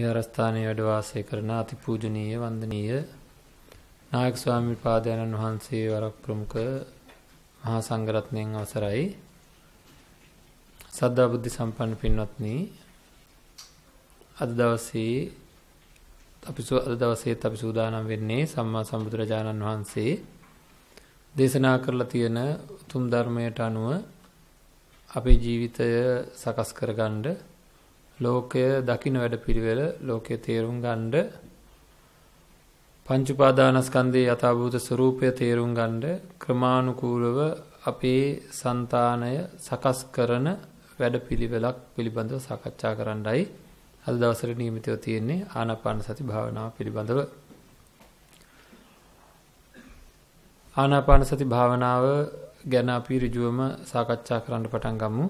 විහාරස්ථානයේ වැඩ වාසය කරන අතිපූජනීය වන්දනීය නායක ස්වාමි පාදයන්න් වහන්සේ වරක් ප්‍රමුඛ මහා සංඝරත්නයන් අවසරයි සද්ධා බුද්ධ සම්පන්න පින්වත්නි අද දවසේ අපි අද දවසේත් අපි සූදානම් වෙන්නේ සම්මා සම්බුදුරජාණන් වහන්සේ දේශනා කරලා තියෙන උතුම් ධර්මයට අනුව අපේ ජීවිතය සකස් කරගන්න ලෝකය දකින වැඩපිළිවෙල ලෝකය තේරුම් ගන්ඩ පංච උපාදානස්කන්ධේ යථාභූත ස්වરૂපය තේරුම් ගන්ඩ ක්‍රමානුකූලව අපේ సంతානය සකස් කරන වැඩපිළිවෙලක් පිළිබඳව සාකච්ඡා කරන්නයි අද දවසට නියමිතව තියෙන්නේ ආනාපාන සති භාවනාව පිළිබඳව ආනාපාන සති භාවනාව ගැන අපි ඍජුවම සාකච්ඡා කරන්න පටන් ගමු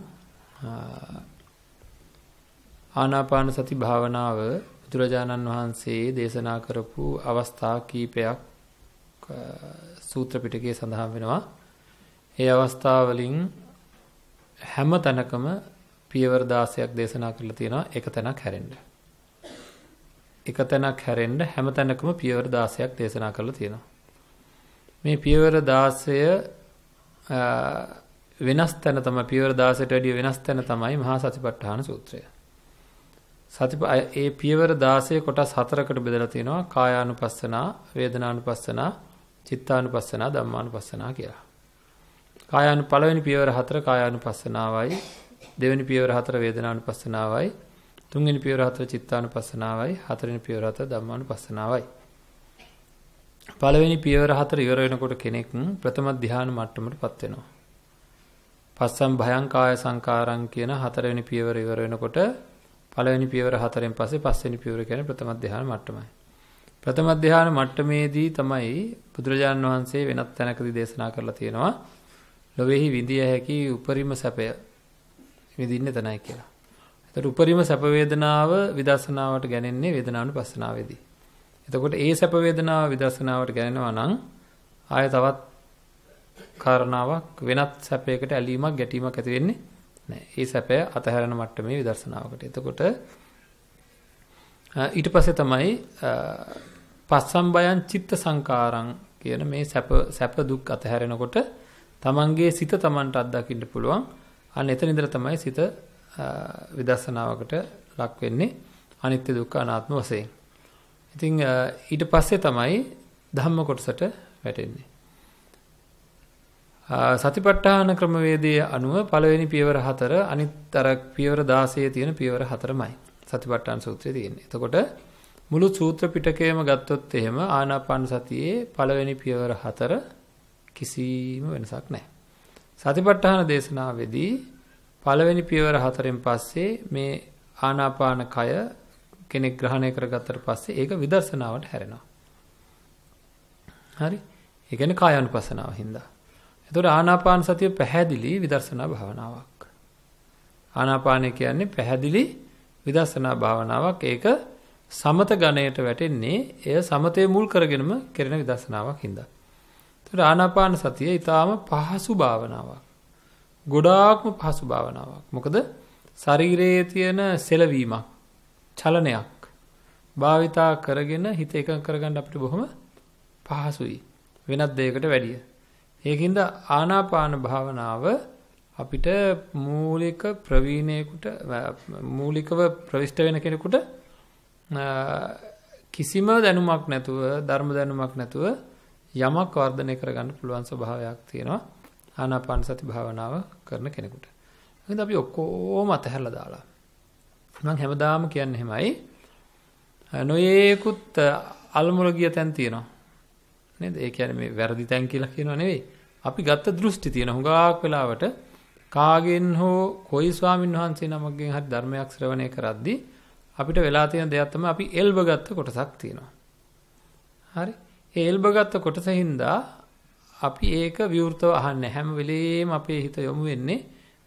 ආනාපාන සති භාවනාව බුදුරජාණන් වහන්සේ දේශනා කරපු අවස්ථා කීපයක් සූත්‍ර පිටකයේ සඳහන් වෙනවා. ඒ අවස්ථාවලින් හැම තැනකම පියවර 16ක් දේශනා කරලා තියෙනවා එක තැනක් හැරෙන්න. එක තැනක් හැරෙන්න හැම තැනකම පියවර 16ක් දේශනා කරලා තියෙනවා. මේ පියවර 16 වෙනස් තැන තමයි පියවර 16ට වැඩිය වෙනස් තැන තමයි මහා සතිපට්ඨාන සූත්‍රය. සතිප ඒ පියවර 16 කොටස් හතරකට බෙදලා තිනවා කායානුපස්සනා, වේදනානුපස්සනා, චිත්තානුපස්සනා, ධම්මානුපස්සනා කියලා. කායානු පළවෙනි පියවර හතර කායානුපස්සනාවයි, දෙවෙනි පියවර හතර වේදනානුපස්සනාවයි, තුන්වෙනි පියවර හතර චිත්තානුපස්සනාවයි, හතරවෙනි පියවර හතර ධම්මානුපස්සනාවයි. පළවෙනි පියවර හතර ඉවර වෙනකොට කෙනෙක් ප්‍රථම ධානය මට්ටමටපත් වෙනවා. පස්සම් භයං කාය සංකාරං කියන හතරවෙනි පියවර ඉවර වෙනකොට පළවෙනි පියවර හතරෙන් පස්සේ පස්වෙනි පියවර කියන්නේ ප්‍රථම ධ්‍යාන මට්ටමයි. ප්‍රථම ධ්‍යාන මට්ටමේදී තමයි බුදුරජාණන් වහන්සේ වෙනත් තැනකදී දේශනා කරලා තියෙනවා ලොවේහි විඳිය හැකි උපරිම සැපය විඳින්න එතනයි කියලා. එතකොට උපරිම සැප වේදනාව විදර්ශනාවට ගැනෙන්නේ වේදනාවන පස්සනාවේදී. එතකොට ඒ සැප වේදනාව විදර්ශනාවට ගැනෙනවා නම් ආය තවත් කාරණාවක් වෙනත් සැපයකට ඇලීමක් ගැටීමක් ඇති වෙන්නේ නැහැ. ඒ සැපය අතහැරන මට්ටමේ විදර්ශනාවකට. එතකොට ඊට පස්සේ තමයි පස්සම් බයං චිත්ත සංකාරං කියන මේ සැප සැප දුක් අතහැරෙනකොට තමන්ගේ සිත තමන්ට අත්දකින්න පුළුවන්. අන්න එතන ඉඳලා තමයි සිත විදර්ශනාවකට ලක් වෙන්නේ අනිත්‍ය දුක්ඛ අනාත්ම වශයෙන්. ඉතින් ඊට පස්සේ තමයි ධම්ම කොටසට වැටෙන්නේ. සතිපට්ඨාන ක්‍රමවේදයේ අනුව පළවෙනි පියවර හතර අනිත් අර පියවර 16 තියෙන පියවර හතරමයි සතිපට්ඨාන සූත්‍රයේ තියෙන්නේ. එතකොට මුළු සූත්‍ර පිටකයම ගත්තොත් එහෙම ආනාපාන සතියේ පළවෙනි පියවර හතර කිසිම වෙනසක් නැහැ. සතිපට්ඨාන දේශනාවේදී පළවෙනි පියවර හතරෙන් පස්සේ මේ ආනාපාන කය කෙනෙක් ග්‍රහණය කරගත්තට පස්සේ ඒක විදර්ශනාවට හැරෙනවා. හරි? ඒ කියන්නේ කායानुපසනාව හින්දා. එතකොට ආනාපාන සතිය පැහැදිලි විදර්ශනා භාවනාවක්. ආනාපානය කියන්නේ පැහැදිලි විදර්ශනා භාවනාවක්. ඒක සමත ගණයට වැටෙන්නේ එය සමතේ මුල් කරගෙනම කෙරෙන විදර්ශනාවක් හින්දා. එතකොට ආනාපාන සතිය ඊටාම පහසු භාවනාවක්. ගොඩාක්ම පහසු භාවනාවක්. මොකද ශරීරයේ තියෙන සෙලවීමක් චලනයක් භාවිතා කරගෙන හිත එකඟ කරගන්න අපිට බොහොම පහසුයි. වෙනත් දෙයකට වැඩිය. ඒකින්ද ආනාපාන භාවනාව අපිට මූලික ප්‍රවීණයෙකුට මූලිකව ප්‍රවිෂ්ඨ වෙන කෙනෙකුට කිසිම දැනුමක් නැතුව ධර්ම දැනුමක් නැතුව යමක් වර්ධනය කරගන්න පුළුවන් ස්වභාවයක් තියෙනවා ආනාපාන සති භාවනාව කරන කෙනෙකුට. ඒකද අපි ඔක්කොම අතහැරලා දාලා. මම හැමදාම කියන්නේ එහෙමයි. නොයේකුත් අල්මුර ගිය තැන් තියෙනවා. නේද? ඒ කියන්නේ මේ වැරදි තැන් කියලා කියනවා නෙවෙයි. අපි ගත්ත දෘෂ්ටි තියෙන හුඟක් වෙලාවට කාගෙන් හෝ කොයි ස්වාමින් වහන්සේ නමකගෙන් හරි ධර්මයක් ශ්‍රවණය කරද්දී අපිට වෙලා තියෙන දෙයක් තමයි අපි එල්බ ගත්ත කොටසක් තියෙනවා. හරි. ඒ එල්බ ගත්ත කොටසින්දා අපි ඒක විවෘතව අහන්නේ හැම වෙලෙම අපේ හිත යොමු වෙන්නේ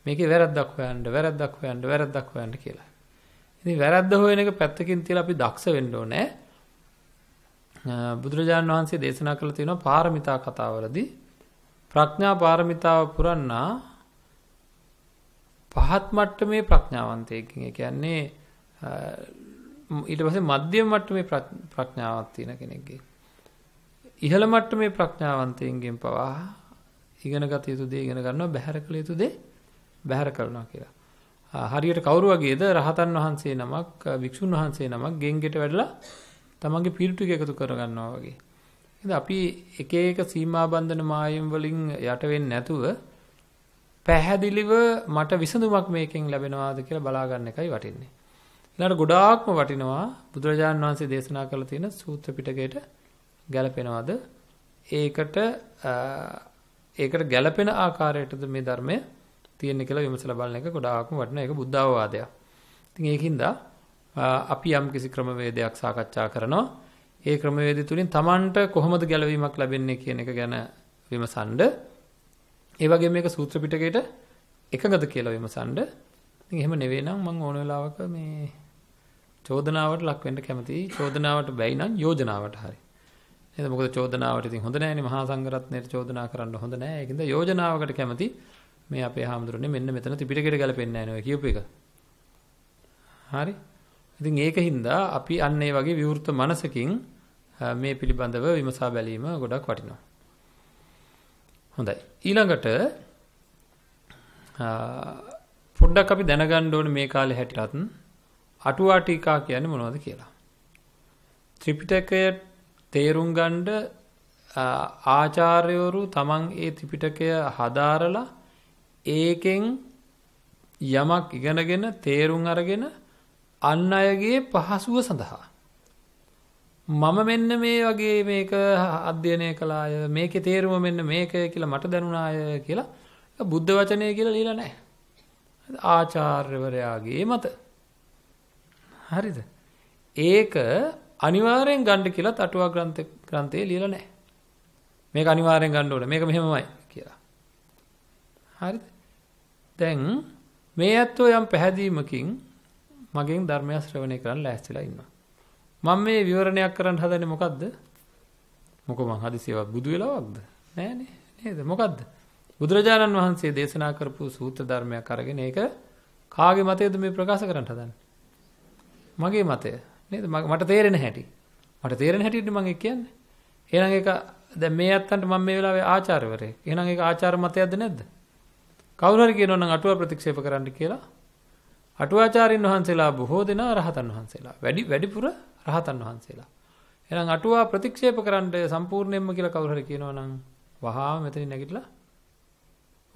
මේකේ වැරද්දක් හොයන්න, වැරද්දක් හොයන්න, වැරද්දක් හොයන්න කියලා. ඉතින් වැරද්ද හොයන එක පැත්තකින් තියලා අපි දක්ෂ වෙන්න ඕනේ. බුදුරජාණන් වහන්සේ දේශනා කළ තියෙනවා පාරමිතා කතාවලදී ප්‍රඥා පාරමිතාව පුරන්නා පහත් මට්ටමේ ප්‍රඥාවන්තයකින් ඒ කියන්නේ ඊට පස්සේ මධ්‍යම මට්ටමේ ප්‍රඥාවක් තියෙන කෙනෙක්ගේ ඉහළ මට්ටමේ ප්‍රඥාවන්තයන්ගෙන් පවා ඉගෙන ගත යුතු දේ ඉගෙන ගන්නවා බැහැර කළ යුතු දේ බැහැර කරනවා කියලා. හරියට කවුරු වගේද රහතන් වහන්සේ නමක් වික්ෂුන් වහන්සේ නමක් ගෙන් ගෙට වැඩලා තමන්ගේ පිරිටු ටික එකතු කරගන්නවා වගේ. ඉතින් අපි එක එක සීමා බන්ධන මායම් වලින් යට වෙන්නේ නැතුව පැහැදිලිව මට විසඳුමක් මේකෙන් ලැබෙනවාද කියලා බලා ගන්න එකයි වටින්නේ. ඊළඟට ගොඩාක්ම වටිනවා බුදුරජාණන් වහන්සේ දේශනා කරලා තියෙන සූත්‍ර පිටකයට ගැලපෙනවද? ඒකට ඒකට ගැලපෙන ආකාරයටද මේ ධර්මය තියෙන්නේ කියලා විමසලා බලන එක ගොඩාක්ම වටිනවා. ඒක බුද්ධ අවවාදයක්. ඉතින් ඒකින්දා අපි යම් කිසි ක්‍රමවේදයක් සාකච්ඡා කරනවා. ඒ ක්‍රමවේද තුලින් Tamanට කොහොමද ගැලවීමක් ලැබෙන්නේ කියන එක ගැන විමසනද ඒ වගේම මේක සූත්‍ර පිටකයට එකගත කියලා විමසනද ඉතින් එහෙම නෙවෙයි නම් මම ඕන වෙලාවක මේ චෝදනාවට ලක් වෙන්න කැමතියි චෝදනාවට බැයි නම් යෝජනාවට හරි නේද මොකද චෝදනාවට ඉතින් හොඳ නැහැනේ මහා සංඝරත්නයට චෝදනා කරන්න හොඳ නැහැ ඒකින්ද යෝජනාවකට කැමති මේ අපේ හාමුදුරනේ මෙන්න මෙතන ත්‍රිපිටකයට ගැලපෙන්නේ නැහැ නෝ කියූප එක හරි ඉතින් ඒකින්ද අපි අන්න ඒ වගේ විවෘත මනසකින් මේ පිළිබඳව විමසා බැලීම ගොඩක් වටිනවා. හොඳයි. ඊළඟට පොඩ්ඩක් අපි දැනගන්න ඕනේ මේ කාලේ හැටියත් අටුවාටිකා කියන්නේ මොනවද කියලා. ත්‍රිපිටකය තේරුම් ගන්න ආචාර්යවරු තමන් ඒ ත්‍රිපිටකය හදාරලා ඒකෙන් යමක් ඉගෙනගෙන තේරුම් අරගෙන අන් අයගේ පහසුව සඳහා. මම මෙන්න මේ වගේ මේක අධ්‍යයනය කළාය මේකේ තේරුම මෙන්න මේක කියලා මට දැනුණාය කියලා බුද්ධ වචනය කියලා ලියලා නැහැ. ආචාර්යවරයාගේ මත. හරිද? ඒක අනිවාර්යෙන් ගන්න කියලා තටුවා ග්‍රන්ථ ග්‍රන්ථයේ ලියලා නැහැ. මේක අනිවාර්යෙන් ගන්න ඕනේ. මේක මෙහෙමමයි කියලා. හරිද? දැන් මේ ඇත්තෝ යම් පැහැදීමකින් මගෙන් ධර්මය ශ්‍රවණය කරන්න ලෑස්තිලා ඉන්නවා. මම මේ විවරණයක් කරන්න හදන්නේ මොකද්ද? මොකෝ මං හදිසියේවත් බුදු වෙලාවක්ද? නෑනේ නේද? මොකද්ද? බුදුරජාණන් වහන්සේ දේශනා කරපු සූත්‍ර ධර්මයක් අරගෙන ඒක කාගේ මතයද මේ ප්‍රකාශ කරන්න හදන්නේ? මගේ මතය. නේද? මට තේරෙන හැටි. මට තේරෙන හැටියට මම කියන්නේ. එහෙනම් ඒක දැන් මේ අත්තන්ට මම මේ වෙලාවේ ආචාර්යවරයෙක්. එහෙනම් ඒක ආචාර මතයක්ද නැද්ද? කවුරු හරි කියනවනම් අටුව ප්‍රතික්ෂේප කරන්න කියලා අටුවාචාරින් වහන්සේලා බොහෝ දෙනා රහතන් වහන්සේලා. වැඩි වැඩිපුර රහතන් වහන්සේලා. එහෙනම් අටුවා ප්‍රතික්ෂේප කරන්න සම්පූර්ණයෙන්ම කියලා කවුරු හරි කියනවා නම් වහා මෙතනින් නැගිටලා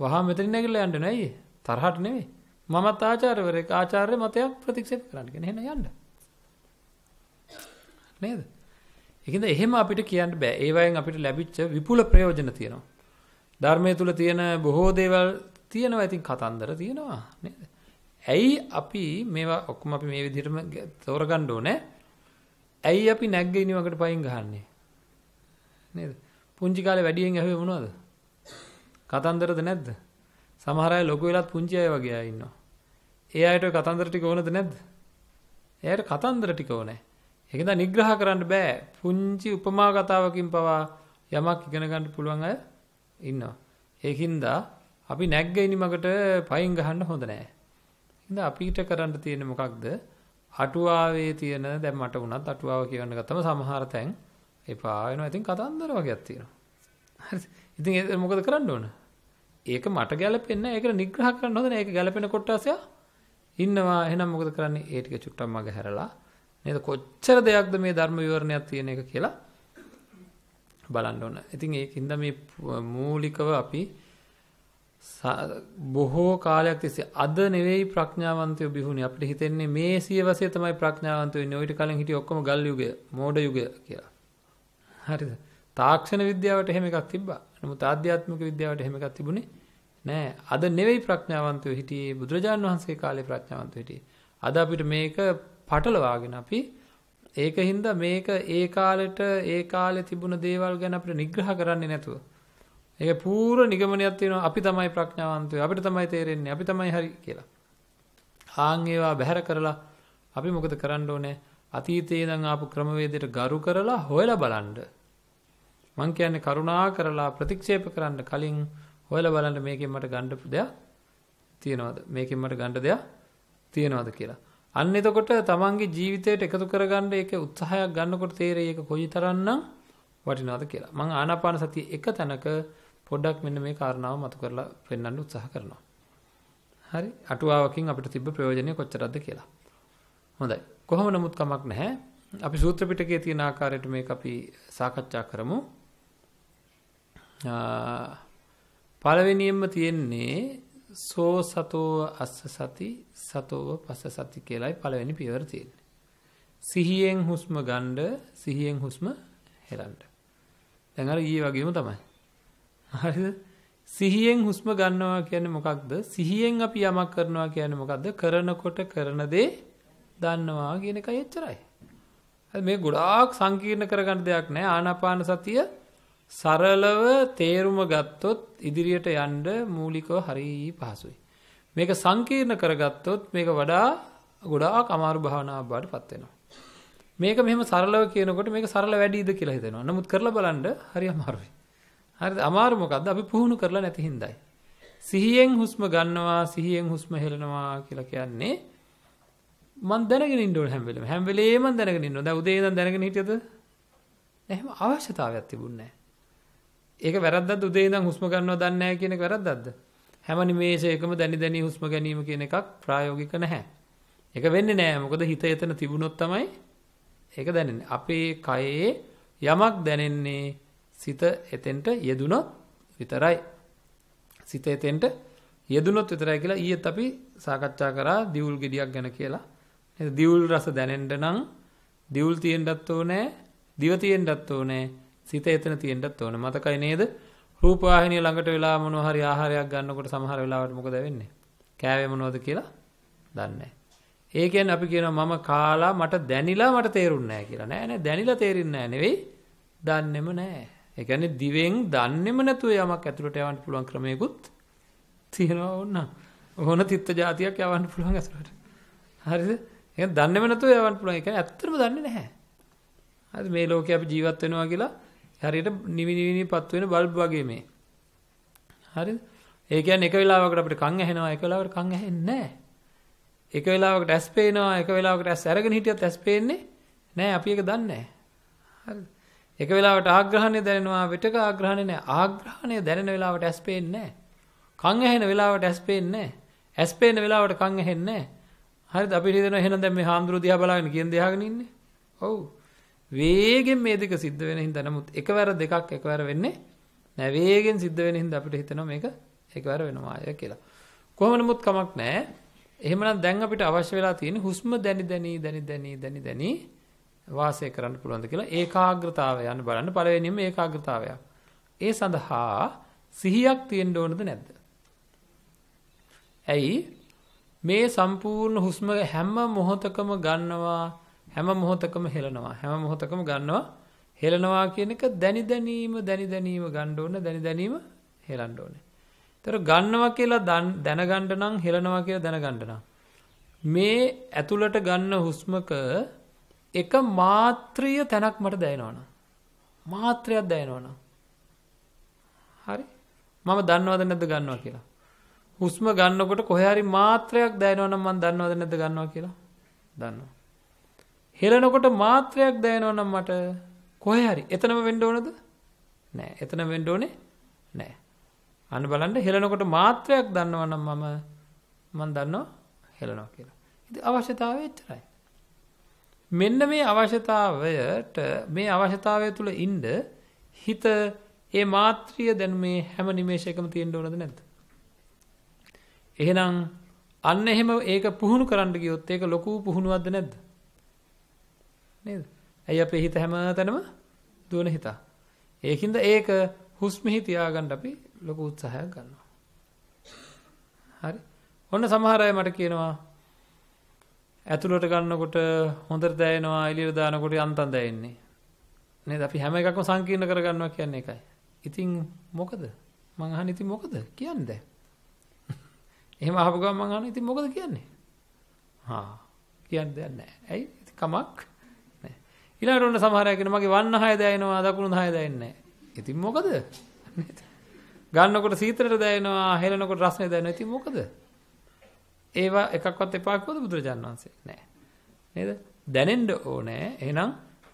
වහා මෙතනින් නැගිටලා යන්න නෑ තරහට නෙවෙයි. මමත් ආචාර්යවරයෙක් ආචාර්ය මතයක් ප්‍රතික්ෂේප කරන්න කියන එහෙනම් යන්න. නේද? ඒකද එහෙම අපිට කියන්න බෑ. ඒ වයින් අපිට ලැබිච්ච විපුල ප්‍රයෝජන තියෙනවා. ධර්මයේ තුල තියෙන බොහෝ දේවල් තියෙනවා. ඉතින් කතන්දර තියෙනවා නේද? ඇයි අපි මේවා ඔක්කොම අපි මේ විදිහටම තෝරගන්න ඕනේ. ඇයි අපි නැග්ගේ ඉනිවකට පයින් ගහන්නේ? නේද? පුංචි කාලේ වැඩියෙන් ඇහුවේ මොනවද? කතන්දරද නැද්ද? සමහර අය ලොකු වෙලත් පුංචි අය වගේ ආ ඉන්නවා. ඒ අයට කතන්දර ටික ඕනද නැද්ද? එයාට කතන්දර ටික ඕනේ. ඒක නිසා නිග්‍රහ කරන්න බෑ. පුංචි උපමා කතාවකින් පවා යමක් ඉගෙන ගන්න පුළුවන් අය ඉන්නවා. ඒකින්ද අපි නැග්ගේ ඉනිමකට පයින් ගහන්න හොඳ නෑ. ඉතින් අපිට කරන්න තියෙන්නේ මොකක්ද? අටුවාවේ තියෙන දැන් මට වුණත් අටුවාව කියවන්න ගත්තම සමහර තැන් එපා වෙනවා. ඉතින් කතන්දර වගේක් තියෙනවා. හරිද? ඉතින් මොකද කරන්න ඕන? ඒක මට ගැළපෙන්නේ නැහැ. ඒකට නිග්‍රහ කරන්න හොඳ නැහැ. ඒක ගැළපෙන කොටසය ඉන්නවා. එහෙනම් මොකද කරන්නේ? ඒ ටික චුට්ටක් මග හැරලා නේද කොච්චර දෙයක්ද මේ ධර්ම විවරණයක් තියෙන එක කියලා බලන්න ඕන. ඉතින් ඒකින්ද මේ මූලිකව අපි බොහෝ කාලයක් තිස්සේ අද නෙවෙයි ප්‍රඥාවන්තයෝ බිහුනේ අපිට හිතෙන්නේ මේ සියවසේ තමයි ප්‍රඥාවන්තයෝ ඉන්නේ ඊට කලින් හිටිය ඔක්කොම ගල් යුගය මෝඩ යුගය කියලා හරිද තාක්ෂණ විද්‍යාවට එහෙම එකක් තිබ්බා නමුත් ආධ්‍යාත්මික විද්‍යාවට එහෙම එකක් තිබුණේ නෑ අද නෙවෙයි ප්‍රඥාවන්තයෝ හිටියේ බුදුරජාන් වහන්සේ කාලේ ප්‍රඥාවන්තයෝ හිටියේ අද අපිට මේක පටලවාගෙන අපි ඒක හින්දා මේක ඒ කාලෙට ඒ කාලේ තිබුණ දේවල් ගැන අපිට නිග්‍රහ කරන්නේ නැතුව ඒක පූර්ව නිගමනයක් තියෙනවා අපි තමයි ප්‍රඥාවන්තයෝ අපිට තමයි තේරෙන්නේ අපි තමයි හරි කියලා. ආන් ඒවා බැහැර කරලා අපි මොකද කරන්න ඕනේ? අතීතයේ ඉඳන් ආපු ක්‍රමවේදයට ගරු කරලා හොයලා බලන්න. මං කියන්නේ කරුණා කරලා ප්‍රතික්ෂේප කරන්න කලින් හොයලා බලන්න මේකෙන් මට ගන්න දෙයක් තියෙනවද? මේකෙන් මට ගන්න දෙයක් තියෙනවද කියලා. අන්න එතකොට තමන්ගේ ජීවිතයට එකතු කරගන්න ඒක උත්සාහයක් ගන්නකොට තේරෙයි ඒක කොයිතරම්නම් වටිනවද කියලා. මං ආනාපාන සතිය එක තැනක පොඩ්ඩක් මෙන්න මේ කාරණාව මතු කරලා පෙන්වන්න උත්සාහ කරනවා. හරි අටුවාවකින් අපිට තිබ්බ ප්‍රයෝජනය කොච්චරද කියලා. හොඳයි. කොහොම නමුත් කමක් නැහැ. අපි සූත්‍ර පිටකයේ තියෙන ආකාරයට මේක අපි සාකච්ඡා කරමු. පළවෙනියෙන්ම තියෙන්නේ සෝ සතෝ අස්ස සති සතෝව පස්ස සති කියලායි පළවෙනි පියවර තියෙන්නේ. සිහියෙන් හුස්ම ගන්න සිහියෙන් හුස්ම හෙලන්න. දැන් අර ඊයේ වගේම තමයි. හරිද? සිහියෙන් හුස්ම ගන්නවා කියන්නේ මොකක්ද? සිහියෙන් අපි යමක් කරනවා කියන්නේ මොකක්ද? කරනකොට කරන දේ දන්නවා කියන එකයි එච්චරයි. මේ ගොඩාක් සංකීර්ණ කරගන්න දෙයක් නෑ. ආනාපාන සතිය සරලව තේරුම ගත්තොත් ඉදිරියට යන්න මූලිකව හරි පහසුයි. මේක සංකීර්ණ කරගත්තොත් මේක වඩා ගොඩාක් අමාරු භාවනාවක් බවට පත් වෙනවා. මේක මෙහෙම සරලව කියනකොට මේක සරල වැඩිද කියලා හිතෙනවා. නමුත් කරලා බලන්න හරි අමාරුයි. හරිද? අමාරු මොකද්ද? අපි පුහුණු කරලා නැති හින්දායි. සිහියෙන් හුස්ම ගන්නවා, සිහියෙන් හුස්ම හෙලනවා කියලා කියන්නේ මම දැනගෙන ඉන්න ඕන හැම වෙලෙම. හැම වෙලේම මම දැනගෙන ඉන්න ඕන. දැන් උදේ ඉඳන් දැනගෙන හිටියද? නැහැ. අවශ්‍යතාවයක් තිබුණේ නැහැ. ඒක වැරද්දක්ද උදේ ඉඳන් හුස්ම ගන්නවා දන්නේ නැහැ කියන එක වැරද්දක්ද? හැම නිමේෂයකම දැනි දැනි හුස්ම ගැනීම කියන එකක් ප්‍රායෝගික නැහැ. ඒක වෙන්නේ නැහැ. මොකද හිත එතන තිබුණොත් තමයි ඒක දැනෙන්නේ. අපේ කයේ යමක් දැනෙන්නේ සිත එතෙන්ට යෙදුනොත් විතරයි. සිත එතෙන්ට යෙදුනොත් විතරයි කියලා ඊයේත් අපි සාකච්ඡා කරා දියුල් ගෙඩියක් ගැන කියලා. දියුල් රස දැනෙන්න නම් දියුල් තියෙන්නත් ඕනේ, දිව තියෙන්නත් ඕනේ, සිත එතන තියෙන්නත් ඕනේ. මතකයි නේද? රූපවාහිනිය ළඟට වෙලා මොනවා හරි ආහාරයක් ගන්නකොට සමහර වෙලාවට මොකද වෙන්නේ? කෑවේ මොනවද කියලා දන්නේ ඒ කියන්නේ අපි කියනවා මම කාලා මට දැනිලා මට තේරුන්නේ නැහැ කියලා. නෑ නෑ දැනිලා තේරෙන්නේ නැහැ නෙවෙයි. දන්නේම නැහැ. ඒ කියන්නේ දිවෙන් දන්නේම නැතුව යමක් ඇතුළට යවන්න පුළුවන් ක්‍රමයකුත් තියෙනවා වුණා. ඕන තිත්ත જાතියක් යවන්න පුළුවන් ඇතුළට. හරිද? ඒක දන්නේම නැතුව යවන්න පුළුවන්. ඒ කියන්නේ ඇත්තටම දන්නේ නැහැ. හරි මේ ලෝකේ අපි ජීවත් වෙනවා කියලා හරියට නිවි නිවිනිපත් වෙන බල්බ් වගේ මේ. හරිද? ඒ කියන්නේ එක වෙලාවකට අපිට කන් ඇහෙනවා, එක වෙලාවකට කන් ඇහෙන්නේ නැහැ. එක වෙලාවකට ඇස් පේනවා, එක වෙලාවකට ඇස් අරගෙන හිටියත් ඇස් පේන්නේ නැහැ. අපි ඒක දන්නේ නැහැ. හරිද? එක වෙලාවට ආග්‍රහණය දැනෙනවා විටක ආග්‍රහණය නැහැ. ආග්‍රහණය දැනෙන වෙලාවට ඇස් පේන්නේ නැහැ. කන් ඇහෙන වෙලාවට ඇස් පේන්නේ නැහැ. ඇස් පේන වෙලාවට කන් ඇහෙන්නේ නැහැ. හරිද අපිට හිතෙනවා එහෙනම් දැන් මේ හාමුදුරුවෝ දිහා බලාගෙන කියන දහගෙන ඉන්නේ. ඔව්. වේගෙන් මේ දෙක සිද්ධ වෙන හින්දා නමුත් එකවර දෙකක් එකවර වෙන්නේ නැහැ. වේගෙන් සිද්ධ වෙන හින්දා අපිට හිතෙනවා මේක එකවර වෙනවා අය කියලා. කොහොම නමුත් කමක් නැහැ. එහෙමනම් දැන් අපිට අවශ්‍ය වෙලා තියෙන්නේ හුස්ම දැනි දැනි දැනි දැනි දැනි දැනි වාසය කරන්න පුළුවන්ද කියලා ඒකාග්‍රතාවය යන්න බලන්න පළවෙනිම ඒකාග්‍රතාවය. ඒ සඳහා සිහියක් තියෙන්න ඕනද නැද්ද? ඇයි මේ සම්පූර්ණ හුස්ම හැම මොහොතකම ගන්නවා හැම මොහොතකම හෙලනවා හැම මොහොතකම ගන්නවා හෙලනවා කියන එක දැනි දැනීම දැනි දැනීම ගන්න ඕන දැනි දැනීම හෙලන්න ඕනේ. ඒතර ගන්නවා කියලා දැනගන්න නම් හෙලනවා කියලා දැනගන්න නම් මේ ඇතුළට ගන්න හුස්මක එක මාත්‍රීය තැනක් මට දැනෙනවනම් මාත්‍රයක් දැනෙනවනම් හරි මම දන්නවද නැද්ද ගන්නවා කියලා හුස්ම ගන්නකොට කොහේ හරි මාත්‍රයක් දැනෙනවනම් මම දන්නවද නැද්ද ගන්නවා කියලා දන්නවා හෙලනකොට මාත්‍රයක් දැනෙනවනම් මට කොහේ හරි එතනම වෙන්න ඕනද නෑ එතනම වෙන්න ඕනේ නෑ අන්න බලන්න හෙලනකොට මාත්‍රයක් දන්නවනම් මම මම දන්නවා හෙලනවා කියලා ඉතින් අවශ්‍යතාවය එච්චරයි මෙන්න මේ අවශ්‍යතාවයට මේ අවශ්‍යතාවය තුළ ඉන්න හිත ඒ මාත්‍රිය දැන් මේ හැම නිමේෂයකම තියෙන්න ඕනද නැද්ද? එහෙනම් අන්න එහෙම ඒක පුහුණු කරන්න ගියොත් ඒක ලොකු පුහුණුවක්ද නැද්ද? නේද? ඇයි අපේ හිත හැමතැනම දුවන හිත. ඒකින්ද ඒක හුස්මෙහි තියාගන්න අපි ලොකු උත්සාහයක් ගන්නවා. හරි. ඔන්න සමහර අය මට කියනවා ඇතුළට ගන්නකොට හොඳට දැනෙනවා එළියට දානකොට යන්තම් දැනෙන්නේ. නේද? අපි හැම එකක්ම සංකීර්ණ කරගන්නවා කියන්නේ ඒකයි. ඉතින් මොකද? මං අහන්නේ ඉතින් මොකද කියන්නේ දැන්? එහෙම අහපු ගමන් මං අහන්නේ ඉතින් මොකද කියන්නේ? හා කියන්න දෙයක් නැහැ. ඇයි? කමක් නැහැ. ඊළඟට ඔන්න සමහර අය කියන මගේ වන්න හය දැනෙනවා දකුණු හය දැනෙන්නේ නැහැ. ඉතින් මොකද? ගන්නකොට සීතලට දැනෙනවා හෙලනකොට රස්නේ දැනෙනවා. ඉතින් මොකද? ඒවා එකක්වත් එපා කිව්වද බුදුරජාණන් වහන්සේ? නෑ. නේද? දැනෙන්න ඕනේ. එහෙනම්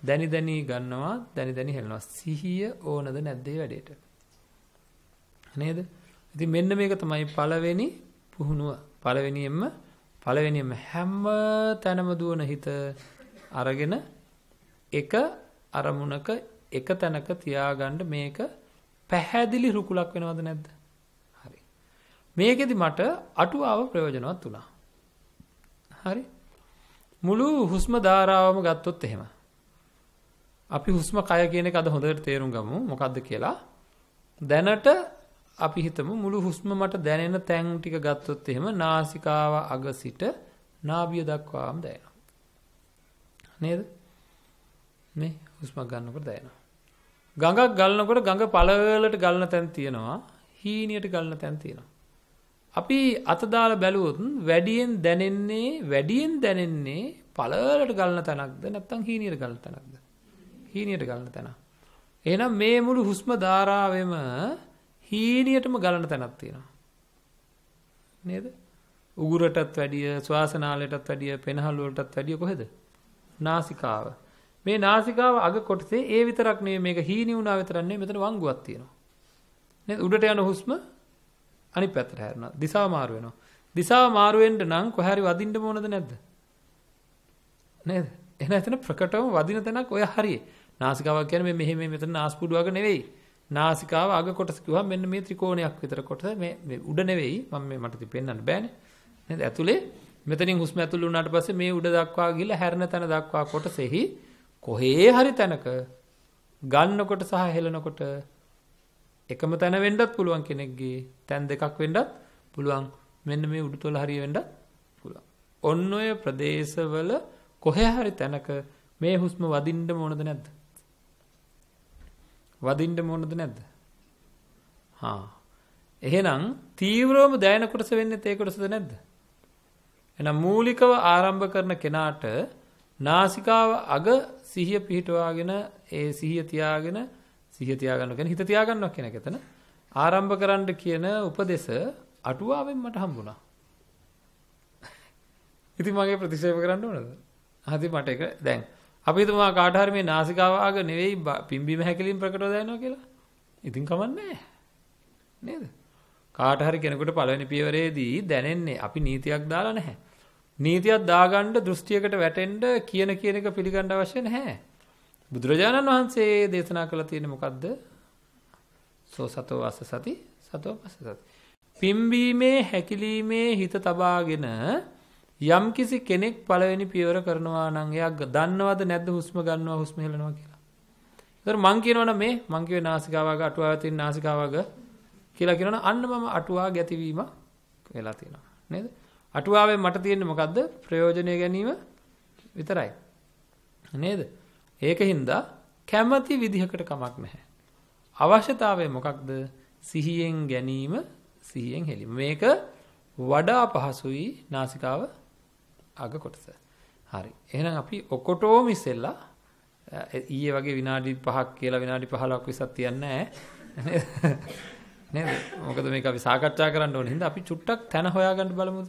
දැනි දැනි ගන්නවා, දැනි දැනි හෙලනවා. සිහිය ඕනද නැද්ද මේ වැඩේට? නේද? ඉතින් මෙන්න මේක තමයි පළවෙනි පුහුණුව. පළවෙනියෙන්ම පළවෙනියෙන්ම හැම තැනම දුවන හිත අරගෙන එක අරමුණක එක තැනක තියාගන්න මේක පැහැදිලි රුකුලක් වෙනවද නැද්ද? මේකෙදි මට අටුවාව ප්‍රයෝජනවත් වුණා. හරි. මුළු හුස්ම ධාරාවම ගත්තොත් එහෙම. අපි හුස්ම කය කියන එක අද හොඳට තේරුම් ගමු. මොකද්ද කියලා? දැනට අපි හිතමු මුළු හුස්ම මට දැනෙන තැන් ටික ගත්තොත් එහෙම නාසිකාව අග සිට නාභිය දක්වාම දැනෙනවා. නේද? මේ හුස්ම ගන්නකොට දැනෙනවා. ගඟක් ගලනකොට ගඟ පළලට ගලන තැන් තියෙනවා. හීනියට ගලන තැන් තියෙනවා. අපි අතදාලා බැලුවොත් වැඩියෙන් දැනෙන්නේ වැඩියෙන් දැනෙන්නේ පළවලට ගලන තැනක්ද නැත්නම් හීනියට ගලන තැනක්ද? හීනියට ගලන තැන. එහෙනම් මේ මුළු හුස්ම ධාරාවෙම හීනියටම ගලන තැනක් තියෙනවා. නේද? උගුරටත් වැඩිය, ශ්වාසනාලයටත් වැඩිය, පෙනහළුවටත් වැඩිය කොහෙද? නාසිකාව. මේ නාසිකාව අග කොටසේ ඒ විතරක් නෙවෙයි මේක හීනි වුණා විතරක් නෙවෙයි මෙතන වංගුවක් තියෙනවා. නේද? උඩට යන හුස්ම අනිත් පැත්තට හැරෙනවා. දිශාව මාරු වෙනවා. දිශාව මාරු වෙන්න නම් කොහරි වදින්න ඕනද නැද්ද? නේද? එහෙනම් එතන ප්‍රකටවම වදින තැනක් ඔය හරියි. නාසිකාවක් කියන්නේ මේ මෙහෙම මෙතන නාස්පුඩුවක නෙවෙයි. නාසිකාව අග කොටස කිව්වම මෙන්න මේ ත්‍රිකෝණයක් විතර කොටස මේ උඩ නෙවෙයි. මම මේ මට පෙන්නන්න බෑනේ. නේද? ඇතුලේ මෙතනින් හුස්ම ඇතුළු වුණාට පස්සේ මේ උඩ දක්වා ගිහිල්ලා හැරෙන තැන දක්වා කොටසෙහි කොහේ හරි තැනක ගන්නකොට සහ හෙලනකොට එකම තැන වෙන්ඩත් පුළුවන් කෙනෙක්ගේ තැන් දෙකක් වෙන්ඩත් පුළුවන් මෙන්න මේ උඩු තුොල හරි වෙන්ඩ පුළුවන්. ඔන්න ඔය ප්‍රදේශවල කොහැ හරි තැනක මේ හුස්ම වදින්ට මොනද නැද්ද. වදින්ට මොනද නැද්ද. හා. එහෙනම් තීවරෝම දෑන කොටස වෙන්න ඒ කොටසද නැද්ද. එන මූලිකව ආරම්භ කරන කෙනාට නාසිකාව අග සිහිය පිහිටවාගෙන ඒ සිහිය තියාගෙන සිහිය තියාගන්නවා කියන්නේ හිත තියාගන්නවා කියන එක එතන. ආරම්භ කරන්න කියන උපදේශ අටුවාවෙන් මට හම්බුණා. ඉතින් මගේ ප්‍රතික්ෂේප කරන්න ඕනද? හරි මට ඒක දැන් අපි හිතමු මා කාට හරි මේ නාසිකාව ආග නෙවෙයි පිම්බීම හැකලින් ප්‍රකටව දැනනවා කියලා. ඉතින් කමන්නේ නේද? කාට හරි කෙනෙකුට පළවෙනි පියවරේදී දැනෙන්නේ අපි නීතියක් දාලා නැහැ. නීතියක් දාගන්න දෘෂ්ටියකට වැටෙන්න කියන කියන එක පිළිගන්න අවශ්‍ය නැහැ. බුදුරජාණන් වහන්සේ දේශනා කළ තියෙන මොකක්ද? සෝ සතෝ අස සති සතෝ පස සති. පිම්බීමේ හැකිලීමේ හිත තබාගෙන යම්කිසි කෙනෙක් පළවෙනි පියවර කරනවා නම් එයා දන්නවද නැද්ද හුස්ම ගන්නවා හුස්ම හෙලනවා කියලා. ඒතර මං කියනවනම් මේ මං කියවේ නාසිකාවග අටුවාව තියෙන නාසිකාවග කියලා කියනවනම් අන්න මම අටුවා ගැතිවීම වෙලා තියෙනවා නේද? අටුවාවේ මට තියෙන්නේ මොකද්ද? ප්‍රයෝජනය ගැනීම විතරයි. නේද? ඒකින්ද කැමැති විදිහකට කමක් නැහැ. අවශ්‍යතාවය මොකක්ද? සිහියෙන් ගැනීම, සිහියෙන් හෙළීම. මේක වඩා පහසුයි නාසිකාව අග කොටස. හරි. එහෙනම් අපි ඔකොටෝම ඉස්සෙල්ලා ඊයේ වගේ විනාඩි 5ක් කියලා විනාඩි 15ක් විසක් තියන්නේ නැහැ. නේද? මොකද මේක අපි සාකච්ඡා කරන්න ඕනේ. හින්දා අපි චුට්ටක් තැන හොයාගන්න බලමුද?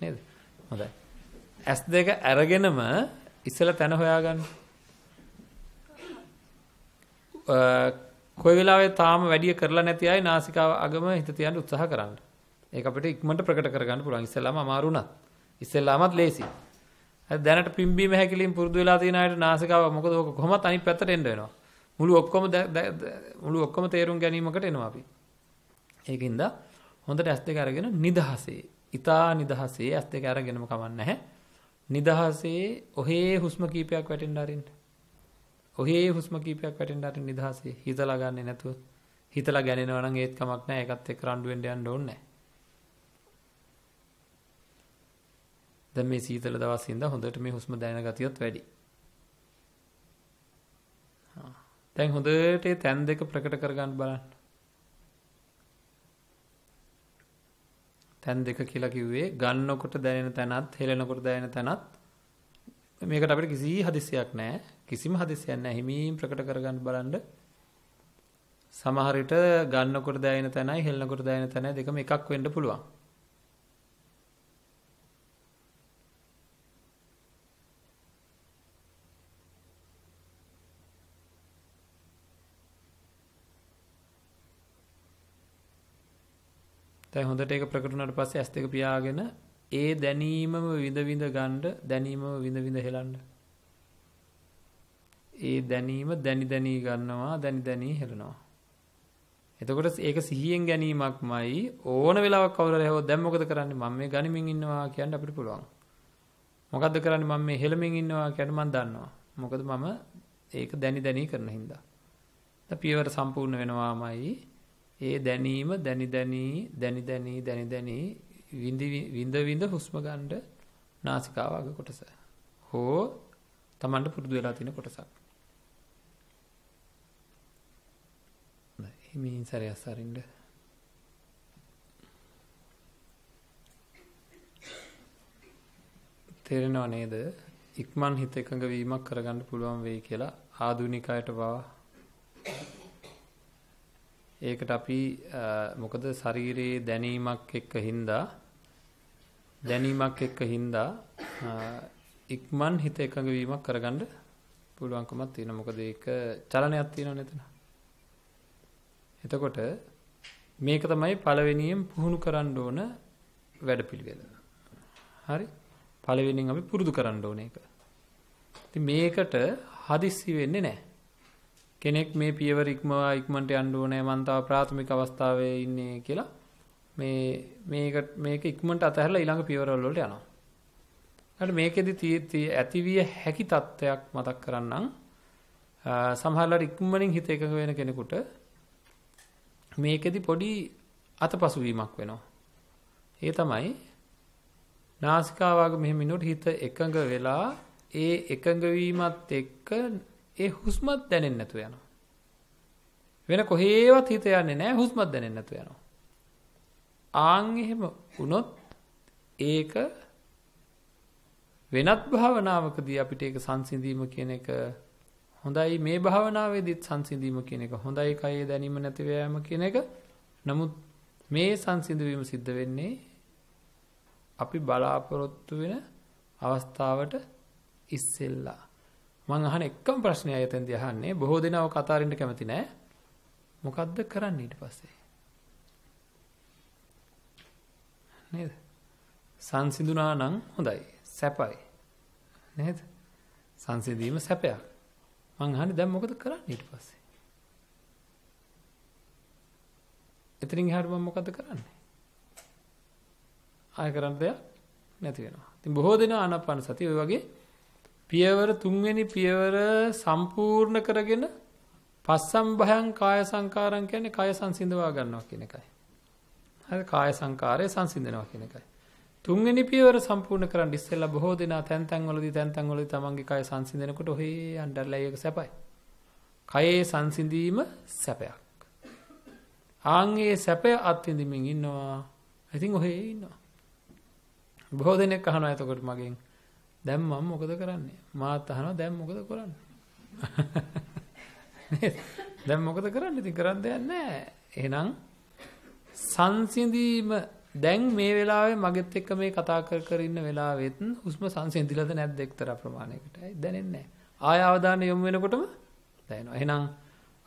නේද? හොඳයි. S2 අරගෙනම ඉස්සෙල්ලා තැන හොයාගන්න. කොයි වෙලාවේ තාම වැඩි කරලා නැති අය නාසිකාව අගම හිත තියන්න උත්සාහ කරන්න. ඒක අපිට ඉක්මනට ප්‍රකට කරගන්න පුළුවන්. ඉස්සෙල්ලාම අමාරු නත්. ඉස්සෙල්ලාමත් ලේසි. හරි දැනට පිම්බීම හැකිලින් පුරුදු වෙලා තියෙන අයට නාසිකාව මොකද ඕක කොහොමත් අනිත් පැත්තට එන්න වෙනවා. මුළු ඔක්කොම මුළු ඔක්කොම තේරුම් ගැනීමකට එනවා අපි. ඒකින්ද හොඳට ඇස් දෙක අරගෙන නිදහසේ. ඊතා නිදහසේ ඇස් දෙක අරගෙනම කමන්නේ නැහැ. නිදහසේ ඔහේ හුස්ම කීපයක් වැටෙන්න අරින්න. ඔහේ හුස්ම කීපයක් වැටෙන්න අර නිදහසේ හිතලා ගන්නෙ නැතුව හිතලා ගැනෙනවා නම් ඒත් කමක් නැහැ ඒකත් එක්ක රණ්ඩු වෙන්න යන්න ඕනේ නැහැ. දැන් මේ සීතල දවස් ඉඳ හොඳට මේ හුස්ම දැනෙන ගතියත් වැඩි. දැන් හොඳට ඒ තැන් දෙක ප්‍රකට කරගන්න බලන්න. තැන් දෙක කියලා කිව්වේ ගන්නකොට දැනෙන තැනත් හෙලනකොට දැනෙන තැනත් මේකට අපිට කිසි හදිස්සියක් නැහැ. කිසිම හදිස්සියක් නැහැ. හිමීම් ප්‍රකට කරගන්න බලන්න. සමහර විට ගන්නකොට දැනෙන තැනයි හෙලනකොට දැනෙන තැනයි දෙකම එකක් වෙන්න පුළුවන්. දැන් හොඳට ඒක ප්‍රකට වුණාට පස්සේ S2 පියාගෙන ඒ දැනීමම විඳ විඳ ගන්න දැනීමම විඳ විඳ හෙලන්න. ඒ දැනීම දැනි දැනි ගන්නවා දැනි දැනි හෙලනවා. එතකොට ඒක සිහියෙන් ගැනීමක්මයි ඕන වෙලාවක් කවුරුහරි හැවොත් දැන් මොකද කරන්නේ මම මේ ගනිමින් ඉන්නවා කියන්න අපිට පුළුවන්. මොකද්ද කරන්නේ මම මේ හෙලමින් ඉන්නවා කියන්න මම දන්නවා. මොකද මම ඒක දැනි දැනි කරන හින්දා. දැන් පියවර සම්පූර්ණ වෙනවාමයි ඒ දැනීම දැනි දැනි දැනි දැනි දැනි දැනි විඳ විඳ හුස්ම ගන්න නාසිකාව අග කොටස. හෝ Tamanට පුරුදු වෙලා තියෙන කොටසක්. හිමින් සැරේ අසරින්ද තේරෙනව නේද? ඉක්මන් හිත එකඟ වීමක් කරගන්න පුළුවන් වෙයි කියලා ආදුනිකයට බව ඒකට අපි මොකද ශරීරයේ දැනීමක් එක්ක හින්දා දැනීමක් එක්ක හින්දා ඉක්මන් හිත එකඟ වීමක් කරගන්න පුළුවන්කමක් තියෙනවා. මොකද ඒක චලනයක් තියෙනවනේ එතන. එතකොට මේක තමයි පළවෙනියෙන් පුහුණු කරන්න ඕන වැඩපිළිවෙල. හරි? පළවෙනියෙන් අපි පුරුදු කරන්න ඕන එක. ඉතින් මේකට හදිස්සි වෙන්නේ නැහැ. කෙනෙක් මේ පියවර ඉක්මවා ඉක්මට අන්ඩුවනෑ මන්තාව ප්‍රාථමික අවස්ථාවේ ඉන්නේ කියලා මේකට මේක ඉක්මට අතහැරලා ඉළඟ පියවරල්ලොට යනවා. ඇට මේකෙදි තීර්ති ඇතිවිය හැකි තත්ත්වයක් මතක් කරන්නම් සහල්ලට ඉක්මනින් හිත එකක වෙන කෙනෙකුට මේකෙදි පොඩි අත පසුවීමක් වෙනවා. ඒ තමයි නාසිකාවාග මෙහමිනුට හිත එකඟ වෙලා ඒ එකඟවීමත් එක්ක ඒ හුස්මත් දැනෙන්නේ නැතුව යනවා. වෙන කොහේවත් හිත යන්නේ නැහැ හුස්මත් දැනෙන්නේ නැතුව යනවා. ආන් එහෙම වුණොත් ඒක වෙනත් භාවනාවකදී අපිට ඒක සංසිඳීම කියන එක හොඳයි මේ භාවනාවේදීත් සංසිඳීම කියන එක හොඳයි කයේ දැනීම නැතිව යෑම කියන එක නමුත් මේ සංසිඳවීම සිද්ධ වෙන්නේ අපි බලාපොරොත්තු වෙන අවස්ථාවට ඉස්සෙල්ලා මං අහන එකම ප්‍රශ්නයයි එතෙන්දී අහන්නේ බොහෝ දෙනාව කතාරින්න කැමති නෑ මොකද්ද කරන්න ඊට පස්සේ නේද සංසිඳුණා නම් හොඳයි සැපයි නේද සංසිඳීම සැපයක් මං අහන්නේ දැන් මොකද කරන්න ඊට පස්සේ එතනින් එහාට මම මොකද කරන්නේ ආය කරන්න දෙයක් නැති වෙනවා ඉතින් බොහෝ දෙනා ආනාපාන සතිය ඔය වගේ පියවර තුන්වෙනි පියවර සම්පූර්ණ කරගෙන පස්සම් භයං කාය සංකාරම් කියන්නේ කාය සංසිඳවා ගන්නවා කියන එකයි. හරි කාය සංකාරය සංසිඳනවා කියන එකයි. තුන්වෙනි පියවර සම්පූර්ණ කරන් ඉස්සෙල්ලා බොහෝ දෙනා තැන් තැන් වලදී තැන් තැන් වලදී තමන්ගේ කාය සංසිඳනකොට ඔහේ අnderලයි එක සැපයි. කයේ සංසිඳීම සැපයක්. ආන්ගේ සැපය අත්විඳමින් ඉන්නවා. ඉතින් ඔහේ ඉන්නවා. බොහෝ දෙනෙක් අහනවා එතකොට මගෙන් දැන් මම මොකද කරන්නේ? මාත් අහනවා දැන් මොකද කරන්නේ? දැන් මොකද කරන්නේ? ඉතින් කරන්න දෙයක් නැහැ. එහෙනම් සංසිඳීම දැන් මේ වෙලාවේ මගෙත් එක්ක මේ කතා කර කර ඉන්න වෙලාවෙත් හුස්ම සංසිඳිලාද නැද්ද එක්තරා ප්‍රමාණයකටයි දැනෙන්නේ නැහැ. ආය අවධානය යොමු වෙනකොටම දැනෙනවා. එහෙනම්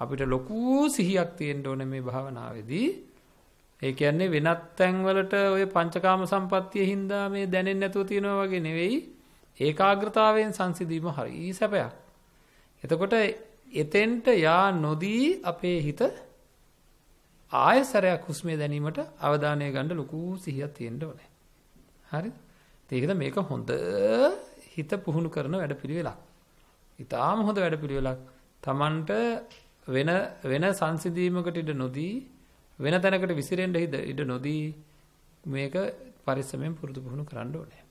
අපිට ලොකු සිහියක් තියෙන්න ඕනේ මේ භාවනාවේදී. ඒ කියන්නේ වෙනත් තැන්වලට ওই පංචකාම සම්පත්තිය හින්දා මේ දැනෙන්නේ නැතුව තියෙනවා වගේ නෙවෙයි. ඒකාග්‍රතාවයෙන් සංසිඳීම හරි සැපයක්. එතකොට එතෙන්ට යා නොදී අපේ හිත ආයසරයක් හුස්මේ දැනීමට අවධානය ගන්න ලොකු සිහියක් තියෙන්න ඕනේ. හරිද? ඒකද මේක හොඳ හිත පුහුණු කරන වැඩපිළිවෙලක්. ඊටාම හොඳ වැඩපිළිවෙලක්. Tamanට වෙන වෙන සංසිඳීමකට ඉඩ නොදී වෙන තැනකට විසිරෙන්න ඉඩ නොදී මේක පරිස්සමෙන් පුරුදු පුහුණු කරන්න ඕනේ.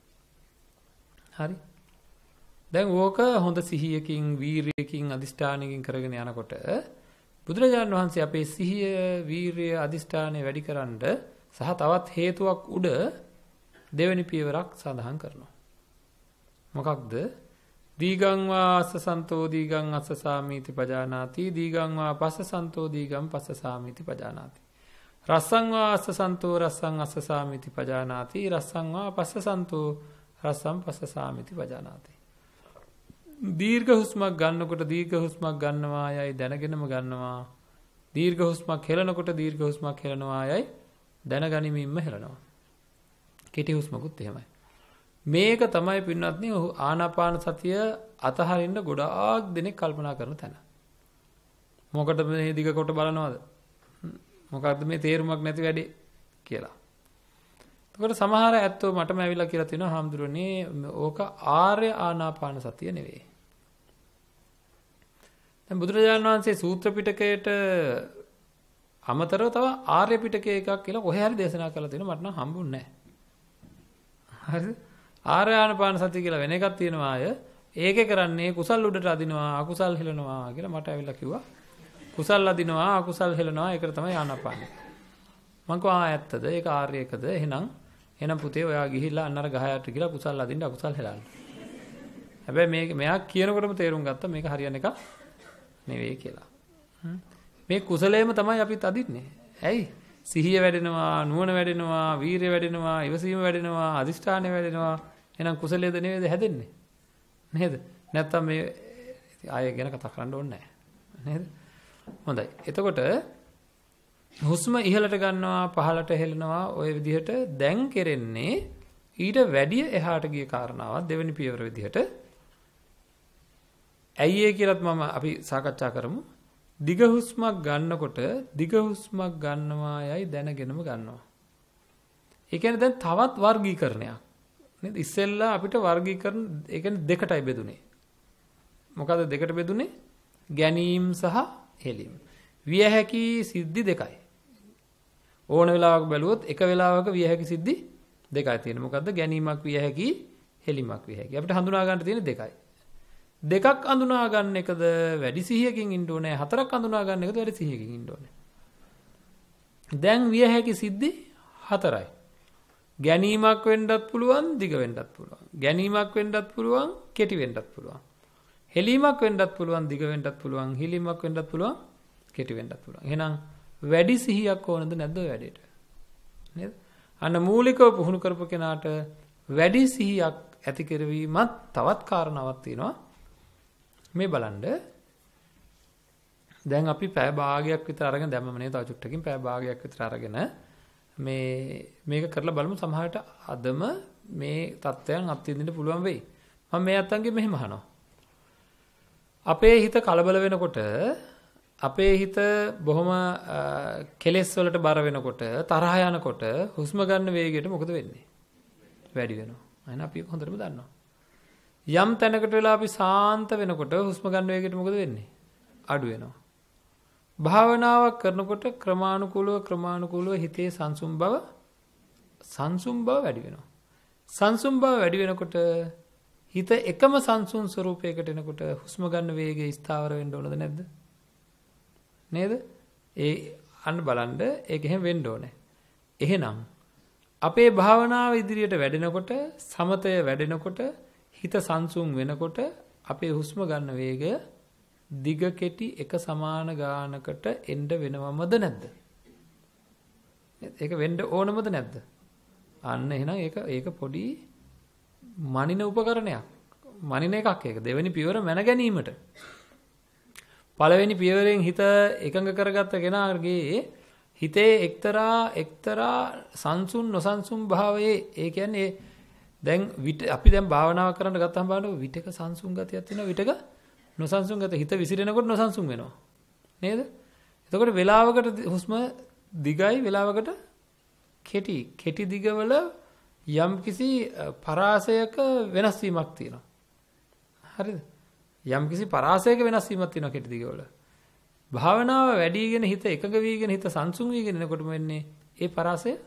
හරි. දැන් ඕක හොඳ සිහියකින් වීරියකින් අදිෂ්ඨානයකින් කරගෙන යනකොට බුදුරජාණන් වහන්සේ අපේ සිහිය වීරිය අදිෂ්ඨානය වැඩි කරන්න සහ තවත් හේතුවක් උඩ දෙවැනි පියවරක් සඳහන් කරනවා. මොකක්ද? දීගං වාස සන්තෝ දීගං අස්ස සාමීති පජානාති දීගං වා පස්ස සන්තෝ දීගං පස්ස සාමීති පජානාති රස්සං වා අස්ස සන්තෝ රස්සං අස්ස සාමීති පජානාති රස්සං වා පස්ස සන්තෝ රස්සම් පස්ස සාමිති වජානාතේ. දීර්ඝ හුස්මක් ගන්නකොට දීර්ඝ හුස්මක් ගන්නවා යයි දැනගෙනම ගන්නවා. දීර්ඝ හුස්මක් හෙලනකොට දීර්ඝ හුස්මක් හෙලනවා යයි දැනගනිමින්ම හෙලනවා. කෙටි හුස්මකුත් එහෙමයි. මේක තමයි පින්වත්නි ඔහු ආනාපාන සතිය අතහරින්න ගොඩාක් දෙනෙක් කල්පනා කරන තැන. මොකටද මේ දිග කොට බලනවද? මොකක්ද මේ තේරුමක් නැති වැඩේ කියලා. එතකොට සමහර ඇත්තෝ මටම ඇවිල්ලා කියලා තිනවා හාමුදුරනේ ඕක ආර්ය ආනාපාන සතිය නෙවෙයි. දැන් බුදුරජාණන් වහන්සේ සූත්‍ර පිටකයට අමතරව තව ආර්ය පිටකය එකක් කියලා කොහේ හරි දේශනා කරලා තිනවා මට නම් හම්බුන්නේ නැහැ. හරිද? ආර්ය ආනාපාන සතිය කියලා වෙන එකක් තියෙනවා අය. ඒකේ කරන්නේ කුසල් උඩට අදිනවා අකුසල් හෙලනවා කියලා මට ඇවිල්ලා කිව්වා. කුසල් අදිනවා අකුසල් හෙලනවා ඒකට තමයි ආනාපානයි. මං කිව්වා ආ ඇත්තද? ඒක ආර්යකද? එහෙනම් එහෙනම් පුතේ ඔයා ගිහිල්ලා අන්නර ගහයට කියලා කුසල් අදින්න අකුසල් හෙලන්න. හැබැයි මේක මෙයා කියනකොටම තේරුම් ගත්තා මේක හරියන එක නෙවෙයි කියලා. මේ කුසලයේම තමයි අපිත් අදින්නේ. ඇයි? සිහිය වැඩෙනවා, නුවණ වැඩෙනවා, වීරිය වැඩෙනවා, ඉවසීම වැඩෙනවා, අදිෂ්ඨානය වැඩෙනවා. එහෙනම් කුසලයේද නෙවෙයිද හැදෙන්නේ? නේද? නැත්තම් මේ ආයෙ ගැන කතා කරන්න ඕනේ නැහැ. නේද? හොඳයි. එතකොට හුස්ම ඉහළට ගන්නවා පහළට හෙලනවා ඔය විදිහට දැන් කෙරෙන්නේ ඊට වැඩිය එහාට ගිය කාරණාවක් දෙවෙනි පියවර විදිහට ඇයි ඒ කියලත් මම අපි සාකච්ඡා කරමු. දිග හුස්මක් ගන්නකොට දිග හුස්මක් ගන්නවා යයි දැනගෙනම ගන්නවා. ඒ කියන්නේ දැන් තවත් වර්ගීකරණයක්. නේද? ඉස්සෙල්ලා අපිට වර්ගීකරණ ඒ කියන්නේ දෙකටයි බෙදුනේ. මොකද දෙකට බෙදුනේ? ගැනීම සහ හෙලීම. විය හැකි සිද්ධි දෙකයි. ඕන වෙලාවක බැලුවොත් එක වෙලාවක විය හැකි සිද්ධි දෙකයි තියෙන මොකක්ද ගැනීමක් විය හැකි හෙලිමක් විය හැකි අපිට හඳුනා ගන්න තියෙන දෙකයි දෙකක් අඳුනා ගන්න එකද වැඩි සිහියකින් ඉන්න ඕනේ හතරක් අඳුනා ගන්න එකද වැඩි සිහියකින් ඉන්න ඕනේ දැන් විය හැකි සිද්ධි හතරයි ගැනීමක් වෙන්නත් පුළුවන් දිග වෙන්නත් පුළුවන් ගැනීමක් වෙන්නත් පුළුවන් කෙටි වෙන්නත් පුළුවන් හෙලීමක් වෙන්නත් පුළුවන් දිග වෙන්නත් පුළුවන් හිලීමක් වෙන්නත් පුළුවන් කෙටි වෙන්නත් පුළුවන් එහෙනම් වැඩි සිහියක් ඕනද නැද්ද ඔය වැඩේට? නේද? අන්න මූලිකව පුහුණු කරපු කෙනාට වැඩි සිහියක් ඇති කරවීමත් තවත් කාරණාවක් තියෙනවා. මේ බලන්න දැන් අපි පැය භාගයක් විතර අරගෙන දැම්මම නේද තව චුට්ටකින් පැය භාගයක් විතර අරගෙන මේ මේක කරලා බලමු සමහරට අදම මේ தත්වයන් අත්විඳින්න පුළුවන් වෙයි. මම මේ අතංගේ මෙහෙම අහනවා. අපේ හිත කලබල වෙනකොට අපේ හිත බොහොම කෙලෙස් වලට බර වෙනකොට තරහ යනකොට හුස්ම ගන්න වේගයට මොකද වෙන්නේ? වැඩි වෙනවා. එහෙනම් අපි හොඳටම දන්නවා. යම් තැනකට වෙලා අපි සාන්ත වෙනකොට හුස්ම ගන්න වේගයට මොකද වෙන්නේ? අඩු වෙනවා. භාවනාවක් කරනකොට ක්‍රමානුකූලව ක්‍රමානුකූලව හිතේ සංසුම් බව සංසුම් බව වැඩි වෙනවා. සංසුම් බව වැඩි වෙනකොට හිත එකම සංසුන් ස්වරූපයකට එනකොට හුස්ම ගන්න වේගය ස්ථාවර වෙන්න ඕනද නැද්ද? නේද? ඒ අන්න බලන්න ඒක එහෙම වෙන්න ඕනේ. එහෙනම් අපේ භාවනාව ඉදිරියට වැඩෙනකොට සමතය වැඩෙනකොට හිත සංසුන් වෙනකොට අපේ හුස්ම ගන්න වේගය දිග කෙටි එක සමාන ගානකට එන්න වෙනවමද නැද්ද? ඒක වෙන්න ඕනමද නැද්ද? අන්න එහෙනම් ඒක ඒක පොඩි මනින උපකරණයක්. මනින එකක් ඒක. දෙවෙනි පියවර මැන ගැනීමට. පළවෙනි පියවරෙන් හිත එකඟ කරගත්ත කෙනාගේ හිතේ එක්තරා එක්තරා සංසුන් නොසන්සුන් භාවයේ ඒ කියන්නේ දැන් විට අපි දැන් භාවනාව කරන්න ගත්තාම බලන්න විටක සංසුන් ගතියක් තියෙනවා විටක නොසන්සුන් ගතිය හිත විසිරෙනකොට නොසන්සුන් වෙනවා නේද එතකොට වේලාවකට හුස්ම දිගයි වේලාවකට කෙටි කෙටි දිගවල යම්කිසි පරාසයක වෙනස් වීමක් තියෙනවා හරිද යම්කිසි පරාසයක වෙනස් වීමක් තියෙනවා කෙටි දිග වල. භාවනාව වැඩිගෙන හිත එකග වීගෙන හිත සංසුන් වීගෙන එනකොටම වෙන්නේ ඒ පරාසය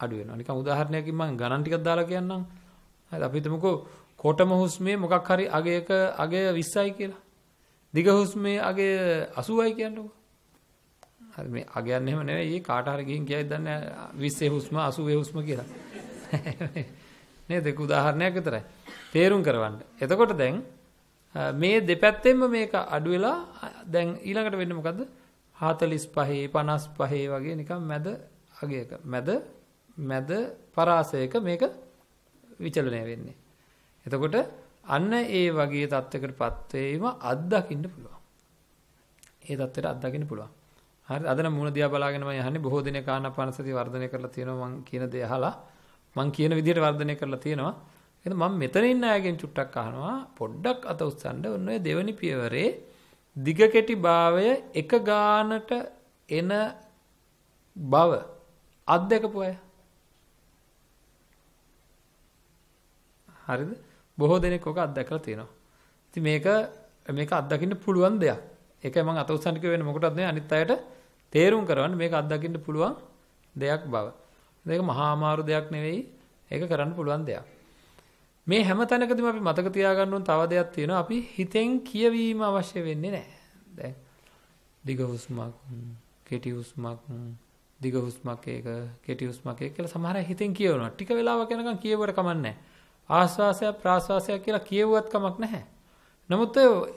අඩු වෙනවා. නිකන් උදාහරණයකින් මම ගණන් ටිකක් දාලා කියන්නම්. හරි අපි හිතමුකෝ කොටම හුස්මේ මොකක් හරි අගයක අගය 20යි කියලා. දිග හුස්මේ අගය 80යි කියන්නකෝ. හරි මේ අගයන් එහෙම නෙවෙයි. ඒ කාට හරි ගිහින් කියයි දන්නේ 20 හුස්ම 80 හුස්ම කියලා. නේද? ඒක උදාහරණයක් විතරයි. තේරුම් කරවන්න. එතකොට දැන් මේ දෙපැත්තෙන්ම මේක අඩුවෙලා දැන් ඊළඟට වෙන්න මොකද හතලිස් පහේ පනස් පහේ වගේ නිකම් මැද අගේක මැද මැද පරාසයක මේක විචලනය වෙන්නේ. එතකොට අන්න ඒ වගේ තත්ත්වකට පත්වීම අත්දකින්න පුළුවන්. ඒ තත්ත්වයට අත්දකින්න පුළුවන්. හරි අදන මුණ දිහා බලාගෙන මම යහන්නේ බොහෝ දිනේ කානපාන සතිය වර්ධනය කරලා තියෙනවා මං කියන දේ අහලා මං කියන විදිහට වර්ධනය කරලා තියෙනවා. එතන මම මෙතනින් අයගෙන් චුට්ටක් අහනවා පොඩ්ඩක් අත උස්සන්න ඔන්න ඔය දෙවනි පියවරේ දිග කෙටි භාවය එක ගානට එන බව අත්දකපු අය හරිද බොහෝ දෙනෙක් ඔක අත්දැකලා තියෙනවා ඉතින් මේක මේක අත්දකින්න පුළුවන් දෙයක් ඒකයි මම අත උස්සන්න කියවෙන්නේ මොකටද නේ අනිත් අයට තේරුම් කරවන්න මේක අත්දකින්න පුළුවන් දෙයක් බව මේක මහා අමාරු දෙයක් නෙවෙයි ඒක කරන්න පුළුවන් දෙයක් මේ හැම තැනකදීම අපි මතක තියාගන්න ඕන තව දෙයක් තියෙනවා. අපි හිතෙන් කියවීම අවශ්‍ය වෙන්නේ නැහැ. දැන් දිග හුස්මක්, කෙටි හුස්මක්, දිග හුස්මක් එක, කෙටි හුස්මක් එක කියලා සමහර හිතෙන් කියවනවා. ටික වෙලාවක් යනකම් කියවුවට කමක් නැහැ. ආස්වාසය ප්‍රාස්වාසය කියලා කියවුවත් කමක් නැහැ. නමුත්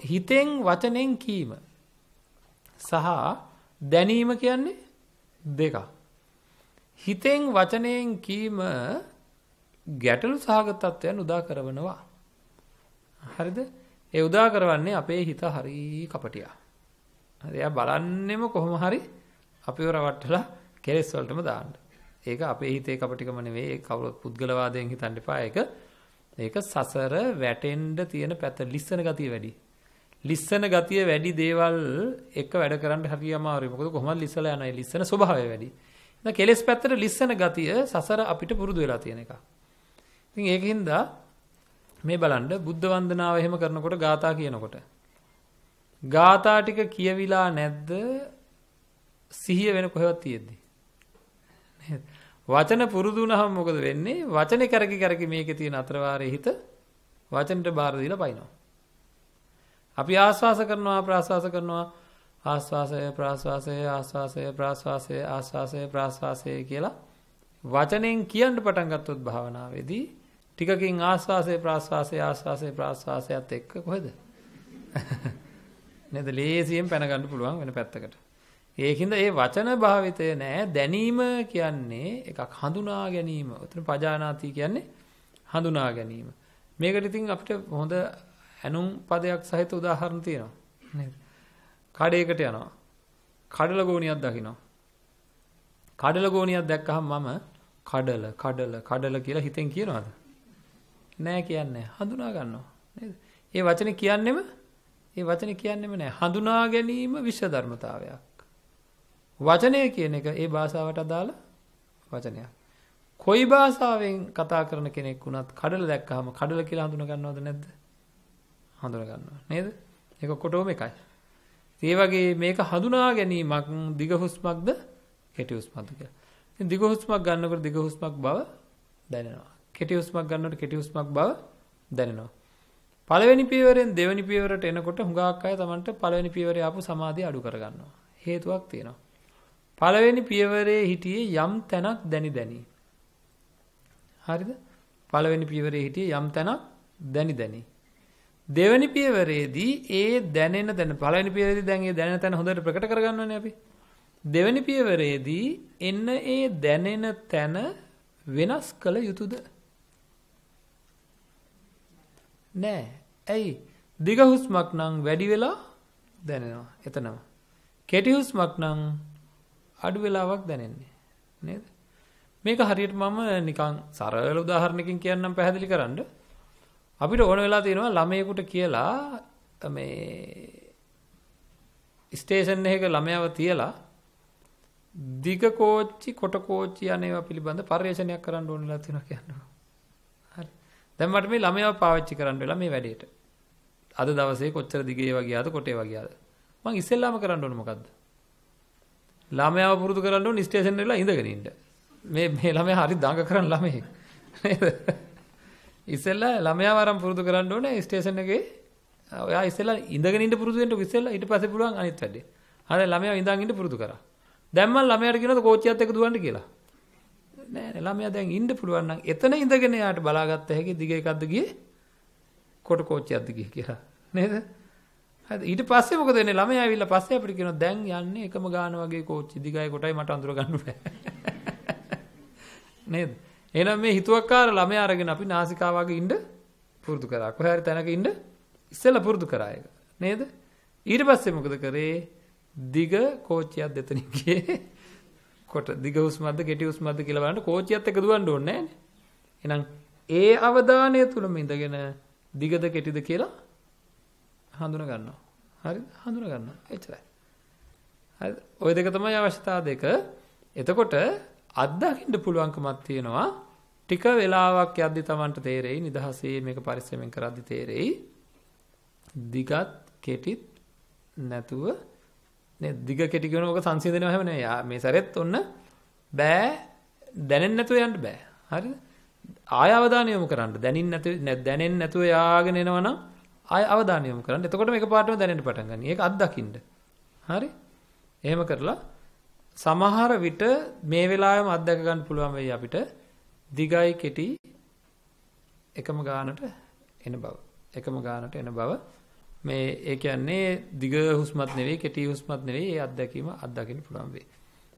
හිතෙන් වචනෙන් කීම සහ දැනීම කියන්නේ දෙකක්. හිතෙන් වචනයෙන් කීම ගැටලු සහගත තත්ත්වයන් උදා කරනවා. හරිද? ඒ උදා කරවන්නේ අපේ හිත හරි කපටියා. හරි එයා බලන්නෙම කොහොම හරි අපිව රවට්ටලා කෙලෙස් වලටම දාන්න. ඒක අපේ හිතේ කපටිකම නෙවෙයි. ඒක කවුරුත් පුද්ගලවාදයෙන් හිතන්න එපා. ඒක ඒක සසර වැටෙන්න තියෙන පැත ලිස්සන ගතිය වැඩි. ලිස්සන ගතිය වැඩි දේවල් එක වැඩ කරන්න හරි අමාරුයි. මොකද කොහොමද ලිස්සලා යනයි ලිස්සන ස්වභාවය වැඩි. ඉතින් කෙලෙස් පැත්තට ලිස්සන ගතිය සසර අපිට පුරුදු වෙලා තියෙන එකක්. ඉතින් ඒකින්ද මේ බලන්න බුද්ධ වන්දනාව එහෙම කරනකොට ගාථා කියනකොට ගාථා ටික කියවිලා නැද්ද සිහිය වෙන කොහෙවත් තියෙද්දි නේද වචන පුරුදු වුණාම මොකද වෙන්නේ වචනේ කරකි කරකි මේකේ තියෙන අතරවාරයේ හිත වචනට බාර දීලා පයින්නවා අපි ආස්වාස කරනවා ප්‍රාස්වාස කරනවා ආස්වාසය ප්‍රාස්වාසය ආස්වාසය ප්‍රාස්වාසය ආස්වාසය ප්‍රාස්වාසය කියලා වචනෙන් කියන්න පටන් ගත්තොත් භාවනාවේදී ටිකකින් ආස්වාසය ප්‍රාශ්වාසය ආස්වාසය ප්‍රාශ්වාසයත් එක්ක කොහෙද නේද ලේසියෙන් පැනගන්න පුළුවන් වෙන පැත්තකට ඒකින්ද ඒ වචන භාවිතය නෑ දැනීම කියන්නේ එකක් හඳුනා ගැනීම උතන පජානාති කියන්නේ හඳුනා ගැනීම මේකට ඉතින් අපිට හොඳ ඇනුම් පදයක් සහිත උදාහරණ තියෙනවා නේද කඩේකට යනවා කඩල ගෝණියක් දකිනවා කඩල ගෝණියක් දැක්කහම මම කඩල කඩල කඩල කියලා හිතෙන් කියනවාද නෑ කියන්නේ හඳුනා ගන්නවා නේද? ඒ වචනේ කියන්නෙම ඒ වචනේ කියන්නෙම නෑ හඳුනා ගැනීම විශ්ව ධර්මතාවයක්. වචනය කියන එක ඒ භාෂාවට අදාළ වචනයක්. කොයි භාෂාවෙන් කතා කරන කෙනෙක් වුණත් කඩල දැක්කහම කඩල කියලා හඳුනා ගන්නවද නැද්ද? හඳුනා ගන්නවා නේද? ඒක කොටෝම එකයි. ඒ වගේ මේක හඳුනා ගැනීමක් දිග හුස්මක්ද කෙටි හුස්මක්ද කියලා. ඉතින් දිග හුස්මක් ගන්නකොට දිග හුස්මක් බව දැනෙනවා. කෙටි හුස්මක් ගන්නකොට කෙටි හුස්මක් බව දැනෙනවා. පළවෙනි පියවරෙන් දෙවෙනි පියවරට එනකොට හුඟක් අය Tamanට පළවෙනි පියවරේ ආපු සමාධිය අඩු කරගන්නවා. හේතුවක් තියෙනවා. පළවෙනි පියවරේ හිටියේ යම් තැනක් දැනි දැනි. හරිද? පළවෙනි පියවරේ හිටියේ යම් තැනක් දැනි දැනි. දෙවෙනි පියවරේදී ඒ දැනෙන දැන පළවෙනි පියවරේදී දැන් ඒ දැනෙන තැන හොඳට ප්‍රකට කරගන්නවනේ අපි. දෙවෙනි පියවරේදී එන්න ඒ දැනෙන තැන වෙනස් කළ යුතුයද? නෑ. ඇයි? දිග හුස්මක් නම් වැඩි වෙලා දැනෙනවා. එතනම. කෙටි හුස්මක් නම් අඩු වෙලාවක් දැනෙන්නේ. නේද? මේක හරියට මම නිකන් සරල උදාහරණකින් කියන්නම් පැහැදිලි කරන්න. අපිට ඕන වෙලා තියෙනවා ළමයෙකුට කියලා මේ ස්ටේෂන් එකක ළමයාව තියලා දිග කෝච්චි කොට කෝච්චි අනේවා පිළිබඳ පර්යේෂණයක් කරන්න ඕන වෙලා තියෙනවා කියනවා. දැන් මට මේ ළමයාව පාවිච්චි කරන්න වෙලා මේ වැඩේට. අද දවසේ කොච්චර දිගේ වගේ ආද කොටේ වගේ ආද. මං ඉස්සෙල්ලාම කරන්න ඕන මොකද්ද? ළමයාව පුරුදු කරන්න ඕන ස්ටේෂන් එකේ ඉඳගෙන ඉන්න. මේ මේ ළමයා හරි දඟ කරන ළමයෙක්. නේද? ඉස්සෙල්ලා ළමයා වරම් පුරුදු කරන්න ඕනේ ස්ටේෂන් එකේ. ඔයා ඉස්සෙල්ලා ඉඳගෙන ඉන්න පුරුදු වෙන්න ඉස්සෙල්ලා ඊට පස්සේ පුළුවන් අනිත් වැඩේ. හරිය ළමයා ඉඳන් ඉන්න පුරුදු කරා. දැන් මම ළමයාට කියනවාද කෝච්චියත් එක්ක දුවන්න කියලා. නෑනේ. ළමයා දැන් ඉන්න පුළුවන් නම් එතන ඉඳගෙන යාට බලාගත්ත හැකි දිග එකක්ද ගියේ? කොට කෝච්චියක්ද ගියේ කියලා. නේද? හරි ඊට පස්සේ මොකද වෙන්නේ? ළමයා ඇවිල්ලා පස්සේ අපිට කියනවා දැන් යන්නේ එකම ගාන වගේ කෝච්චි දිගයි කොටයි මට අඳුර ගන්න බෑ. නේද? එහෙනම් මේ හිතුවක්කාර ළමයා අරගෙන අපි නාසිකා වගේ ඉන්න පුරුදු කරා. කොහේ හරි තැනක ඉන්න ඉස්සෙල්ලා පුරුදු කරා ඒක. නේද? ඊට පස්සේ මොකද කරේ? දිග කෝච්චියක් දෙතනින් ගියේ. කොට දිග හුස්මක්ද කෙටි හුස්මක්ද කියලා බලන්න කෝච්චියත් එක දුවන්න ඕනේ එහෙනම් ඒ අවධානය තුලම ඉඳගෙන දිගද කෙටිද කියලා හඳුනා ගන්නවා. හරිද? හඳුනා ගන්නවා. එච්චරයි. හරිද? ওই දෙක තමයි අවශ්‍යතා දෙක. එතකොට අත්දකින්න පුළුවන්කමක් තියෙනවා. ටික වෙලාවක් යද්දි Tamanට තේරෙයි නිදහසේ මේක පරිස්සමෙන් කරද්දි තේරෙයි. දිගත් කෙටිත් නැතුව නේ දිග කෙටි කරන ඕක සංසිඳනවා හැම නෙවෙයි. මේ සැරෙත් ඔන්න බෑ දැනෙන්නේ නැතුව යන්න බෑ. හරිද? ආය අවධානය යොමු කරන්න. දැනින් නැතුව දැනෙන්නේ නැතුව යාගෙන එනවනම් ආය අවධානය යොමු කරන්න. එතකොට මේක පාටම දැනෙන්න පටන් ගන්න. ඒක අත්දකින්න. හරි? එහෙම කරලා සමහර විට මේ වෙලාවෙම අත්දක ගන්න පුළුවන් වෙයි අපිට දිගයි කෙටි එකම ගානට එන බව. එකම ගානට එන බව මේ ඒ කියන්නේ දිග හුස්මත් නෙවෙයි කෙටි හුස්මත් නෙවෙයි ඒ අත්දැකීම අත්දකින්න පුළුවන් වෙයි.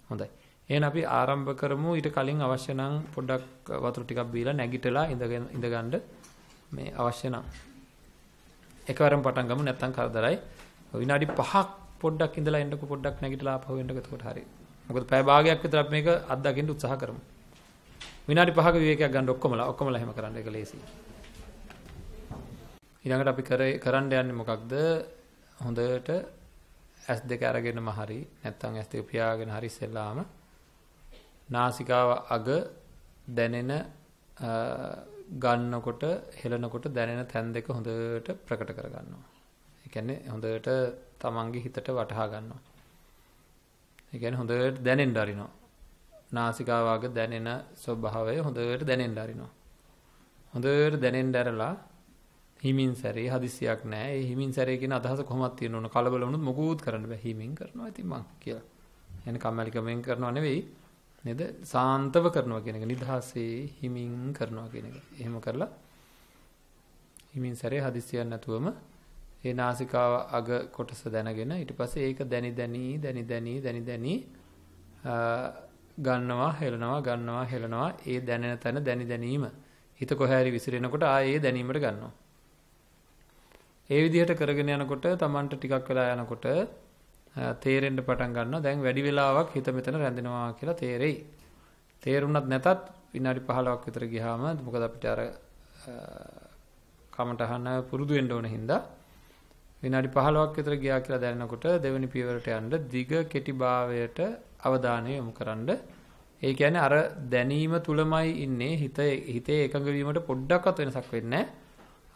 හොඳයි. එහෙනම් අපි ආරම්භ කරමු ඊට කලින් අවශ්‍ය නම් පොඩ්ඩක් වතුර ටිකක් බීලා නැගිටලා ඉඳගෙන ඉඳගන්න මේ අවශ්‍ය නම් එකවරම පටන් ගමු නැත්තම් කරදරයි. විනාඩි 5ක් පොඩ්ඩක් ඉඳලා එන්නකො පොඩ්ඩක් නැගිටලා ආපහු එන්නකො එතකොට හරියි. මොකද පැය භාගයක් විතර අපි මේක අත්දකින්න උත්සාහ කරමු. විනාඩි 5ක විවේකයක් ගන්න ඔක්කොමලා ඔක්කොමලා එහෙම කරන්න එක ලේසියි. ඊළඟට අපි කරේ කරන්න යන්නේ මොකක්ද? හොඳට S2 අරගෙනම හරි නැත්නම් S2 පියාගෙන හරි ඉස්සෙල්ලාම නාසිකාව අග දැනෙන ගන්නකොට හෙලනකොට දැනෙන තැන් දෙක හොඳට ප්‍රකට කරගන්නවා. ඒ කියන්නේ හොඳට තමන්ගේ හිතට වටහා ගන්නවා. ඒ කියන්නේ හොඳට දැනෙන්න අරිනවා. නාසිකාව අග දැනෙන ස්වභාවය හොඳට දැනෙන්න අරිනවා. හොඳට දැනෙන්න ඇරලා හිමින් සැරේ හදිසියක් නෑ. ඒ හිමින් සැරේ කියන අදහස කොහොමද තියෙන්න ඕන? කලබල වුණොත් මොකුත් කරන්න බෑ. හිමින් කරනවා ඉතින් මං කියලා. يعني කම්මැලිකමෙන් කරනවා නෙවෙයි. නේද? සාන්තව කරනවා කියන එක. නිදහසේ හිමින් කරනවා කියන එක. එහෙම කරලා හිමින් සැරේ හදිසියක් නැතුවම ඒ නාසිකාව අග කොටස දැනගෙන ඊට පස්සේ ඒක දැනි දැනි දැනි දැනි දැනි දැනි ගන්නවා හෙලනවා ගන්නවා හෙලනවා ඒ දැනෙන තැන දැනි දැනීම හිත කොහේ හරි විසිරෙනකොට ආයේ දැනීමට ගන්නවා ඒ විදිහට කරගෙන යනකොට Tamanට ටිකක් වෙලා යනකොට තේරෙන්න පටන් ගන්නවා දැන් වැඩි වෙලාවක් හිත මෙතන රැඳෙනවා කියලා තේරෙයි. තේරුණත් නැතත් විනාඩි 15ක් විතර ගියාම මොකද අපිට අර කමටහන පුරුදු වෙන්න ඕන හින්දා විනාඩි 15ක් විතර ගියා කියලා දැනනකොට දෙවෙනි පියවරට යන්න දිග කෙටි භාවයට අවධානය යොමු කරන්න. ඒ කියන්නේ අර දැනීම තුලමයි ඉන්නේ හිත හිතේ එකඟ වීමට පොඩ්ඩක්වත් වෙනසක් වෙන්නේ නැහැ.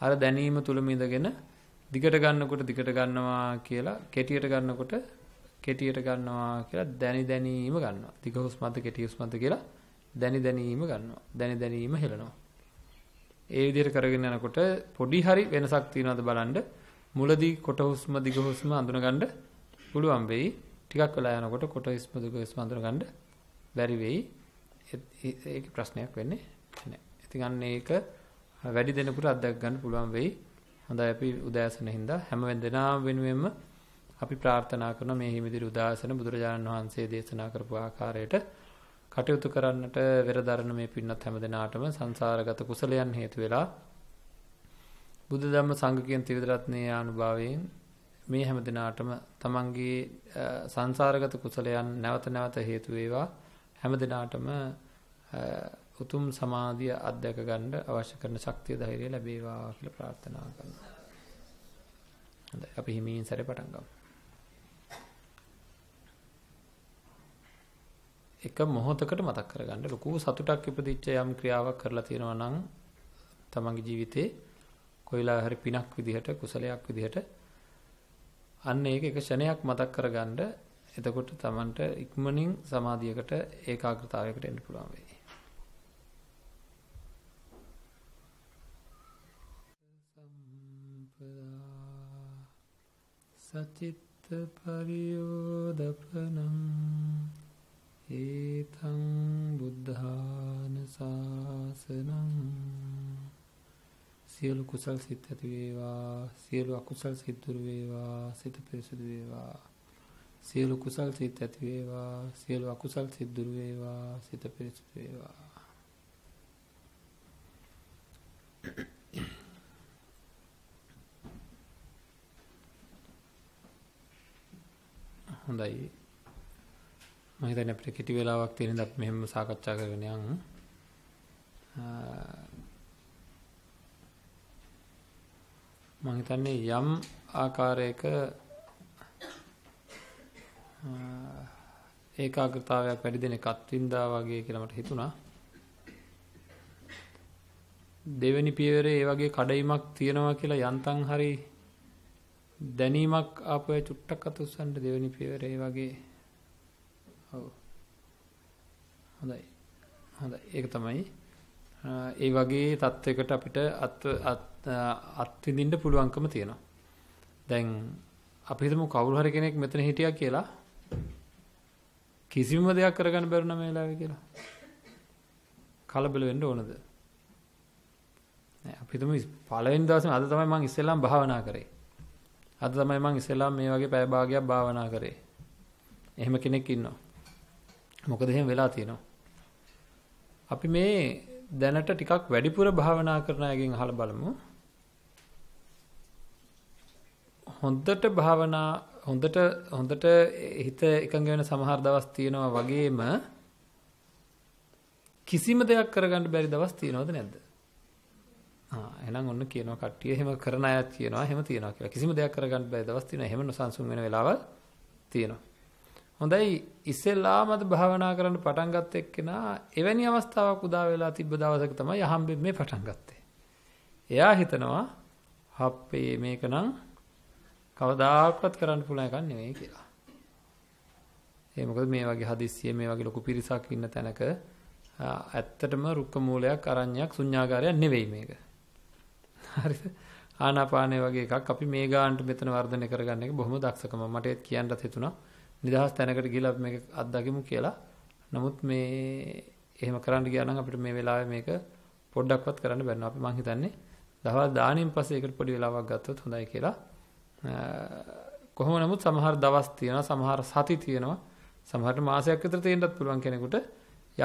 අර දැනීම තුලම ඉඳගෙන දිගට ගන්නකොට දිගට ගන්නවා කියලා කෙටියට ගන්නකොට කෙටියට ගන්නවා කියලා දැනි දැනීම ගන්නවා. දිග හුස්මත් කෙටි හුස්මත් කියලා දැනි දැනීම ගන්නවා. දැනි දැනීම හෙලනවා. ඒ විදිහට කරගෙන යනකොට පොඩි හරි වෙනසක් තියනවද බලන්න. මුලදී කොට හුස්ම දිග හුස්ම අඳුනගන්න පුළුවන් වෙයි. ටිකක් වෙලා යනකොට කොට හුස්ම දිග හුස්ම අඳුනගන්න බැරි වෙයි. ඒක ප්‍රශ්නයක් වෙන්නේ නැහැ. ඉතින් අන්න ඒක වැඩි දෙනෙකුට අත්දැක ගන්න පුළුවන් වෙයි. හොඳයි අපි උදෑසන හින්දා හැම වෙදෙනාම වෙනුවෙන්ම අපි ප්‍රාර්ථනා කරන මේ හිමිදිරි උදෑසන බුදුරජාණන් වහන්සේ දේශනා කරපු ආකාරයට කටයුතු කරන්නට වෙරදරන මේ පින්නත් හැම දෙනාටම සංසාරගත කුසලයන් හේතු වෙලා බුදු ධම්ම සංඝ කියන ත්‍රිවිධ රත්නයේ අනුභවයෙන් මේ හැම දිනාටම තමන්ගේ සංසාරගත කුසලයන් නැවත නැවත හේතු වේවා හැම දිනාටම උතුම් සමාධිය අත්දැක ගන්න අවශ්‍ය කරන ශක්තිය ධෛර්යය ලැබේවා කියලා ප්‍රාර්ථනා කරනවා. හොඳයි අපි හිමින් සැරේ පටන් ගමු. එක මොහොතකට මතක් කරගන්න ලොකු සතුටක් ඉපදිච්ච යම් ක්‍රියාවක් කරලා තියෙනවා නම් තමන්ගේ ජීවිතේ කොයිලා හරි පිනක් විදිහට කුසලයක් විදිහට අන්න ඒක එක ෂණයක් මතක් කරගන්න එතකොට තමන්ට ඉක්මනින් සමාධියකට ඒකාග්‍රතාවයකට එන්න පුළුවන් වෙයි. උපදා සචිත්ත පරියෝදපනං ඒතං බුද්ධාන සාසනං සියලු කුසල් සිත් ඇති වේවා සියලු අකුසල් සිත් දුරු වේවා සිත පිරිසුදු වේවා සියලු කුසල් සිත් ඇති වේවා සියලු අකුසල් සිත් දුරු වේවා සිත පිරිසුදු වේවා හොඳයි. මම හිතන්නේ අපිට කෙටි වෙලාවක් තියෙන ඉඳන් අපි මෙහෙම සාකච්ඡා කරගෙන යමු. මම හිතන්නේ යම් ආකාරයක ඒකාග්‍රතාවයක් වැඩි දෙන එකත්වින්දා වගේ කියලා මට හිතුණා. දෙවෙනි පියවරේ ඒ වගේ කඩයිමක් තියෙනවා කියලා යන්තම් හරි දැනීමක් අප චුට්ටක් අතුස්සන්ට දෙවනි පියවරේ වගේ හොඳයි හොඳ ඒක තමයි ඒ වගේ තත්ත්වකට අපිට අත්විඳින්ට පුළුවන්කම තියෙනවා දැන් අපිතම කවුරු හරි කෙනෙක් මෙතන හිටියා කියලා කිසිම දෙයක් කරගන්න බැරුණ මේලාව කියලා කලබල වෙන්න ඕනද අපිතම පළවෙනි දවසේ අද තමයි මම ඉස්සෙල්ලාම භාවනා කරේ අද තමයි මම ඉස්සෙල්ලා මේ වගේ පැය භාගයක් භාවනා කරේ. එහෙම කෙනෙක් ඉන්නවා. මොකද එහෙම වෙලා තියෙනවා. අපි මේ දැනට ටිකක් වැඩිපුර භාවනා කරන අයගෙන් අහලා බලමු. හොඳට භාවනා හොඳට හොඳට හිත එකඟ වෙන සමහර දවස් තියෙනවා වගේම කිසිම දෙයක් කරගන්න බැරි දවස් තියෙනවද නැද්ද? ආ එහෙනම් ඔන්න කියනවා කට්ටිය එහෙම කරන අයත් කියනවා එහෙම තියනවා කියලා. කිසිම දෙයක් කරගන්න බැරි දවස් තියෙනවා. එහෙම නොසන්සුන් වෙන වෙලාවල් තියෙනවා. හොඳයි ඉස්සෙල්ලාමද භාවනා කරන්න පටන් ගත්ත එක්කෙනා එවැනි අවස්ථාවක් උදා වෙලා තිබ්බ දවසක තමයි අහම්බෙන් මේ පටන් ගත්තේ. එයා හිතනවා හප්පේ මේක නම් කවදාකවත් කරන්න පුළුවන් එකක් නෙවෙයි කියලා. ඒ මොකද මේ වගේ හදිස්සිය මේ වගේ ලොකු පිරිසක් ඉන්න තැනක ඇත්තටම රුක්ක මූලයක් අරණ්‍යයක් ශුන්‍යාගාරයක් නෙවෙයි මේක. හරිද? ආනාපානය වගේ එකක් අපි මේ ගානට මෙතන වර්ධනය කරගන්න එක බොහොම දක්ෂකම. මට ඒත් කියන්නත් හිතුණා. නිදහස් තැනකට ගිහලා අපි මේක අත්දැකීමු කියලා. නමුත් මේ එහෙම කරන්න ගියා නම් අපිට මේ වෙලාවේ මේක පොඩ්ඩක්වත් කරන්න බැරි නෝ. අපි මං හිතන්නේ දවල් දානින් පස්සේ ඒකට පොඩි වෙලාවක් ගත්තොත් හොඳයි කියලා. කොහොම නමුත් සමහර දවස් තියෙනවා, සමහර සති තියෙනවා. සමහරට මාසයක් විතර තියෙන්නත් පුළුවන් කෙනෙකුට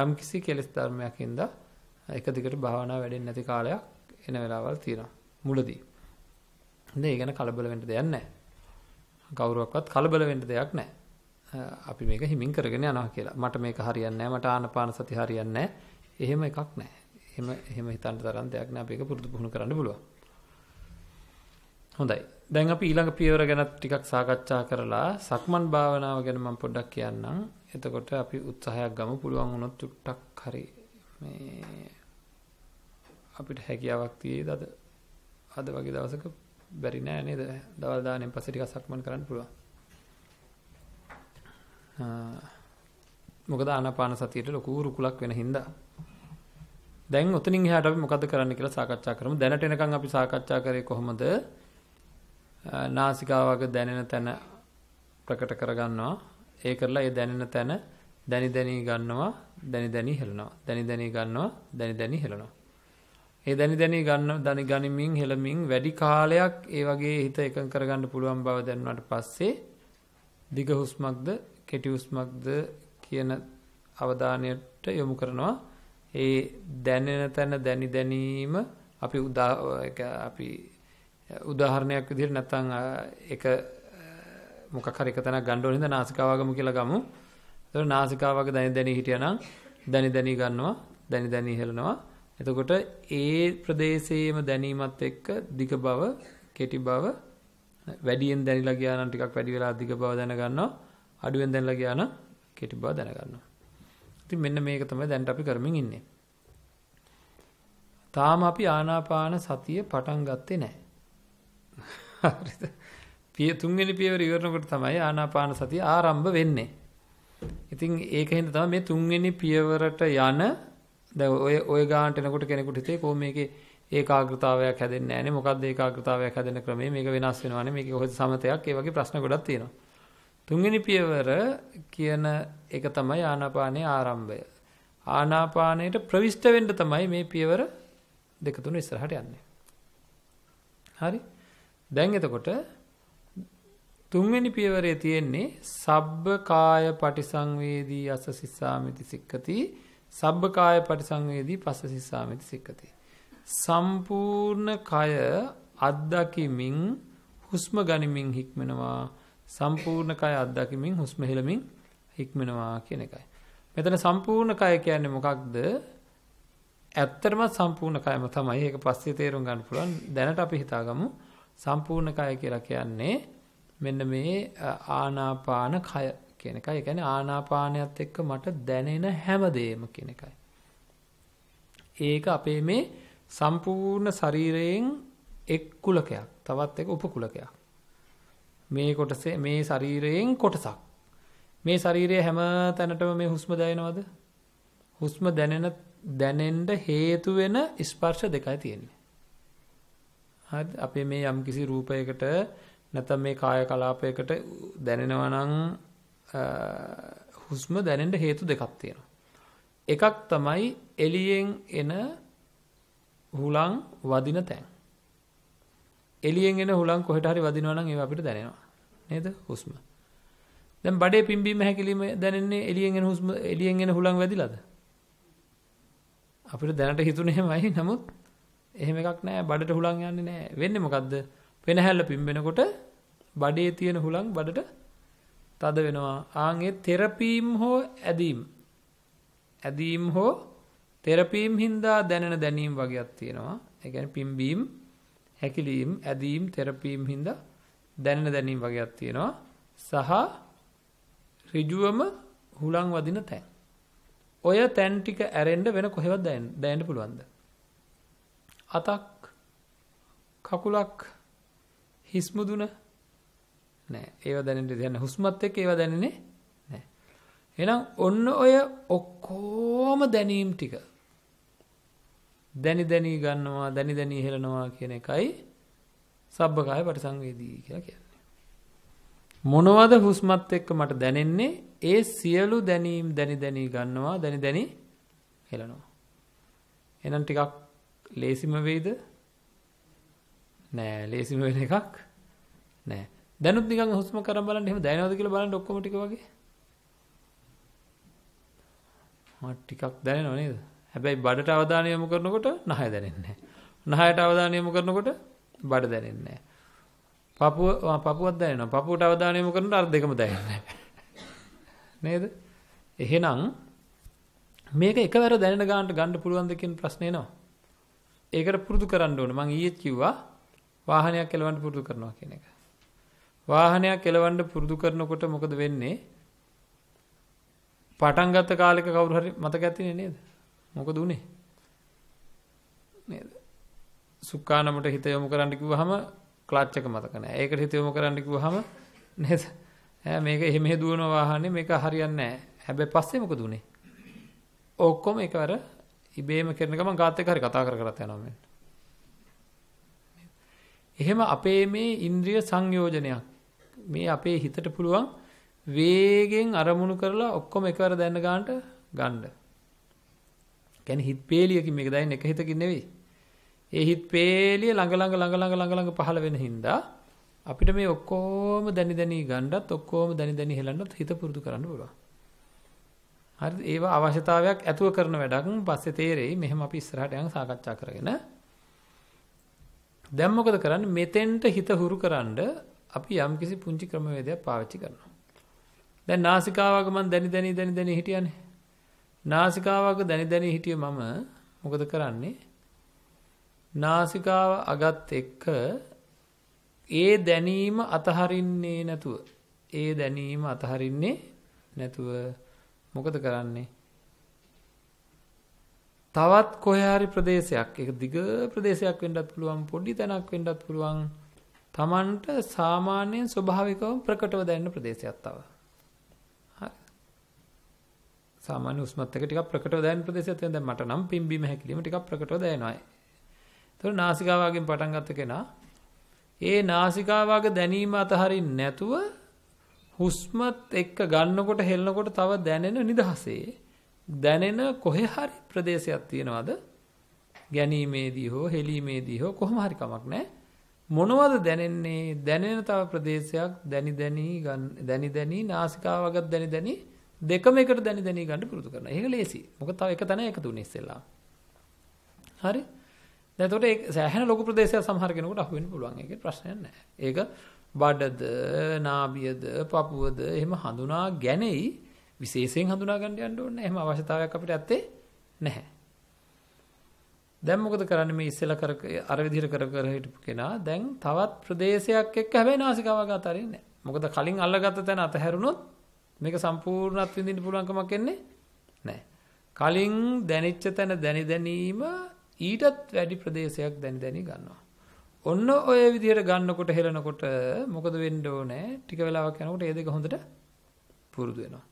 යම්කිසි කෙලෙස් ධර්මයක් හින්දා එක දිගට භාවනා වැඩෙන්නේ නැති කාලයක් එන වෙලාවල් තියෙනවා. මුලදී. ඉතින් ඒ ගැන කලබල වෙන්න දෙයක් නැහැ. කවුරුවක්වත් කලබල වෙන්න දෙයක් නැහැ. අපි මේක හිමින් කරගෙන යනවා කියලා. මට මේක හරියන්නේ නැහැ. මට ආනපාන සති හරියන්නේ නැහැ. එහෙම එකක් නැහැ. එහෙම එහෙම හිතන්න තරම් දෙයක් නෑ අපි ඒක පුරුදු පුහුණු කරන්න පුළුවන්. හොඳයි. දැන් අපි ඊළඟ පියවර ගැන ටිකක් සාකච්ඡා කරලා සක්මන් භාවනාව ගැන මම පොඩ්ඩක් කියන්නම්. එතකොට අපි උත්සාහයක් ගමු පුළුවන් වුණොත් චුට්ටක් හරි මේ අපිට හැකියාවක් තියෙයිද? අද වගේ දවසක බැරි නෑ නේද? දවල් දානෙන් පස්සේ ටිකක් සක්මන් කරන්න පුළුවන්. මොකද ආනාපාන සතියට ලොකු රුකුලක් වෙන හින්දා දැන් ඔතනින් එහාට අපි මොකද්ද කරන්න කියලා සාකච්ඡා කරමු. දැනට එනකන් අපි සාකච්ඡා කරේ කොහොමද? නාසිකාවක දැනෙන තැන ප්‍රකට කරගන්නවා. ඒ කරලා ඒ දැනෙන තැන දැනි දැනි ගන්නවා, දැනි දැනි හෙලනවා. දැනි දැනි ගන්නවා, දැනි දැනි හෙලනවා. ඒ දැනි දැනි ගන්න දනි ගනිමින් හෙළමින් වැඩි කාලයක් ඒ වගේ හිත එකඟ කරගන්න පුළුවන් බව දැනුණාට පස්සේ දිග හුස්මක්ද කෙටි හුස්මක්ද කියන අවධානයට යොමු කරනවා ඒ දැනෙන තැන දැනි දැනීම අපි උදා අපි උදාහරණයක් විදිහට නැත්නම් එක මොකක් හරි එක තැනක් ගන්න ඕනේ නේද නාසිකාවගම කියලා ගමු. ඒතකොට නාසිකාවක දැනි දැනි හිටියනම් දැනි දැනි ගන්නවා, දැනි දැනි හෙලනවා. එතකොට ඒ ප්‍රදේශයේම දැනීමත් එක්ක දිග බව කෙටි බව වැඩියෙන් දැනලා ගියා නම් ටිකක් වැඩි වෙලා දිග බව දැනගන්නවා අඩුවෙන් දැනලා ගියා නම් කෙටි බව දැනගන්නවා ඉතින් මෙන්න මේක තමයි දැන් අපි කරමින් ඉන්නේ තාම අපි ආනාපාන සතිය පටන් ගත්තේ නැහැ හරිද පිය තුන්වෙනි පියවර ඉවරනකොට තමයි ආනාපාන සතිය ආරම්භ වෙන්නේ ඉතින් ඒක හින්දා තමයි මේ තුන්වෙනි පියවරට යන දැන් ඔය ඔය ගානට එනකොට කෙනෙකුට හිතේ කොහොම මේකේ ඒකාග්‍රතාවයක් හැදෙන්නේ නැහැනේ මොකද්ද ඒකාග්‍රතාවයක් හැදෙන ක්‍රමය මේක වෙනස් වෙනවානේ මේක කොහෙද සමතයක් ඒ වගේ ප්‍රශ්න ගොඩක් තියෙනවා තුන්වෙනි පියවර කියන එක තමයි ආනාපානයේ ආරම්භය ආනාපානයට ප්‍රවිෂ්ඨ වෙන්න තමයි මේ පියවර දෙක තුන ඉස්සරහට යන්නේ හරි දැන් එතකොට තුන්වෙනි පියවරේ තියෙන්නේ සබ්බ කාය පටිසංවේදී අස සිස්සාමිති සික්කති සබ්බකාය පරිසංවේදී පස්ස සිස්සාමිති සික්කති. සම්පූර්ණ කය අත්දකිමින් හුස්ම ගනිමින් හික්මෙනවා සම්පූර්ණ කය අත්දකිමින් හුස්ම හෙළමින් හික්මෙනවා කියන එකයි. මෙතන සම්පූර්ණ කය කියන්නේ මොකක්ද? ඇත්තටම සම්පූර්ණ කයම තමයි. ඒක පස්සේ තේරුම් ගන්න පුළුවන්. දැනට අපි හිතාගමු සම්පූර්ණ කය කියලා කියන්නේ මෙන්න මේ ආනාපාන කය කියන එකයි. ඒ කියන්නේ ආනාපානයත් එක්ක මට දැනෙන හැමදේම කියන එකයි. ඒක අපේ මේ සම්පූර්ණ ශරීරයෙන් එක් කුලකයක්, තවත් එක උපකුලකයක්. මේ කොටසේ මේ ශරීරයෙන් කොටසක්. මේ ශරීරයේ හැම තැනටම මේ හුස්ම දැනෙනවද? හුස්ම දැනෙන දැනෙන්න හේතු වෙන ස්පර්ශ දෙකයි තියෙන්නේ. හරි අපේ මේ යම්කිසි රූපයකට නැත්නම් මේ කාය කලාපයකට දැනෙනවා නම් හුස්ම දැනෙන්න හේතු දෙකක් තියෙනවා. එකක් තමයි එළියෙන් එන හුලං වදින තැන්. එළියෙන් එන හුලං කොහෙට හරි වදිනවා නම් ඒක අපිට දැනෙනවා. නේද? හුස්ම. දැන් බඩේ පිම්බීම හැකිලිම දැනෙන්නේ එළියෙන් එන හුස්ම එළියෙන් එන හුලං වැදිලාද? අපිට දැනට හිතුනේ එහෙමයි. නමුත් එහෙම එකක් නෑ. බඩට හුලං යන්නේ නෑ. වෙන්නේ මොකද්ද? වෙනහැල්ල පිම්බෙනකොට බඩේ තියෙන හුලං බඩට තද වෙනවා ආන්ගේ තෙරපීම් හෝ ඇදීම් ඇදීම් හෝ තෙරපීම් හින්දා දැනෙන දැනීම් වගේක් තියෙනවා ඒ කියන්නේ පිම්බීම් හැකිලීම් ඇදීම් තෙරපීම් හින්දා දැනෙන දැනීම් වගේක් තියෙනවා සහ ඍජුවම හුලං වදින තැන් ඔය තැන් ටික ඇරෙන්න වෙන කොහෙවත් දැනෙන්න පුළුවන්ද අතක් කකුලක් හිස් මුදුන නෑ. ඒව දැනෙන්නේ දැන හුස්මත් එක්ක ඒව දැනෙන්නේ නෑ. එහෙනම් ඔන්න ඔය ඔක්කොම දැනීම් ටික දැනි දැනි ගන්නවා දැනි දැනි හෙලනවා කියන එකයි සබ්බකාය පරිසංවේදී කියලා කියන්නේ. මොනවද හුස්මත් එක්ක මට දැනෙන්නේ ඒ සියලු දැනීම් දැනි දැනි ගන්නවා දැනි දැනි හෙලනවා. එහෙනම් ටිකක් ලේසිම වෙයිද? නෑ ලේසිම වෙන එකක් නෑ. දැනුත් නිකන් හුස්ම කරන් බලන්න එහෙම දැනනවද කියලා බලන්න ඔක්කොම ටික වගේ. මට ටිකක් දැනෙනව නේද? හැබැයි බඩට අවධානය යොමු කරනකොට නහය දැනෙන්නේ නැහැ. නහයට අවධානය යොමු කරනකොට බඩ දැනෙන්නේ නැහැ. පපුව පපුවක් දැනෙනවා. පපුවට අවධානය යොමු කරනකොට අර දෙකම දැනෙන්නේ නේද? එහෙනම් මේක එකවර දැනෙන ගානට ගන්න පුළුවන්ද කියන ප්‍රශ්නේ එනවා. ඒකට පුරුදු කරන්න ඕනේ. මම ඊයේ කිව්වා වාහනයක් එලවන්න පුරුදු කරනවා කියන එක. වාහනයක් එලවන්න පුරුදු කරනකොට මොකද වෙන්නේ? පටන් ගත්ත කාලෙක කවුරු හරි මතක ඇතිනේ නේද? මොකද උනේ? නේද? සුක්කානමට හිත යොමු කරන්න කිව්වහම ක්ලච් එක මතක නැහැ. ඒකට හිත යොමු කරන්න කිව්වහම නේද? ඈ මේක එහෙම දුවන වාහනේ මේක හරියන්නේ නැහැ. හැබැයි පස්සේ මොකද උනේ? ඔක්කොම එකවර ඉබේම කරන ගමන් කාත් එක්ක හරි කතා කර කරත් යනවා මෙන්න. එහෙම අපේ මේ ඉන්ද්‍රිය සංයෝජනයක් මේ අපේ හිතට පුළුවන් වේගෙන් අරමුණු කරලා ඔක්කොම එකවර දැන්න ගන්නට ගන්න. කියන්නේ හිත පේලියකින් මේක දැන් එක හිතකින් නෙවෙයි. ඒ හිත පේලිය ළඟ ළඟ ළඟ ළඟ ළඟ ළඟ පහළ වෙන හින්දා අපිට මේ ඔක්කොම දනි දනි ගණ්ඩත් ඔක්කොම දනි දනි හෙලන්නත් හිත පුරුදු කරන්න පුළුවන්. හරිද? ඒවා අවශ්‍යතාවයක් ඇතුව කරන වැඩක්. පස්සේ තේරෙයි මෙහෙම අපි ඉස්සරහට යන සාකච්ඡා කරගෙන. දැන් මොකද කරන්නේ? මෙතෙන්ට හිත හුරු කරන්ඩ අපි යම්කිසි පුංචි ක්‍රමවේදයක් පාවිච්චි කරනවා. දැන් නාසිකාවක මම දැනි දැනි දැනි දැනි හිටියානේ. නාසිකාවක දැනි දැනි හිටිය මම මොකද කරන්නේ? නාසිකාව අගත් එක්ක ඒ දැනීම අතහරින්නේ නැතුව ඒ දැනීම අතහරින්නේ නැතුව මොකද කරන්නේ? තවත් කොහේ හරි ප්‍රදේශයක් ඒක දිග ප්‍රදේශයක් වෙන්නත් පුළුවන් පොඩි තැනක් වෙන්නත් පුළුවන් Tamanට සාමාන්‍යයෙන් ස්වභාවිකවම ප්‍රකටව දැනෙන ප්‍රදේශයක් තව. හරි. සාමාන්‍ය උස්මත් එක ටිකක් ප්‍රකටව දැනෙන ප්‍රදේශයක් තියෙන දැන් මට නම් පිම්බීම හැකිලිම ටිකක් ප්‍රකටව දැනෙනවා. ඒතකොට නාසිකාවාගෙන් පටන් ගත්ත කෙනා ඒ නාසිකාවාග දැනීම අතහරින්න නැතුව හුස්මත් එක්ක ගන්නකොට හෙල්නකොට තව දැනෙන නිදහසේ දැනෙන කොහෙ හරි ප්‍රදේශයක් තියෙනවද ගැනීමේදී හෝ හෙලීමේදී හෝ කොහොම හරි කමක් නැහැ මොනවද දැනෙන්නේ දැනෙන තව ප්‍රදේශයක් දැනි දැනි දැනි දැනි නාසිකාවගත් දැනි දැනි දෙකම එකට දැනි දැනි ගන්න පුරුදු කරනවා. ඒක ලේසි. මොකද තව එක තැන එකතු වෙන්නේ ඉස්සෙල්ලා. හරි? දැන් එතකොට ඒ සෑහෙන ලොකු ප්‍රදේශයක් සමහර කෙනෙකුට අහු වෙන්න පුළුවන්. ඒකේ ප්‍රශ්නයක් නැහැ. ඒක බඩද, නාභියද, පපුවද එහෙම හඳුනා ගැනීමයි විශේෂයෙන් හඳුනා ගන්න යන්න ඕනේ. එහෙම අවශ්‍යතාවයක් අපිට ඇත්තේ නැහැ. දැන් මොකද කරන්නේ මේ ඉස්සෙල්ලා කර අර විදිහට කර කර හිටපු කෙනා දැන් තවත් ප්‍රදේශයක් එක්ක හැබැයි නාසිකාවක අතරින්නේ නැහැ. මොකද කලින් අල්ලගත්ත තැන අතහැරුණොත් මේක සම්පූර්ණත් විඳින්න පුළුවන්කමක් එන්නේ නැහැ. කලින් දැනෙච්ච තැන දැනි දැනීම ඊටත් වැඩි ප්‍රදේශයක් දැනි දැනි ගන්නවා. ඔන්න ඔය විදිහට ගන්නකොට හෙලනකොට මොකද වෙන්න ඕනේ? ටික වෙලාවක් යනකොට ඒ දෙක හොඳට පුරුදු වෙනවා.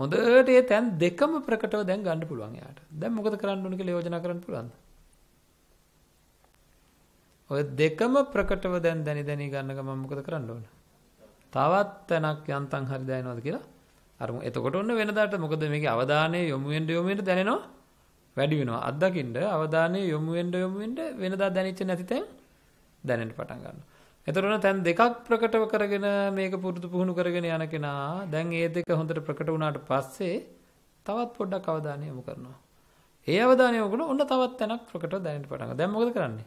හොඳට ඒ තැන් දෙකම ප්‍රකටව දැන් ගන්න පුළුවන් එයාට. දැන් මොකද කරන්න ඕන කියලා යෝජනා කරන්න පුළුවන්ද? ඔය දෙකම ප්‍රකටව දැන් දැනි දැනි ගන්න ගමන් මොකද කරන්න ඕන? තවත් තැනක් යන්තම් හරි දැනෙනවද කියලා? අර එතකොට ඔන්න වෙනදාට මොකද මේකේ අවධානය යොමු වෙන්න යොමු වෙන්න දැනෙනවා වැඩි වෙනවා. අත්දකින්න අවධානය යොමු වෙන්න යොමු වෙන්න වෙනදා දැනෙච්ච නැති තැන් දැනෙන්න පටන් ගන්නවා. එතකොට ඔන්න තැන් දෙකක් ප්‍රකටව කරගෙන මේක පුරුදු පුහුණු කරගෙන යන කෙනා දැන් ඒ දෙක හොඳට ප්‍රකට වුණාට පස්සේ තවත් පොඩ්ඩක් අවධානය යොමු කරනවා. ඒ අවධානය යොමු කරන ඔන්න තවත් තැනක් ප්‍රකටව දැනෙන්න පටන් ගන්නවා. දැන් මොකද කරන්නේ?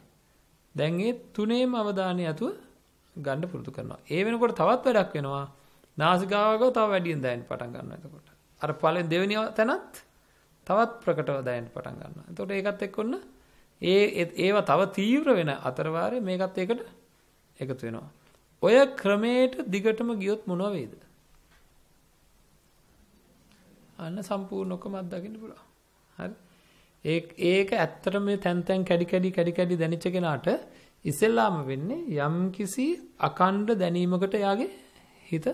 දැන් ඒ තුනේම අවධානය ඇතුව ගන්න පුරුදු කරනවා. ඒ වෙනකොට තවත් වැඩක් වෙනවා. නාසිකාවක තව වැඩියෙන් දැනෙන්න පටන් ගන්නවා එතකොට. අර පළවෙනි දෙවෙනි තැනත් තවත් ප්‍රකටව දැනෙන්න පටන් ගන්නවා. එතකොට ඒකත් එක්ක ඔන්න ඒ ඒවා තව තීව්‍ර වෙන අතරවාරේ මේකත් ඒකට එකතු වෙනවා. ඔය ක්‍රමයට දිගටම ගියොත් මොනව වේද? අන්න සම්පූර්ණ ඔක්කොම අත්දකින්න පුළුවන්. හරි. ඒ ඒක ඇත්තටම මේ තැන් තැන් කැඩි කැඩි කැඩි කැඩි දැනිච්ච කෙනාට ඉස්සෙල්ලාම වෙන්නේ යම්කිසි අකණ්ඩ දැනීමකට යාගේ හිත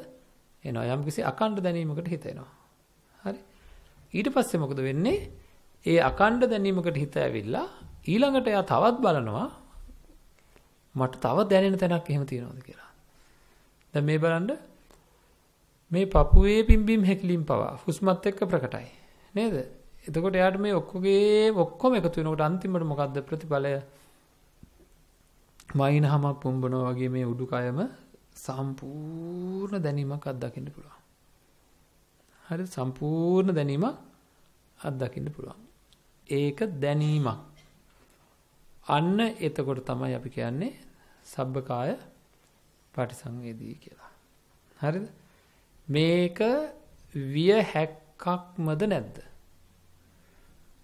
එනවා. යම්කිසි අකණ්ඩ දැනීමකට හිත එනවා. හරි. ඊට පස්සේ මොකද වෙන්නේ? ඒ අකණ්ඩ දැනීමකට හිත ඇවිල්ලා ඊළඟට එයා තවත් බලනවා මට තව දැනෙන තැනක් එහෙම තියෙනවද කියලා. දැන් මේ බලන්න මේ Papuwe පිම්බීම් හැකිලිම් පවා හුස්මත් එක්ක ප්‍රකටයි. නේද? එතකොට එයාට මේ ඔක්කොගේ ඔක්කොම එකතු වෙනකොට අන්තිමට මොකද්ද ප්‍රතිඵලය? වයින්හමක් පුම්බනවා වගේ මේ උඩුකයම සම්පූර්ණ දැනීමක් අත්දකින්න පුළුවන්. හරි සම්පූර්ණ දැනීමක් අත්දකින්න පුළුවන්. ඒක දැනීමක්. අන්න එතකොට තමයි අපි කියන්නේ සබ්බකාය පටිසංවේදී කියලා. හරිද? මේක විය හැක්කක්මද නැද්ද?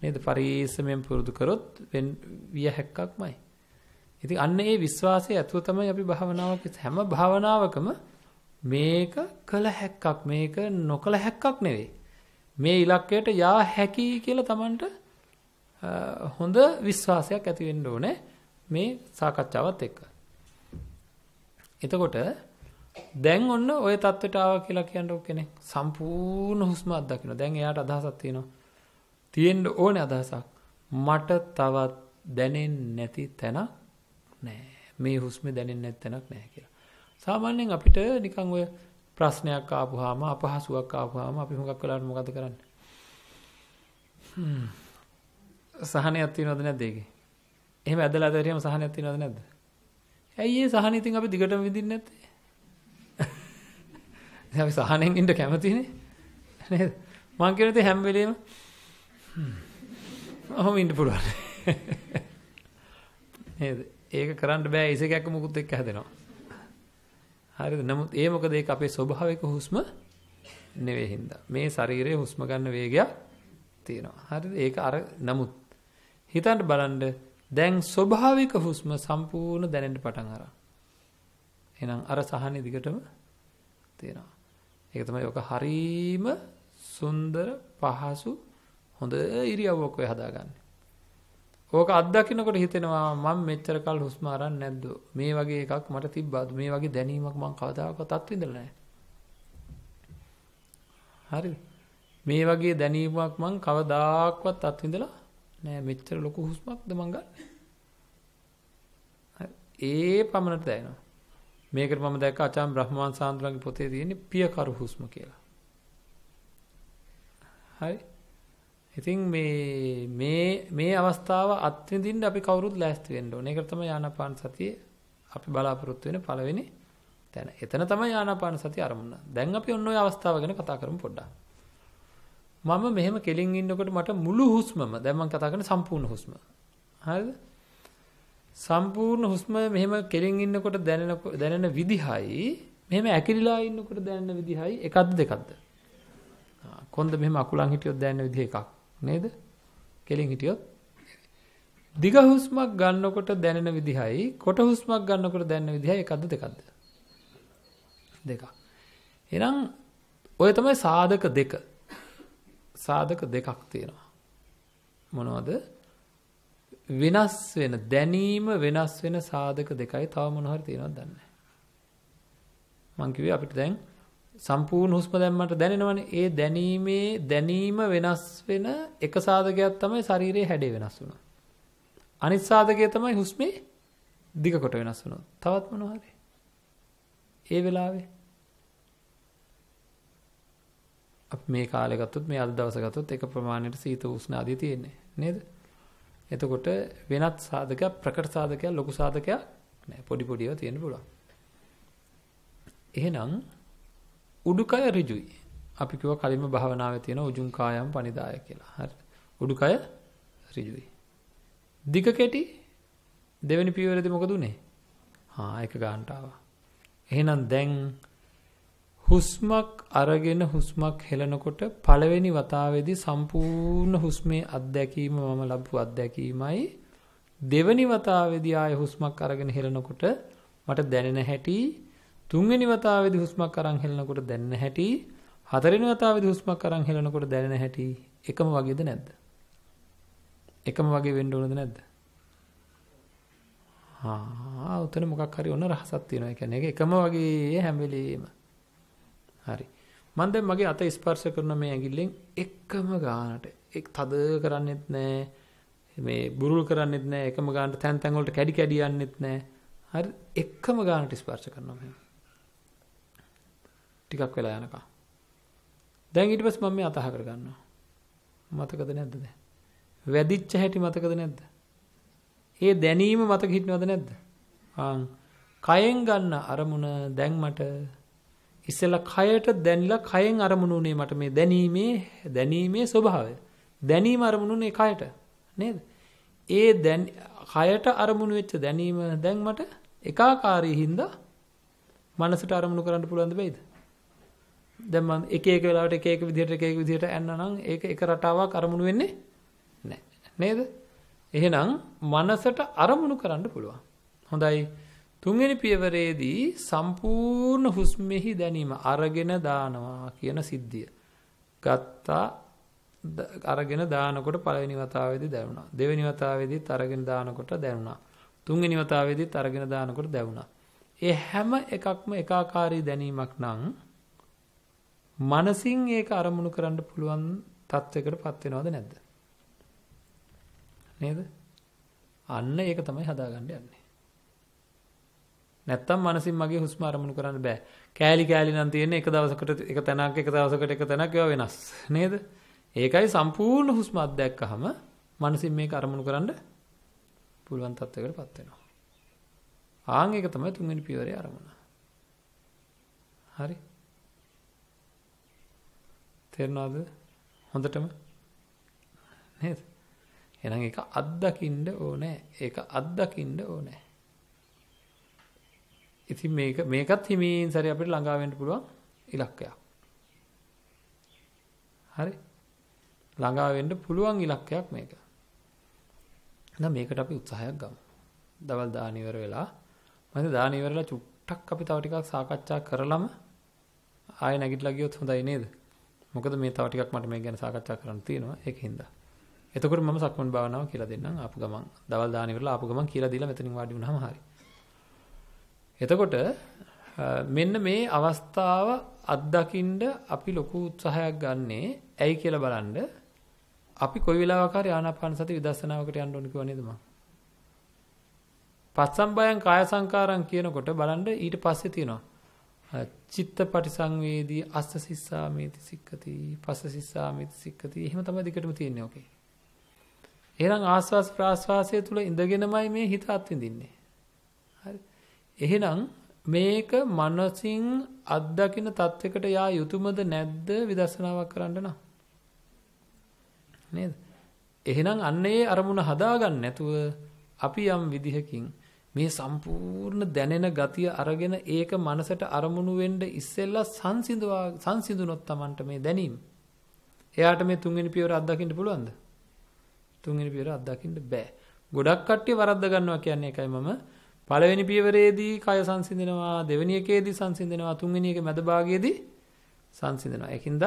නේද? පරිස්සමෙන් පුරුදු කරොත් විය හැක්කක්මයි. ඉතින් අන්න ඒ විශ්වාසය ඇතුව තමයි අපි භාවනාවක හැම භාවනාවකම මේක කළ හැක්කක් මේක නොකළ හැක්කක් නෙවෙයි. මේ ඉලක්කයට යා හැකි කියලා Tamanට හොඳ විශ්වාසයක් ඇති වෙන්න ඕනේ මේ සාකච්ඡාවත් එක්ක. එතකොට දැන් ඔන්න ওই தත්ත්වයට ආවා කියලා කියන්න ඕක කෙනෙක් සම්පූර්ණ හුස්ම අත්දකින්න. දැන් එයාට අදහසක් තියෙනවා. තියෙන්න ඕන අදහසක් මට තවත් දැනෙන් නැති තැනක් නෑ මේ හුස්ම දැනෙන් නැත් තැනක් නෑ කියලා. සාමාන්‍යයෙන් අපිට නිකං ඔය ප්‍රශ්නයක් ආපුහාම අපහසුවක් ආපුහාම අපි මොකක් කලාට මොකද කරන්න. සහනය අත්ති නොද නැදේගේ එහම ඇදල අදරයම සහන ඇති නොද නැද. ඇයිඒ සහනඉතින් අපි දිගටම විදින්න නැත්තේ. සහනෙන් ඉට කැමතිනේ මංකනති හැම්වෙලීම ඔහොම ඉන්න පුළුවන්. නේද? ඒක කරන්න බෑ ඉසේකයක් මොකුත් එක්ක හැදෙනවා. හරිද? නමුත් ඒ මොකද ඒක අපේ ස්වභාවික හුස්ම නෙවෙයි හින්දා. මේ ශරීරයේ හුස්ම ගන්න වේගයක් තියෙනවා. හරිද? ඒක අර නමුත් හිතන්න බලන්න දැන් ස්වභාවික හුස්ම සම්පූර්ණ දැනෙන්න පටන් අරන්. එහෙනම් අර සහනේ දිගටම තියෙනවා. ඒක තමයි ඔක හරීම සුන්දර පහසු හොඳ ඉරියව්වක් ඔය හදාගන්නේ. ඕක අත්දකින්නකොට හිතෙනවා මම මෙච්චර කල් හුස්ම අරන් නැද්ද? මේ වගේ එකක් මට තිබ්බාද? මේ වගේ දැනීමක් මම කවදාකවත් අත්විඳලා නැහැ. හරිද? මේ වගේ දැනීමක් මම කවදාකවත් අත්විඳලා නෑ මෙච්චර ලොකු හුස්මක්ද මං ගන්න. ඒ පමණට දැනෙනවා. මේකට මම දැක්ක අචාම් බ්‍රහ්මවන් සාන්තුලන්ගේ පොතේ තියෙන පියකරු හුස්ම කියලා. හරි ඉතින් මේ මේ මේ අවස්ථාව අත්විඳින්න අපි කවුරුත් ලෑස්ති වෙන්න ඕනේ. ඒක තමයි ආනාපාන සතිය අපි බලාපොරොත්තු වෙන පළවෙනි තැන. එතන තමයි ආනාපාන සතිය ආරමුණ. දැන් අපි ඔන්න ඔය අවස්ථාව ගැන කතා කරමු පොඩ්ඩක්. මම මෙහෙම කෙලින් ඉන්නකොට මට මුළු හුස්මම දැන් මම කතා කරන්නේ සම්පූර්ණ හුස්ම. හරිද? සම්පූර්ණ හුස්ම මෙහෙම කෙලින් ඉන්නකොට දැනෙන දැනෙන විදිහයි මෙහෙම ඇකිලිලා ඉන්නකොට දැනෙන විදිහයි එකක්ද දෙකක්ද? කොන්ද මෙහෙම අකුලන් හිටියොත් දැනෙන විදිහ එකක්. නේද? කෙලින් හිටියොත් දිග හුස්මක් ගන්නකොට දැනෙන විදිහයි කොට හුස්මක් ගන්නකොට දැනෙන විදිහයි එකක්ද දෙකක්ද? දෙකක්. එහෙනම් ඔය තමයි සාධක දෙක. සාධක දෙකක් තියෙනවා. මොනවද? වෙනස් වෙන දැනීම වෙනස් වෙන සාධක දෙකයි තව මොන හරි තියෙනවද දන්නේ නැහැ. මං කිව්වේ අපිට දැන් සම්පූර්ණ හුස්ම දැම්මට දැනෙනවනේ. ඒ දැනීමේ දැනීම වෙනස් වෙන එක සාධකයක් තමයි ශරීරයේ හැඩය වෙනස් වුණා. අනිත් සාධකය තමයි හුස්මේ දිග කොට වෙනස් වුණා. තවත් මොනවාරි? ඒ වෙලාවේ අපි මේ කාලේ ගත්තොත් මේ අද දවස ගත්තොත් එක ප්‍රමාණයට සීත උෂ්ණ ආදී තියෙන්නේ නේද? එතකොට වෙනත් සාධකයක් ප්‍රකට සාධකයක් ලොකු සාධකයක් නෑ පොඩි පොඩිව තියෙන්න පුළුවන්. එහෙනම් උඩුකය ඍජුයි. අපි කිව්වා කලින්ම භාවනාවේ තියෙන උජුං කායම් පනිදාය කියලා. හරි. උඩුකය ඍජුයි. දිග කෙටි දෙවෙනි පියවරේදී මොකද උනේ? හා එක ගන්නට ආවා. එහෙනම් දැන් හුස්මක් අරගෙන හුස්මක් හෙලනකොට පළවෙනි වතාවේදී සම්පූර්ණ හුස්මේ අත්දැකීම මම ලැබපු අත්දැකීමයි දෙවෙනි වතාවේදී ආය හුස්මක් අරගෙන හෙලනකොට මට දැනෙන හැටි තුන්වෙනි වතාවේදී හුස්මක් අරන් හෙලනකොට දැනෙන හැටි හතරවෙනි වතාවේදී හුස්මක් අරන් හෙලනකොට දැනෙන හැටි එකම වගේද නැද්ද? එකම වගේ වෙන්න ඕනද නැද්ද? ආ උතන මොකක් හරි ඔන්න රහසක් තියෙනවා. ඒ කියන්නේ එකම වගේ හැම වෙලෙම. හරි. මම දැන් මගේ අත ස්පර්ශ කරන මේ ඇඟිල්ලෙන් එකම ගානට එක් තද කරන්නෙත් නැහැ. මේ බුරුල් කරන්නෙත් නැහැ. එකම ගානට තැන් තැන් වලට කැඩි කැඩි යන්නෙත් නැහැ. හරි එකම ගානට ස්පර්ශ කරනවා මම. ටිකක් වෙලා යනකම්. දැන් ඊට පස්සේ මම මේ අතහ කර ගන්නවා. මතකද නැද්ද දැන්? වැදිච්ච හැටි මතකද නැද්ද? ඒ දැනීම මතක හිටිනවද නැද්ද? ආන් කයෙන් ගන්න අරමුණ දැන් මට ඉස්සෙල්ලා කයට දැනිලා කයෙන් අරමුණු උනේ මට මේ දැනීමේ දැනීමේ ස්වභාවය. දැනීම අරමුණු උනේ කයට. නේද? ඒ දැන් කයට අරමුණු වෙච්ච දැනීම දැන් මට එකාකාරී හින්දා මනසට අරමුණු කරන්න පුළුවන් දෙයිද? දැන් මම එක එක වෙලාවට එක එක විදිහට එක එක විදිහට යනනම් ඒක එක රටාවක් අරමුණු වෙන්නේ නැහැ නේද එහෙනම් මනසට අරමුණු කරන්න පුළුවන් හොඳයි තුන්වෙනි පියවරේදී සම්පූර්ණ හුස්මෙහි දැනීම අරගෙන දානවා කියන සිද්ධිය ගත්තා අරගෙන දානකොට පළවෙනි වතාවේදී දැනුණා දෙවෙනි වතාවේදීත් අරගෙන දානකොට දැනුණා තුන්වෙනි වතාවේදීත් අරගෙන දානකොට දැනුණා ඒ හැම එකක්ම එකාකාරී දැනීමක් නම් මනසින් ඒක අරමුණු කරන්න පුළුවන් තත්වයකටපත් වෙනවද නැද්ද? නේද? අන්න ඒක තමයි හදාගන්න යන්නේ. නැත්තම් මනසින් මගේ හුස්ම අරමුණු කරන්න බෑ. කෑලි කෑලි නම් තියෙන්නේ එක දවසකට එක තැනක් එක දවසකට එක තැනක් ඒවා වෙනස්. නේද? ඒකයි සම්පූර්ණ හුස්ම අත්දැක්කහම මනසින් මේක අරමුණු කරන්න පුළුවන් තත්වයකටපත් වෙනවා. ආන් ඒක තමයි තුන්වෙනි පියවරේ අරමුණ. හරි. තේරෙනවද? හොඳටම නේද? එහෙනම් ඒක අත්දකින්න ඕනේ. ඒක අත්දකින්න ඕනේ. ඉතින් මේක මේකත් හිමින් සරි අපිට ළඟා වෙන්න පුළුවන් ඉලක්කයක්. හරි. ළඟා වෙන්න පුළුවන් ඉලක්කයක් මේක. එහෙනම් මේකට අපි උත්සාහයක් ගමු. දවල් දාන ඉවර වෙලා මම දාන ඉවරලා චුට්ටක් අපි තව ටිකක් සාකච්ඡා කරලම ආයෙ නැගිටලා ගියොත් හොඳයි නේද? මොකද මේ තව ටිකක් මට මේ ගැන සාකච්ඡා කරන්න තියෙනවා ඒකින්ද. එතකොට මම සක්මන් භාවනාව කියලා දෙන්නම් ආපු ගමන්. දවල් දාන ඉවරලා ආපු ගමන් කියලා දීලා මෙතනින් වාඩි වුණාම හරි. එතකොට මෙන්න මේ අවස්ථාව අත්දකින්න අපි ලොකු උත්සාහයක් ගන්නේ ඇයි කියලා බලන්න අපි කොයි වෙලාවක හරි ආනාපාන සති විදර්ශනාවකට යන්න ඕන කිව්ව නේද මම? පස්සම්බයං කාය සංකාරං කියනකොට බලන්න ඊට පස්සේ තියෙනවා චිත්ත පටිසංවේදී අස්ස සිස්සාමේති සික්කති පස්ස සිස්සාමේති සික්කති එහෙම තමයි දෙකටම තියෙන්නේ ඕකේ. එහෙනම් ආස්වාස් ප්‍රාස්වාසය තුල ඉඳගෙනමයි මේ හිත අත්විඳින්නේ. හරි. එහෙනම් මේක මනසින් අත්දකින தත්වයකට යා යුතුයමද නැද්ද විදර්ශනාවක් කරන්න නම්. නේද? එහෙනම් අන්න ඒ අරමුණ හදාගන්න නැතුව අපි යම් විදිහකින් මේ සම්පූර්ණ දැනෙන ගතිය අරගෙන ඒක මනසට අරමුණු වෙන්න ඉස්සෙල්ලා සංසිඳවා සංසිඳුනොත් Tamanට මේ දැනීම. එයාට මේ තුන්වෙනි පියවර අත්දකින්න පුළුවන්ද? තුන්වෙනි පියවර අත්දකින්න බෑ. ගොඩක් කට්ටිය වරද්ද ගන්නවා කියන්නේ ඒකයි මම පළවෙනි පියවරේදී කය සංසිඳනවා දෙවෙනි එකේදී සංසිඳනවා තුන්වෙනි එකේ මැද භාගයේදී සංසිඳනවා. ඒකින්ද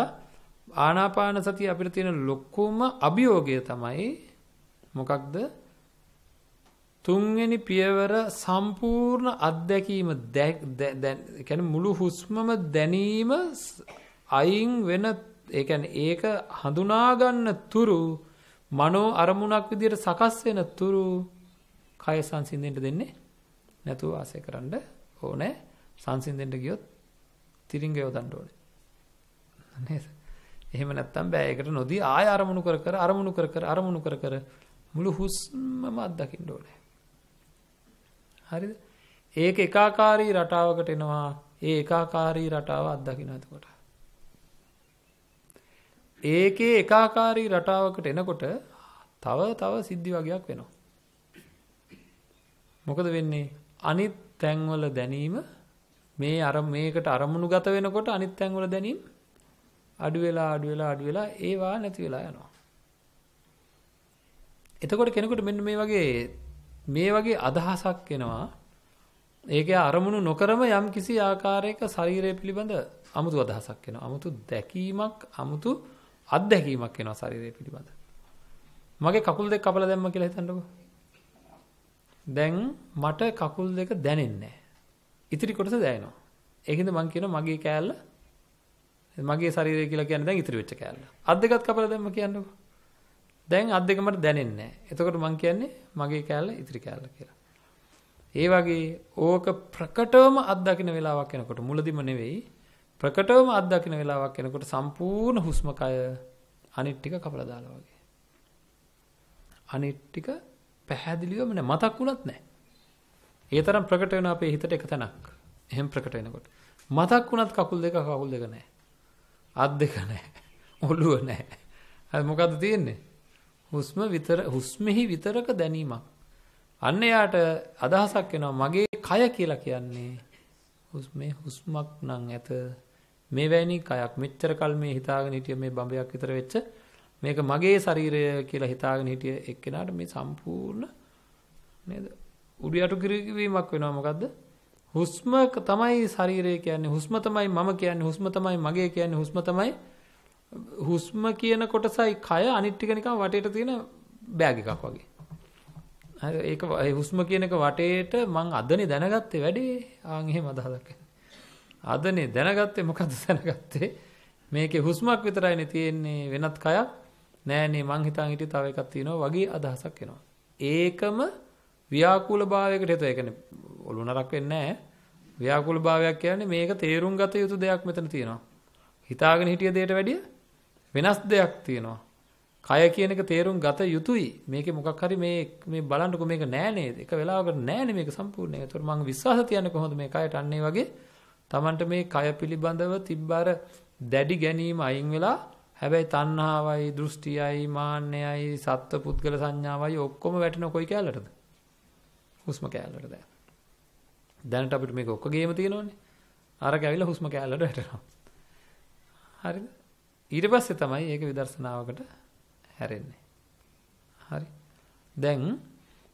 ආනාපාන සතිය අපිට තියෙන ලොකුම අභියෝගය තමයි මොකක්ද? තුන්වෙනි පියවර සම්පූර්ණ අත්දැකීම දැන් මුළු හුස්මම දැනීම අයින් වෙන ඒ ඒක හඳුනා තුරු මනෝ අරමුණක් විදියට සකස් වෙන තුරු කය සංසිඳෙන්න දෙන්නේ නැතුව ආසය කරන්න ඕනේ සංසිඳෙන්න ගියොත් තිරින්ග යොදන්න ඕනේ නේද එහෙම නැත්තම් බෑ ඒකට නොදී ආය අරමුණු කර කර අරමුණු කර කර අරමුණු කර කර මුළු හුස්මම අත්දකින්න ඕනේ හරිද? ඒක එකාකාරී රටාවකට එනවා. ඒ එකාකාරී රටාව අත්දකින්න එතකොට. ඒකේ එකාකාරී රටාවකට එනකොට තව තව සිද්ධි වගේක් වෙනවා. මොකද වෙන්නේ? අනිත් තැන්වල දැනීම මේ අර මේකට අරමුණු ගත වෙනකොට අනිත් තැන්වල දැනීම අඩු වෙලා අඩු වෙලා අඩු වෙලා ඒවා නැති වෙලා යනවා. එතකොට කෙනෙකුට මෙන්න මේ වගේ මේ වගේ අදහසක් එනවා ඒක අරමුණු නොකරම යම් කිසි ආකාරයක ශරීරය පිළිබඳ අමුතු අදහසක් එනවා. අමුතු දැකීමක්, අමුතු අත්දැකීමක් එනවා ශරීරය පිළිබඳ. මගේ කකුල් දෙක කපලා දැම්ම කියලා හිතන්නකෝ. දැන් මට කකුල් දෙක දැනෙන්නේ නැහැ. ඉතිරි කොටස දැනෙනවා. ඒකින්ද මම කියනවා මගේ කෑල්ල මගේ ශරීරය කියලා කියන්නේ දැන් ඉතිරි වෙච්ච කෑල්ල. අත් දෙකත් කපලා දැම්ම කියන්නකෝ. දැන් අත් දෙක මට දැනෙන්නේ නැහැ. එතකොට මං කියන්නේ මගේ කැලල ඉතිරි කැලල කියලා. ඒ වගේ ඕක ප්‍රකටවම අත් දකින්න වෙලාවක් එනකොට මුලදිම නෙවෙයි ප්‍රකටවම අත් දකින්න වෙලාවක් එනකොට සම්පූර්ණ හුස්ම කය අනිත් ටික කපලා දාලා වගේ. අනිත් ටික පැහැදිලිවම නෑ මතක් වුණත් නෑ. ඒ තරම් ප්‍රකට වෙන අපේ හිතට එක තැනක්. එහෙම ප්‍රකට වෙනකොට. මතක් වුණත් කකුල් දෙක කකුල් දෙක නෑ. අත් දෙක නෑ. ඔළුව නෑ. අද මොකද්ද තියෙන්නේ? හුස්ම විතර හුස්මෙහි විතරක දැනීමක්. අන්න එයාට අදහසක් එනවා මගේ කය කියලා කියන්නේ හුස්මේ හුස්මක් නම් ඇත. මේ වැනි කයක් මෙච්චර කල් මේ හිතාගෙන හිටිය මේ බඹයක් විතර වෙච්ච මේක මගේ ශරීරය කියලා හිතාගෙන හිටිය එක්කෙනාට මේ සම්පූර්ණ නේද? උඩියටු කිරීමක් වෙනවා මොකද්ද? හුස්ම තමයි ශරීරය කියන්නේ හුස්ම තමයි මම කියන්නේ හුස්ම තමයි මගේ කියන්නේ හුස්ම තමයි හුස්ම කියන කොටසයි කය අනිත් ටික නිකන් වටේට තියෙන බෑග් එකක් වගේ. හරි ඒක ඒ හුස්ම කියන එක වටේට මං අදනේ දැනගත්තේ වැඩේ. ආන් එහෙම අදහසක්. අදනේ දැනගත්තේ මොකද්ද දැනගත්තේ? මේකේ හුස්මක් විතරයිනේ තියෙන්නේ වෙනත් කයක් නෑනේ මං හිතන් හිටියේ තව එකක් තියෙනවා වගේ අදහසක් එනවා. ඒකම ව්‍යාකූල භාවයකට හේතුව. ඒ කියන්නේ ඔළුව නරක් වෙන්නේ නෑ. ව්‍යාකූල භාවයක් කියන්නේ මේක තේරුම් ගත යුතු දෙයක් මෙතන තියෙනවා. හිතාගෙන හිටිය දෙයට වැඩිය වෙනස් දෙයක් තියෙනවා. කය කියන එක තේරුම් ගත යුතුයි. මේකේ මොකක් හරි මේ මේ බලන්නකො මේක නෑ නේද? එක වෙලාවකට නෑනේ මේක සම්පූර්ණයෙන්. ඒතකොට මම විශ්වාස තියන්නේ කොහොමද මේ කයට අන්නේ වගේ Tamanට මේ කය පිළිබඳව තිබ්බාර දැඩි ගැනීම අයින් වෙලා හැබැයි තණ්හාවයි, දෘෂ්ටියයි, මාන්නයයි, සත්ත්ව පුද්ගල සංඥාවයි ඔක්කොම වැටෙන කොයි කැලටද? හුස්ම කැලටද? දැනට අපිට මේක ඔක්කොගේම තියෙනවනේ. අර කැවිලා හුස්ම කැලට වැටෙනවා. හරිද? ඊට පස්සේ තමයි ඒක විදර්ශනාවකට හැරෙන්නේ. හරි. දැන්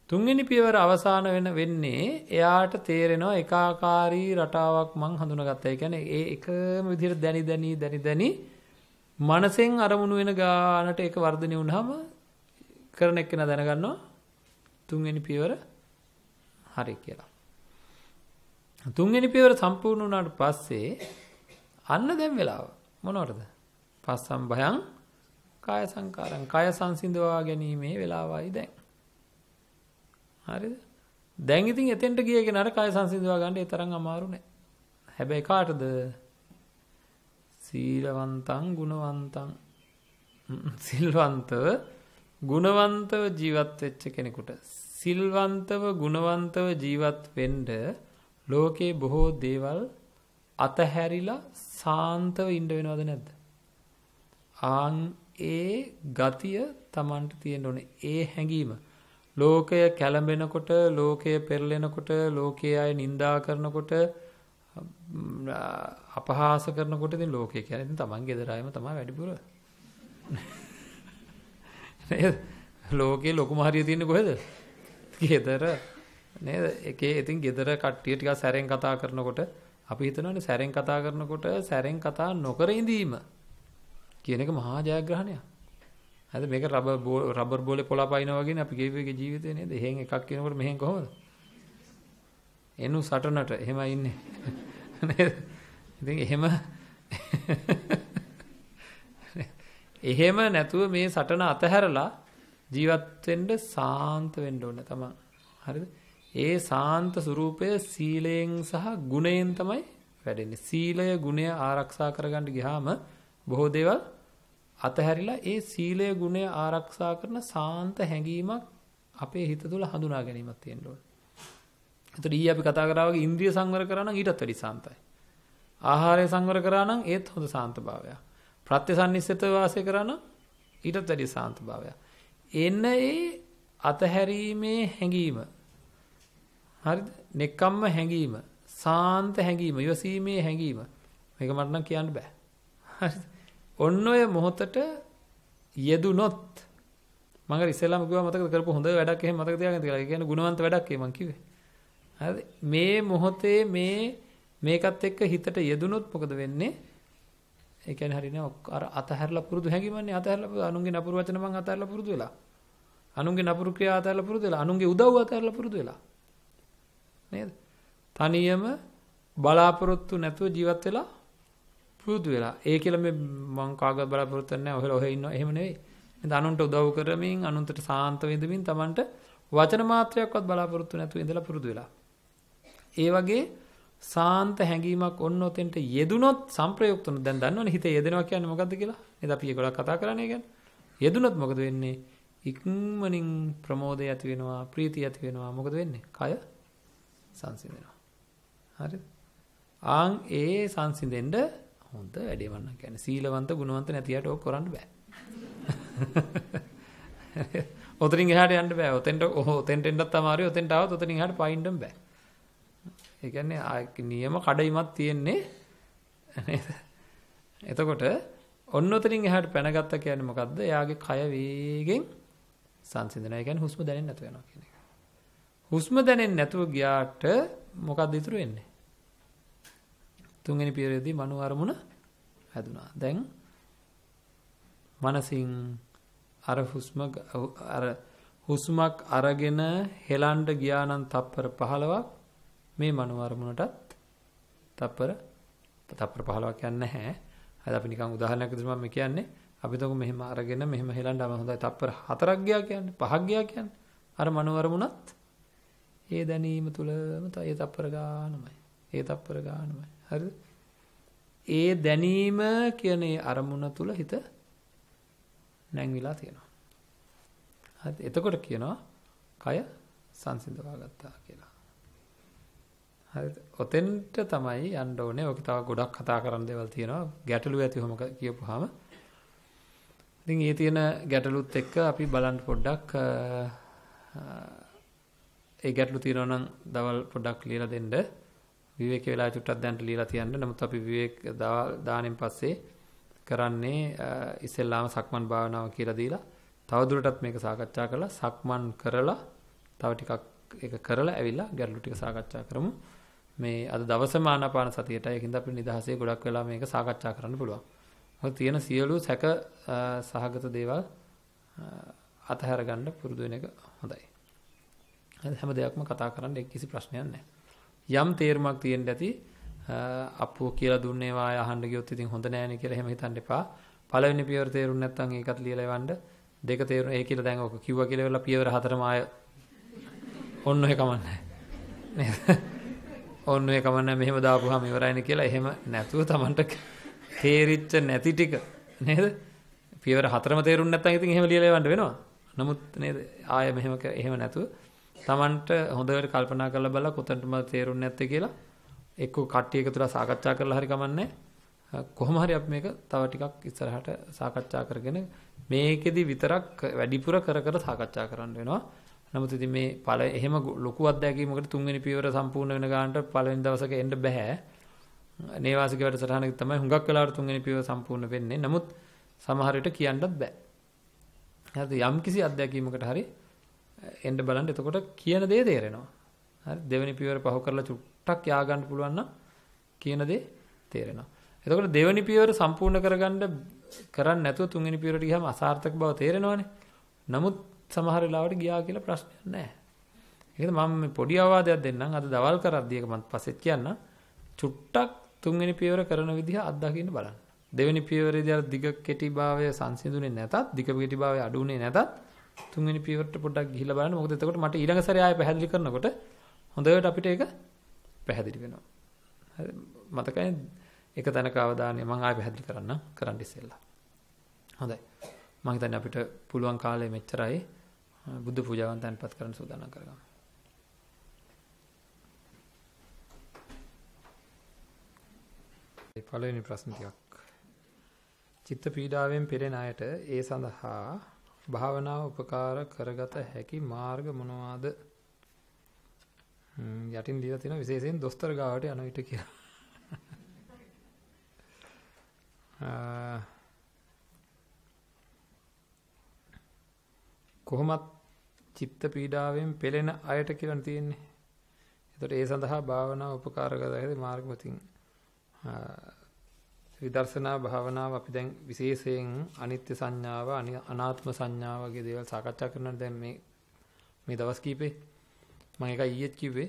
තුන්වෙනි පියවර අවසාන වෙන වෙන්නේ එයාට තේරෙනවා එකාකාරී රටාවක් මං හඳුනාගත්තා. ඒ කියන්නේ ඒ එකම විදිහට දැනි දැනි දැනි දැනි මනසෙන් අරමුණු වෙන ගානට ඒක වර්ධනය වුණාම කරන එක්කන දැනගන්නවා තුන්වෙනි පියවර හරි කියලා. තුන්වෙනි පියවර සම්පූර්ණ වුණාට පස්සේ අන්න දැන් වෙලාව මොනවටද? පස්සම් භයන් කාය සංකාරං කය සංසිඳවා ගැනීමේ වෙලාවයි දැන්. හරිද? දැන් ඉතින් එතෙන්ට ගිය කෙනාට කය සංසිඳවා ගන්න ඒ තරම් අමාරු නෑ. හැබැයි කාටද? සීලවන්තං ගුණවන්තං සිල්වන්තව ගුණවන්තව ජීවත් වෙච්ච කෙනෙකුට සිල්වන්තව ගුණවන්තව ජීවත් වෙන්න ලෝකේ බොහෝ දේවල් අතහැරිලා සාන්තව ඉන්න වෙනවද නැද්ද? ආන් ඒ ගතිය Tamanට තියෙන්න ඕනේ. ඒ හැඟීම. ලෝකය කැළඹෙනකොට, ලෝකය පෙරලෙනකොට, ලෝකයේ අය නිඳා කරනකොට අපහාස කරනකොට ඉතින් ලෝකය කියන්නේ ඉතින් Taman ගෙදරායම තමයි වැඩිපුර. නේද? ලෝකේ ලොකුම හරිය තියෙන්නේ කොහෙද? ගෙදර නේද? එකේ ඉතින් ගෙදර කට්ටිය ටිකක් සැරෙන් කතා කරනකොට අපි හිතනවානේ සැරෙන් කතා කරනකොට සැරෙන් කතා නොකර ඉඳීම කියන එක මහා ජයග්‍රහණයක්. හරිද? මේක රබර් රබර් බෝලේ පොළපයින්නා වගේනේ අපි ගෙවිගේ ජීවිතේ නේද? එහෙන් එකක් කියනකොට මෙහෙන් කොහොමද? එනු සටනට එහෙම ඉන්නේ. නේද? ඉතින් එහෙම එහෙම නැතුව මේ සටන අතහැරලා ජීවත් වෙන්න සාන්ත වෙන්න ඕන තමයි. හරිද? ඒ සාන්ත ස්වરૂපය සීලයෙන් සහ ගුණයෙන් තමයි වැඩෙන්නේ. සීලය ගුණය ආරක්ෂා කරගන්න ගියාම බොහෝ දේවල් අතහැරිලා ඒ සීලය ගුණය ආරක්ෂා කරන සාන්ත හැඟීමක් අපේ හිත තුළ හඳුනා ගැනීමක් තියෙන්න ඕනේ. එතකොට ඊයේ අපි කතා කරා වගේ ඉන්ද්‍රිය සංවර කරා නම් ඊටත් වැඩි සාන්තයි. ආහාරය සංවර කරා නම් ඒත් හොඳ සාන්ත භාවයක්. ප්‍රත්‍යසන්නිසිත වාසය කරා නම් ඊටත් වැඩි සාන්ත භාවයක්. එන ඒ අතහැරීමේ හැඟීම හරිද? නෙක්කම්ම හැඟීම, සාන්ත හැඟීම, ඉවසීමේ හැඟීම. මේක මට නම් කියන්න බෑ. හරිද? ඔන්න ඔය මොහොතට යෙදුනොත් මම ඉස්සෙල්ලාම කිව්වා මතකද කරපු හොඳ වැඩක් එහෙම මතක තියාගන්න කියලා. ඒ කියන්නේ ගුණවන්ත වැඩක් ඒ මම කිව්වේ. හරිද? මේ මොහොතේ මේ මේකත් එක්ක හිතට යෙදුනොත් මොකද වෙන්නේ? ඒ කියන්නේ හරිනේ අර අතහැරලා පුරුදු හැඟීමන්නේ අතහැරලා අනුන්ගේ නපුරු වචන මං අතහැරලා පුරුදු වෙලා. අනුන්ගේ නපුරු ක්‍රියා අතහැරලා පුරුදු වෙලා. අනුන්ගේ උදව්ව අතහැරලා පුරුදු වෙලා. නේද? තනියම බලාපොරොත්තු නැතුව ජීවත් වෙලා පුරුදු වෙලා. ඒ කියලා මේ මං කාගවත් බලාපොරොත්තු නැහැ. ඔහෙල ඔහෙ ඉන්නවා. එහෙම නෙවෙයි. අනුන්ට උදව් කරමින් අනුන්ට සාන්ත වෙඳමින් Tamanට වචන මාත්‍රයක්වත් බලාපොරොත්තු නැතුව ඉඳලා පුරුදු වෙලා. ඒ වගේ සාන්ත හැඟීමක් ඔන්න ඔතෙන්ට යෙදුනොත් සම්ප්‍රයුක්ත වෙන දැන් දන්නවනේ හිතේ යෙදෙනවා කියන්නේ මොකද්ද කියලා. නේද අපි ඒක ගොඩක් කතා කරන්නේ ගැන. යෙදුනොත් මොකද වෙන්නේ? ඉක්මනින් ප්‍රමෝදය ඇති වෙනවා, ප්‍රීතිය ඇති වෙනවා. මොකද වෙන්නේ? කය සංසිඳෙනවා. හරිද? ආන් ඒ සංසිඳෙන්න හොඳ වැඩේ වන්නම් කියන්නේ සීලවන්ත ගුණවන්ත නැතියට ඕක කරන්න බෑ. ඔතනින් එහාට යන්න බෑ. ඔතෙන්ට ඔතෙන්ට එන්නත් අමාරුයි. ඔතෙන්ට ආවොත් ඔතනින් එහාට පයින්නම් බෑ. ඒ කියන්නේ නියම කඩයිමක් තියෙන්නේ නේද? එතකොට ඔන්න ඔතනින් එහාට පැනගත්ත කියන්නේ මොකද්ද? එයාගේ කය වේගෙන් සංසිඳනවා. ඒ කියන්නේ හුස්ම දැනෙන්නේ නැතු වෙනවා කියන එක. හුස්ම දැනෙන්නේ නැතුව ගියාට මොකද්ද ඉතුරු වෙන්නේ? තුන්වෙනි පියවරේදී මනෝ අරමුණ හැදුනා. දැන් මනසින් අර හුස්ම අර හුස්මක් අරගෙන හෙලන්න ගියා නම් තප්පර 15ක් මේ මනෝ අරමුණටත් තප්පර තප්පර 15ක් යන්නේ නැහැ. අද අපි නිකන් උදාහරණයක් විදිහට මම කියන්නේ අපි තකො මෙහෙම අරගෙන මෙහෙම හෙලන්න අපි හොඳයි තප්පර 4ක් ගියා කියන්නේ 5ක් ගියා කියන්නේ අර මනෝ අරමුණත් ඒ දැනීම තුලම තය තප්පර ගානමයි. ඒ තප්පර ගානමයි. හරිද? ඒ දැනීම කියන අරමුණ තුල හිත නැංවිලා තියෙනවා. හරි එතකොට කියනවා කය සංසිඳවා ගත්තා කියලා. හරිද? ඔතෙන්ට තමයි යන්න ඕනේ. ඔක තව ගොඩක් කතා කරන්න දේවල් තියෙනවා. ගැටලු ඇති කොහොම කියපුවාම. ඉතින් ඒ තියෙන ගැටලුත් එක්ක අපි බලන්න පොඩ්ඩක් ඒ ගැටලු තියෙනවා නම් දවල් පොඩ්ඩක් ලියලා දෙන්න. විවේක වෙලා චුට්ටක් දැන්ට ලියලා තියන්න. නමුත් අපි විවේක දාණයෙන් පස්සේ කරන්නේ ඉස්සෙල්ලාම සක්මන් භාවනාව කියලා දීලා තවදුරටත් මේක සාකච්ඡා කරලා සක්මන් කරලා තව ටිකක් ඒක කරලා ඇවිල්ලා ගැටලු ටික සාකච්ඡා කරමු. මේ අද දවසම ආනාපාන සතියට ඒකින්ද අපිට නිදහසේ ගොඩක් වෙලා මේක සාකච්ඡා කරන්න පුළුවන්. මොකද තියෙන සියලු සැක සහගත දේවල් අතහැර ගන්න පුරුදු වෙන එක හොඳයි. හැම දෙයක්ම කතා කරන්න කිසි ප්‍රශ්නයක් නැහැ. යම් තේරුමක් තියෙන්න ඇති අප්පුව කියලා දුන්නේ වාය අහන්න ගියොත් ඉතින් හොඳ නෑනේ කියලා එහෙම හිතන්න එපා. පළවෙනි පියවර තේරුම් නැත්නම් ඒකත් ලියලා එවන්න. දෙක තේරුම් ඒ කියලා දැන් ඔක කිව්වා කියලා වෙලා පියවර හතරම ආය ඔන්න ඔය කමන්නේ. නේද? ඔන්න ඔය කමන්නේ මෙහෙම දාපුවාම ඉවරයිනේ කියලා එහෙම නැතුව Tamanට තේරිච්ච නැති ටික නේද? පියවර හතරම තේරුම් නැත්නම් ඉතින් එහෙම ලියලා එවන්න වෙනවා. නමුත් නේද ආය මෙහෙම එහෙම නැතුව Tamanට හොඳට කල්පනා කරලා බලලා කොතනට මම තේරුන්නේ නැත්තේ කියලා එක්ක කට්ටිය එකතුලා සාකච්ඡා කරලා හරි කමන්නේ කොහොම හරි අපි මේක තව ටිකක් ඉස්සරහට සාකච්ඡා කරගෙන මේකෙදි විතරක් වැඩිපුර කර කර සාකච්ඡා කරන්න වෙනවා. නමුත් ඉතින් මේ පළ එහෙම ලොකු අත්දැකීමකට තුන්වෙනි පියවර සම්පූර්ණ වෙන ගානට පළවෙනි දවසක එන්න බෑ. නේවාසික වැඩසටහනක තමයි හුඟක් වෙලාවට තුන්වෙනි පියවර සම්පූර්ණ වෙන්නේ. නමුත් සමහර විට කියන්නත් බෑ. හරි යම් කිසි අත්දැකීමකට හරි එන්න බලන්න එතකොට කියන දේ තේරෙනවා. හරි දෙවෙනි පියවර පහු කරලා චුට්ටක් යා ගන්න පුළුවන් නම් කියන දේ තේරෙනවා. එතකොට දෙවෙනි පියවර සම්පූර්ණ කරගන්න කරන්නේ නැතුව තුන්වෙනි පියවරට ගියම අසාර්ථක බව තේරෙනවානේ. නමුත් සමහර වෙලාවට ගියා කියලා ප්‍රශ්නයක් නැහැ. ඒකද මම මේ පොඩි අවවාදයක් දෙන්නම් අද දවල් කරද්දී එක මම පස්සෙත් කියන්නම්. චුට්ටක් තුන්වෙනි පියවර කරන විදිහ අත්දකින්න බලන්න. දෙවෙනි පියවරේදී අර දිග කෙටි භාවය සංසිඳුනේ නැතත් දිග කෙටි භාවය අඩු වුණේ නැතත් තුන්වෙනි පියවරට පොඩ්ඩක් ගිහිල්ලා බලන්න. මොකද එතකොට මට ඊළඟ සැරේ ආයෙ පැහැදිලි කරනකොට හොඳට අපිට ඒක පැහැදිලි වෙනවා. හරි මතකයි එක තැනක අවධානය මම ආයෙ පැහැදිලි කරන්න කරන්න ඉස්සෙල්ලා. හොඳයි. මම හිතන්නේ අපිට පුළුවන් කාලය මෙච්චරයි. බුද්ධ පූජාවන් තැන්පත් කරන්න සූදානම් කරගමු. පළවෙනි ප්‍රශ්න ටිකක්. චිත්ත පීඩාවෙන් පෙළෙන අයට ඒ සඳහා භාවනාව උපකාර කරගත හැකි මාර්ග මොනවාද? යටින් දීලා තියෙන විශේෂයෙන් දොස්තර ගාවට යන විට කියලා. කොහොමත් චිත්ත පීඩාවෙන් පෙළෙන අයට කියලා තියෙන්නේ. එතකොට ඒ සඳහා භාවනාව උපකාර කරගත හැකි මාර්ගපතින් විදර්ශනා භාවනාව අපි දැන් විශේෂයෙන් අනිත්‍ය සංඥාව අනාත්ම සංඥාව වගේ දේවල් සාකච්ඡා කරනවා දැන් මේ මේ දවස් කීපේ මම එක ඊයේ කිව්වේ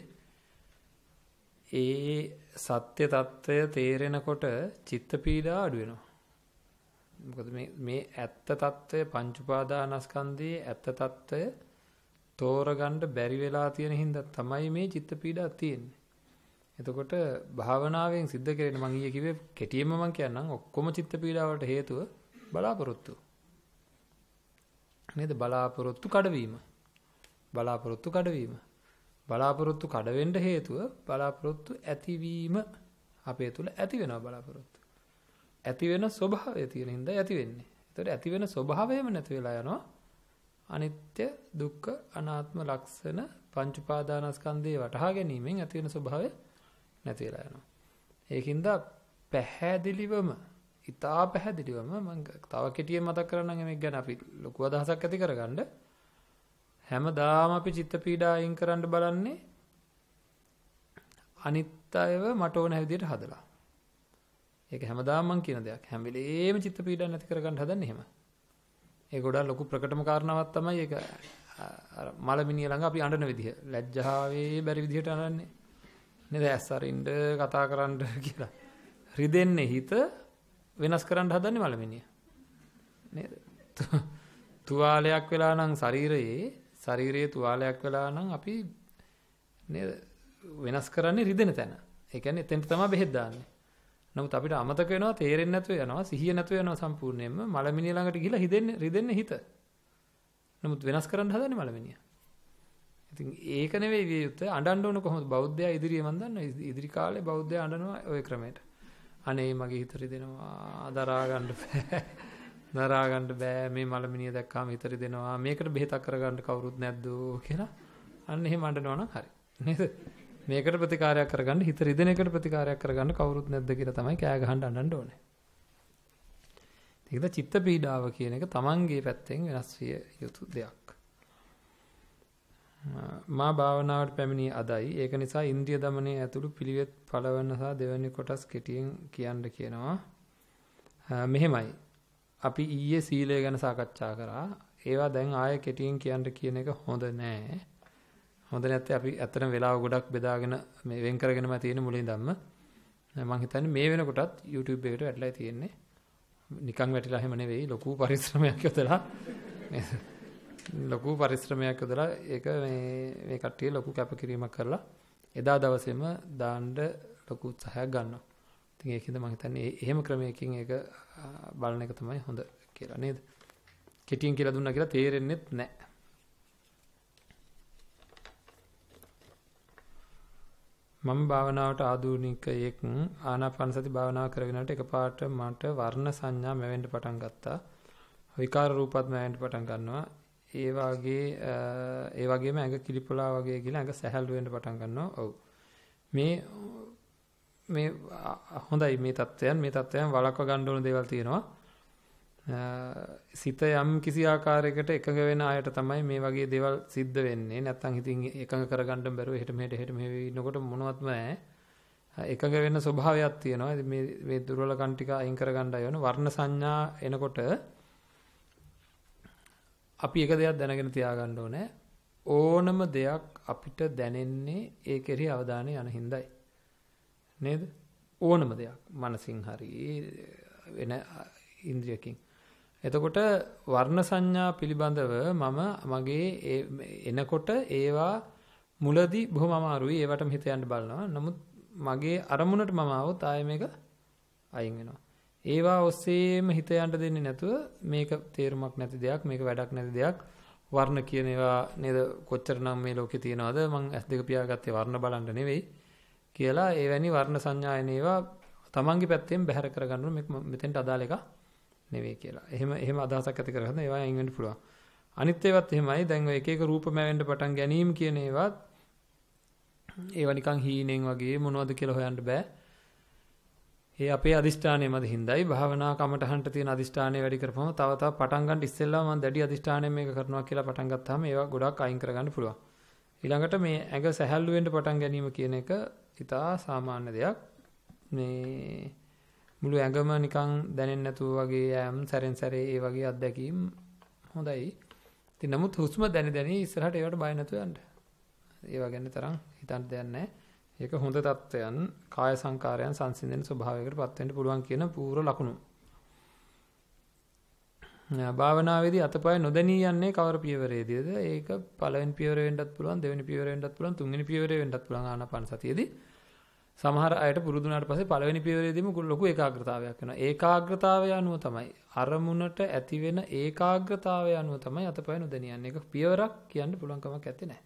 ඒ සත්‍ය తত্ত্বය තේරෙනකොට චිත්ත පීඩා අඩු වෙනවා මොකද මේ මේ ඇත්ත తত্ত্বය පංච උපාදානස්කන්ධයේ ඇත්ත తত্ত্বය තෝරගන්න බැරි වෙලා තියෙන හින්දා තමයි මේ චිත්ත පීඩා තියෙන්නේ එතකොට භාවනාවෙන් සිද්ධ කරගෙන මම ඊයේ කිව්වේ කෙටියෙන්ම මම කියන්නම් ඔක්කොම චිත්ත පීඩාවට හේතුව බලාපොරොත්තු. නේද බලාපොරොත්තු කඩවීම. බලාපොරොත්තු කඩවීම. බලාපොරොත්තු කඩවෙන්න හේතුව බලාපොරොත්තු ඇතිවීම අපේ තුල ඇති වෙනවා බලාපොරොත්තු. ඇති වෙන ස්වභාවය තියෙන හින්දා ඇති වෙන්නේ. ඒතකොට ඇති වෙන ස්වභාවයම නැති වෙලා යනවා. අනිත්‍ය දුක්ඛ අනාත්ම ලක්ෂණ පංච උපාදානස්කන්ධේ වටහා ගැනීමෙන් ඇති වෙන ස්වභාවය නැති වෙලා යනවා. ඒකින්ද පැහැදිලිවම ඉතා පැහැදිලිවම මම තව කෙටියෙන් මතක් කරන්නම් මේක ගැන අපි ලොකු අදහසක් ඇති කරගන්න හැමදාම අපි චිත්ත පීඩාවෙන් කරන්න බලන්නේ අනිත් අයව මට ඕන හැවිදියට හදලා. ඒක හැමදාම මම කියන දෙයක්. හැම වෙලේම චිත්ත පීඩාව නැති කරගන්න හදන්නේ එහෙම. ඒ ගොඩාක් ලොකු ප්‍රකටම කාරණාවක් තමයි ඒක අර මලමිනිය ළඟ අපි අඬන විදිහ. ලැජ්ජාවේ බැරි විදිහට අඬන්නේ. නේද ඇස් අරින්න කතා කරන්න කියලා රිදෙන්නේ හිත වෙනස් කරන්න හදන්නේ මලමිනිය නේද තුවාලයක් වෙලා නම් ශරීරයේ ශරීරයේ තුවාලයක් වෙලා නම් අපි නේද වෙනස් කරන්නේ රිදෙන තැන ඒ කියන්නේ එතෙන්ට තමයි බෙහෙත් දාන්නේ නමුත් අපිට අමතක වෙනවා තේරෙන්නේ නැතුව යනවා සිහිය නැතුව යනවා සම්පූර්ණයෙන්ම මලමිනිය ළඟට ගිහිලා හිදෙන්නේ රිදෙන්නේ හිත නමුත් වෙනස් කරන්න හදන්නේ මලමිනිය ඉතින් ඒක නෙවෙයි විය යුත්තේ අඬන්න ඕන කොහොමද බෞද්ධයා ඉදිරියේ මන් දන්නවා ඉදිරි කාලේ බෞද්ධයා අඬනවා ওই ක්‍රමයට. අනේ මගේ හිත රිදෙනවා දරා ගන්න බෑ. දරා ගන්න බෑ මේ මලමිනිය දැක්කාම හිත රිදෙනවා මේකට බෙහෙතක් කරගන්න කවුරුත් නැද්ද කියලා. අන්න එහෙම අඬනවා නම් හරි. නේද? මේකට ප්‍රතිකාරයක් කරගන්න හිත රිදෙන එකට ප්‍රතිකාරයක් කරගන්න කවුරුත් නැද්ද කියලා තමයි කෑ ගහන්න අඬන්න ඕනේ. ඒකද චිත්ත පීඩාව කියන එක තමන්ගේ පැත්තෙන් වෙනස් විය යුතු දෙයක්. මා භාවනාවට පැමිණි අදයි. ඒක නිසා ඉන්ද්‍රිය দমনයේ ඇතුළු පිළිවෙත් පළවන සහ දෙවෙනි කොටස් කෙටියෙන් කියන්න කියනවා. මෙහෙමයි. අපි ඊයේ සීලය ගැන සාකච්ඡා කරා. ඒවා දැන් ආයෙ කෙටියෙන් කියන්න කියන එක හොඳ නෑ. හොඳ නැත්තේ අපි ඇත්තටම වෙලාව ගොඩක් බෙදාගෙන මේ වෙන් කරගෙනම තියෙන මුලින්දම්ම මම හිතන්නේ මේ වෙනකොටත් YouTube එකට වැටලා තියෙන්නේ. නිකන් වැටිලා හැම නෙවෙයි ලොකු පරිශ්‍රමයක් යොදලා ලොකු පරිශ්‍රමයක් යොදලා ඒක මේ මේ කට්ටිය ලොකු කැපකිරීමක් කරලා එදා දවසේම දාන්න ලොකු උත්සාහයක් ගන්නවා. ඉතින් ඒකෙන්ද මම හිතන්නේ එහෙම ක්‍රමයකින් ඒක බලන එක තමයි හොඳ කියලා නේද? කෙටියෙන් කියලා දුන්නා කියලා තේරෙන්නේත් නැහැ. මම භාවනාවට ආධුනිකයෙක් ආනාපාන සති භාවනාව කරගෙනට එකපාරට මට වර්ණ සංඥා මැවෙන්න පටන් ගත්තා. විකාර රූපත් මැවෙන්න පටන් ගන්නවා. ඒ වගේ ඒ වගේම ඇඟ කිලිපොලා වගේ කියලා ඇඟ සැහැල්ලු වෙන්න පටන් ගන්නවා. ඔව්. මේ මේ හොඳයි මේ தත්වයන් මේ தත්වයන් වළක්ව ගන්න ඕන දේවල් තියෙනවා. සිත යම් කිසි ආකාරයකට එකඟ වෙන අයට තමයි මේ වගේ දේවල් සිද්ධ වෙන්නේ. නැත්තම් ඉතින් එකඟ කරගන්න බැරුව එහෙට මෙහෙට එහෙට මෙහෙ ඉන්නකොට මොනවත්ම නැහැ. එකඟ වෙන ස්වභාවයක් තියෙනවා. මේ මේ දුර්වල කන් ටික අයින් කරගන්නයි වන වර්ණ සංඥා එනකොට අපි එක දෙයක් දැනගෙන තියාගන්න ඕනේ ඕනම දෙයක් අපිට දැනෙන්නේ ඒ කෙරෙහි අවධානය යන හිඳයි. නේද? ඕනම දෙයක් මනසින් හරි වෙන ඉන්ද්‍රියකින්. එතකොට වර්ණ සංඥා පිළිබඳව මම මගේ එනකොට ඒවා මුලදී බොහොම අමාරුයි ඒවටම හිත යන්න බලනවා. නමුත් මගේ අරමුණට මම આવොත් ආයෙ මේක අයින් වෙනවා. ඒවා ඔස්සේම හිත යන්න දෙන්නේ නැතුව මේක තේරුමක් නැති දෙයක් මේක වැඩක් නැති දෙයක් වර්ණ කියන ඒවා නේද කොච්චරනම් මේ ලෝකේ තියනවද මං ඇස් දෙක පියාගත්තේ වර්ණ බලන්න නෙවෙයි කියලා ඒවැනි වර්ණ සංඥායන ඒවා තමන්ගේ පැත්තෙන් බැහැර කරගන්න මේක මෙතෙන්ට අදාළ එක නෙවෙයි කියලා. එහෙම එහෙම අදහසක් ඇති කරගන්න ඒවා අයින් වෙන්න පුළුවන්. අනිත් ඒවාත් එහෙමයි. දැන් ඔය එක එක රූපමැවෙන්න පටන් ගැනීම කියන ඒවාත් ඒවා නිකන් හීනෙන් වගේ මොනවද කියලා හොයන්න බෑ. ඒ අපේ අදිෂ්ඨානය මත හිඳයි භාවනා කමටහන්ට තියෙන අදිෂ්ඨානය වැඩි කරපුවම තව තවත් පටන් ගන්න ඉස්සෙල්ලා මම දැඩි අදිෂ්ඨානයෙන් මේක කරනවා කියලා පටන් ගත්තාම ඒවා ගොඩක් අයින් කරගන්න පුළුවන්. ඊළඟට මේ ඇඟ සැහැල්ලු වෙන්න පටන් ගැනීම කියන එක ඉතා සාමාන්‍ය දෙයක්. මේ මුළු ඇඟම නිකන් දැනෙන්නේ නැතුව වගේ යම් සැරෙන් සැරේ ඒ වගේ අත්දැකීම් හොඳයි. ඉතින් නමුත් හුස්ම දැනි දැනි ඉස්සරහට ඒවට බය නැතුව යන්න. ඒවා ගැන තරම් හිතන්න දෙයක් නැහැ. ඒක හොඳ தත්වයන් කාය සංකාරයන් සංසිඳෙන ස්වභාවයකට පත් වෙන්න පුළුවන් කියන පූර්ව ලකුණු. භාවනාවේදී අතපය නොදැනී යන්නේ කවර පියවරේදීද? ඒක පළවෙනි පියවර වෙන්නත් පුළුවන්, දෙවෙනි පියවර වෙන්නත් පුළුවන්, තුන්වෙනි පියවරේ වෙන්නත් පුළුවන් ආනාපාන සතියේදී. සමහර අයට පුරුදුනාට පස්සේ පළවෙනි පියවරේදීම ලොකු ඒකාග්‍රතාවයක් වෙනවා. ඒකාග්‍රතාවය අනුව තමයි අරමුණට ඇති වෙන ඒකාග්‍රතාවය අනුව තමයි අතපය නොදැනී යන්නේ. ඒක පියවරක් කියන්න පුළුවන් කමක් නැත්තේ.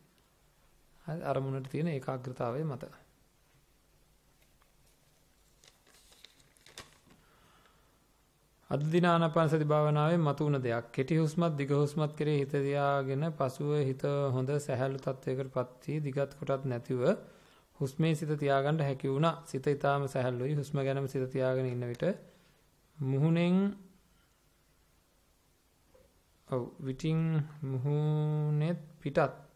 අරමුණට තියෙන ඒකාග්‍රතාවය මත. අද දින ආනාපානසති භාවනාවේ මතුවන දෙයක් කෙටි හුස්මත් දිග හුස්මත් කෙරේ හිත තියාගෙන පසුව හිත හොඳ සැහැල්ලු තත්වයකටපත් වී දිගත් කොටත් නැතිව හුස්මේ සිත තියාගන්න හැකි වුණා. සිත ඊටාම සැහැල්ලුයි. හුස්ම ගැනම සිත තියාගෙන ඉන්න විට මුහුණෙන් ඔව් විටින් මුහුණෙත් පිටත්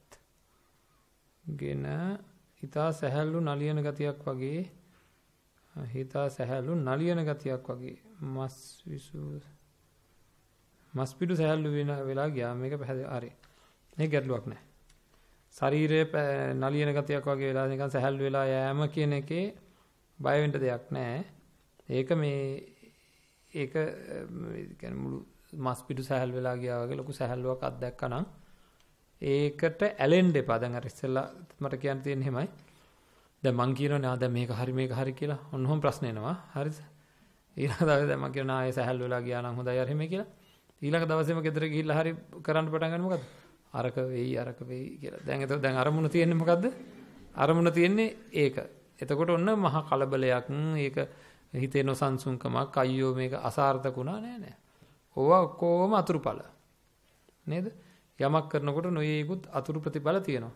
ගෙන හිතා සැහැල්ලු නලියන ගතියක් වගේ හිතා සැහැල්ලු නලියන ගතියක් වගේ මස් විසු මස් පිටු සැහැල්ලු වෙන වෙලා ගියා මේක පැහැදිලි හරි මේ ගැටලුවක් නැහැ ශරීරයේ නලියන ගතියක් වගේ වෙලා නිකන් සැහැල්ලු වෙලා යෑම කියන එකේ බය වෙන්න දෙයක් නැහැ ඒක මේ ඒක කියන්නේ මුළු මස් පිටු සැහැල්ලු වෙලා ගියා වගේ ලොකු සැහැල්ලුවක් අත්දැක්කනම් ඒකට ඇලෙන්න එපා. දැන් අර ඉස්සෙල්ලා මට කියන්න තියෙන හැමයි. දැන් මං කියනවනේ ආ දැන් මේක හරි මේක හරි කියලා. ඔන්නෝම ප්‍රශ්න එනවා. හරිද? ඊළඟ දවසේ දැන් මං කියනවා ආයේ සැහැල් වෙලා ගියා නම් හොඳයි අර හැමයි කියලා. ඊළඟ දවසේම ගෙදර ගිහිල්ලා හරි කරන්න පටන් ගන්න මොකද්ද? අරක වෙයි අරක වෙයි කියලා. දැන් එතකොට දැන් අරමුණ තියෙන්නේ මොකද්ද? අරමුණ තියෙන්නේ ඒක. එතකොට ඔන්න මහ කලබලයක්. ඒක හිතේ නොසන්සුන්කමක්. අයියෝ මේක අසාර්ථකුණා නෑ නෑ. ඕවා ඔක්කොම අතුරුඵල. නේද? යමක් කරනකොට නොයේකුත් අතුරු ප්‍රතිඵල තියෙනවා.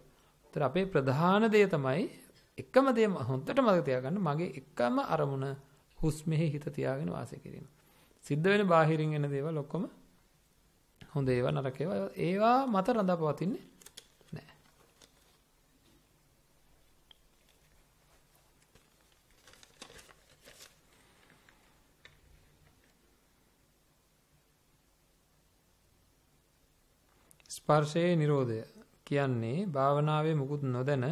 ඒතර අපේ ප්‍රධාන දේ තමයි එකම දේ හොඳට මතක තියාගන්න මගේ එකම අරමුණ හුස්මෙහි හිත තියාගෙන වාසය කිරීම. සිද්ධ වෙන බාහිරින් එන දේවල් ඔක්කොම හොඳ ඒවා නරක ඒවා ඒවා මත රඳාපවතින්නේ ස්පර්ශයේ Nirodha කියන්නේ භාවනාවේ මුකුත් නොදැන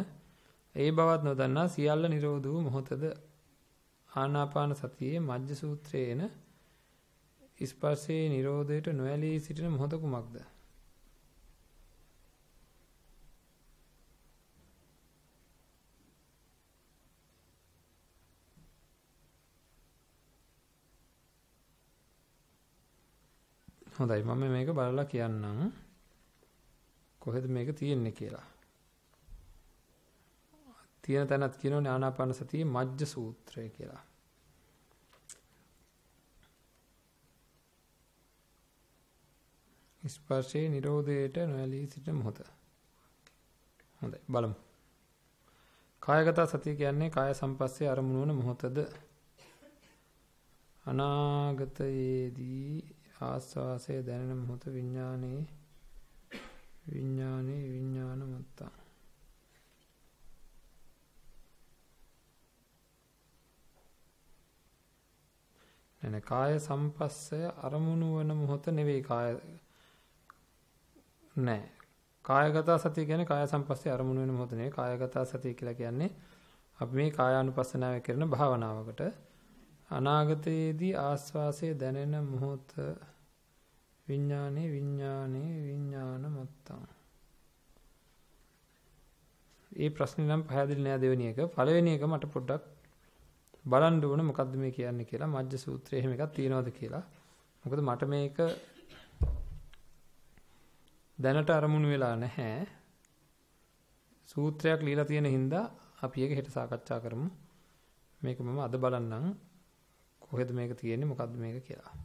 ඒ බවත් නොදන්නා සියල්ල Nirodha වූ මොහොතද ආනාපාන සතියේ මජ්ජ සූත්‍රයේන ස්පර්ශයේ Nirodhaයට නොඇලී සිටින මොහොත කුමක්ද? හොඳයි මම මේක බලලා කියන්නම් කොහෙද මේක තියෙන්නේ කියලා. තියෙන තැනත් කියනෝනේ ආනාපාන සතියේ මජ්ජ සූත්‍රය කියලා. ස්පර්ශයේ Nirodheට නොඇලී සිට මොහොත. හොඳයි බලමු. කායගත සතිය කියන්නේ කාය සම්පස්සේ අරමුණු වන මොහොතද අනාගතයේදී ආස්වාසය දැනෙන මොහොත විඥානයේ විඤ්ඥානයේ විඤ්ඥාන මත්තා නැන කාය සම්පස්සය අරමුණු වන මොහොත නෙවෙයි කාය නෑ කායගත සති ගැන කාය සම්පස්සේ අරමුණ වෙන මොහොතනේ කායගත සතිය කියලා කියන්නේ අපි මේ කායානුපස්සනාව කරන භාවනාවකට අනාගතයේදී ආස්වාසය දැනෙන මොහොත විඤ්ඥානයේ විඤ්ඥානයේ විඤ්ඥාන මොත්තා. ඒ ප්‍රශ්න නම් පැදිල් නෑ දෙවනි එක පලවෙනි එක මට පොඩ්ඩක් බලන්ඩ ඕන මොකක්ද මේ කියන්න කියලා මජ්‍ය සූත්‍රය එහෙම එකක් තියෙනවද කියලා මොකද මට මේක දැනට අරමුණු වෙලා නැහැ සූත්‍රයක් ලීලා තියෙන හින්දා අපි ඒක හෙට සාකච්ඡා කරමු මේක මම අද බලන්නම් කොහෙද මේක තියෙන්නේ මොකද්ද මේක කියලා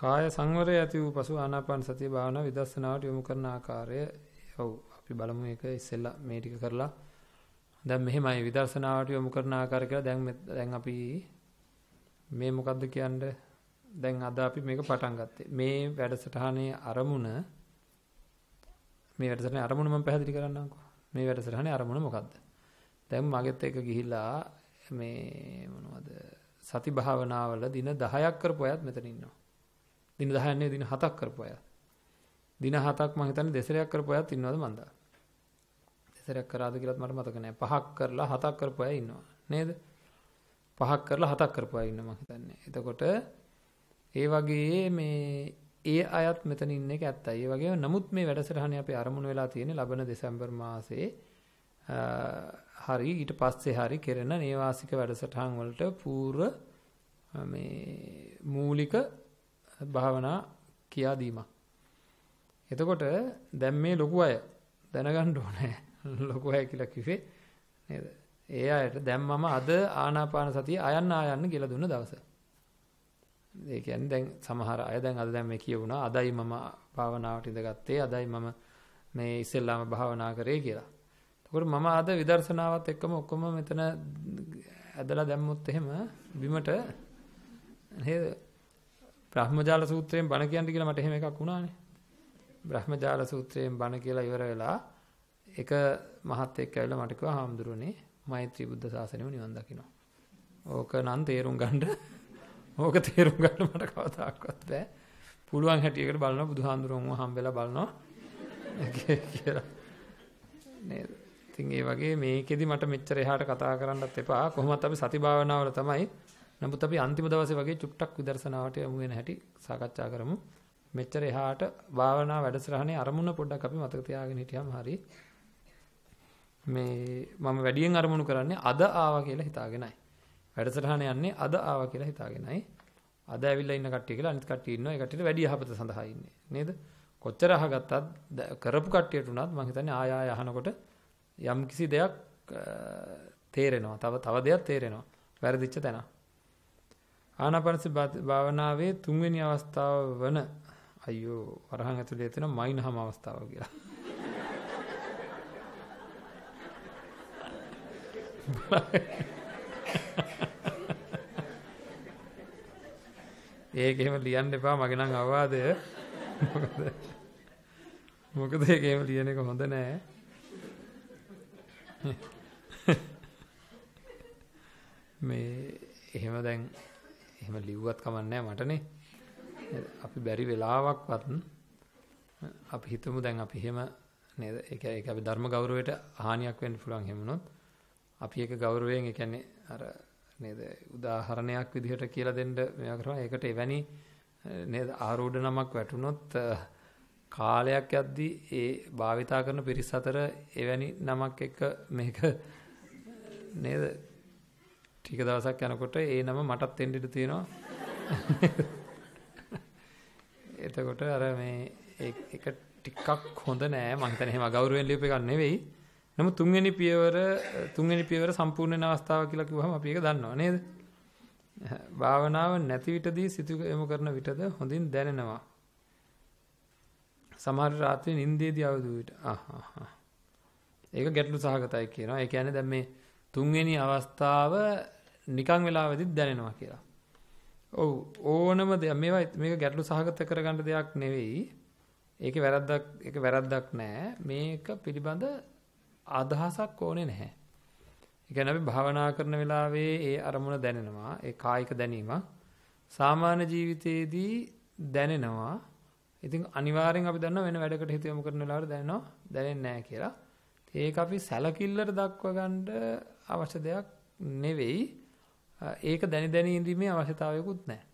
කාය සංවරය ඇති වූ පසු ආනාපාන සතිය භාවනා විදර්ශනාවට යොමු කරන ආකාරය ඔව් අපි බලමු ඒක ඉස්සෙල්ලා මේ ටික කරලා දැන් මෙහෙමයි විදර්ශනාවට යොමු කරන ආකාරය කියලා දැන් දැන් අපි මේ මොකද්ද කියන්නේ දැන් අද අපි මේක පටන් ගත්තේ මේ වැඩසටහනේ අරමුණ මේ වැඩසටහනේ අරමුණ මම පැහැදිලි කරන්නම්කෝ මේ වැඩසටහනේ අරමුණ මොකද්ද දැන් මගෙත් එක ගිහිලා මේ මොනවද සති භාවනාවල දින 10ක් කරපු අයත් මෙතන ඉන්නවා දින 10 නෙවෙයි දින 7ක් කරපු අය. දින 7ක් මම හිතන්නේ දෙසරයක් කරපු අයත් ඉන්නවද මන්ද? දෙසරයක් කරාද කියලාත් මට මතක නැහැ. පහක් කරලා හතක් කරපු අය ඉන්නවා. නේද? පහක් කරලා හතක් කරපු අය ඉන්නවා මම හිතන්නේ. එතකොට ඒ වගේ මේ ඒ අයත් මෙතන ඉන්න එක ඇත්තයි. ඒ වගේම නමුත් මේ වැඩසටහනේ අපි අරමුණු වෙලා තියෙන්නේ ලබන දෙසැම්බර් මාසේ හරි ඊට පස්සේ හරි කෙරෙන නේවාසික වැඩසටහන් වලට පූර්ව මේ මූලික භාවනා කියා දීමක්. එතකොට දැන් මේ ලොකු අය දැනගන්න ඕනේ ලොකු අය කියලා කිව්වේ නේද? ඒ අයට දැන් මම අද ආනාපාන සතිය අයන්න ආයන්න කියලා දුන්න දවස. ඒ කියන්නේ දැන් සමහර අය දැන් අද දැන් මේ කියවුණා අදයි මම භාවනාවට ඉඳගත්තේ අදයි මම මේ ඉස්සෙල්ලාම භාවනා කරේ කියලා. එතකොට මම අද විදර්ශනාවත් එක්කම ඔක්කොම මෙතන ඇදලා දැම්මොත් එහෙම බිමට නේද බ්‍රහ්මජාල සූත්‍රයෙන් බණ කියන්න කියලා මට එහෙම එකක් වුණානේ. බ්‍රහ්මජාල සූත්‍රයෙන් බණ කියලා ඉවර වෙලා එක මහත් එක්ක ඇවිල්ලා මට කිව්වා හාමුදුරනේ මෛත්‍රී බුද්ධ ශාසනයම නිවන් දකිනවා. ඕක නම් තේරුම් ගන්න ඕක තේරුම් ගන්න මට කවදාවත් බෑ. පුළුවන් හැටියකට බලනවා බුදුහාඳුරන්ව හම්බෙලා බලනවා කියලා නේද ඉතින් ඒ වගේ මේකෙදි මට මෙච්චර එහාට කතා කරන්නත් එපා කොහොමත් අපි සති භාවනාවල තමයි නමුත් අපි අන්තිම දවසේ වගේ චුට්ටක් විදර්ශනාවට යමු වෙන හැටි සාකච්ඡා කරමු. මෙච්චර එහාට භාවනා වැඩසටහනේ අරමුණ පොඩ්ඩක් අපි මතක තියාගෙන හිටියම හරි. මේ මම වැඩියෙන් අරමුණු කරන්නේ අද ආවා කියලා හිතාගෙනයි. වැඩසටහන යන්නේ අද ආවා කියලා හිතාගෙනයි. අද ඇවිල්ලා ඉන්න කට්ටිය කියලා අනිත් කට්ටිය ඉන්නවා. ඒ කට්ටියට වැඩි යහපත සඳහා ඉන්නේ. නේද? කොච්චර අහගත්තත් කරපු කට්ටියට උනත් මම හිතන්නේ ආය ආය අහනකොට යම්කිසි දෙයක් තේරෙනවා. තව තව දෙයක් තේරෙනවා. වැරදිච්ච තැනක්. ආනාපානසති භාවනාවේ තුන්වෙනි අවස්ථාව වන අයියෝ වරහන් ඇතුලේ තියෙන මයින්හම අවස්ථාව කියලා. ඒක එහෙම ලියන්න එපා මගේ නම් අවවාදය. මොකද මොකද ඒක එහෙම ලියන එක හොඳ නෑ. මේ එහෙම දැන් එහෙම ලිව්වත් කමන්නේ මටනේ. අපි බැරි වෙලාවක්වත් අපි හිතමු දැන් අපි එහෙම නේද? ඒක ඒක අපි ධර්ම ගෞරවයට හානියක් වෙන්න පුළුවන් එහෙම වුණොත්. අපි ඒක ගෞරවයෙන් ඒ කියන්නේ අර නේද උදාහරණයක් විදිහට කියලා දෙන්න මේවා කරා. ඒකට එවැනි නේද ආරෝඪ නමක් වැටුනොත් කාලයක් යද්දී ඒ භාවිතා කරන පිරිස් අතර එවැනි නමක් එක මේක නේද ටික දවසක් යනකොට ඒ නම මටත් එන්න ඉඩ තියෙනවා. එතකොට අර මේ ඒක ටිකක් හොඳ නෑ මම හිතන්නේ එහෙම අගෞරවයෙන් ලියපු එකක් නෙවෙයි. නමුත් තුන්වෙනි පියවර තුන්වෙනි පියවර සම්පූර්ණ වෙන අවස්ථාව කියලා කිව්වහම අපි ඒක දන්නවා නේද? භාවනාව නැති විටදී සිත යොමු කරන විටද හොඳින් දැනෙනවා. සමහර රාත්‍රියේ නිින්දේදී අවදි විට ආහා ඒක ගැටලු සහගතයි කියනවා. ඒ කියන්නේ දැන් මේ තුන්වෙනි අවස්ථාව නිකං වෙලාවෙදිත් දැනෙනවා කියලා. ඔව් ඕනම දෙයක් මේවා මේක ගැටලු සහගත කරගන්න දෙයක් නෙවෙයි. ඒකේ වැරද්දක් ඒක වැරද්දක් නෑ. මේක පිළිබඳ අදහසක් ඕනේ නැහැ. ඒ කියන්නේ අපි භාවනා කරන වෙලාවේ ඒ අරමුණ දැනෙනවා. ඒ කායික දැනීම සාමාන්‍ය ජීවිතයේදී දැනෙනවා. ඉතින් අනිවාර්යෙන් අපි දන්නවා වෙන වැඩකට හිත යොමු කරන වෙලාවට දැනෙනවා දැනෙන්නේ නැහැ කියලා. ඒක අපි සැලකිල්ලට දක්ව ගන්න අවශ්‍ය දෙයක් නෙවෙයි. ඒක දැනි දැනි ඉඳීමේ අවශ්‍යතාවයකුත් නැහැ.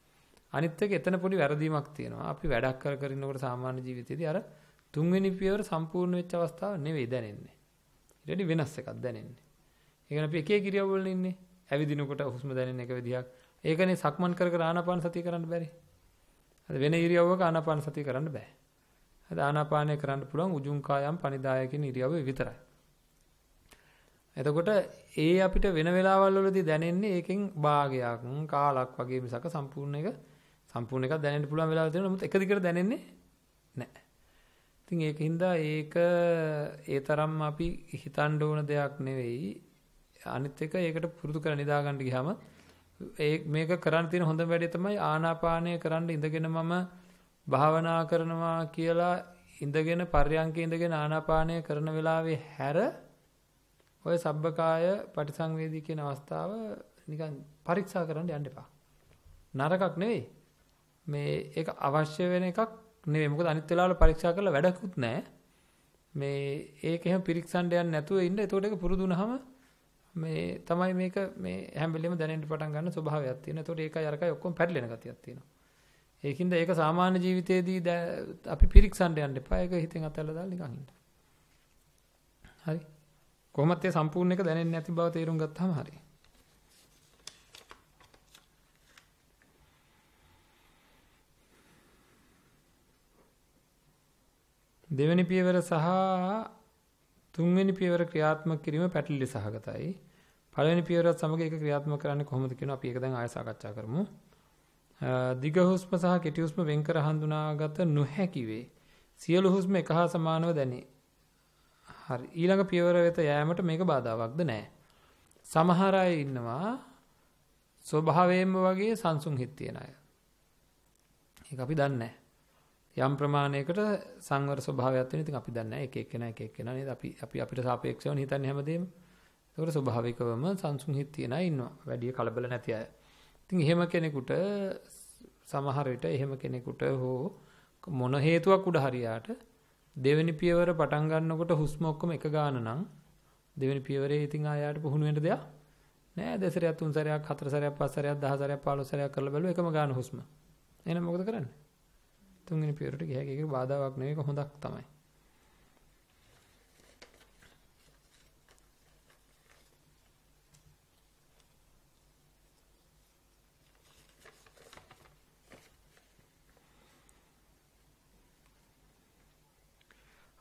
අනිත් එක එතන පොඩි වැරදීමක් තියෙනවා. අපි වැඩක් කර කර ඉන්නකොට සාමාන්‍ය ජීවිතේදී අර තුන්වෙනි පියවර සම්පූර්ණ වෙච්ච අවස්ථාව නෙවෙයි දැනෙන්නේ. ඊට වෙනස් එකක් දැනෙන්නේ. ඒ කියන්නේ අපි එකේ කිරියවල ඉන්නේ. ඇවිදිනකොට හුස්ම දැනෙන එක විදිහක්. ඒකනේ සක්මන් කර කර ආනාපාන සතිය කරන්න බැරි. අද වෙන ඉරියව්වක ආනාපාන සතිය කරන්න බෑ. අද ආනාපානය කරන්න පුළුවන් උජුං කායම් පනිදාය කියන ඉරියව්ව විතරයි. එතකොට ඒ අපිට වෙන වෙලාවල් වලදී දැනෙන්නේ ඒකෙන් භාගයක් කාලක් වගේ මිසක සම්පූර්ණ එක සම්පූර්ණ එකක් දැනෙන්න පුළුවන් වෙලාවල් තියෙනවා නමුත් එක දිගට දැනෙන්නේ නැහැ. ඉතින් ඒකින්ද ඒක ඒ තරම් අපි හිතන්න ඕන දෙයක් නෙවෙයි. අනිත් එක ඒකට පුරුදු කරලා නිදා ගන්න ගියාම ඒ මේක කරන්න තියෙන හොඳම වැඩේ තමයි ආනාපානය කරන්න ඉඳගෙන මම භාවනා කරනවා කියලා ඉඳගෙන පර්යංකේ ඉඳගෙන ආනාපානය කරන වෙලාවේ හැර ඔය සබ්බකාය පටිසංවේදී කියන අවස්ථාව නිකන් පරීක්ෂා කරන්න යන්න එපා. නරකක් නෙවෙයි. මේ ඒක අවශ්‍ය වෙන එකක් නෙවෙයි. මොකද අනිත් වෙලාවල පරීක්ෂා කරලා වැඩකුත් නැහැ. මේ ඒක එහෙම පිරික්සන්න යන්න නැතුව ඉන්න. එතකොට ඒක පුරුදු වුණාම මේ තමයි මේක මේ හැම වෙලෙම දැනෙන්න පටන් ගන්න ස්වභාවයක් තියෙන. එතකොට ඒකයි අරකයි ඔක්කොම පැටලෙන ගතියක් තියෙනවා. ඒකින්ද ඒක සාමාන්‍ය ජීවිතේදී අපි පිරික්සන්න යන්න එපා. ඒක හිතෙන් අතහැරලා දාලා නිකන් ඉන්න. හරි. කොහොමත් ඒ සම්පූර්ණ එක දැනෙන්නේ නැති බව තේරුම් ගත්තාම හරි. දෙවෙනි පියවර සහ තුන්වෙනි පියවර ක්‍රියාත්මක කිරීම පැටලි සහගතයි. පළවෙනි පියවරත් සමග ඒක ක්‍රියාත්මක කරන්නේ කොහොමද කියන අපි ඒක දැන් ආය සාකච්ඡා කරමු. දිග හුස්ම සහ කෙටි හුස්ම වෙන්කර හඳුනාගත නොහැකි වේ. සියලු හුස්ම එක හා සමානව දැනේ. හරි. ඊළඟ පියවර වෙත යෑමට මේක බාධාවක්ද නැහැ. සමහර අය ඉන්නවා ස්වභාවයෙන්ම වගේ සංසුන් හිත් තියන අය. ඒක අපි දන්නේ යම් ප්‍රමාණයකට සංවර ස්වභාවයක් වෙන ඉතින් අපි දන්නේ එක එක්කෙනා එක එක්කෙනා නේද අපි අපි අපිට සාපේක්ෂව හිතන්නේ හැමදේම. ඒකට ස්වභාවිකවම සංසුන් හිත් තියන අය ඉන්නවා. වැඩි කලබල නැති අය. ඉතින් එහෙම කෙනෙකුට සමහර විට එහෙම කෙනෙකුට හෝ මොන හේතුවක් උඩ හරියාට දෙවෙනි පියවර පටන් ගන්නකොට හුස්ම ඔක්කොම එක ගාන නම් දෙවෙනි පියවරේ ඉතින් ආයාට පුහුණු වෙන්න දෙයක් නෑ දෙසරයක් තුන් සැරයක් හතර සැරයක් පහ සැරයක් දහ සැරයක් 15 සැරයක් කරලා බැලුව එකම ගාන හුස්ම එහෙනම් මොකද කරන්නේ තුන්වෙනි පියවරට ගියා ඒක බාධාවක් නෙවෙයි ඒක හොඳක් තමයි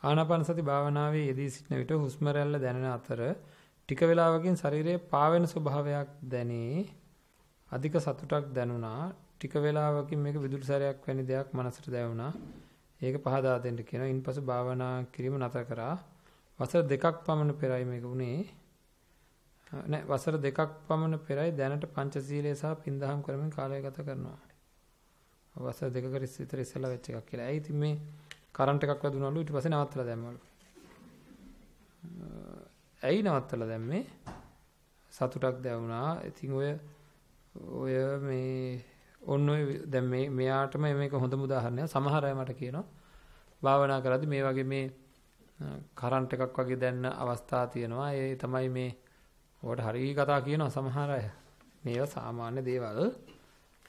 ආනාපාන සති භාවනාවේ යෙදී සිටන විට හුස්ම රැල්ල දැනෙන අතර ටික වේලාවකින් ශරීරයේ පාවෙන ස්වභාවයක් දැනේ. අධික සතුටක් දැනුණා. ටික වේලාවකින් මේක විදුලි සැරයක් වැනි දෙයක් මනසට දැනුණා. ඒක පහදා දෙන්න කියන. ඉන්පසු භාවනා කිරීම නතර කරා. වසර දෙකක් පමණ පෙරයි මේක වුණේ. නෑ වසර දෙකක් පමණ පෙරයි දැනට පංචශීලයේ සහ පින්දහම් කරමින් කාලය ගත කරනවා. වසර දෙකකට ඉස්සෙල්ලා වෙච්ච එකක් කියලා. ඒ ඉතින් මේ කරන්ට් එකක් වැදුනලු ඊට පස්සේ නවත්තලා දැම්මලු. ඇයි නවත්තලා දැම්මේ? සතුටක් දැවුණා. ඉතින් ඔය ඔය මේ ඔන්න ඔය දැන් මේ මෙයාටම මේක හොඳම උදාහරණයක්. සමහර අය මට කියනවා භාවනා කරද්දි මේ වගේ මේ කරන්ට් එකක් වගේ දැන්න අවස්ථා තියෙනවා. ඒ තමයි මේ ඔකට හරිය කතා කියනවා සමහර අය. මේවා සාමාන්‍ය දේවල්.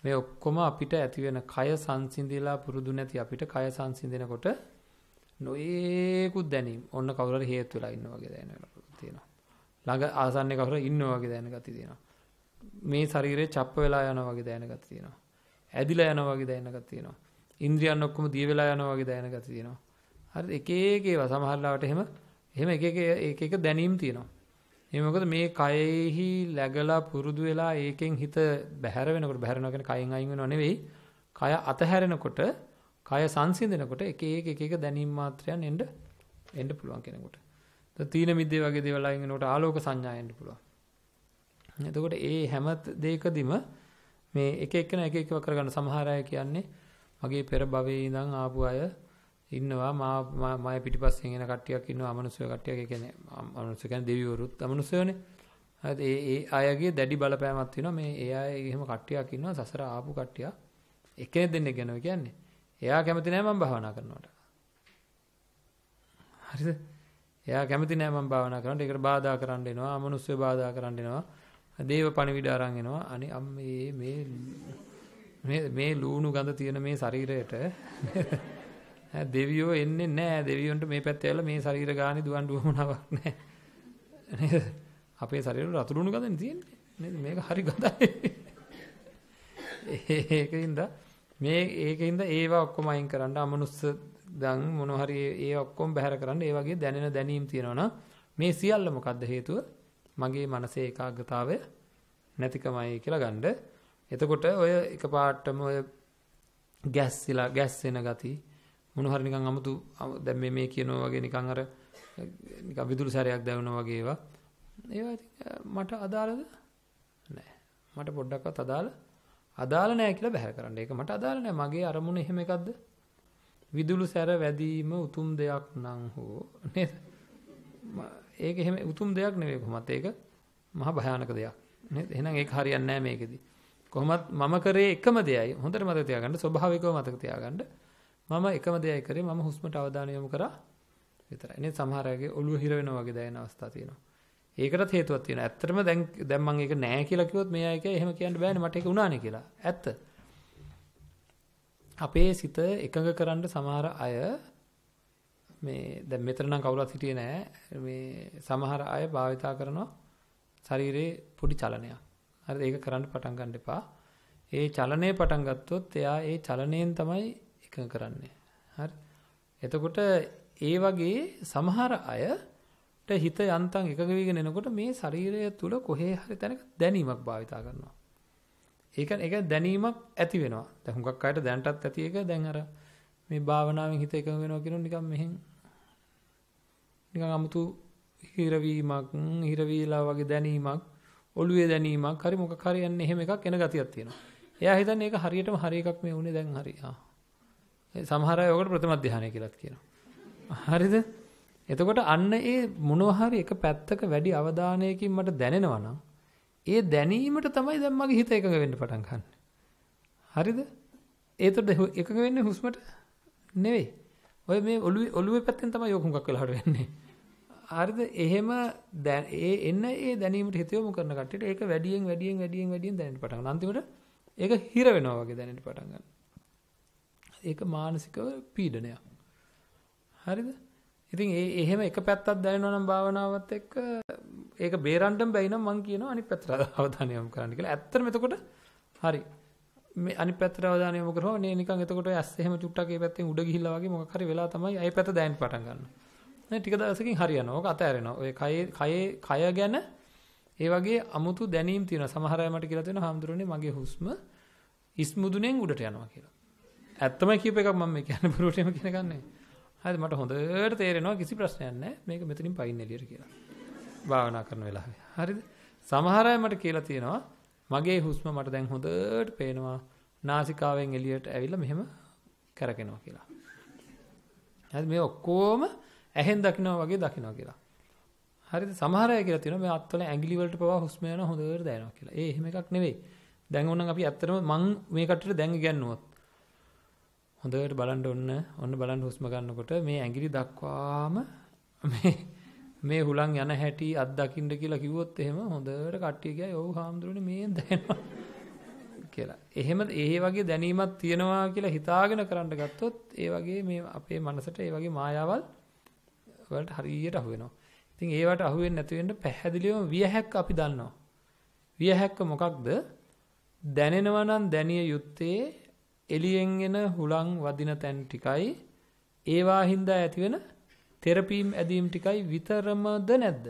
මේ ඔක්කොම අපිට ඇති වෙන කය සංසිඳිලා පුරුදු නැති අපිට කය සංසිඳෙනකොට නොයේකුත් දැනීම ඔන්න කවුරු හරි හේතු වෙලා ඉන්නවා වගේ දැනෙනවා තියෙනවා. ළඟ ආසන්නේ කවුරු ඉන්නවා වගේ දැනෙන ගතිය තියෙනවා. මේ ශරීරේ චප්ප වෙලා යනවා වගේ දැනෙන ගතිය තියෙනවා. ඇදිලා යනවා වගේ දැනෙන ගතිය තියෙනවා. ඉන්ද්‍රියන් ඔක්කොම දිය වෙලා යනවා වගේ දැනෙන ගතිය තියෙනවා. හරිද? එක එක ඒවා සමහර ලාවට එහෙම එහෙම එක එක එක එක දැනීම් තියෙනවා. ඒ මොකද මේ කයෙහි läගලා පුරුදු වෙලා ඒකෙන් හිත බැහැර වෙනකොට බැහැරනවා කියන්නේ කයෙන් අයින් වෙනව නෙවෙයි. කය අතහැරෙනකොට, කය සංසිඳනකොට එක එක එක එක දැනීම් මාත්‍රයන් එන්න එන්න පුළුවන් කෙනෙකුට. තීන මිද්දේ වගේ දේවල් අයින් වෙනකොට ආලෝක සංඥා එන්න පුළුවන්. එතකොට ඒ හැම දෙයකදීම මේ එක එකන එක එකව කරගන්න සමහර අය කියන්නේ මගේ පෙර භවයේ ඉඳන් ආපු අය ඉන්නවා මා මම පිටිපස්සෙන් එන කට්ටියක් ඉන්නවා අමනුෂ්‍ය කට්ටියක් ඒ කියන්නේ අමනුෂ්‍ය කියන්නේ දෙවිවරුත් අමනුෂ්‍යනේ හරිද ඒ ඒ අයගේ දැඩි බලපෑමක් තියෙනවා මේ ඒ අය එහෙම කට්ටියක් ඉන්නවා සසර ආපු කට්ටියක් එකෙන් දෙන්නෙක් ගැනව කියන්නේ එයා කැමති නෑ මම භාවනා කරනවට හරිද එයා කැමති නෑ මම භාවනා කරනවට ඒකට බාධා කරන්න එනවා අමනුෂ්‍ය බාධා කරන්න එනවා දේව පණිවිඩ අරන් එනවා අනේ අම්මේ මේ මේ මේ ලූණු ගඳ තියෙන මේ ශරීරයට දෙවියෝ එන්නේ නැහැ. දෙවියොන්ට මේ පැත්තේ ඇවිල්ලා මේ ශරීර ගානේ දුවන් දුවමනාවක් නැහැ. නේද? අපේ ශරීරවල රතුළුණු ගඳනේ තියෙන්නේ. නේද? මේක හරි ගඳයි. ඒකින්ද මේ ඒකින්ද ඒවා ඔක්කොම අයින් කරන්න අමනුස්ස දන් මොන හරි ඒ ඔක්කොම බැහැර කරන්න ඒ වගේ දැනෙන දැනීම් තියෙනවා මේ සියල්ල මොකද්ද හේතුව? මගේ මනසේ ඒකාග්‍රතාවය නැතිකමයි කියලා ගන්න. එතකොට ඔය එකපාරටම ඔය ගැස්සිලා ගැස්සෙන ගතිය මොන හරි නිකන් 아무තු දැන් මේ මේ කියනවා වගේ නිකන් අර නිකන් විදුලි සැරයක් දැවුනා වගේ ඒවා ඒවා මට අදාළද නෑ මට පොඩ්ඩක්වත් අදාළ අදාළ නෑ කියලා බැහැර කරන්න ඒක මට අදාළ නෑ මගේ අරමුණ එහෙම එකක්ද විදුලි සැර වැදීම උතුම් දෙයක් නම් හෝ නේද ඒක එහෙම උතුම් දෙයක් නෙවෙයි කොහොමත් ඒක මහා භයානක දෙයක් නේද එහෙනම් ඒක හරියන්නේ නෑ මේකෙදි කොහොමත් මම කරේ එකම දෙයයි හොඳට මතක තියාගන්න ස්වභාවිකව මතක තියාගන්න මම එකම දෙයයි කරේ මම හුස්මට අවධානය යොමු කරා විතරයි. නේ සමහර අයගේ ඔළුව හිර වෙනවා වගේ දැනෙන අවස්ථා තියෙනවා. ඒකටත් හේතුවක් තියෙනවා. ඇත්තටම දැන් දැන් මම ඒක නෑ කියලා කිව්වොත් මේ අය කිය එහෙම කියන්න බෑනේ මට ඒක උනානේ කියලා. ඇත්ත. අපේ සිත එකඟ කරන්න සමහර අය මේ දැන් මෙතන නම් කවුරුත් හිටියේ නෑ මේ සමහර අය භාවිතා කරනවා ශරීරයේ පොඩි චලනයක්. හරිද? ඒක කරන්න පටන් ගන්න එපා. ඒ චලනයේ පටන් ගත්තොත් එයා ඒ චලනයෙන් තමයි එකඟ කරන්නේ. හරි. එතකොට ඒ වගේ සමහර අයට හිත යන්තම් එකග වීගෙන එනකොට මේ ශරීරය තුල කොහේ හරි තැනක දැනීමක් භාවිතා කරනවා. ඒක ඒක දැනීමක් ඇති වෙනවා. දැන් හුඟක් අයට දැනටත් ඇති එක දැන් අර මේ භාවනාවෙන් හිත එකඟ වෙනවා කියන නිකන් මෙහෙන් නිකන් 아무තු හිරවීමක් හිරවීලා වගේ දැනීමක් ඔළුවේ දැනීමක් හරි මොකක් හරි යන්නේ එහෙම එකක් එන ගතියක් තියෙනවා. එයා හිතන්නේ ඒක හරියටම හරි එකක් මේ උනේ දැන් හරි. ආ සමහර අය ඔකට ප්‍රථම ධානය කියලාත් කියනවා. හරිද? එතකොට අන්න ඒ මොනවා හරි එක පැත්තක වැඩි අවධානයකින් මට දැනෙනවා නම් ඒ දැනීමට තමයි දැන් මගේ හිත එකඟ වෙන්න පටන් ගන්න. හරිද? ඒතකොට එකඟ වෙන්නේ හුස්මට නෙවෙයි. ඔය මේ ඔළුවේ ඔළුවේ පැත්තෙන් තමයි ඔක හුඟක් වෙලාට වෙන්නේ. හරිද? එහෙම ඒ එන්න ඒ දැනීමට හිත යොමු කරන කට්ටියට ඒක වැඩියෙන් වැඩියෙන් වැඩියෙන් වැඩියෙන් දැනෙන්න පටන් ගන්න. අන්තිමට ඒක හිර වෙනවා වගේ දැනෙන්න පටන් ගන්නවා. ඒක මානසිකව පීඩනයක්. හරිද? ඉතින් ඒ එහෙම එක පැත්තක් දැනෙනවා නම් භාවනාවත් එක්ක ඒක බේරන්නම බැයි නම් මම කියනවා අනිත් පැත්තට අවධානය යොමු කරන්න කියලා. ඇත්තටම එතකොට හරි. මේ අනිත් පැත්තට අවධානය යොමු කරා නේ නිකන් එතකොට ඇස් එහෙම චුට්ටක් ඒ පැත්තෙන් උඩ ගිහිල්ලා වගේ මොකක් හරි වෙලා තමයි අය පැත්ත දැනෙන්න පටන් ගන්නවා. නේ ටික දවසකින් හරියනවා. ඕක අතහැරෙනවා. ඔය කයේ කයේ කය ගැන ඒ වගේ අමුතු දැනීම් තියෙනවා. සමහර අය මට කියලා තියෙනවා "හාමුදුරනේ මගේ හුස්ම ඉස්මුදුනෙන් උඩට යනවා" කියලා. ඇත්තමයි කියප එකක් මම මේ කියන්නේ බුරුවටම කියන එකක් නෙවෙයි. හරිද මට හොඳට තේරෙනවා කිසි ප්‍රශ්නයක් නැහැ. මේක මෙතනින් පයින් එළියට කියලා. භාවනා කරන වෙලාවේ. හරිද? සමහර අය මට කියලා තියෙනවා මගේ හුස්ම මට දැන් හොඳට පේනවා. නාසිකාවෙන් එළියට ඇවිල්ලා මෙහෙම කරකිනවා කියලා. හරිද? මේ ඔක්කොම ඇහෙන් දකිනවා වගේ දකිනවා කියලා. හරිද? සමහර අය කියලා තියෙනවා මේ අත්වල ඇඟිලි වලට පවා හුස්ම යනවා හොඳට දැනෙනවා කියලා. ඒ එහෙම එකක් නෙවෙයි. දැන් ඕනනම් අපි ඇත්තටම මං මේ කටට දැන් ඉගන්නුවොත් හොඳට බලන්න ඔන්න ඔන්න බලන්න හුස්ම ගන්නකොට මේ ඇඟිලි දක්වාම මේ මේ හුලං යන හැටි අත් දකින්න කියලා කිව්වොත් එහෙම හොඳට කට්ටිය කියයි ඔව් හාමුදුරනේ මේ දැනෙනවා කියලා. එහෙම ඒ වගේ දැනීමක් තියෙනවා කියලා හිතාගෙන කරන්න ගත්තොත් ඒ වගේ මේ අපේ මනසට ඒ වගේ මායාවල් වලට හරියට අහු වෙනවා. ඉතින් ඒවට අහු වෙන්නේ නැති වෙන්න පැහැදිලිවම වියහැක් අපි දන්නවා. වියහැක්ක මොකක්ද? දැනෙනවා නම් දැනිය යුත්තේ එළියෙන් එන හුලං වදින තැන් ටිකයි ඒවා හින්දා ඇතිවෙන තෙරපීම් ඇදීම් ටිකයි විතරමද නැද්ද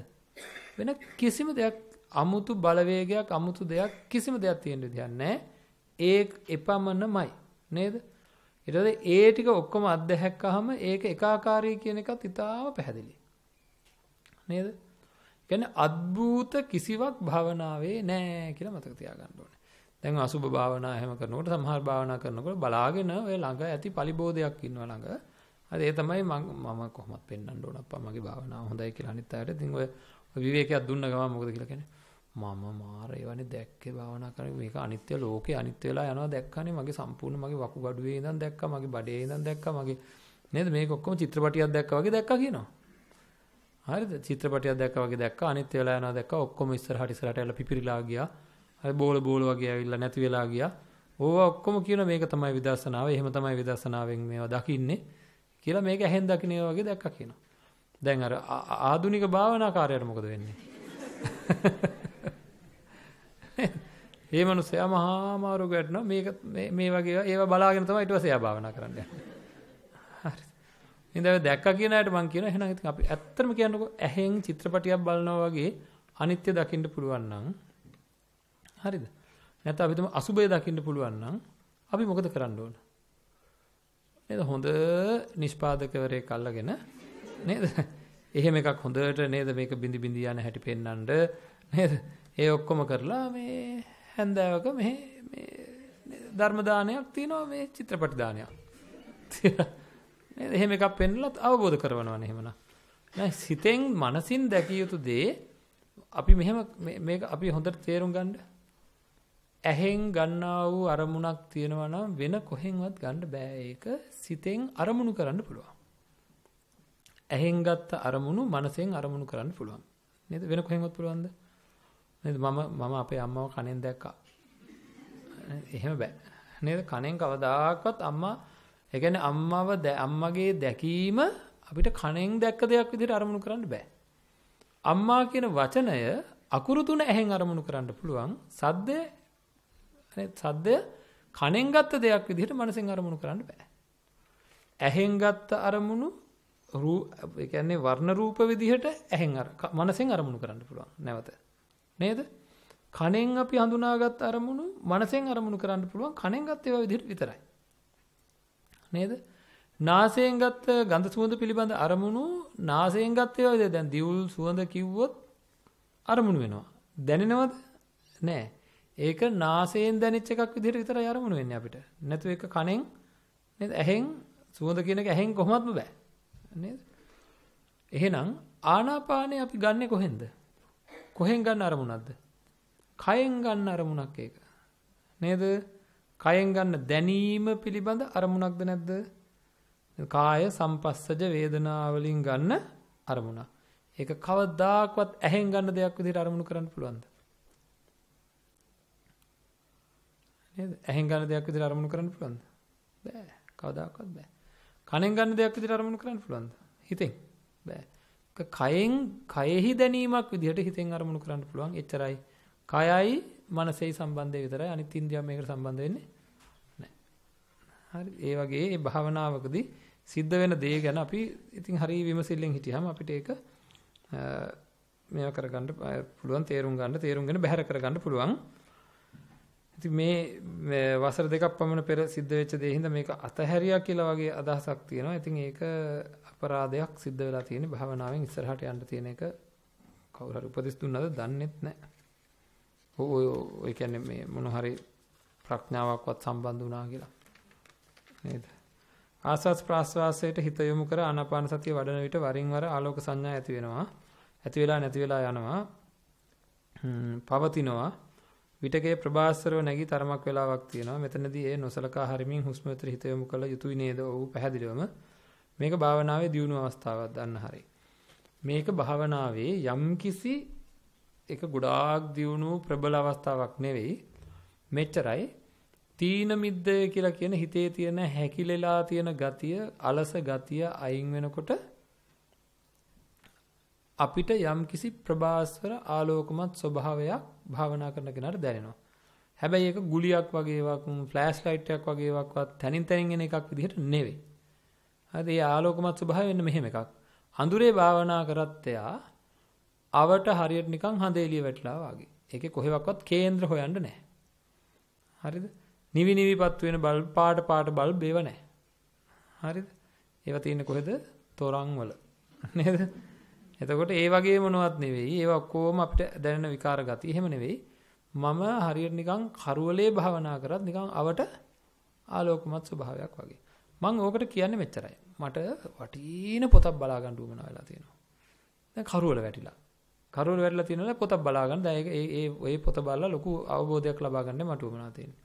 වෙන කිසිම දෙයක් අමුතු බලවේගයක් අමුතු දෙයක් කිසිම දෙයක් තියෙන විදියක් නැහැ ඒ එපමණමයි නේද ඊට පස්සේ ඒ ටික ඔක්කොම අත්දැහැක්කහම ඒක ඒකාකාරී කියන එකත් ඉතාම පැහැදිලි නේද කියන්නේ අද්භූත කිසිවක් භවනාවේ නැහැ කියලා මතක තියාගන්න දැන් අසුබ භාවනා හැම කරනකොට සමහර භාවනා කරනකොට බලාගෙන ඔය ළඟ ඇති පලිබෝධයක් ඉන්නවා ළඟ. හරි ඒ තමයි මම මම කොහොමද පෙන්වන්න ඕන අප්පා මගේ භාවනාව හොඳයි කියලා අනිත් අයට. ඉතින් ඔය විවේකයක් දුන්න ගමන් මොකද කියලා කියන්නේ? මම මාර ඒවනේ දැක්කේ භාවනා කරේ මේක අනිත්‍ය ලෝකේ අනිත් වෙලා යනවා දැක්කනේ මගේ සම්පූර්ණ මගේ වකුගඩුවේ ඉඳන් දැක්කා මගේ බඩේ ඉඳන් දැක්කා මගේ නේද මේක ඔක්කොම චිත්‍රපටියක් දැක්කා වගේ දැක්කා කියනවා. හරිද? චිත්‍රපටියක් දැක්කා වගේ දැක්කා අනිත් වෙලා යනවා දැක්කා ඔක්කොම ඉස්සරහට ඉස්සරහට යලා පිපිරිලා ගියා. අර බෝල බෝල වගේ ඇවිල්ලා නැති වෙලා ගියා. ඕවා ඔක්කොම කියන මේක තමයි විදර්ශනාව. එහෙම තමයි විදර්ශනාවෙන් මේවා දකින්නේ කියලා මේක ඇහෙන් දකින්න වගේ දැක්කා කියනවා. දැන් අර ආදුනික භාවනාකාරයට මොකද වෙන්නේ? මේ මිනිස්සයා මහා මාරුක වැටෙනවා. මේක මේ වගේ ඒවා බලාගෙන තමයි ඊට පස්සේ ආ භාවනා කරන්න යන්නේ. හරි. ඉතින් දැක්කා කියන අයට මම කියනවා එහෙනම් ඉතින් අපි ඇත්තටම කියන්නකෝ ඇහෙන් චිත්‍රපටියක් බලනවා වගේ අනිත්‍ය දකින්න පුළුවන් නම් හරිද? නැත්නම් අපි තුම අසුබය දකින්න පුළුවන් නම් අපි මොකද කරන්න ඕන? නේද? හොඳ නිෂ්පාදකවරයෙක් අල්ලගෙන නේද? එහෙම එකක් හොඳට නේද මේක බිඳි බිඳි යන හැටි පෙන්වන්න නේද? ඒ ඔක්කොම කරලා මේ හැන්දෑවක මෙහෙ මේ ධර්ම දානයක් තියෙනවා මේ චිත්‍රපට දානයක්. නේද? එහෙම එකක් පෙන්වලත් අවබෝධ කරවනවනේ එහෙමනම්. නෑ සිතෙන් මනසින් දැකිය යුතු දේ අපි මෙහෙම මේක අපි හොඳට තේරුම් ගන්නේ ඇහෙන් ගන්නා වූ අරමුණක් තියෙනවා නම් වෙන කොහෙන්වත් ගන්න බෑ ඒක සිතෙන් අරමුණු කරන්න පුළුවන්. ඇහෙන් ගත්ත අරමුණු මනසෙන් අරමුණු කරන්න පුළුවන්. නේද? වෙන කොහෙන්වත් පුළුවන්ද? නේද? මම මම අපේ අම්මව කණෙන් දැක්කා. එහෙම බෑ. නේද? කණෙන් කවදාකවත් අම්මා ඒ කියන්නේ අම්මව අම්මගේ දැකීම අපිට කණෙන් දැක්ක දෙයක් විදිහට අරමුණු කරන්න බෑ. අම්මා කියන වචනය අකුරු තුන ඇහෙන් අරමුණු කරන්න පුළුවන්. සද්දේ අනේ සද්දය කණෙන් ගත්ත දෙයක් විදිහට මනසෙන් අරමුණු කරන්න බෑ. ඇහෙන් ගත්ත අරමුණු රූ ඒ කියන්නේ වර්ණ රූප විදිහට ඇහෙන් අර මනසෙන් අරමුණු කරන්න පුළුවන් නැවත. නේද? කණෙන් අපි හඳුනාගත් අරමුණු මනසෙන් අරමුණු කරන්න පුළුවන් කණෙන් ගත්ත ඒවා විදිහට විතරයි. නේද? නාසයෙන් ගත්ත ගඳ සුවඳ පිළිබඳ අරමුණු නාසයෙන් ගත්ත ඒවා දැන් දියුල් සුවඳ කිව්වොත් අරමුණු වෙනවා. දැනෙනවද? නෑ. ඒක නාසයෙන් දැනෙච්ච එකක් විදිහට විතරයි අරමුණු වෙන්නේ අපිට. නැතු ඒක කනෙන් නේද? ඇහෙන් සුවඳ කියන එක ඇහෙන් කොහොමත්ම බෑ. නේද? එහෙනම් ආනාපානේ අපි ගන්නෙ කොහෙන්ද? කොහෙන් ගන්න අරමුණක්ද? කයෙන් ගන්න අරමුණක් ඒක. නේද? කයෙන් ගන්න දැනීම පිළිබඳ අරමුණක්ද නැද්ද? කාය සම්පස්සජ වේදනා වලින් ගන්න අරමුණක්. ඒක කවදාකවත් ඇහෙන් ගන්න දෙයක් විදිහට අරමුණු කරන්න පුළුවන්ද? නේද? ඇහෙන් ගන්න දෙයක් විදිහට අරමුණු කරන්න පුළුවන්ද? බෑ. කවදාකවත් බෑ. කනෙන් ගන්න දෙයක් විදිහට අරමුණු කරන්න පුළුවන්ද? හිතෙන් බෑ. කයෙන් කයෙහි දැනීමක් විදිහට හිතෙන් අරමුණු කරන්න පුළුවන්. එච්චරයි. කයයි මනසෙයි සම්බන්ධය විතරයි. අනිත් ඉන්ද්‍රියන් මේකට සම්බන්ධ වෙන්නේ නැහැ. හරි. ඒ වගේ මේ භාවනාවකදී සිද්ධ වෙන දේ ගැන අපි ඉතින් හරි විමසිල්ලෙන් හිටියම අපිට ඒක මේවා කරගන්න පුළුවන් තේරුම් ගන්න තේරුම්ගෙන බැහැර කරගන්න පුළුවන්. ඉතින් මේ වසර දෙකක් පමණ පෙර සිද්ධ වෙච්ච දේ හින්දා මේක අතහැරියා කියලා වගේ අදහසක් තියෙනවා. ඉතින් ඒක අපරාධයක් සිද්ධ වෙලා තියෙන භවනාවෙන් ඉස්සරහට යන්න තියෙන එක කවුරු හරි උපදෙස් දුන්නාද දන්නෙත් නැහැ. ඔය ඔය කියන්නේ මේ මොන හරි ප්‍රඥාවක්වත් සම්බන්ධ වුණා කියලා. නේද? ආස්වාස් ප්‍රාස්වාසයට හිත යොමු කර ආනාපාන සතිය වඩන විට වරින් වර ආලෝක සංඥා ඇති වෙනවා. ඇති වෙලා නැති වෙලා යනවා. පවතිනවා. විටකේ ප්‍රභාස්වරව නැගී තරමක් වෙලාවක් තියෙනවා. මෙතනදී ඒ නොසලකා හරිමින් හුස්ම වෙත හිත යොමු කළ යුතුයි නේද? ඔව් පැහැදිලිවම මේක භාවනාවේ දියුණු අවස්ථාවක් ගන්න හරි. මේක භාවනාවේ යම්කිසි එක ගොඩාක් දියුණු ප්‍රබල අවස්ථාවක් නෙවෙයි. මෙච්චරයි තීන මිද්දය කියලා කියන හිතේ තියෙන හැකිලලා තියෙන ගතිය, අලස ගතිය අයින් වෙනකොට අපිට යම්කිසි ප්‍රභාස්වර ආලෝකමත් ස්වභාවයක් භාවනා කරන කෙනාට දැනෙනවා. හැබැයි ඒක ගුලියක් වගේ එකක්, ෆ්ලෑෂ් ලයිට් එකක් වගේ එකක්වත් තනින් තනින් එන එකක් විදිහට නෙවෙයි. හරි ඒ ආලෝකමත් ස්වභාවය වෙන්න මෙහෙම එකක්. අඳුරේ භාවනා කරත් එයා අවට හරියට නිකන් හඳ එළිය වැටලා වගේ. ඒකේ කොහෙවත්වත් කේන්ද්‍ර හොයන්න නැහැ. හරිද? නිවි නිවිපත් වෙන බල් පාට පාට බල්බ් ඒව නැහැ. හරිද? ඒවා තියෙන්නේ කොහෙද? තොරන් වල. නේද? එතකොට ඒ වගේ මොනවත් නෙවෙයි. ඒව ඔක්කොම අපිට දැනෙන විකාර ගති. එහෙම නෙවෙයි. මම හරියට නිකන් කරවලේ භවනා කරත් නිකන් අවට ආලෝකමත් ස්වභාවයක් වගේ. මම ඕකට කියන්නේ මෙච්චරයි. මට වටින පොතක් බලා ගන්න උවමනා වෙලා තියෙනවා. දැන් කරවල වැටිලා. කරවල වැටිලා තියෙනවා පොතක් බලා ගන්න. දැන් ඒ ඒ පොත බලලා ලොකු අවබෝධයක් ලබා ගන්න මට උවමනා තියෙනවා.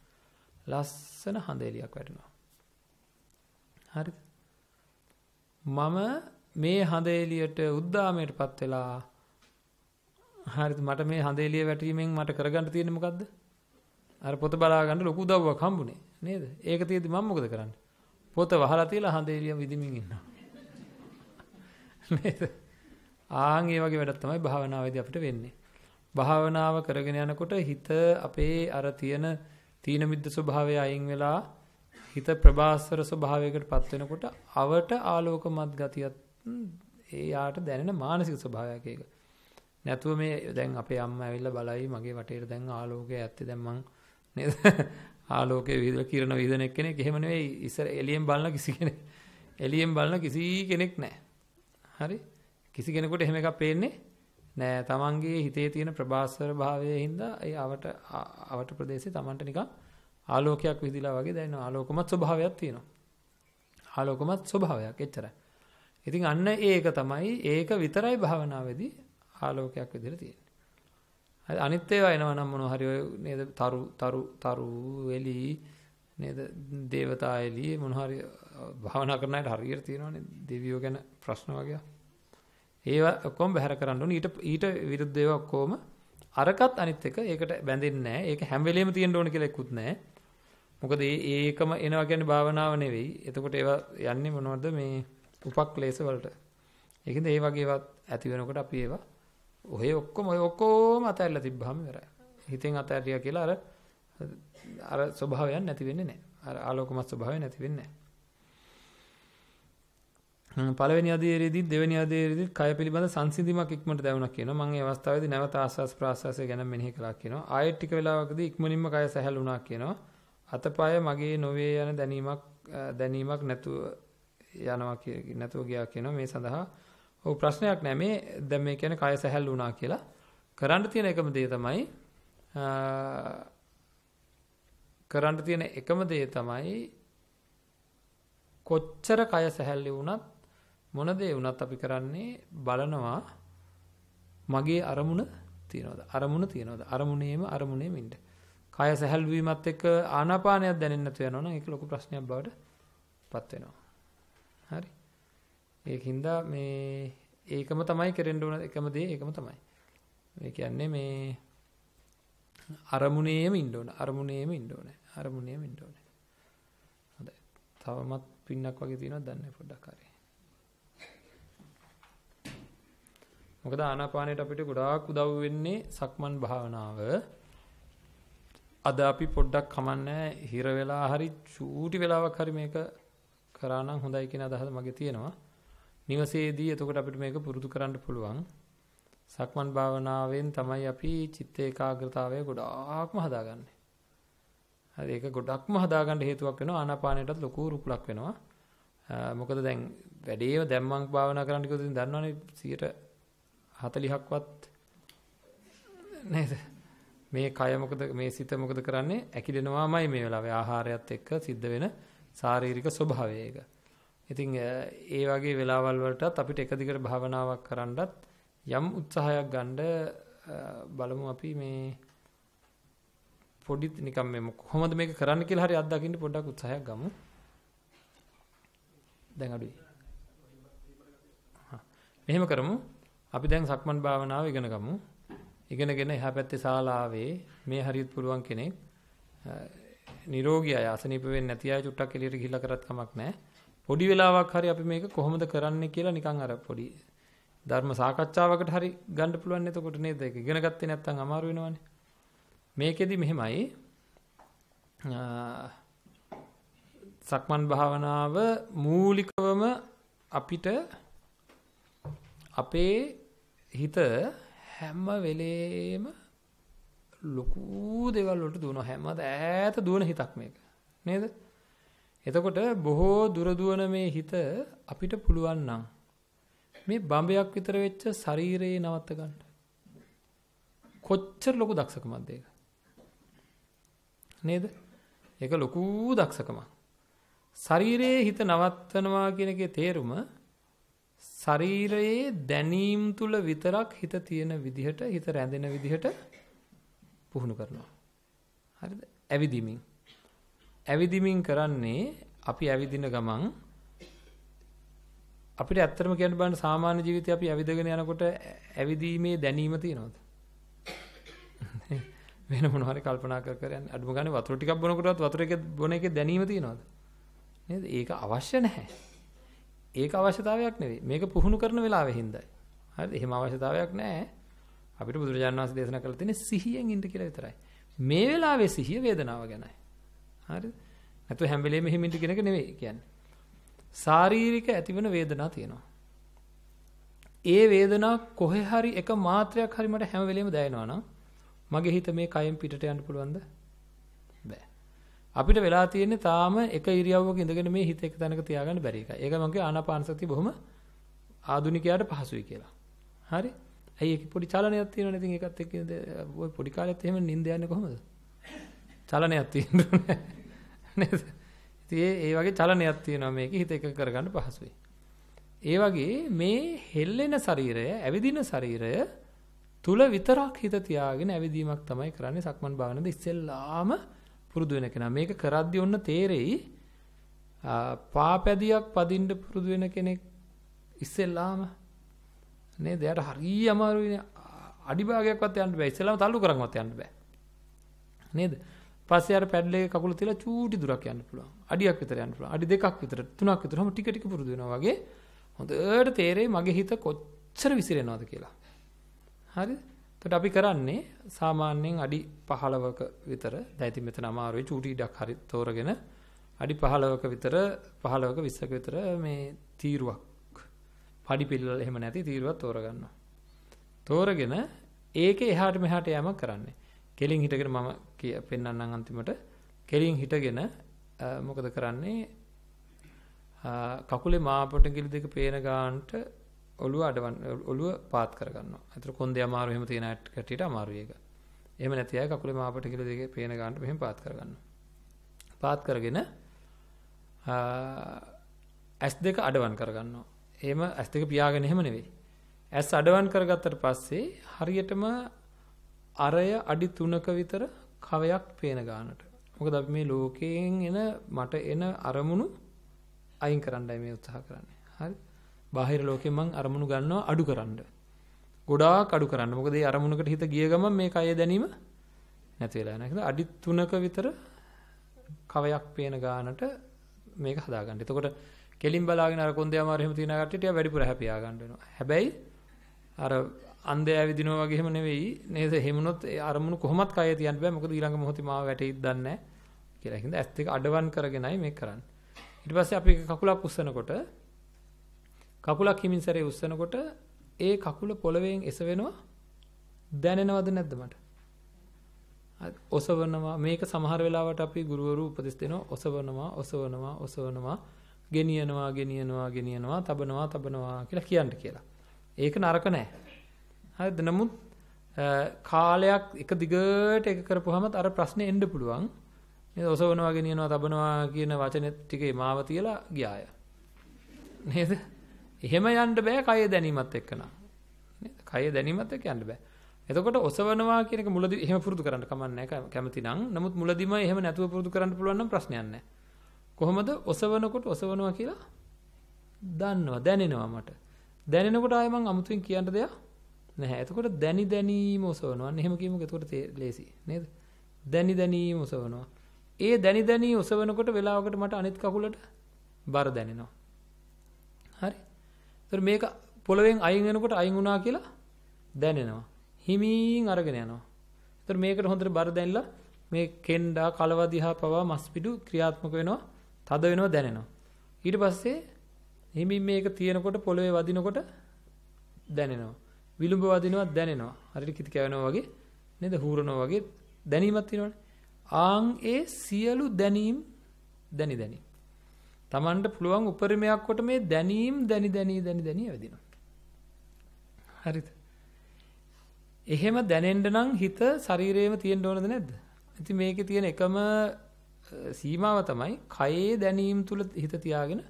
ලස්සන හඳ එලියක් වැටෙනවා. හරිද? මම මේ හඳ එළියට උද්දාමයටපත් වෙලා හරිද මට මේ හඳ එළිය වැටීමෙන් මට කරගන්න තියෙන්නේ මොකද්ද? අර පොත බලා ගන්න ලොකු උදව්වක් හම්බුනේ නේද? ඒක තියදී මම මොකද කරන්නේ? පොත වහලා තියලා හඳ එළිය විදිමින් ඉන්නවා. නේද? ආන් ඒ වගේ වැඩක් තමයි භාවනාවේදී අපිට වෙන්නේ. භාවනාව කරගෙන යනකොට හිත අපේ අර තියෙන තීන මිද්ද ස්වභාවය අයින් වෙලා හිත ප්‍රබාස්වර ස්වභාවයකට පත් වෙනකොට අවට ආලෝකමත් ගතියක් එයාට දැනෙන මානසික ස්වභාවයක් ඒක. නැතුව මේ දැන් අපේ අම්මා ඇවිල්ලා බලයි මගේ වටේට දැන් ආලෝකය ඇත්තේ දැන් මං නේද? ආලෝකයේ විදුල කිරණ විදනෙක් කෙනෙක් එහෙම නෙවෙයි ඉස්සර එළියෙන් බලන කිසි කෙනෙක්. එළියෙන් බලන කිසි කෙනෙක් නැහැ. හරි? කිසි කෙනෙකුට එහෙම එකක් පේන්නේ නෑ. තමන්ගේ හිතේ තියෙන ප්‍රබාස්වර භාවයේ හින්දා ඒ අවට අවට ප්‍රදේශේ තමන්ට නිකන් ආලෝකයක් විදිලා වගේ දැනෙන ආලෝකමත් ස්වභාවයක් තියෙනවා. ආලෝකමත් ස්වභාවයක් එච්චරයි. ඉතින් අන්න ඒක තමයි ඒක විතරයි භාවනාවේදී ආලෝකයක් විදිහට තියෙන්නේ. අනිත් ඒවා එනවා නම් මොනවා හරි ඔය නේද තරු තරු තරු එලි නේද దేవතා එලි මොනවා හරි භාවනා කරන අයට හරියට තියෙනවනේ දෙවියෝ ගැන ප්‍රශ්න වගේ. ඒවා ඔක්කොම බැහැර කරන්න ඕනේ. ඊට ඊට විරුද්ධ ඒවා ඔක්කොම අරකත් අනිත් එක ඒකට බැඳෙන්නේ නැහැ. ඒක හැම වෙලෙම තියෙන්න ඕන කියලා ඉක්කුත් නැහැ. මොකද ඒකම එනවා කියන්නේ භාවනාව නෙවෙයි. එතකොට ඒවා යන්නේ මොනවද මේ උපක්ලේශ වලට. ඒකෙන්ද ඒ වගේවත් ඇති වෙනකොට අපි ඒවා ඔහේ ඔක්කොම ඔය ඔක්කොම අතහැරලා තිබ්බහම ඉවරයි. හිතෙන් අතහැරියා කියලා අර අර ස්වභාවයන් නැති වෙන්නේ නැහැ. අර ආලෝකමත් ස්වභාවය නැති වෙන්නේ නැහැ. පළවෙනි අධීරයේදී දෙවෙනි අධීරයේදී කය පිළිබඳ සංසිඳීමක් ඉක්මනට දැනුණා කියනවා. මම මේ අවස්ථාවේදී නැවත ආස්වාස් ප්‍රාස්වාසය ගැන මෙනෙහි කළා කියනවා. ආයෙත් ටික වෙලාවකදී ඉක්මනින්ම කය සැහැල්ලුණා කියනවා. අතපය මගේ නොවේ යන දැනීමක් දැනීමක් නැතුව යනවා නැතුව ගියා කියනවා මේ සඳහා ඔව් ප්‍රශ්නයක් නෑ මේ දැන් මේ කියන්නේ කය සැහැල්ලු වුණා කියලා කරන්න තියෙන එකම දේ තමයි කරන්න තියෙන එකම දේ තමයි කොච්චර කය සැහැල්ලු වුණත් මොන දේ වුණත් අපි කරන්නේ බලනවා මගේ අරමුණ තියනවාද අරමුණ තියනවාද අරමුණේම අරමුණේම ඉන්න. කය සැහැල්ලු වීමත් එක්ක ආනාපානයක් දැනෙන්නේ නැතු වෙනවනම් ඒක ලොකු ප්‍රශ්නයක් බවට පත් වෙනවා. හරි. ඒකින්ද මේ ඒකම තමයි කරෙන්න ඕන එකම දේ ඒකම තමයි. ඒ කියන්නේ මේ අරමුණේම ඉන්න ඕන. අරමුණේම ඉන්න ඕන. අරමුණේම ඉන්න ඕන. හොඳයි. තවමත් පින්නක් වගේ තියෙනවද දන්නේ පොඩ්ඩක් හරි. මොකද ආනාපානයට අපිට ගොඩාක් උදව් වෙන්නේ සක්මන් භාවනාව. අද අපි පොඩ්ඩක් කමන්නේ හිර වෙලා හරි චූටි වෙලාවක් හරි මේක කරා නම් හොඳයි කියන අදහස මගේ තියෙනවා. නිවසේදී එතකොට අපිට මේක පුරුදු කරන්න පුළුවන්. සක්මන් භාවනාවෙන් තමයි අපි චිත්ත ඒකාග්‍රතාවය ගොඩාක්ම හදාගන්නේ. හරි ඒක ගොඩක්ම හදාගන්න හේතුවක් වෙනවා ආනාපානයටත් ලොකු රුකුලක් වෙනවා. මොකද දැන් වැඩේම දැම්මන් භාවනා කරන්න කිව්වොත් ඉතින් දන්නවනේ 40ක්වත් නේද මේ කය මොකද මේ සිත මොකද කරන්නේ ඇකිලෙනවාමයි මේ වෙලාවේ ආහාරයත් එක්ක සිද්ධ වෙන ශාරීරික ස්වභාවය ඒක. ඉතින් ඒ වගේ වෙලාවල් වලටත් අපිට එක දිගට භාවනාවක් කරන්නත් යම් උත්සාහයක් ගන්න බලමු අපි මේ පොඩි නිකම් මේ කොහොමද මේක කරන්න කියලා හරි අත්දකින්න පොඩ්ඩක් උත්සාහයක් ගමු. දැන් අඩුයි. මෙහෙම කරමු. අපි දැන් සක්මන් භාවනාව ඉගෙන ගමු. ඉගෙනගෙන එහා පැත්තේ ශාලාවේ මේ හරියට පුළුවන් කෙනෙක් නිරෝගී අය අසනීප වෙන්නේ නැති අය චුට්ටක් එළියට ගිහිල්ලා කරත් කමක් නැහැ. පොඩි වෙලාවක් හරි අපි මේක කොහොමද කරන්නේ කියලා නිකන් අර පොඩි ධර්ම සාකච්ඡාවකට හරි ගන්න පුළුවන් එතකොට නේද ඒක ඉගෙන ගත්තේ නැත්නම් අමාරු වෙනවනේ. මේකෙදි මෙහෙමයි සක්මන් භාවනාව මූලිකවම අපිට අපේ හිත හැම වෙලේම ලොකු දේවල් වලට දුවන හැම ඈත දුවන හිතක් මේක. නේද? එතකොට බොහෝ දුර මේ හිත අපිට පුළුවන් නම් මේ බම්බයක් විතර වෙච්ච ශරීරේ නවත්ත ගන්න. කොච්චර ලොකු දක්ෂකමක්ද ඒක? නේද? ඒක ලොකු දක්ෂකමක්. ශරීරයේ හිත නවත්තනවා කියන එකේ තේරුම ශරීරයේ දැනීම් තුල විතරක් හිත තියෙන විදිහට හිත රැඳෙන විදිහට පුහුණු කරනවා. හරිද? ඇවිදිමින්. ඇවිදිමින් කරන්නේ අපි ඇවිදින ගමන් අපිට ඇත්තටම කියන්න බලන්න සාමාන්‍ය ජීවිතේ අපි ඇවිදගෙන යනකොට ඇවිදීමේ දැනීම තියෙනවද? වෙන මොනවා හරි කල්පනා කර කර යන්නේ අඩුම ගානේ වතුර ටිකක් බොනකොටවත් වතුර එක බොන එකේ දැනීම තියෙනවද? නේද? ඒක අවශ්‍ය නැහැ. ඒක අවශ්‍යතාවයක් නෙවෙයි. මේක පුහුණු කරන වෙලාවෙ හිඳයි. හරිද? එහෙම අවශ්‍යතාවයක් නැහැ. අපිට බුදුරජාණන් වහන්සේ දේශනා කරලා තියෙන්නේ සිහියෙන් ඉන්න කියලා විතරයි. මේ වෙලාවේ සිහිය වේදනාව ගැනයි. හරිද? නැත්නම් හැම වෙලෙම හිමින් ඉන්න කෙනෙක් නෙවෙයි කියන්නේ. ශාරීරික ඇතිවන වේදනා තියෙනවා. ඒ වේදනාව කොහේ හරි එක මාත්‍රයක් හරි මට හැම වෙලෙම දැනෙනවා නම් මගේ හිත මේ කයෙන් පිටට යන්න පුළුවන්ද? බෑ. අපිට වෙලා තියෙන්නේ තාම එක ඉරියව්වක ඉඳගෙන මේ හිත එක තැනක තියාගන්න බැරි එකයි. ඒක මගේ ආනාපාන සතිය බොහොම ආදුනිකයාට පහසුයි කියලා. හරි? ඇයි ඒක පොඩි චලනයක් තියෙනවනේ ඉතින් ඒකත් එක්ක ඔය පොඩි කාලෙත් එහෙම නිින්ද යන්නේ කොහමද? චලනයක් තියෙනවනේ. නේද? ඉතින් ඒ වගේ චලනයක් තියෙනවා මේක හිත එක කරගන්න පහසුයි. ඒ වගේ මේ හෙල්ලෙන ශරීරය, ඇවිදින ශරීරය තුල විතරක් හිත තියාගෙන ඇවිදීමක් තමයි කරන්නේ සක්මන් භාවනාවේ ඉස්සෙල්ලාම පුරුදු වෙන කෙනා. මේක කරද්දී ඔන්න තේරෙයි පාපැදියක් පදින්න පුරුදු වෙන කෙනෙක් ඉස්සෙල්ලාම නේද? එයාට හරිය අමාරුයිනේ. අඩිභාගයක්වත් යන්න බෑ. ඉස්සෙල්ලාම තල්ලු කරන්වත් යන්න බෑ. නේද? පස්සේ අර පැඩලේ කකුල තියලා චූටි දුරක් යන්න පුළුවන්. අඩියක් විතර යන්න පුළුවන්. අඩි දෙකක් විතර, තුනක් විතර. හැම ටික ටික පුරුදු වෙනවා වගේ හොඳට තේරෙයි මගේ හිත කොච්චර විසිරෙනවද කියලා. හරිද? එතකොට අපි කරන්නේ සාමාන්‍යයෙන් අඩි 15ක විතර. දැන් ඉතින් මෙතන අමාරුයි චූටි ඉඩක් හරි තෝරගෙන අඩි 15ක විතර 15ක 20ක විතර මේ තීරුවක් පඩි පිළිවෙල එහෙම නැති තීරුවක් තෝරගන්නවා. තෝරගෙන ඒක එහාට මෙහාට යෑමක් කරන්නේ. කෙලින් හිටගෙන මම පෙන්වන්නම් අන්තිමට කෙලින් හිටගෙන මොකද කරන්නේ කකුලේ මාපට ගිලි දෙක පේන ගානට ඔළුව අඩවන් ඔළුව පාත් කරගන්නවා. අතට කොන්දේ අමාරු එහෙම තියෙන කට්ටියට අමාරුයි ඒක. එහෙම නැති අය කකුලේ මාපට ගිලි දෙක පේන ගානට මෙහෙම පාත් කරගන්නවා. පාත් කරගෙන ඇස් දෙක අඩවන් කරගන්නවා. එහෙම ඇස් දෙක පියාගෙන එහෙම නෙවෙයි. ඇස් අඩවන් කරගත්තට පස්සේ හරියටම අරය අඩි 3ක විතර කවයක් පේන ගන්නට. මොකද අපි මේ ලෝකයෙන් එන මට එන අරමුණු අයින් කරන්නයි මේ උත්සාහ කරන්නේ. හරි. බාහිර ලෝකෙන් මං අරමුණු ගන්නවා අඩු කරන්න. ගොඩාක් අඩු කරන්න. මොකද මේ අරමුණකට හිත ගිය ගමන් මේ කය දැනීම නැති වෙලා යනවා. අඩි 3ක විතර කවයක් පේන ගන්නට මේක හදාගන්න. එතකොට කෙලින් බලාගෙන අර කොන්දේ අමාරු එහෙම තියන කට්ටිය වැඩිපුර හැපියා ගන්න වෙනවා. හැබැයි අර අන්ධයා විදිනවා වගේ එහෙම නෙවෙයි නේද? එහෙමනොත් අරමුණු කොහොමත් කය තියන්න බෑ. මොකද ඊළඟ මොහොතේ මාව වැටෙයිද දන්නේ නැහැ. කියලා. ඒකින්ද ඇස් දෙක අඩවන් කරගෙනයි මේක කරන්නේ. ඊට පස්සේ අපි කකුලක් උස්සනකොට කකුලක් හිමින් සැරේ උස්සනකොට ඒ කකුල පොළවෙන් එසවෙනවා දැනෙනවද නැද්ද මට? ඔසවනවා මේක සමහර වෙලාවට අපි ගුරුවරු උපදෙස් දෙනවා ඔසවනවා ඔසවනවා ඔසවනවා ගෙනියනවා ගෙනියනවා ගෙනියනවා තබනවා තබනවා කියලා කියන්න කියලා. ඒක නරක නෑ. හරිද? නමුත් කාලයක් එක දිගට එක කරපුවාම අර ප්‍රශ්නේ එන්න පුළුවන්. නේද? ඔසවනවා ගෙනියනවා තබනවා කියන වචනේ ටිකේ මාව තියලා ගියාය. නේද? එහෙම යන්න බෑ කය දැනීමත් එක්කන. නේද? කය දැනීමත් එක්ක යන්න බෑ. එතකොට ඔසවනවා කියන එක මුලදී එහෙම පුරුදු කරන්න කමන්නේ කැමති නම් නමුත් මුලදීම එහෙම නැතුව පුරුදු කරන්න පුළුවන් නම් ප්‍රශ්නයක් නැහැ. කොහොමද ඔසවනකොට ඔසවනවා කියලා දන්නවා දැනෙනවා මට. දැනෙනකොට ආයෙ මං අමුතුවෙන් කියන්න දෙයක් නැහැ. එතකොට දැනි දැනීම ඔසවනවා. එහෙම කියමුකෝ එතකොට ලේසි නේද? දැනි දැනීම ඔසවනවා. ඒ දැනි දැනී ඔසවනකොට වෙලාවකට මට අනිත් කකුලට බර දැනෙනවා. හරි. එතකොට මේක පොළවෙන් අයින් වෙනකොට අයින් වුණා කියලා දැනෙනවා. හිමින් අරගෙන යනවා. එතකොට මේකට හොඳට බර දැන්නලා මේ කෙන්ඩා කලවදිහා පවා මස් පිඩු ක්‍රියාත්මක වෙනවා. තද වෙනවා දැනෙනවා. ඊට පස්සේ හිමින් මේක තියෙනකොට පොළවේ වදිනකොට දැනෙනවා. විලුඹ වදිනවා දැනෙනවා. හරියට කිත කැවෙනවා වගේ නේද? හූරනවා වගේ දැනීමක් තියෙනවනේ. ආන් ඒ සියලු දැනීම් දැනි දැනි. Tamanට පුළුවන් උපරිමයක් කොට මේ දැනීම් දැනි දැනි දැනි දැනි වැඩිනවා. හරිද? එහෙම දැනෙන්න නම් හිත ශරීරයේම තියෙන්න ඕනද නැද්ද? ඉතින් මේකේ තියෙන එකම සීමාව තමයි කයේ දැනීම් තුල හිත තියාගෙන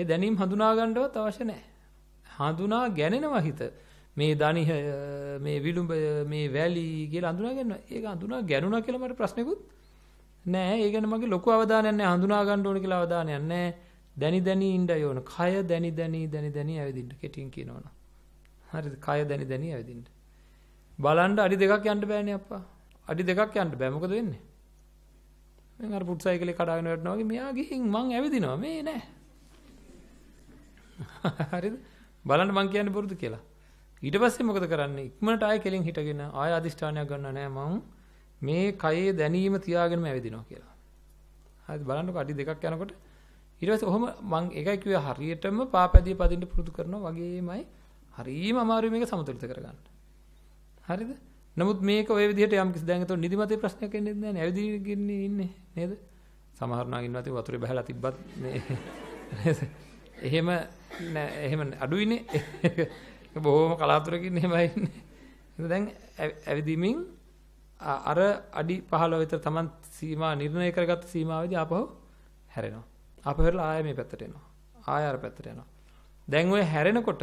ඒ දැනීම් හඳුනා ගන්නවත් අවශ්‍ය නැහැ. හඳුනා ගැනෙනවා හිත. මේ දනිහ මේ විලුඹ මේ වැලි කියලා හඳුනා ගන්නවා. ඒක හඳුනා ගැනුණා කියලා මට ප්‍රශ්නෙකුත් නෑ. ඒ ගැන මගේ ලොකු අවධානයක් නෑ. හඳුනා ගන්න ඕන කියලා අවධානයක් නෑ. දැනි දැනි ඉඳ යෝන. කය දැනි දැනි දැනි දැනි ඇවිදින්න. කෙටින් කියනවනම්. හරිද? කය දැනි දැනි ඇවිදින්න. බලන්න අඩි දෙකක් යන්න බෑනේ අප්පා. අඩි දෙකක් යන්න බෑ. මොකද වෙන්නේ? මම අර පුට් සයිකලේ කඩාගෙන වැටෙනවා වගේ මෙයා ගිහින් මං ඇවිදිනවා මේ නෑ. හරිද? බලන්න මං කියන්නේ පුරුදු කියලා. ඊට පස්සේ මොකද කරන්නේ? ඉක්මනට ආයෙ කෙලින් හිටගෙන ආයෙ අදිෂ්ඨානයක් ගන්න නෑ මං මේ කයේ දැනීම තියාගෙනම ඇවිදිනවා කියලා. හරිද? බලන්නකො අඩි දෙකක් යනකොට ඊට පස්සේ ඔහොම මං එකයි කිව්වේ හරියටම පාපැදිය පදින්න පුරුදු කරනවා වගේමයි හරීම අමාරුයි මේක සමතුලිත කරගන්න. හරිද? නමුත් මේක ওই විදිහට යම් කිසි දැන් ඒතකොට නිදිමතේ ප්‍රශ්නයක් එන්නේ නැහැ නේ. ඇවිදින ගින්නේ ඉන්නේ නේද? සමහර නම් ඉන්නවා තේ වතුරේ බහලා තිබ්බත් නේද? එහෙම නෑ එහෙම අඩුයිනේ. බොහොම කලාතුරකින් එහෙමයි ඉන්නේ. දැන් ඇවිදීමෙන් අර අඩි 15 විතර Taman සීමා නිර්ණය කරගත්ත සීමාවේදී ආපහු හැරෙනවා. ආපහු හැරලා ආයෙ මේ පැත්තට එනවා. ආයෙ අර පැත්තට යනවා. දැන් ওই හැරෙනකොට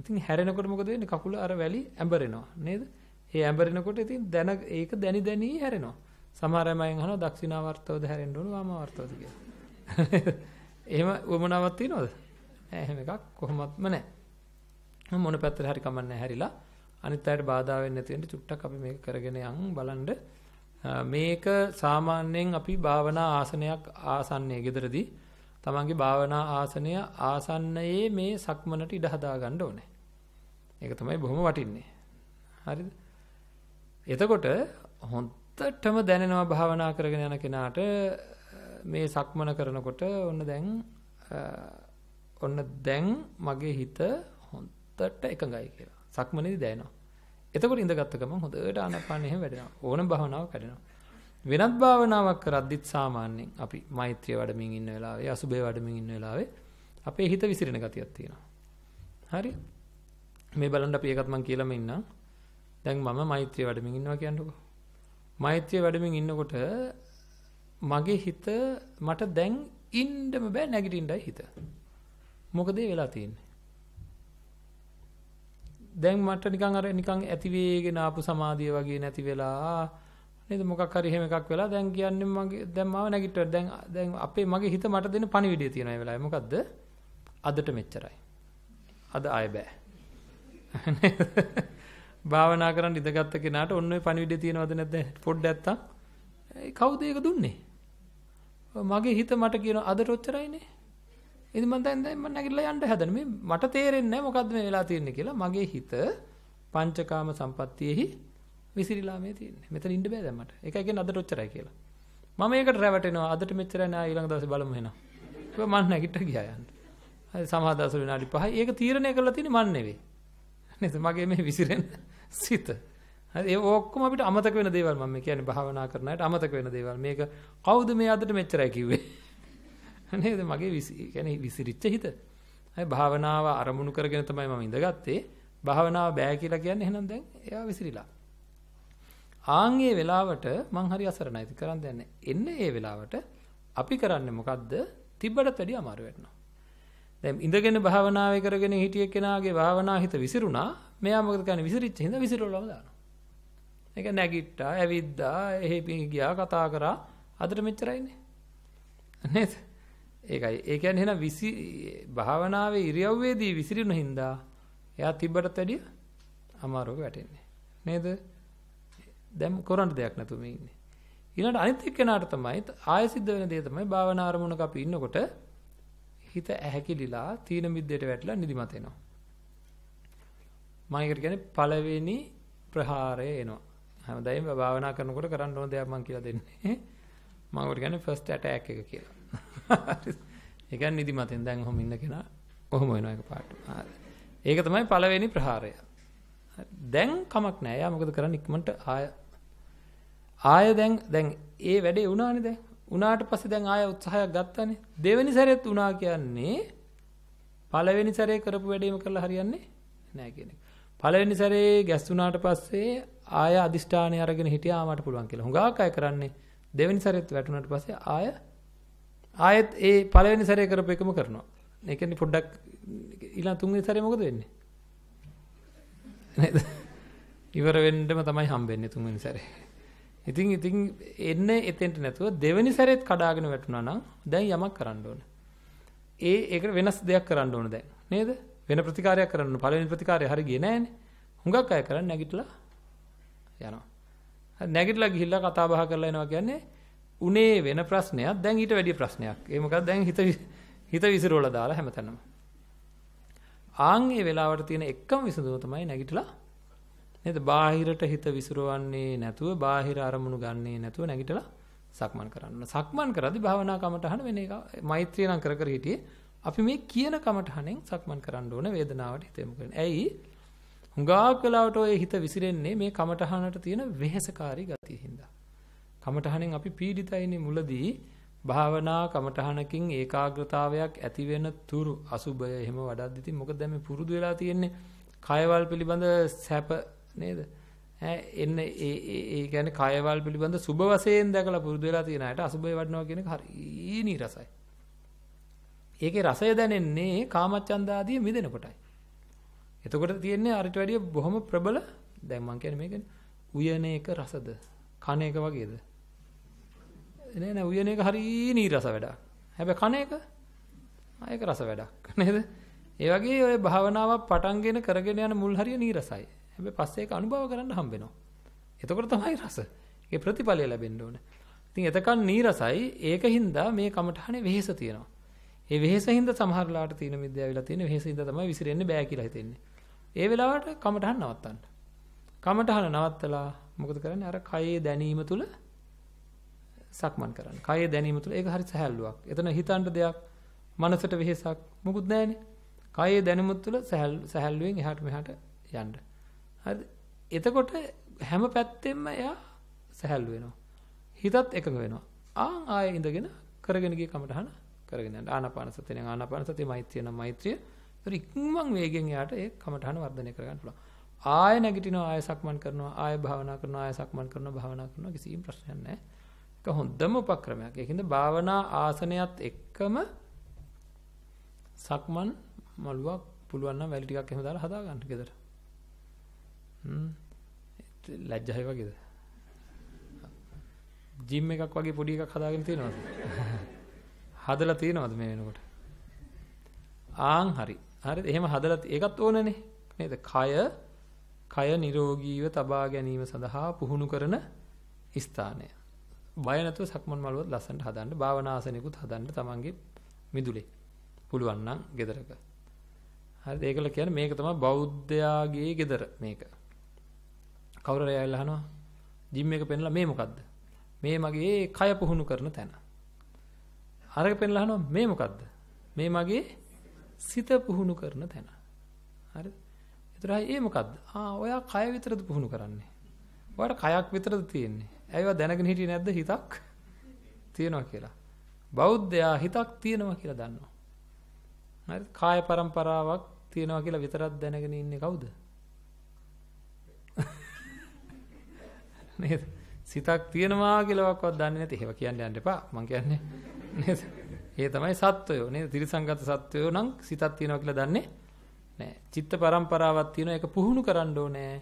ඉතින් හැරෙනකොට මොකද වෙන්නේ? කකුල අර වැලි ඇඹරෙනවා නේද? ඒ ඇඹරෙනකොට ඉතින් දැන ඒක දැනි දැනි හැරෙනවා. සමහර අය මයෙන් අහනවා දක්ෂිනාවර්තවද හැරෙන්න ඕන වාමාවර්තවද කියලා. එහෙම වමනාවක් තියනවද? නෑ එහෙම එකක් කොහොමත්ම නෑ. මොන පැත්තට හරි කමන්නේ හැරිලා අනිත් අයට බාධා වෙන්නේ නැති වෙන්න චුට්ටක් අපි මේක කරගෙන යන් බලන්න මේක සාමාන්‍යයෙන් අපි භාවනා ආසනයක් ආසන්නයේ gederදී තමන්ගේ භාවනා ආසනය ආසන්නයේ මේ සක්මනට ඉඩ හදා ගන්න ඕනේ. ඒක තමයි බොහොම වටින්නේ. හරිද? එතකොට හොඳටම දැනෙනවා භාවනා කරගෙන යන කෙනාට මේ සක්මන කරනකොට ඔන්න දැන් ඔන්න දැන් මගේ හිත හොඳට එකඟයි කියලා. සක්මනේදී දැනෙනවා. එතකොට ඉඳගත්ත ගමන් හොඳට ආනපානෙ හැම වැඩෙනවා. ඕනම භාවනාවක් වැඩෙනවා. වෙනත් භාවනාවක් කරද්දිත් සාමාන්‍යයෙන් අපි මෛත්‍රිය වඩමින් ඉන්න වෙලාවේ අසුභය වඩමින් ඉන්න වෙලාවේ අපේ හිත විසිරෙන ගතියක් තියෙනවා. හරි? මේ බලන්න අපි ඒකත් මම කියලාම ඉන්නම්. දැන් මම මෛත්‍රිය වඩමින් ඉන්නවා කියන්නකෝ. මෛත්‍රිය වඩමින් ඉන්නකොට මගේ හිත මට දැන් ඉන්නම බෑ නැගිටින්නයි හිත. මොකද වෙලා තියෙන්නේ? දැන් මට නිකන් අර නිකන් ඇති වේගෙන ආපු සමාධිය වගේ නැති වෙලා නේද මොකක් හරි එහෙම එකක් වෙලා දැන් කියන්නේ මගේ දැන් මාව නැගිට්ටුවා දැන් දැන් අපේ මගේ හිත මට දෙන පණිවිඩය තියෙනවා මේ වෙලාවේ මොකද්ද අදට මෙච්චරයි අද ආය බෑ භාවනා කරන් ඉඳගත්ත කෙනාට ඔන්න ඔය පණිවිඩය තියෙනවද නැද්ද පොඩ්ඩක් නැත්තම් කවුද ඒක දුන්නේ මගේ හිත මට කියන අදට ඔච්චරයිනේ ඉතින් මම දැන් දැන් මම නැගිටලා යන්න හදන මේ මට තේරෙන්නේ නැහැ මොකද්ද මේ වෙලා තියෙන්නේ කියලා මගේ හිත පංචකාම සම්පත්තියෙහි විසිරිලා මේ තියෙන්නේ. මෙතන ඉන්න බෑ දැන් මට. ඒකයි කියන්නේ අදට ඔච්චරයි කියලා. මම ඒකට රැවටෙනවා. අදට මෙච්චරයි නෑ ඊළඟ දවසේ බලමු එහෙනම්. ඒක මම නැගිට ගියා යන්න. හරි සමාදාස විනාඩි 5යි. ඒක තීරණය කරලා තියෙන්නේ මන් නෙවෙයි. නේද? මගේ මේ විසිරෙන සිත. හරි ඒ ඔක්කොම අපිට අමතක වෙන දේවල් මම කියන්නේ භාවනා කරන අයට අමතක වෙන දේවල්. මේක කවුද මේ අදට මෙච්චරයි කිව්වේ? නේද? මගේ විසි කියන්නේ විසිරිච්ච හිත. හරි භාවනාව අරමුණු කරගෙන තමයි මම ඉඳගත්තේ. භාවනාව බෑ කියලා කියන්නේ එහෙනම් දැන් එයා විසිරිලා. ආන්ගේ වෙලාවට මං හරි අසරණයි ඉතින් කරන් දෙන්න. එන්න ඒ වෙලාවට අපි කරන්නේ මොකද්ද? තිබ්බට වැඩිය අමාරු වෙනවා. දැන් ඉඳගෙන භාවනාවේ කරගෙන හිටිය කෙනාගේ භාවනා හිත විසිරුණා. මෙයා මොකද කරන්නේ? විසිරිච්ච හින්දා විසිරුවලම දානවා. ඒක නැගිට්ටා, ඇවිද්දා, එහෙ ගියා කතා කරා. අදට මෙච්චරයිනේ. නේද? ඒකයි. ඒ කියන්නේ එහෙනම් විසි භාවනාවේ ඉරියව්වේදී විසිරුණ හින්දා එයා තිබ්බට වැඩිය අමාරුවක වැටෙන්නේ. නේද? දැන් කරන්න දෙයක් නැතුව මේ ඉන්නේ. ඊළඟට අනිත් එක්කෙනාට තමයි ආය සිද්ධ වෙන දේ තමයි භාවනා අරමුණක අපි ඉන්නකොට හිත ඇහැකිලිලා තීන මිද්දේට වැටලා නිදිමත එනවා. මම ඒකට කියන්නේ පළවෙනි ප්‍රහාරය එනවා. හැමදාම භාවනා කරනකොට කරන්න ඕන දේක් මම කියලා දෙන්නේ. මම ඒකට කියන්නේ ෆස්ට් ඇටැක් එක කියලා. ඒ කියන්නේ නිදිමතෙන් දැන් ඔහොම ඉන්න කෙනා ඔහොම වෙනවා එකපාරට. ඒක තමයි පළවෙනි ප්‍රහාරය. දැන් කමක් නෑ. යා මොකද කරන්නේ ඉක්මනට ආය ආය දැන් දැන් ඒ වැඩේ වුණානේ දැන්. උනාට පස්සේ දැන් ආය උත්සාහයක් ගත්තානේ. දෙවෙනි සැරේත් උනා කියන්නේ පළවෙනි සැරේ කරපු වැඩේම කරලා හරියන්නේ නෑ කියන එක. පළවෙනි සැරේ ගැස්සුණාට පස්සේ ආය අදිෂ්ඨානය අරගෙන හිටියා මට පුළුවන් කියලා. හුඟක් අය කරන්නේ දෙවෙනි සැරේත් වැටුණාට පස්සේ ආය ආයෙත් ඒ පළවෙනි සැරේ කරපු එකම කරනවා. ඒ කියන්නේ පොඩ්ඩක් ඊළඟ තුන්වෙනි සැරේ මොකද වෙන්නේ? නේද? ඉවර වෙන්නම තමයි හම්බෙන්නේ තුන්වෙනි සැරේ. ඉතින් ඉතින් එන්නේ එතෙන්ට නැතුව දෙවෙනි සැරේත් කඩාගෙන වැටුණා නම් දැන් යමක් කරන්න ඕන. ඒ ඒක වෙනස් දෙයක් කරන්න ඕන දැන්. නේද? වෙන ප්‍රතිකාරයක් කරන්න ඕන. පළවෙනි ප්‍රතිකාරය හරිය ගියේ නෑනේ. හුඟක් අය කරන්නේ නැගිටලා යනවා. නැගිටලා ගිහිල්ලා කතා බහ කරලා එනවා කියන්නේ උනේ වෙන ප්‍රශ්නයක් දැන් ඊට වැඩිය ප්‍රශ්නයක්. ඒ මොකද දැන් හිත හිත විසිරුවලා දාලා හැමතැනම. ආන් ඒ වෙලාවට තියෙන එකම විසඳුම තමයි නැගිටලා නේද? බාහිරට හිත විසිරවන්නේ නැතුව බාහිර අරමුණු ගන්නේ නැතුව නැගිටලා සක්මන් කරන්න. සක්මන් කරද්දී භාවනා කමටහන වෙන එක මෛත්‍රිය නම් කර කර හිටියේ අපි මේ කියන කමටහනෙන් සක්මන් කරන්න ඕන වේදනාවට හිත යොමු කරන. ඇයි? හුඟාක් වෙලාවට ඔය හිත විසිරෙන්නේ මේ කමටහනට තියෙන වෙහෙසකාරී ගතියින්ද. කමටහනෙන් අපි පීඩිතයිනේ මුලදී භාවනා කමඨහනකින් ඒකාග්‍රතාවයක් ඇති වෙන තුරු අසුබය එහෙම වඩාත් ඉතින් මොකද දැන් මේ පුරුදු වෙලා තියෙන්නේ කයවල් පිළිබඳ සැප නේද ඈ එන්න ඒ ඒ කියන්නේ කයවල් පිළිබඳ සුබ වශයෙන් දැකලා පුරුදු වෙලා තියෙන අයට අසුබය වඩනවා කියන එක හරි නීරසයි ඒකේ රසය දැනෙන්නේ කාමච්ඡන්ද ආදී මිදෙන කොටයි එතකොට තියෙන්නේ අරිට වැඩිය බොහොම ප්‍රබල දැන් මං කියන්නේ මේකනේ උයන එක රසද කන එක වගේද නෑ නෑ උයන එක හරිය නීරස වැඩක්. හැබැයි කන එක ආයක රස වැඩක් නේද? ඒ වගේ ඔය භාවනාවක් පටන්ගෙන කරගෙන යන මුල් හරිය නීරසයි. හැබැයි පස්සේ ඒක අනුභව කරන්න හම්බෙනවා. එතකොට තමයි රස. ඒකේ ප්‍රතිඵලය ලැබෙන්න ඕන. ඉතින් එතකන් නීරසයි. ඒකින් දා මේ කමටහනේ වෙහෙස තියෙනවා. ඒ වෙහෙසින්ද සමහරලාට තියෙන මිද්ද ඇවිල්ලා තියෙන වෙහෙසින්ද තමයි විසිරෙන්න බෑ කියලා හිතෙන්නේ. ඒ වෙලාවට කමටහන් නවත්තන්න. කමටහන නවත්තලා මොකද කරන්නේ? අර කයේ දැනීම තුල සක්මන් කරන්න. කය දැනීම තුළ ඒක හරි සහැල්ලුවක්. එතන හිතන්න දෙයක්, මනසට වෙහෙසක් මොකුත් නැහැනේ. කය දැනීම තුළ සහැල්ලුවෙන් එහාට මෙහාට යන්න. හරිද? එතකොට හැම පැත්තෙම එයා සහැල්ලු වෙනවා. හිතත් එකඟ වෙනවා. ආන් ආයෙ ඉඳගෙන කරගෙන ගිය කමටහන කරගෙන යන්න. ආනාපාන සතියෙන් ආනාපාන සතිය මෛත්‍රිය නම් මෛත්‍රිය. ඒතර ඉක්මන් වේගෙන් එයාට ඒ කමටහන වර්ධනය කරගන්න පුළුවන්. ආය නැගිටිනවා ආය සක්මන් කරනවා ආය භාවනා කරනවා ආය සක්මන් කරනවා භාවනා කරනවා කිසිම ප්‍රශ්නයක් නැහැ. හොඳම උපක්‍රමයක්. ඒකෙන්ද භාවනා ආසනයත් එක්කම සක්මන් මළුවක් පුළුවන් නම් වැලි ටිකක් එහෙම දාලා හදා ගන්න ගෙදර. හ්ම්. ලැජ්ජයි වගේද? ජිම් එකක් වගේ පොඩි එකක් හදාගෙන තියෙනවද? හදලා තියෙනවද මේ වෙනකොට? ආන් හරි. හරිද? එහෙම හදලා ඒකත් ඕනනේ. නේද? කය කය නිරෝගීව තබා ගැනීම සඳහා පුහුණු කරන ස්ථානය. බය නැතුව සක්මන් මළුවත් ලස්සනට හදන්න භාවනාසනෙකුත් හදන්න තමන්ගේ මිදුලේ පුළුවන් නම් ගෙදරක හරිද ඒකල කියන්නේ මේක තමයි බෞද්ධයාගේ ගෙදර මේක කවුරු හරි ආවිල්ලා අහනවා ජිම් එක පෙන්ලා මේ මොකද්ද මේ මගේ කය පුහුණු කරන තැන අරක පෙන්ලා අහනවා මේ මොකද්ද මේ මගේ සිත පුහුණු කරන තැන හරිද ඒතරයි ඒ මොකද්ද ආ ඔයා කය විතරද පුහුණු කරන්නේ ඔයාට කයක් විතරද තියෙන්නේ ඇයිව දැනගෙන හිටියේ නැද්ද හිතක් තියෙනවා කියලා. බෞද්ධයා හිතක් තියෙනවා කියලා දන්නවා. හරි? කාය પરම්පරාවක් තියෙනවා කියලා විතරක් දැනගෙන ඉන්නේ කවුද? නේද? සිතක් තියෙනවා කියලාවත් දන්නේ නැති. ඒව කියන්න යන්න එපා. මං කියන්නේ නේද? ඒ තමයි සත්වයෝ නේද? ත්‍රිසංගත සත්වයෝ නම් සිතක් තියෙනවා කියලා දන්නේ නැහැ. චිත්ත પરම්පරාවක් තියෙනවා. ඒක පුහුණු කරන්න ඕනේ.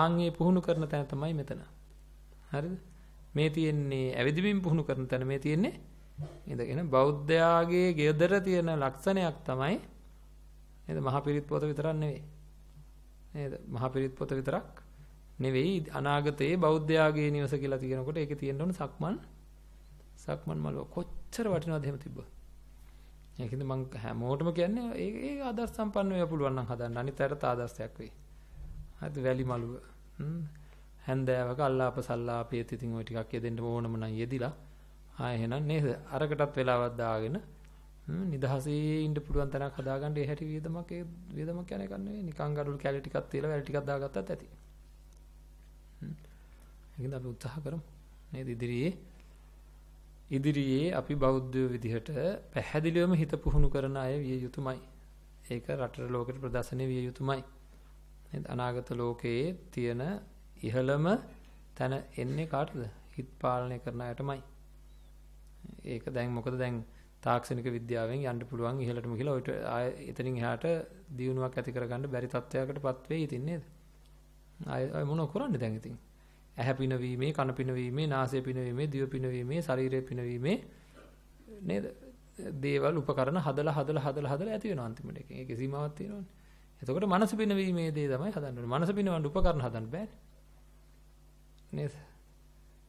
ආන්ගේ පුහුණු කරන තැන තමයි මෙතන. හරිද? මේ තියෙන්නේ ඇවිදිමින් පුහුණු කරන තැන මේ තියෙන්නේ ඉඳගෙන බෞද්ධයාගේ ගෙදර තියෙන ලක්ෂණයක් තමයි නේද මහ පිරිත් පොත විතරක් නෙවෙයි. නේද? මහ පිරිත් පොත විතරක් නෙවෙයි අනාගතයේ බෞද්ධයාගේ නිවස කියලා තියෙනකොට ඒකේ තියෙන්න ඕන සක්මන් සක්මන් මළුව කොච්චර වටිනවද එහෙම තිබ්බොත්. ඒකෙන්ද මම හැමෝටම කියන්නේ ඒ ඒ ආදර්ශ සම්පන්න වෙලා පුළුවන් නම් හදන්න. අනිත් අයට ආදර්ශයක් වෙයි. හරිද? වැලි මළුව. හ්ම්. හැන්දෑවක අල්ලාප සල්ලාපේත් ඉතින් ওই ටිකක් යෙදෙන්න ඕනම නම් යෙදිලා ආ එහෙනම් නේද අරකටත් වෙලාවක් දාගෙන නිදහසේ ඉන්න පුළුවන් තැනක් හදාගන්න ඒ හැටි වේදමක් ඒ වේදමක් කියන එක නෙවෙයි නිකන් ගඩොල් කැලි ටිකක් තියලා වැල් ටිකක් දාගත්තත් ඇති. ඒකද අපි උත්සාහ කරමු නේද ඉදිරියේ ඉදිරියේ අපි බෞද්ධ විදිහට පැහැදිලිවම හිත පුහුණු කරන අය විය යුතුමයි. ඒක රටට ලෝකෙට ප්‍රදර්ශනය විය යුතුමයි. නේද අනාගත ලෝකයේ තියෙන ඉහළම තැන එන්නේ කාටද? හිත් පාලනය කරන අයටමයි. ඒක දැන් මොකද දැන් තාක්ෂණික විද්‍යාවෙන් යන්න පුළුවන් ඉහළටම කියලා ඔය එතනින් එහාට දියුණුවක් ඇති කරගන්න බැරි තත්ත්වයකටපත් වෙයි ඉතින් නේද? අය මොන කරන්නේ දැන් ඉතින්? ඇහැ පිනවීමේ, කන පිනවීමේ, නාසය පිනවීමේ, දිව පිනවීමේ, ශරීරය පිනවීමේ නේද? දේවල් උපකරණ හදලා හදලා හදලා හදලා ඇති වෙනවා අන්තිමට එකෙන්. ඒකේ සීමාවක් තියෙනවනේ. එතකොට මනස පිනවීමේ දේ තමයි හදන්න ඕනේ. මනස පිනවන්න උපකරණ හදන්න බෑනේ. නේද?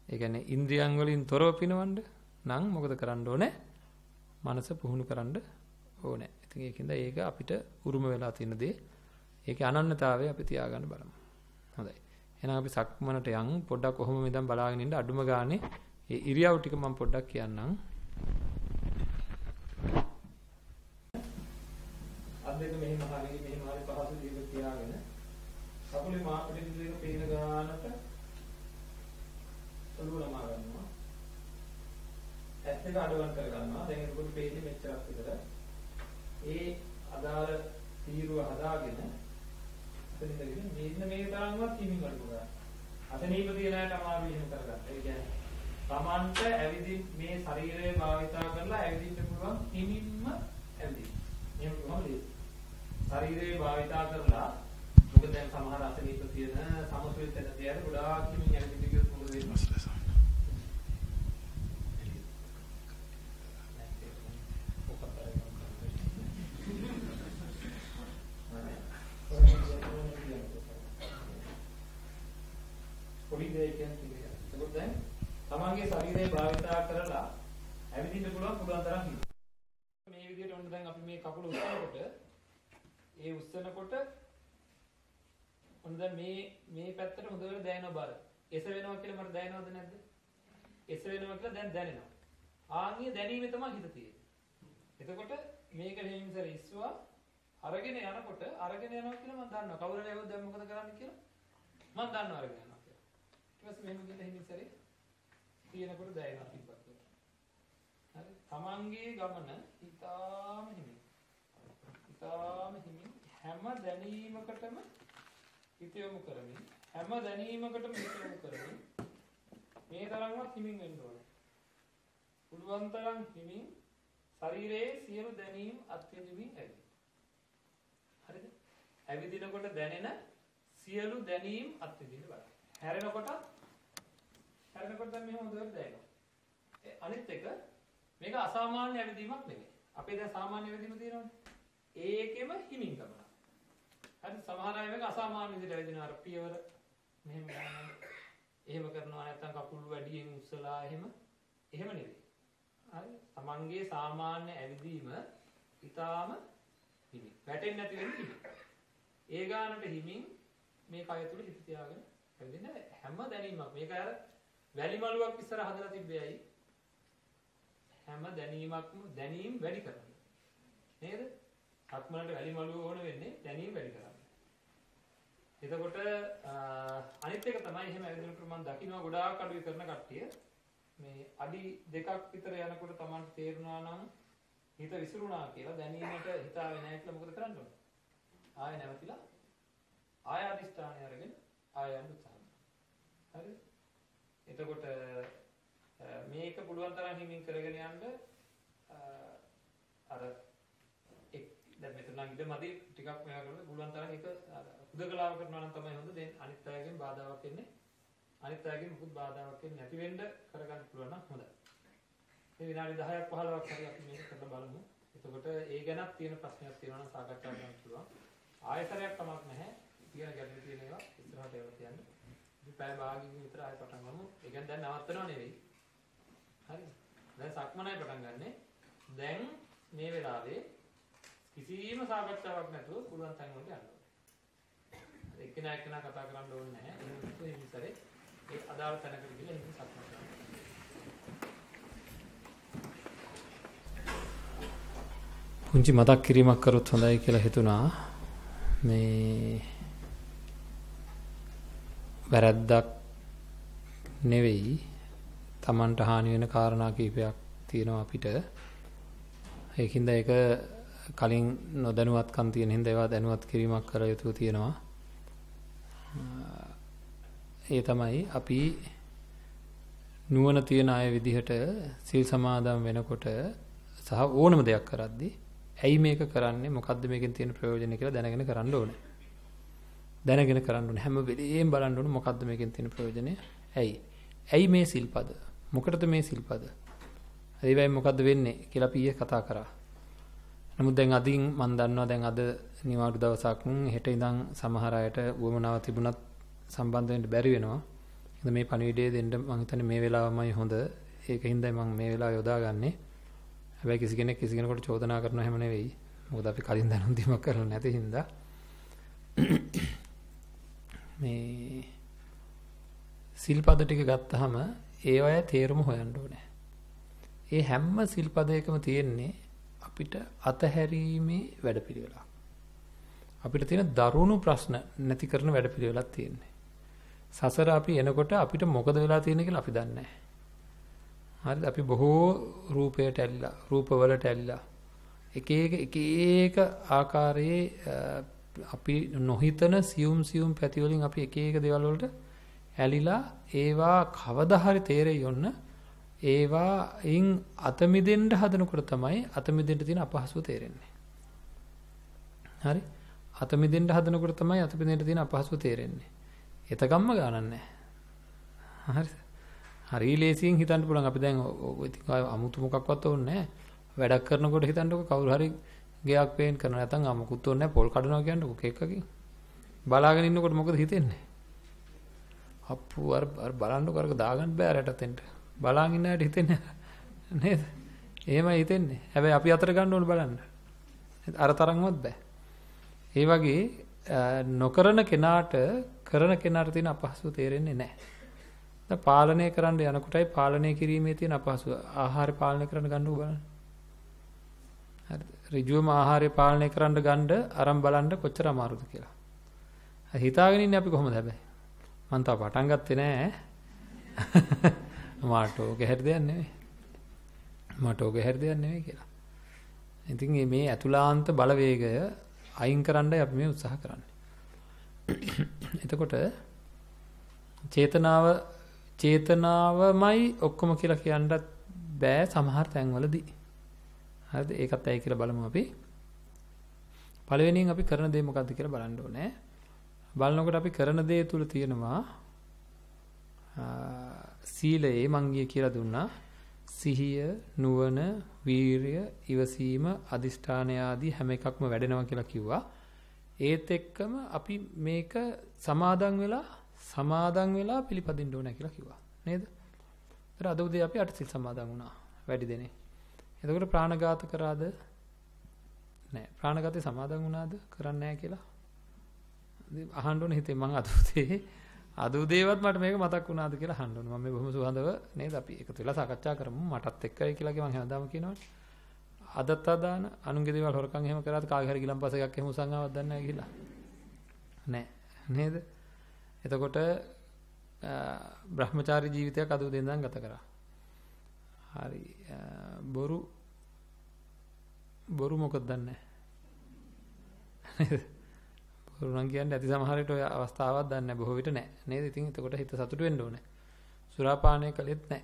ඒ කියන්නේ ඉන්ද්‍රියන් වලින් තොරව පිනවන්න නම් මොකද කරන්න ඕනේ? මනස පුහුණු කරන්න ඕනේ. ඉතින් ඒකින්ද ඒක අපිට උරුම වෙලා තියෙන දේ. ඒකේ අනන්‍යතාවය අපි තියාගන්න බලමු. හොඳයි. එහෙනම් අපි සක්මනට යන් පොඩ්ඩක් කොහොම මෙතන බලාගෙන ඉන්න අඩුම ගානේ ඒ ඉරියව් ටික මම පොඩ්ඩක් කියන්නම්. අද්දෙක මෙහෙම හරි මෙහෙම හරි පහසු දීලා තියාගෙන කකුලේ මාපටින් දෙක පේන ගානට ඔළුව ළමා ගන්නවා. ඇස් දෙක අඩවල් කර ගන්නවා. දැන් එතකොට පේන්නේ මෙච්චරක් විතර. ඒ අදාළ තීරුව හදාගෙන එතනදගෙන මෙන්න මේ තරම්වත් හිමින් වඩනවා. අතනීප තියන අයට අමාරු වෙන කරගන්න. ඒ කියන්නේ Tamanට ඇවිදින් මේ ශරීරය භාවිතා කරලා ඇවිදින්න පුළුවන් හිමින්ම ඇවිදින්න. එහෙම කොහොමද? ශරීරය භාවිතා කරලා මොකද දැන් සමහර අතනීප තියෙන සමතුලිත තැන තියලා ගොඩාක් හිමින් ඇවිදින්න කිව්වොත් මොකද වෙන්නේ? පොඩි දෙයක් කියන්නේ. ඒකෝ දැන් තමන්ගේ ශරීරය භාවිතා කරලා ඇවිදින්න පුළුවන් පුළුවන් තරම් හිත. මේ විදිහට ඔන්න දැන් අපි මේ කකුල උස්සනකොට ඒ උස්සනකොට ඔන්න දැන් මේ මේ පැත්තට හොඳට දැනෙන බර. එස වෙනවා කියලා මට දැනෙනවද නැද්ද? එස වෙනවා කියලා දැන් දැනෙනවා. ආන්ගේ දැනීම තමයි හිත තියෙන්නේ. එතකොට මේක හේමිසර ඉස්සුවා අරගෙන යනකොට අරගෙන යනවා කියලා මම දන්නවා. කවුරුහරි ආවොත් දැන් මොකද කරන්න කියලා මම දන්නවා අරගෙන. ඊට පස්සේ මෙහෙම ගිහින් හිමින් සැරේ කියනකොට දැයනවා පිටපත් වෙනවා. හරි. Tamange ගමන ඊටාම හිමින්. ඊටාම හිමින් හැම දැනීමකටම හිත යොමු කරමින් හැම දැනීමකටම හිත යොමු කරමින් මේ තරම්වත් හිමින් වෙන්න ඕනේ. පුළුවන් තරම් හිමින් ශරීරයේ සියලු දැනීම් අත්විඳින්මින් ඇවිත්. හරිද? ඇවිදිනකොට දැනෙන සියලු දැනීම් අත්විඳින්න බලන්න. හැරෙනකොට හැරෙනකොට දැන් මෙහෙම හොඳට දැනෙනවා. ඒ අනිත් එක මේක අසාමාන්‍ය ඇවිදීමක් නෙමෙයි. අපේ දැන් සාමාන්‍ය ඇවිදීම තියෙනවනේ. ඒකෙම හිමින් ගමන. හරි සමහර අය මේක අසාමාන්‍ය විදිහට ඇවිදිනවා. අර පියවර මෙහෙම යනවා. එහෙම කරනවා නැත්නම් කකුල් වැඩියෙන් උස්සලා එහෙම එහෙම නෙවෙයි. හරි තමන්ගේ සාමාන්‍ය ඇවිදීම ඊටාම හිමි. වැටෙන්නේ නැති වෙන්නේ හිමි. ඒ ගානට හිමින් මේ කය තුල හිත තියාගෙන වෙන හැම දැනීමක් මේක අර වැලි මලුවක් ඉස්සර හදලා තිබ්බේයි හැම දැනීමක්ම දැනීම් වැඩි කරන්න නේද සක්මනට වැලි මලුව ඕන වෙන්නේ දැනීම් වැඩි කරන්න එතකොට අනිත් එක තමයි එහෙම ඇවිදිනකොට මම දකිනවා ගොඩාක් අඩුයි කරන කට්ටිය මේ අඩි දෙකක් විතර යනකොට Taman තේරුණා නම් හිත විසිරුණා කියලා දැනීමට හිතාවේ නැහැ කියලා මොකද කරන්න ඕන ආයෙ නැවතිලා ආය අදිස්ථානය අරගෙන ආය යන්න උත්සාහ හරි එතකොට මේක පුළුවන් තරම් හිමින් කරගෙන යන්න අර එක් දැන් මෙතන නම් ඉඳ මදි ටිකක් මෙහා කරලා පුළුවන් තරම් එක උදකලාව කරනවා නම් තමයි හොඳ දැන් අනිත් අයගෙන් බාධාවක් එන්නේ අනිත් අයගෙන් මුකුත් බාධාවක් එන්නේ නැති වෙන්න කරගන්න පුළුවන් නම් හොඳයි මේ විනාඩි 10ක් 15ක් හරි අපි මේක කරලා බලමු එතකොට ඒ ගැනත් තියෙන ප්‍රශ්නයක් තියෙනවා නම් සාකච්ඡා කරන්න පුළුවන් ආයතරයක් තමක් නැහැ ටිකක් ගැටලු තියෙන ඒවා ඉස්සරහට ඒවා කියන්න. ඉතින් පැය භාගකින් විතර ආයෙ පටන් ගමු. ඒ කියන්නේ දැන් නවත්තනව නෙවෙයි. හරිද? දැන් සක්මනයි පටන් ගන්නෙ. දැන් මේ වෙලාවේ කිසිම සාකච්ඡාවක් නැතුව පුළුවන් තැන් වලට යන්න ඕනේ. එක්කෙනා එක්කෙනා කතා කරන්න ඕනේ නැහැ. ඒ නිසා ඒ විතරේ ඒ අදාළ තැනකට ගිහලා ඉතින් සක්මන් කරන්න. පුංචි මතක් කිරීමක් කරොත් හොඳයි කියලා හිතුණා. මේ වැරැද්දක් නෙවෙයි Tamanට හානි වෙන කාරණා කිහිපයක් තියෙනවා අපිට. ඒකින්ද ඒක කලින් නොදැනුවත්කම් තියෙන හින්දා ඒවා දැනුවත් කිරීමක් කර යුතු තියෙනවා. ඒ තමයි අපි නුවණ තියෙන අය විදිහට සිල් සමාදන් වෙනකොට සහ ඕනම දෙයක් කරද්දී ඇයි මේක කරන්නේ මොකද්ද මේකෙන් තියෙන ප්‍රයෝජන කියලා දැනගෙන කරන්න ඕනේ. දැනගෙන කරන්න ඕනේ හැම වෙලෙම බලන්න ඕනේ මොකද්ද මේකෙන් තියෙන ප්‍රයෝජනය ඇයි ඇයි මේ සිල්පද මොකටද මේ සිල්පද ඒවයි මොකද්ද වෙන්නේ කියලා පීයේ කතා කරා නමුත් දැන් අදින් මම දන්නවා දැන් අද නිවාඩු දවසක් හෙට ඉඳන් සමහර අයට වුවමනාව තිබුණත් සම්බන්ධ වෙන්න බැරි වෙනවා ඉතින් මේ පණිවිඩය දෙන්න මම හිතන්නේ මේ වෙලාවමයි හොඳ ඒක හින්දා මම මේ වෙලාව යොදාගන්නේ හැබැයි කිසි කෙනෙක් කිසි කෙනෙකුට චෝදනා කරනව හැම නෙවෙයි මොකද අපි කලින් දැනුම් දීමක් කරලා නැති හින්දා මේ සිල්පද ටික ගත්තාම ඒවය තේරුම හොයන්න ඕනේ. ඒ හැම සිල්පදයකම තියෙන්නේ අපිට අතහැරීමේ වැඩපිළිවෙලක්. අපිට තියෙන දරුණු ප්‍රශ්න නැති කරන වැඩපිළිවෙලක් තියෙන්නේ. සසර අපි එනකොට අපිට මොකද වෙලා තියෙන්නේ කියලා අපි දන්නේ නැහැ. හරිද? අපි බොහෝ රූපයට ඇල්ලා, රූපවලට ඇල්ලා එක එක එක එක ආකාරයේ අපි නොහිතන සියුම් සියුම් පැතිවලින් අපි එක එක දේවල් වලට ඇලිලා ඒවා කවදා හරි තේරෙයි යොන්න ඒවා එයින් අත මිදෙන්න හදනකොට තමයි අත මිදෙන්න තියෙන අපහසුව තේරෙන්නේ. හරි? අත මිදෙන්න හදනකොට තමයි අත මිදෙන්න තියෙන අපහසුව තේරෙන්නේ. එතකම්ම ගණන් නැහැ. හරිද? හරි ලේසියෙන් හිතන්න පුළුවන් අපි දැන් ඔය ඉතින් අමුතු මොකක්වත් ඕනේ නැහැ. වැඩක් කරනකොට හිතන්නකො කවුරු හරි ගෙයක් පේන් කරන නැත්නම් ආ මොකුත් ඕනේ නැහැ පොල් කඩනවා කියන්නේ කේක් එකකින් බලාගෙන ඉන්නකොට මොකද හිතෙන්නේ අප්පු අර අර බලන්න කරක දාගන්න බෑ රටට එන්න බලාගෙන ඉන්න හැට හිතෙන්නේ නේද එහෙමයි හිතෙන්නේ හැබැයි අපි අතර ගන්න ඕන බලන්න අර තරම්වත් බෑ ඒ වගේ නොකරන කෙනාට කරන කෙනාට තියෙන අපහසුව තේරෙන්නේ නැහැ පාලනය කරන්න යනකොටයි පාලනය කිරීමේ තියෙන අපහසුව ආහාර පාලනය කරන්න ගන්න ඕන බලන්න ඍජුවම ආහාරය පාලනය කරන්න ගන්න අරන් බලන්න කොච්චර අමාරුද කියලා. හිතාගෙන ඉන්නේ අපි කොහොමද හැබැයි? මං තාම පටන් ගත්තේ නෑ. මාට ඕක හැරි දෙයක් නෙවෙයි. මට ඕක හැරි දෙයක් නෙවෙයි කියලා. ඉතින් මේ අතුලාන්ත බලවේගය අයින් කරන්නයි අපි මේ උත්සාහ කරන්නේ. එතකොට චේතනාව චේතනාවමයි ඔක්කොම කියලා කියන්නත් බෑ සමහර තැන්වලදී. හරිද ඒකත් ඇයි කියලා බලමු අපි පළවෙනියෙන් අපි කරන දේ මොකක්ද කියලා බලන්න ඕනේ බලනකොට අපි කරන දේ තුල තියෙනවා සීලයේ මංගිය කියලා දුන්නා සිහිය නුවණ වීරිය ඉවසීම අදිෂ්ඨාන ආදී හැම එකක්ම වැඩෙනවා කියලා කිව්වා ඒත් එක්කම අපි මේක සමාදන් වෙලා සමාදන් වෙලා පිළිපදින්න ඕන කියලා කිව්වා නේද? ඒතර අද උදේ අපි අටසිල් සමාදන් වුණා වැඩි දෙනේ. එතකොට ප්‍රාණඝාත කරාද? නෑ. ප්‍රාණඝාතේ සමාදන් වුණාද? කරන්නේ නෑ කියලා. අහන්න ඕනේ හිතේ මං අද උදේ අද උදේවත් මට මේක මතක් වුණාද කියලා අහන්න ඕනේ. මම මේ බොහොම සුහඳව නේද අපි එකතු වෙලා සාකච්ඡා කරමු. මටත් එක්කයි කියලා මං හැමදාම කියනවනේ. අදත් අදාන අනුන්ගේ දේවල් හොරකම් එහෙම කරාද කාගේ හරි ගිලම්පස එකක් එහෙම උසංගාවක් දන්නේ නැහැ කියලා. නෑ. නේද? එතකොට බ්‍රහ්මචාරී ජීවිතයක් අද උදේ ඉඳන් ගත කරා. හරි බොරු බොරු මොකක්ද දන්නේ නේද? බොරු නම් කියන්නේ ඇති සමහරට ඔය අවස්ථාවක් දන්නේ බොහෝ විට නෑ. නේද? ඉතින් එතකොට හිත සතුට වෙන්න ඕනේ. සුරාපානය කළෙත් නෑ.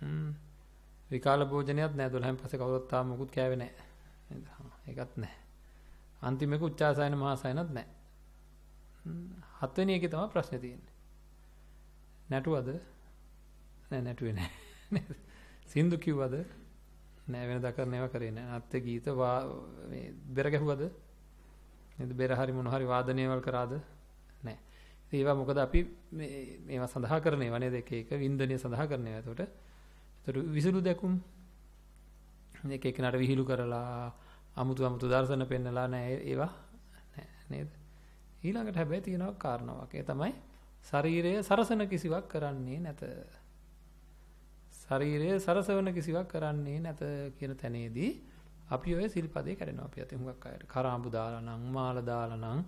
හ්ම්. විකාල භෝජනයත් නෑ. 12න් පස්සේ කවුරුත් තාම මොකුත් කෑවේ නෑ. නේද? ඒකත් නෑ. අන්තිම එක උච්චාසයන මහාසයනත් නෑ. හත්වෙනි එකේ තමයි ප්‍රශ්නේ තියෙන්නේ. නැටුවද? නෑ නැටුවේ නෑ. නේද? සින්දු කිව්වද? නෑ වෙනදා කරන ඒවා කරේ නෑ. නාට්‍ය ගීත මේ බෙර ගැහුවද? නේද? බෙර හරි මොන හරි වාදනයවල් කරාද? නෑ. ඒවා මොකද අපි මේ මේවා සඳහා කරන ඒවා නේද? එක එක වින්දනය සඳහා කරන ඒවා. එතකොට එතකොට විසුළු දැකුම් එක එකනට විහිළු කරලා අමුතු අමුතු දර්ශන පෙන්නලා නෑ ඒවා නේද? ඊළඟට හැබැයි තියෙනවා කාරණාවක්. ඒ තමයි ශරීරය සරසන කිසිවක් කරන්නේ නැත. ශරීරය සරසවන කිසිවක් කරන්නේ නැත කියන තැනේදී අපි ඔය සිල්පදේ කැඩෙනවා අපි අතේ හුඟක් අයට කරාඹු දාලා නම් මාල දාලා නම්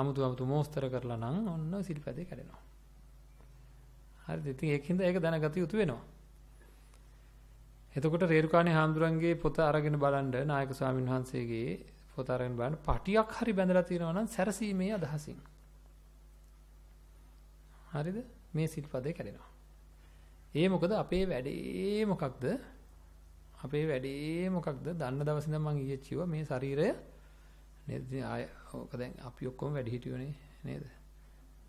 අමුතු අමුතු මෝස්තර කරලා නම් ඔන්න සිල්පදේ කැඩෙනවා හරිද ඉතින් ඒකින්ද ඒක දැනගත යුතු වෙනවා එතකොට රේරුකාණේ හාමුදුරන්ගේ පොත අරගෙන බලන්න නායක ස්වාමීන් වහන්සේගේ පොත අරගෙන බලන්න පටියක් හරි බැඳලා තියෙනවා නම් සැරසීමේ අදහසින් හරිද මේ සිල්පදේ කැඩෙනවා ඒ මොකද අපේ වැඩේ මොකක්ද? අපේ වැඩේ මොකක්ද? දන්න දවසේ ඉඳන් මම ඊයේ කිව්වා මේ ශරීරය නේද? ඉතින් ආය ඕක දැන් අපි ඔක්කොම වැඩි හිටියෝනේ නේද?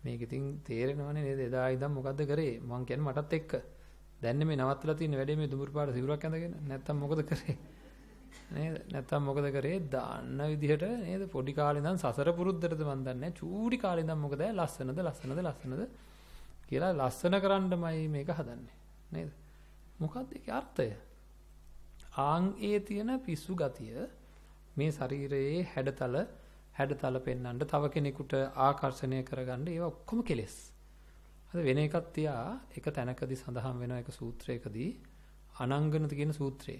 මේක ඉතින් තේරෙනවනේ නේද? එදා ඉඳන් මොකද්ද කරේ? මං කියන්නේ මටත් එක්ක. දැන් මේ නවත්තලා තියෙන වැඩේ මේ දුඹුරු පාට සිවුරක් ඇඳගෙන නැත්තම් මොකද කරේ? නේද? නැත්තම් මොකද කරේ? දාන්න විදිහට නේද? පොඩි කාලේ ඉඳන් සසර පුරුද්දටද මන් දන්නේ. චූටි කාලේ ඉඳන් මොකද? ලස්සනද ලස්සනද ලස්සනද කියලා ලස්සන කරන්නමයි මේක හදන්නේ. නේද? මොකක්ද ඒකේ අර්ථය? ආන් ඒ තියෙන පිස්සු ගතිය මේ ශරීරයේ හැඩතල හැඩතල පෙන්වන්න තව කෙනෙකුට ආකර්ෂණය කරගන්න ඒවා ඔක්කොම කෙලෙස්. අද වෙන එකක් තියා එක තැනකදී සඳහන් වෙන එක සූත්‍රයකදී අනංගනත කියන සූත්‍රය.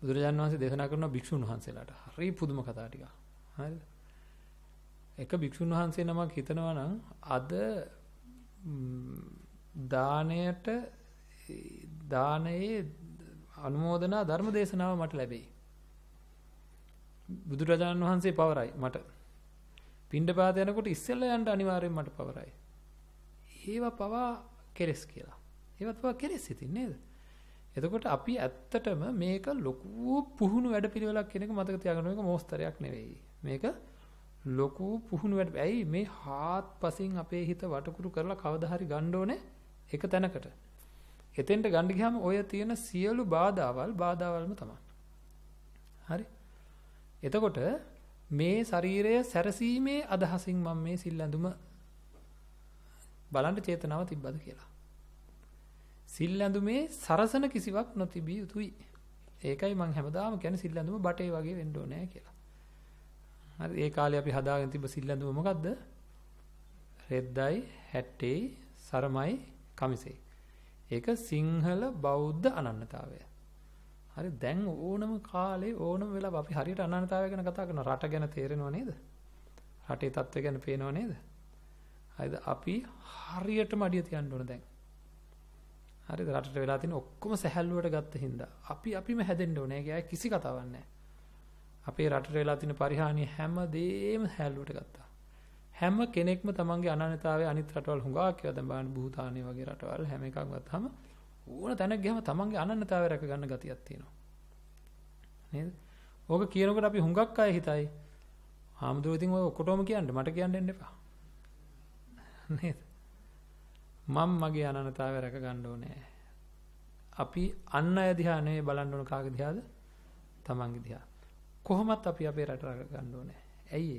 බුදුරජාණන් වහන්සේ දේශනා කරන භික්ෂුන් වහන්සේලාට හරි පුදුම කතා ටිකක්. හරිද? එක භික්ෂුන් වහන්සේ නමක් හිතනවා නම් අද දාණයට දානයේ අනුමෝදනා ධර්ම දේශනාව මට ලැබෙයි. බුදුරජාණන් වහන්සේ පවරයි මට. පිණ්ඩපාත යනකොට ඉස්සෙල්ලා යන්න අනිවාර්යෙන් මට පවරයි. ඒව පවා කෙලස් කියලා. ඒවත් පවා කෙලස් ඉතින් නේද? එතකොට අපි ඇත්තටම මේක ලොකු පුහුණු වැඩපිළිවෙලක් කියන එක මතක තියාගන්න ඕනේ මේක මෝස්තරයක් නෙවෙයි. මේක ලොකු පුහුණුවට ඇයි මේ හාත්පසින් අපේ හිත වටකුරු කරලා කවදා හරි ගන්න ඕනේ එක තැනකට. එතෙන්ට ගන්න ගියාම ඔය තියෙන සියලු බාධාවල් බාධාවල්ම තමයි. හරි. එතකොට මේ ශරීරය සැරසීමේ අදහසින් මම මේ සිල් ඇඳුම බලන්න චේතනාව තිබ්බද කියලා. සිල් ඇඳුමේ සරසන කිසිවක් නොතිබිය යුතුයි. ඒකයි මම හැමදාම කියන්නේ සිල් ඇඳුම බටේ වගේ වෙන්න ඕනේ කියලා. හරි ඒ කාලේ අපි හදාගෙන තිබ්බ සිල්ලඳුම මොකද්ද? රෙද්දයි, හැට්ටේ, සරමයි, කමිසේ. ඒක සිංහල බෞද්ධ අනන්‍යතාවය. හරි දැන් ඕනම කාලේ ඕනම වෙලාව අපි හරියට අනන්‍යතාවය ගැන කතා කරන රට ගැන තේරෙනව නේද? රටේ තත්ත්වය ගැන පේනව නේද? හරිද? අපි හරියටම අඩිය තියන්න ඕන දැන්. හරිද? රටට වෙලා තියෙන ඔක්කොම සැහැල්ලුවට ගත්ත හින්දා අපි අපිම හැදෙන්න ඕනේ. ඒකයි කිසි කතාවක් නැහැ. අපේ රටට වෙලා තියෙන පරිහානිය හැමදේම හැල්ලුවට ගත්තා. හැම කෙනෙක්ම තමන්ගේ අනන්‍යතාවය අනිත් රටවල් හුඟා කියලා දැන් බලන්න භූතානය වගේ රටවල් හැම එකක් ගත්තාම ඕන තැනක් ගියාම තමන්ගේ අනන්‍යතාවය රැක ගන්න ගතියක් තියෙනවා. නේද? ඕක කියනකොට අපි හුඟක් අය හිතයි ආම්දුර ඉතින් ඔය ඔක්කොටම කියන්න මට කියන්න එන්න එපා. නේද? මම මගේ අනන්‍යතාවය රැක ගන්න ඕනේ. අපි අන් අය දිහා නෙවෙයි බලන්න ඕන කාගේ දිහාද? තමන්ගේ දිහා. කොහොමත් අපි අපේ රට රැකගන්න ඕනේ. ඇයි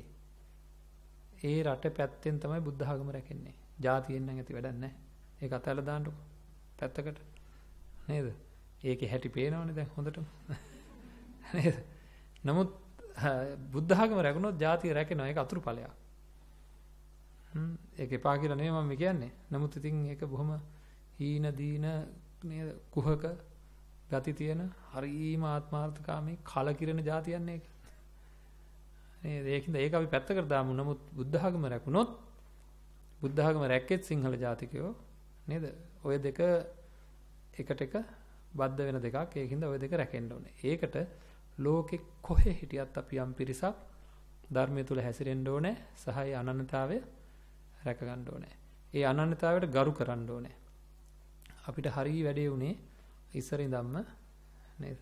ඒ රට පැත්තෙන් තමයි බුද්ධ ආගම රැකෙන්නේ. ජාතියෙන් නම් ඇති වැඩක් නැහැ. ඒක අතහැරලා දාන්නකෝ. පැත්තකට. නේද? ඒකේ හැටි පේනවනේ දැන් හොඳටම. නේද? නමුත් බුද්ධ ආගම රැකුණොත් ජාතිය රැකෙනවා. ඒක අතුරුඵලයක්. හ්ම් ඒක එපා කියලා නෙමෙයි මම කියන්නේ. නමුත් ඉතින් ඒක බොහොම හීන දීන නේද? කුහක ගති තියෙන හරීම ආත්මාර්ථකාමී කලකිරෙන જાතියන්නේ ඒක. නේද? ඒකින්ද ඒක අපි පැත්තකට දාමු. නමුත් බුද්ධ ආගම රැකුණොත් බුද්ධ ආගම රැක්කෙත් සිංහල ජාතිකයෝ නේද? ඔය දෙක එකට එක බද්ධ වෙන දෙකක්. ඒකින්ද ඔය දෙක රැකෙන්න ඕනේ. ඒකට ලෝකෙ කොහේ හිටියත් අපි යම් පිරිසක් ධර්මය තුල හැසිරෙන්න ඕනේ සහ ඒ අනන්‍යතාවය රැක ගන්න ඕනේ. ඒ අනන්‍යතාවයට ගරු කරන්න ඕනේ. අපිට හරිය වැඩේ උනේ ඉස්සර ඉඳන්ම නේද?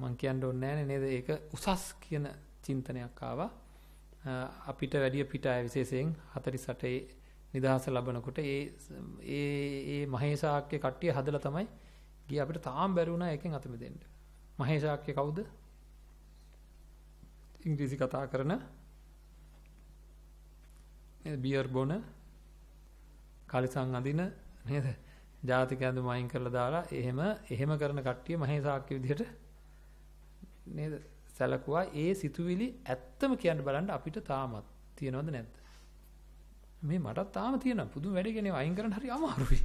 මම කියන්න ඕනේ නැහැ නේද? ඒක උසස් කියන චින්තනයක් ආවා. අපිට වැඩිය පිට අය විශේෂයෙන් 48 නිදහස ලැබනකොට ඒ ඒ ඒ මහේසාක්‍ය කට්ටිය හදලා තමයි ගියේ අපිට තාම බැරි වුණා එකෙන් අත මෙදෙන්න. මහේසාක්‍ය කවුද? ඉංග්‍රීසි කතා කරන බියර් බොන කලිසම් අඳින නේද? ජාතික ඇඳුම අයින් කරලා දාලා එහෙම එහෙම කරන කට්ටිය මහේසාක්‍ය විදිහට නේද සැලකුවා ඒ සිතුවිලි ඇත්තම කියන්න බලන්න අපිට තාමත් තියෙනවද නැද්ද මේ මටත් තාම තියෙනවා පුදුම වැඩේ කෙනේ අයින් කරන්න හරි අමාරුයි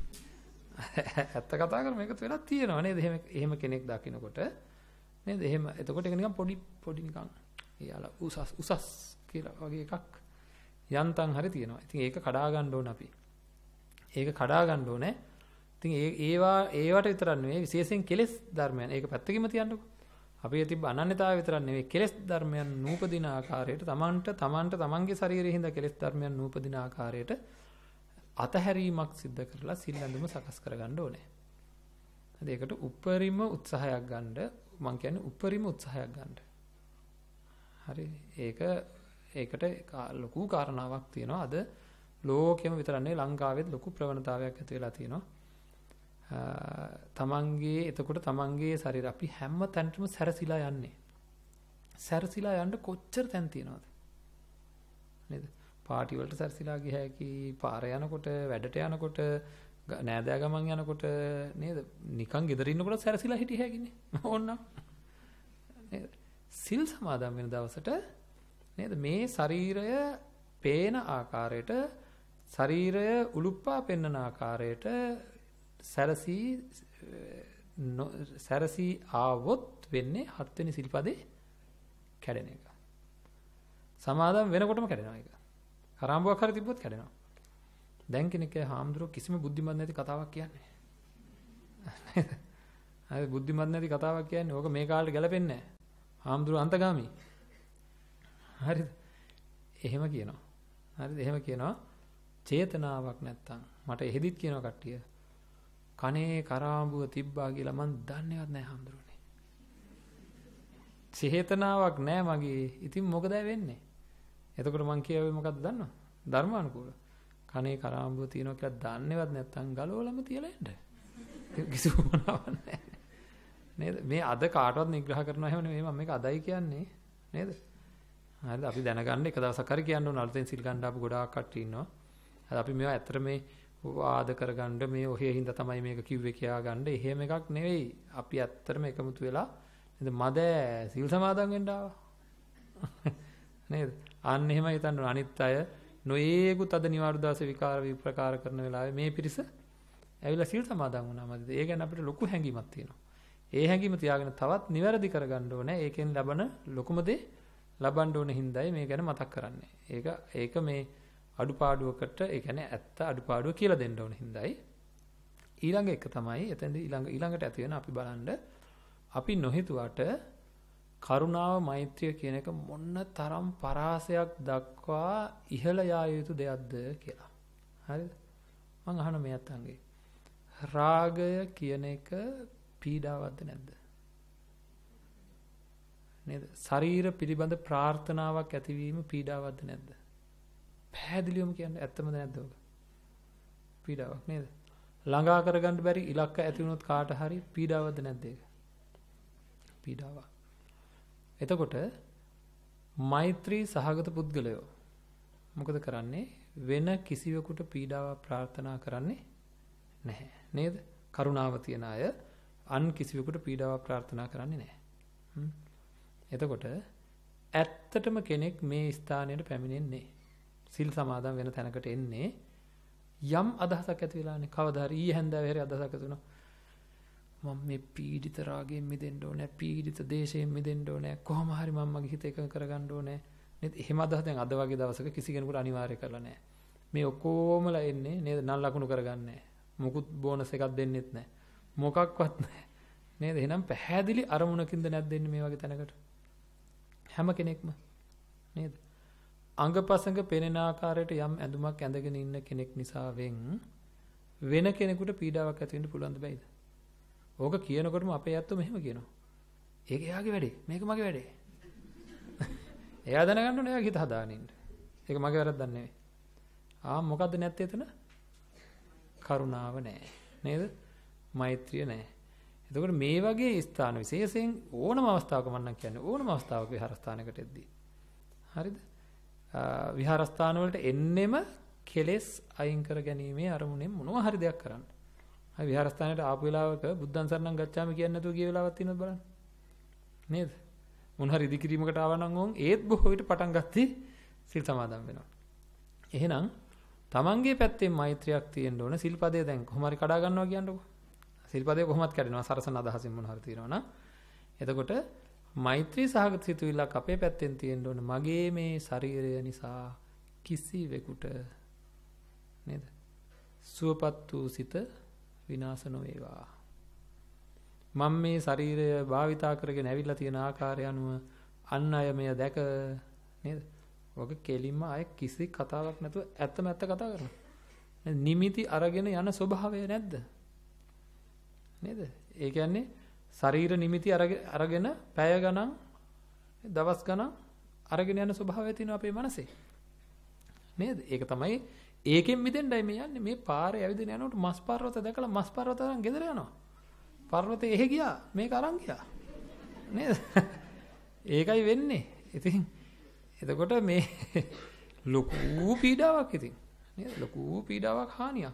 ඇත්ත කතා කරමු මේකත් වෙලා තියෙනවා නේද එහෙම එහෙම කෙනෙක් දකින්නකොට නේද එහෙම එතකොට ඒක නිකන් පොඩි පොඩි නිකන් යාලා උසස් උසස් කියලා වගේ එකක් යන්තම් හරි තියෙනවා ඉතින් ඒක කඩා ගන්න ඕන අපි ඒක කඩා ගන්න ඕනේ ඉතින් ඒ ඒවා ඒවට විතරක් නෙවෙයි විශේෂයෙන් කෙලෙස් ධර්මයන් ඒක පැත්තකින්ම තියන්නකො. අපි තිබ්බ අනන්‍යතාවය විතරක් නෙවෙයි කෙලෙස් ධර්මයන් නූපදින ආකාරයට තමන්ට තමන්ට තමන්ගේ ශරීරයේ හිඳ කෙලෙස් ධර්මයන් නූපදින ආකාරයට අතහැරීමක් සිද්ධ කරලා සිල්ලඳුම සකස් කරගන්න ඕනේ. හරි ඒකට උපරිම උත්සාහයක් ගන්න මම කියන්නේ උපරිම උත්සාහයක් ගන්න. හරි ඒක ඒකට ලොකු කාරණාවක් තියෙනවා. අද ලෝකෙම විතර නෙවෙයි ලංකාවෙත් ලොකු ප්‍රවණතාවයක් ඇති වෙලා තියෙනවා. තමන්ගේ එතකොට තමන්ගේ ශරීර අපි හැම තැනටම සැරසිලා යන්නේ. සැරසිලා යන්න කොච්චර තැන් තියෙනවද? නේද? පාටි වලට සැරසිලා ගිය හැකි, පාර යනකොට, වැඩට යනකොට, නෑදෑ ගමන් යනකොට නේද? නිකන් ගෙදර ඉන්නකොට සැරසිලා හිටිය හැකිනේ. ඕන්නම්. නේද? සිල් සමාදන් වෙන දවසට නේද මේ ශරීරය පේන ආකාරයට ශරීරය උලුප්පා පෙන්වන ආකාරයට සැරසී සැරසී ආවොත් වෙන්නේ හත්වෙනි සිල්පදේ කැඩෙන එක. සමාදම් වෙනකොටම කැඩෙනවා ඒක. හරම්බුවක් හරි තිබ්බොත් කැඩෙනවා. දැන් කෙනෙක් හාමුදුරුවෝ කිසිම බුද්ධිමත් නැති කතාවක් කියන්නේ. අර බුද්ධිමත් නැති කතාවක් කියන්නේ ඕක මේ කාලේ ගැලපෙන්නේ නැහැ. හාමුදුරුවෝ අන්තගාමි. හරිද? එහෙම කියනවා. හරිද? එහෙම කියනවා. චේතනාවක් නැත්තම් මට එහෙදිත් කියනවා කට්ටිය කනේ කරාඹුව තිබ්බා කියලා මන් දන්නේවත් නැහැ හඳුරුනේ. චේතනාවක් නැහැ මගේ. ඉතින් මොකද වෙන්නේ? එතකොට මං කියාවේ මොකක්ද දන්නවද? ධර්මානුකූල. කනේ කරාඹුව තියනවා කියලා දන්නේවත් නැත්තම් ගලවලම තියලා යන්න. කිසි නේද? මේ අද කාටවත් නිග්‍රහ කරනවා එහෙම නෙමෙයි මම මේක අදයි කියන්නේ නේද? හරිද? අපි දැනගන්න එක දවසක් හරි කියන්න ඕන අලුතෙන් සිල් ගන්න ආපු ගොඩාක් කට්ටිය ඉන්නවා. හරි අපි මේවා ඇත්තට මේ වාද කරගන්න මේ ඔහේ හින්දා තමයි මේක කිව්වේ කියලා ගන්න එහෙම එකක් නෙවෙයි අපි ඇත්තටම එකමුතු වෙලා නේද මද සිල් සමාදන් වෙන්න ආවා නේද අන්න එහෙම හිතන්න අනිත් අය නොයේකුත් අද නිවාරුදාස විකාර විප්‍රකාර කරන වෙලාවේ මේ පිරිස ඇවිල්ලා සිල් සමාදන් වුණා මද ඒ ගැන අපිට ලොකු හැඟීමක් තියෙනවා ඒ හැඟීම තියාගෙන තවත් නිවැරදි කරගන්න ඕනේ ඒකෙන් ලබන ලොකුම දේ ලබන්න ඕන හින්දායි මේ ගැන මතක් කරන්නේ ඒක ඒක මේ අඩුපාඩුවකට ඒ කියන්නේ ඇත්ත අඩුපාඩුව කියලා දෙන්න ඕන හිඳයි ඊළඟ එක තමයි එතෙන්දී ඊළඟ ඊළඟට ඇති වෙන අපි බලන්න අපි නොහිතුවට කරුණාව මෛත්‍රිය කියන එක මොන්න තරම් පරාසයක් දක්වා ඉහළ යා යුතු දෙයක්ද කියලා. හරිද? මං අහන මේ අතංගේ. රාගය කියන එක පීඩාවක්ද නැද්ද? නේද? ශරීර පිළිබඳ ප්‍රාර්ථනාවක් ඇතිවීම පීඩාවක්ද නැද්ද? පැහැදිලිවම කියන්නේ ඇත්තමද නැද්ද ඔක? පීඩාවක් නේද? ළඟා කරගන්න බැරි ඉලක්ක ඇති වුණොත් කාට හරි පීඩාවක්ද නැද්ද ඒක? පීඩාවක්. එතකොට මෛත්‍රී සහගත පුද්ගලයෝ මොකද කරන්නේ? වෙන කිසිවෙකුට පීඩාවක් ප්‍රාර්ථනා කරන්නේ නැහැ. නේද? කරුණාව තියන අය අන් කිසිවෙකුට පීඩාවක් ප්‍රාර්ථනා කරන්නේ නැහැ. එතකොට ඇත්තටම කෙනෙක් මේ ස්ථානයට පැමිණෙන්නේ සිල් සමාදන් වෙන තැනකට එන්නේ යම් අදහසක් ඇති වෙලානේ කවදා හරි ඊ හැන්දෑවේ හරි අදහසක් ඇති වෙනවා මම මේ පීඩිත රාගයෙන් මිදෙන්න ඕනේ පීඩිත දේශයෙන් මිදෙන්න ඕනේ කොහොම හරි මම මගේ හිත එකඟ කරගන්න ඕනේ නේද එහෙම අදහස දැන් අද වගේ දවසක කිසි කෙනෙකුට අනිවාර්ය කරලා නැහැ මේ ඔක්කොමලා එන්නේ නේද නන් ලකුණු කරගන්නේ මොකුත් බෝනස් එකක් දෙන්නෙත් නැහැ මොකක්වත් නැහැ නේද එහෙනම් පැහැදිලි අරමුණකින්ද නැද්ද මේ වගේ තැනකට හැම කෙනෙක්ම නේද අඟපසඟ පෙනෙන ආකාරයට යම් ඇඳුමක් ඇඳගෙන ඉන්න කෙනෙක් නිසාවෙන් වෙන කෙනෙකුට පීඩාවක් ඇති වෙන්න පුළුවන්ද බැයිද? ඕක කියනකොටම අපේ ඇත්තෝ මෙහෙම කියනවා. ඒක එයාගේ වැඩේ. මේක මගේ වැඩේ. එයා දැනගන්න ඕනේ එයාගේ හිත හදාගෙන ඉන්න. ඒක මගේ වැරද්දක් නෙවෙයි. ආ මොකද්ද නැත්තේ එතන? කරුණාව නැහැ. නේද? මෛත්‍රිය නැහැ. එතකොට මේ වගේ ස්ථාන විශේෂයෙන් ඕනම අවස්ථාවක මම නම් කියන්නේ ඕනම අවස්ථාවක විහාරස්ථානයකට එද්දී. හරිද? විහාරස්ථාන වලට එන්නෙම කෙලෙස් අයින් කර ගැනීමේ අරමුණෙන් මොනවා හරි දෙයක් කරන්න. ආ විහාරස්ථානයට ආපු වෙලාවක බුද්ධං සරණං ගච්ඡාමි කියන්නේ නැතුව ගිය වෙලාවක් තියෙනවද බලන්න. නේද? මොන හරි ඉදිකිරීමකට ආවනම් ඕන් ඒත් බොහෝ විට පටන් ගත්තී සිල් සමාදන් වෙනවා. එහෙනම් තමන්ගේ පැත්තෙන් මෛත්‍රියක් තියෙන්න ඕන සිල්පදේ දැන් කොහොම හරි කඩා ගන්නවා කියන්නකො. සිල්පදේ කොහොමත් කැඩෙනවා සරසන අදහසින් මොන හරි තියෙනවනම්. එතකොට මෛත්‍රී සහගත සිතුවිල්ලක් අපේ පැත්තෙන් තියෙන්ට ඕන මගේ මේ ශරීරය නිසා කිසිවෙකුට නද සුවපත් වූ සිත විනාස නොවේවා. මං මේ ශරීරය භාවිතා කරගෙන ඇවිල්ල තියෙන ආකාරය අනුව අන්න අය මෙය දැක නද වග කෙලින්ම අය කිසි කතාවක් නැතුව ඇත්ත මැත්ත කතා කරන. නිමිති අරගෙන යන ස්වභාවය නැද්ද. නද ඒකන්නේ ශරීර නිමිති අරගෙන පැය ගණන් දවස් ගණන් අරගෙන යන ස්වභාවය තියෙනවා අපේ මනසේ. නේද? ඒක තමයි ඒකෙන් මිදෙන්නයි මේ යන්නේ. මේ පාරේ ඇවිදින යනකොට මස් පර්වත දැකලා මස් පර්වත අරන් ගෙදර යනවා. පර්වතේ එහෙ ගියා. මේක අරන් ගියා. නේද? ඒකයි වෙන්නේ. ඉතින් එතකොට මේ ලොකු පීඩාවක් ඉතින්. නේද? ලොකු පීඩාවක් හානියක්.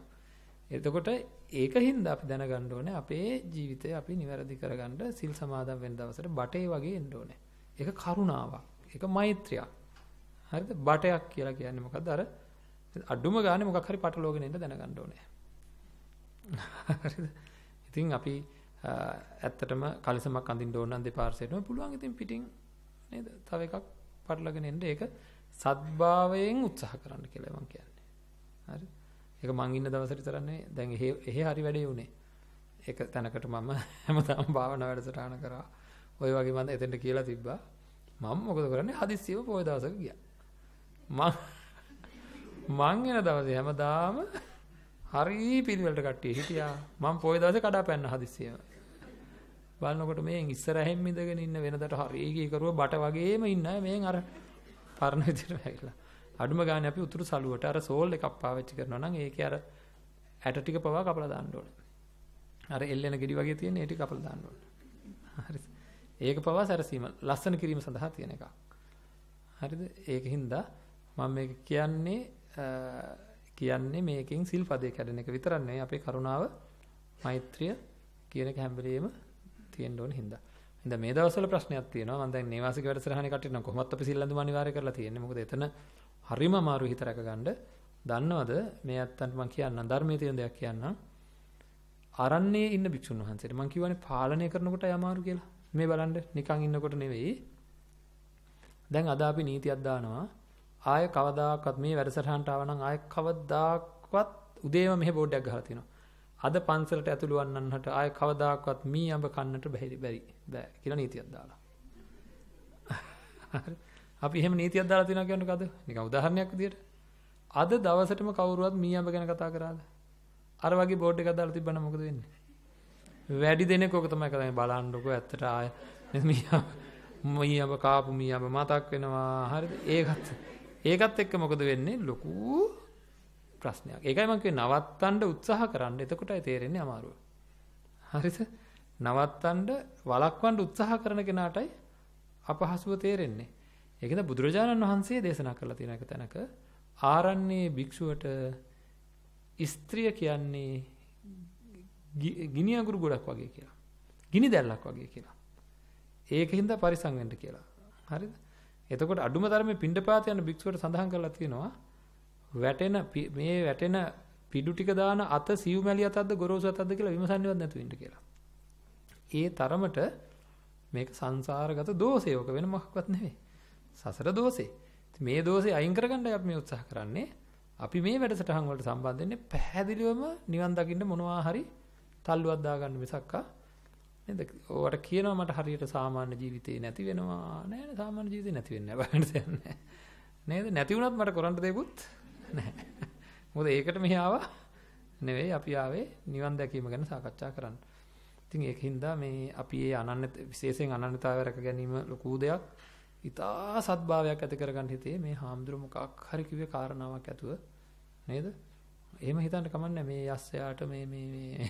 එතකොට ඒක හින්දා අපි දැනගන්න ඕනේ අපේ ජීවිතය අපි නිවැරදි කරගන්න සිල් සමාදන් වෙන දවසට බටේ වගේ එන්න ඕනේ. ඒක කරුණාවක්. ඒක මෛත්‍රියක්. හරිද? බටයක් කියලා කියන්නේ මොකද්ද? අර අඩුම ගානේ මොකක් හරි පටලෝගෙන ඉන්න දැනගන්න ඕනේ. හරිද? ඉතින් අපි ඇත්තටම කලිසමක් අඳින්න ඕන නම් දෙපාර්සයටම පුළුවන්. ඉතින් පිටින් නේද? තව එකක් පටලගෙන එන්න ඒක සත්භාවයෙන් උත්සාහ කරන්න කියලා මම කියන්නේ. හරිද? ඒක මං ඉන්න දවසට විතර නෙවෙයි. දැන් එහෙ එහෙ හරි වැඩේ උනේ. ඒක තැනකට මම හැමදාම භාවනා වැඩසටහන කරා. ওই වගේ මම එතෙන්ට කියලා තිබ්බා. මම මොකද කරන්නේ? හදිස්සියම පොය දවසක ගියා. මං මං එන දවසේ හැමදාම හරි පිළිවෙලට කට්ටිය හිටියා. මම පොය දවසේ කඩාපැන්න හදිස්සියම. බලනකොට මේන් ඉස්සරහින් ඉඳගෙන ඉන්න වෙනදට හරි කීකරුව බට වගේම ඉන්න අය මේන් අර පරණ විදිහට වැහිලා. අඩුම ගානේ අපි උතුරු සළුවට අර සෝල් එකක් පාවිච්චි කරනවා නම් ඒකේ අර ඇට ටික පවා කපලා දාන්න ඕනේ. අර එල්ලෙන ගෙඩි වගේ තියෙන ඒ ටික කපලා දාන්න ඕනේ. හරි. ඒක පවා සැරසීම ලස්සන කිරීම සඳහා තියෙන එකක්. හරිද? ඒකින්ද මම මේක කියන්නේ කියන්නේ මේකෙන් සිල්පදේ කැඩෙන එක විතරක් නෙවෙයි අපේ කරුණාව මෛත්‍රිය කියන එක හැම වෙලේම තියෙන්න ඕන හින්දා. හින්දා මේ දවස්වල ප්‍රශ්නයක් තියෙනවා. මම දැන් නේවාසික වැඩසටහනේ කටින්න කොහොමත් අපි සිල්ලඳුම අනිවාර්ය කරලා තියෙන්නේ. මොකද එතන හරිම අමාරු හිත රැකගන්න. දන්නවද මේ ඇත්තන්ට මම කියන්නම් ධර්මයේ තියෙන දෙයක් කියන්නම්. අරන්නේ ඉන්න භික්ෂුන් වහන්සේට මම කියවනේ පාලනය කරනකොට අමාරු කියලා. මේ බලන්න නිකන් ඉන්නකොට නෙවෙයි. දැන් අද අපි නීතියක් දානවා. ආය කවදාකවත් මේ වැඩසටහනට ආවනම් ආය කවදාකවත් උදේම මෙහෙ බෝඩ් එකක් ගහලා තිනවා. අද පන්සලට ඇතුළු වන්නන්ට ආය කවදාකවත් මී අඹ කන්නට බැරි බැරි බෑ කියලා නීතියක් දාලා. හරි. අපි එහෙම නීතියක් දාලා තියෙනවා කියන්නේ මොකද? නිකන් උදාහරණයක් විදියට. අද දවසටම කවුරුවත් මීයඹ ගැන කතා කරාද? අර වගේ බෝඩ් එකක් දාලා තිබ්බනම් මොකද වෙන්නේ? වැඩි දෙනෙක් ඕක තමයි කරන්නේ බලන්නකො ඇත්තට ආය මීයඹ කාපු මීයඹ මතක් වෙනවා. හරිද? ඒකත් ඒකත් එක්ක මොකද වෙන්නේ? ලොකු ප්‍රශ්නයක්. ඒකයි මම කියන්නේ නවත්තන්න උත්සාහ කරන්න. එතකොටයි තේරෙන්නේ අමාරුව. හරිද? නවත්තන්න වලක්වන්න උත්සාහ කරන කෙනාටයි අපහසුව තේරෙන්නේ. ඒකද බුදුරජාණන් වහන්සේ දේශනා කරලා තියෙන එක තැනක ආරන්නේ භික්ෂුවට ස්ත්‍රිය කියන්නේ ගිනි අඟුරු ගොඩක් වගේ කියලා. ගිනි දැල්ලක් වගේ කියලා. ඒකින්ද පරිසං වෙන්න කියලා. හරිද? එතකොට අඩුම තරමේ පිණ්ඩපාත යන භික්ෂුවට සඳහන් කරලා තියෙනවා වැටෙන මේ වැටෙන පිඩු ටික දාන අත සිව්මැලි අතක්ද ගොරෝසු අතක්ද කියලා විමසන්නේවත් නැතු වෙන්න කියලා. ඒ තරමට මේක සංසාරගත දෝෂයක වෙන මොකක්වත් නෙවෙයි. සසර දෝෂේ. මේ දෝෂේ අයින් කරගන්නයි අපි මේ උත්සාහ කරන්නේ. අපි මේ වැඩසටහන් වලට සම්බන්ධ වෙන්නේ පැහැදිලිවම නිවන් දකින්න මොනවා හරි තල්ලුවක් දාගන්න මිසක්කා නේද? ඔයාට කියනවා මට හරියට සාමාන්‍ය ජීවිතේ නැති වෙනවා. නෑ නෑ සාමාන්‍ය ජීවිතේ නැති වෙන්නේ නෑ. බලන්න දෙන්නේ. නේද? නැති වුණත් මට කරන්න දෙයක්වත් නෑ. මොකද ඒකට මෙහි ආවා නෙවෙයි අපි ආවේ නිවන් දැකීම ගැන සාකච්ඡා කරන්න. ඉතින් ඒකින්ද මේ අපි මේ අනන්‍ය විශේෂයෙන් අනන්‍යතාවය රැක ගැනීම ලකූ දෙයක්. ඉතා සත්භාවයක් ඇති කරගන්න හිතේ මේ හාමුදුරු මොකක් හරි කිව්වේ කාරණාවක් ඇතුව නේද? එහෙම හිතන්න කමන්නේ මේ යස්සයාට මේ මේ මේ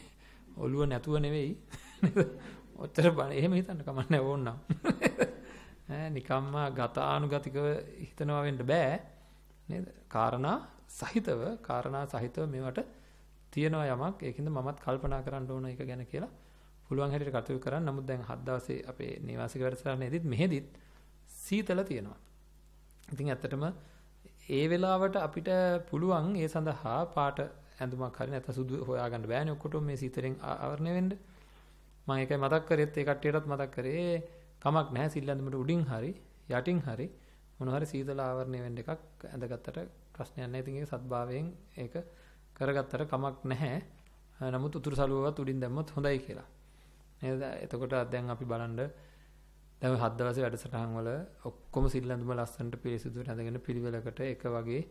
ඔළුව නැතුව නෙවෙයි. ඔච්චර බණ එහෙම හිතන්න කමන්නේ ඕන්නම්. ඈ නිකම්ම ගතානුගතිකව හිතනවා වෙන්න බෑ. නේද? කාරණා සහිතව කාරණා සහිතව මේවට තියෙනවා යමක් ඒකින්ද මමත් කල්පනා කරන්න ඕන එක ගැන කියලා පුළුවන් හැටියට කටයුතු කරන්න. නමුත් දැන් හත් දවසේ අපේ නිවාසික වැඩසටහනේදීත් මෙහෙදිත් සීතල තියෙනවා. ඉතින් ඇත්තටම ඒ වෙලාවට අපිට පුළුවන් ඒ සඳහා පාට ඇඳුමක් හරි නැත්නම් සුදු හොයාගන්න බෑනේ ඔක්කොටම මේ සීතලෙන් ආවරණය වෙන්න. මම ඒකයි මතක් කරෙත් ඒ කට්ටියටත් මතක් කරේ කමක් නැහැ සිල්ලඳුමට උඩින් හරි යටින් හරි මොනවා හරි සීතල ආවරණය වෙන්න එකක් ඇඳගත්තට ප්‍රශ්නයක් නැහැ. ඉතින් ඒක සත්භාවයෙන් ඒක කරගත්තට කමක් නැහැ. නමුත් උතුරු සලුවවත් උඩින් දැම්මොත් හොඳයි කියලා. නේද? එතකොට දැන් අපි බලන්න දැන් හත් දවසේ වැඩසටහන් වල ඔක්කොම සිල්ලඳුම ලස්සනට පිරිසිදුට ඇඳගෙන පිළිවෙලකට එක වගේ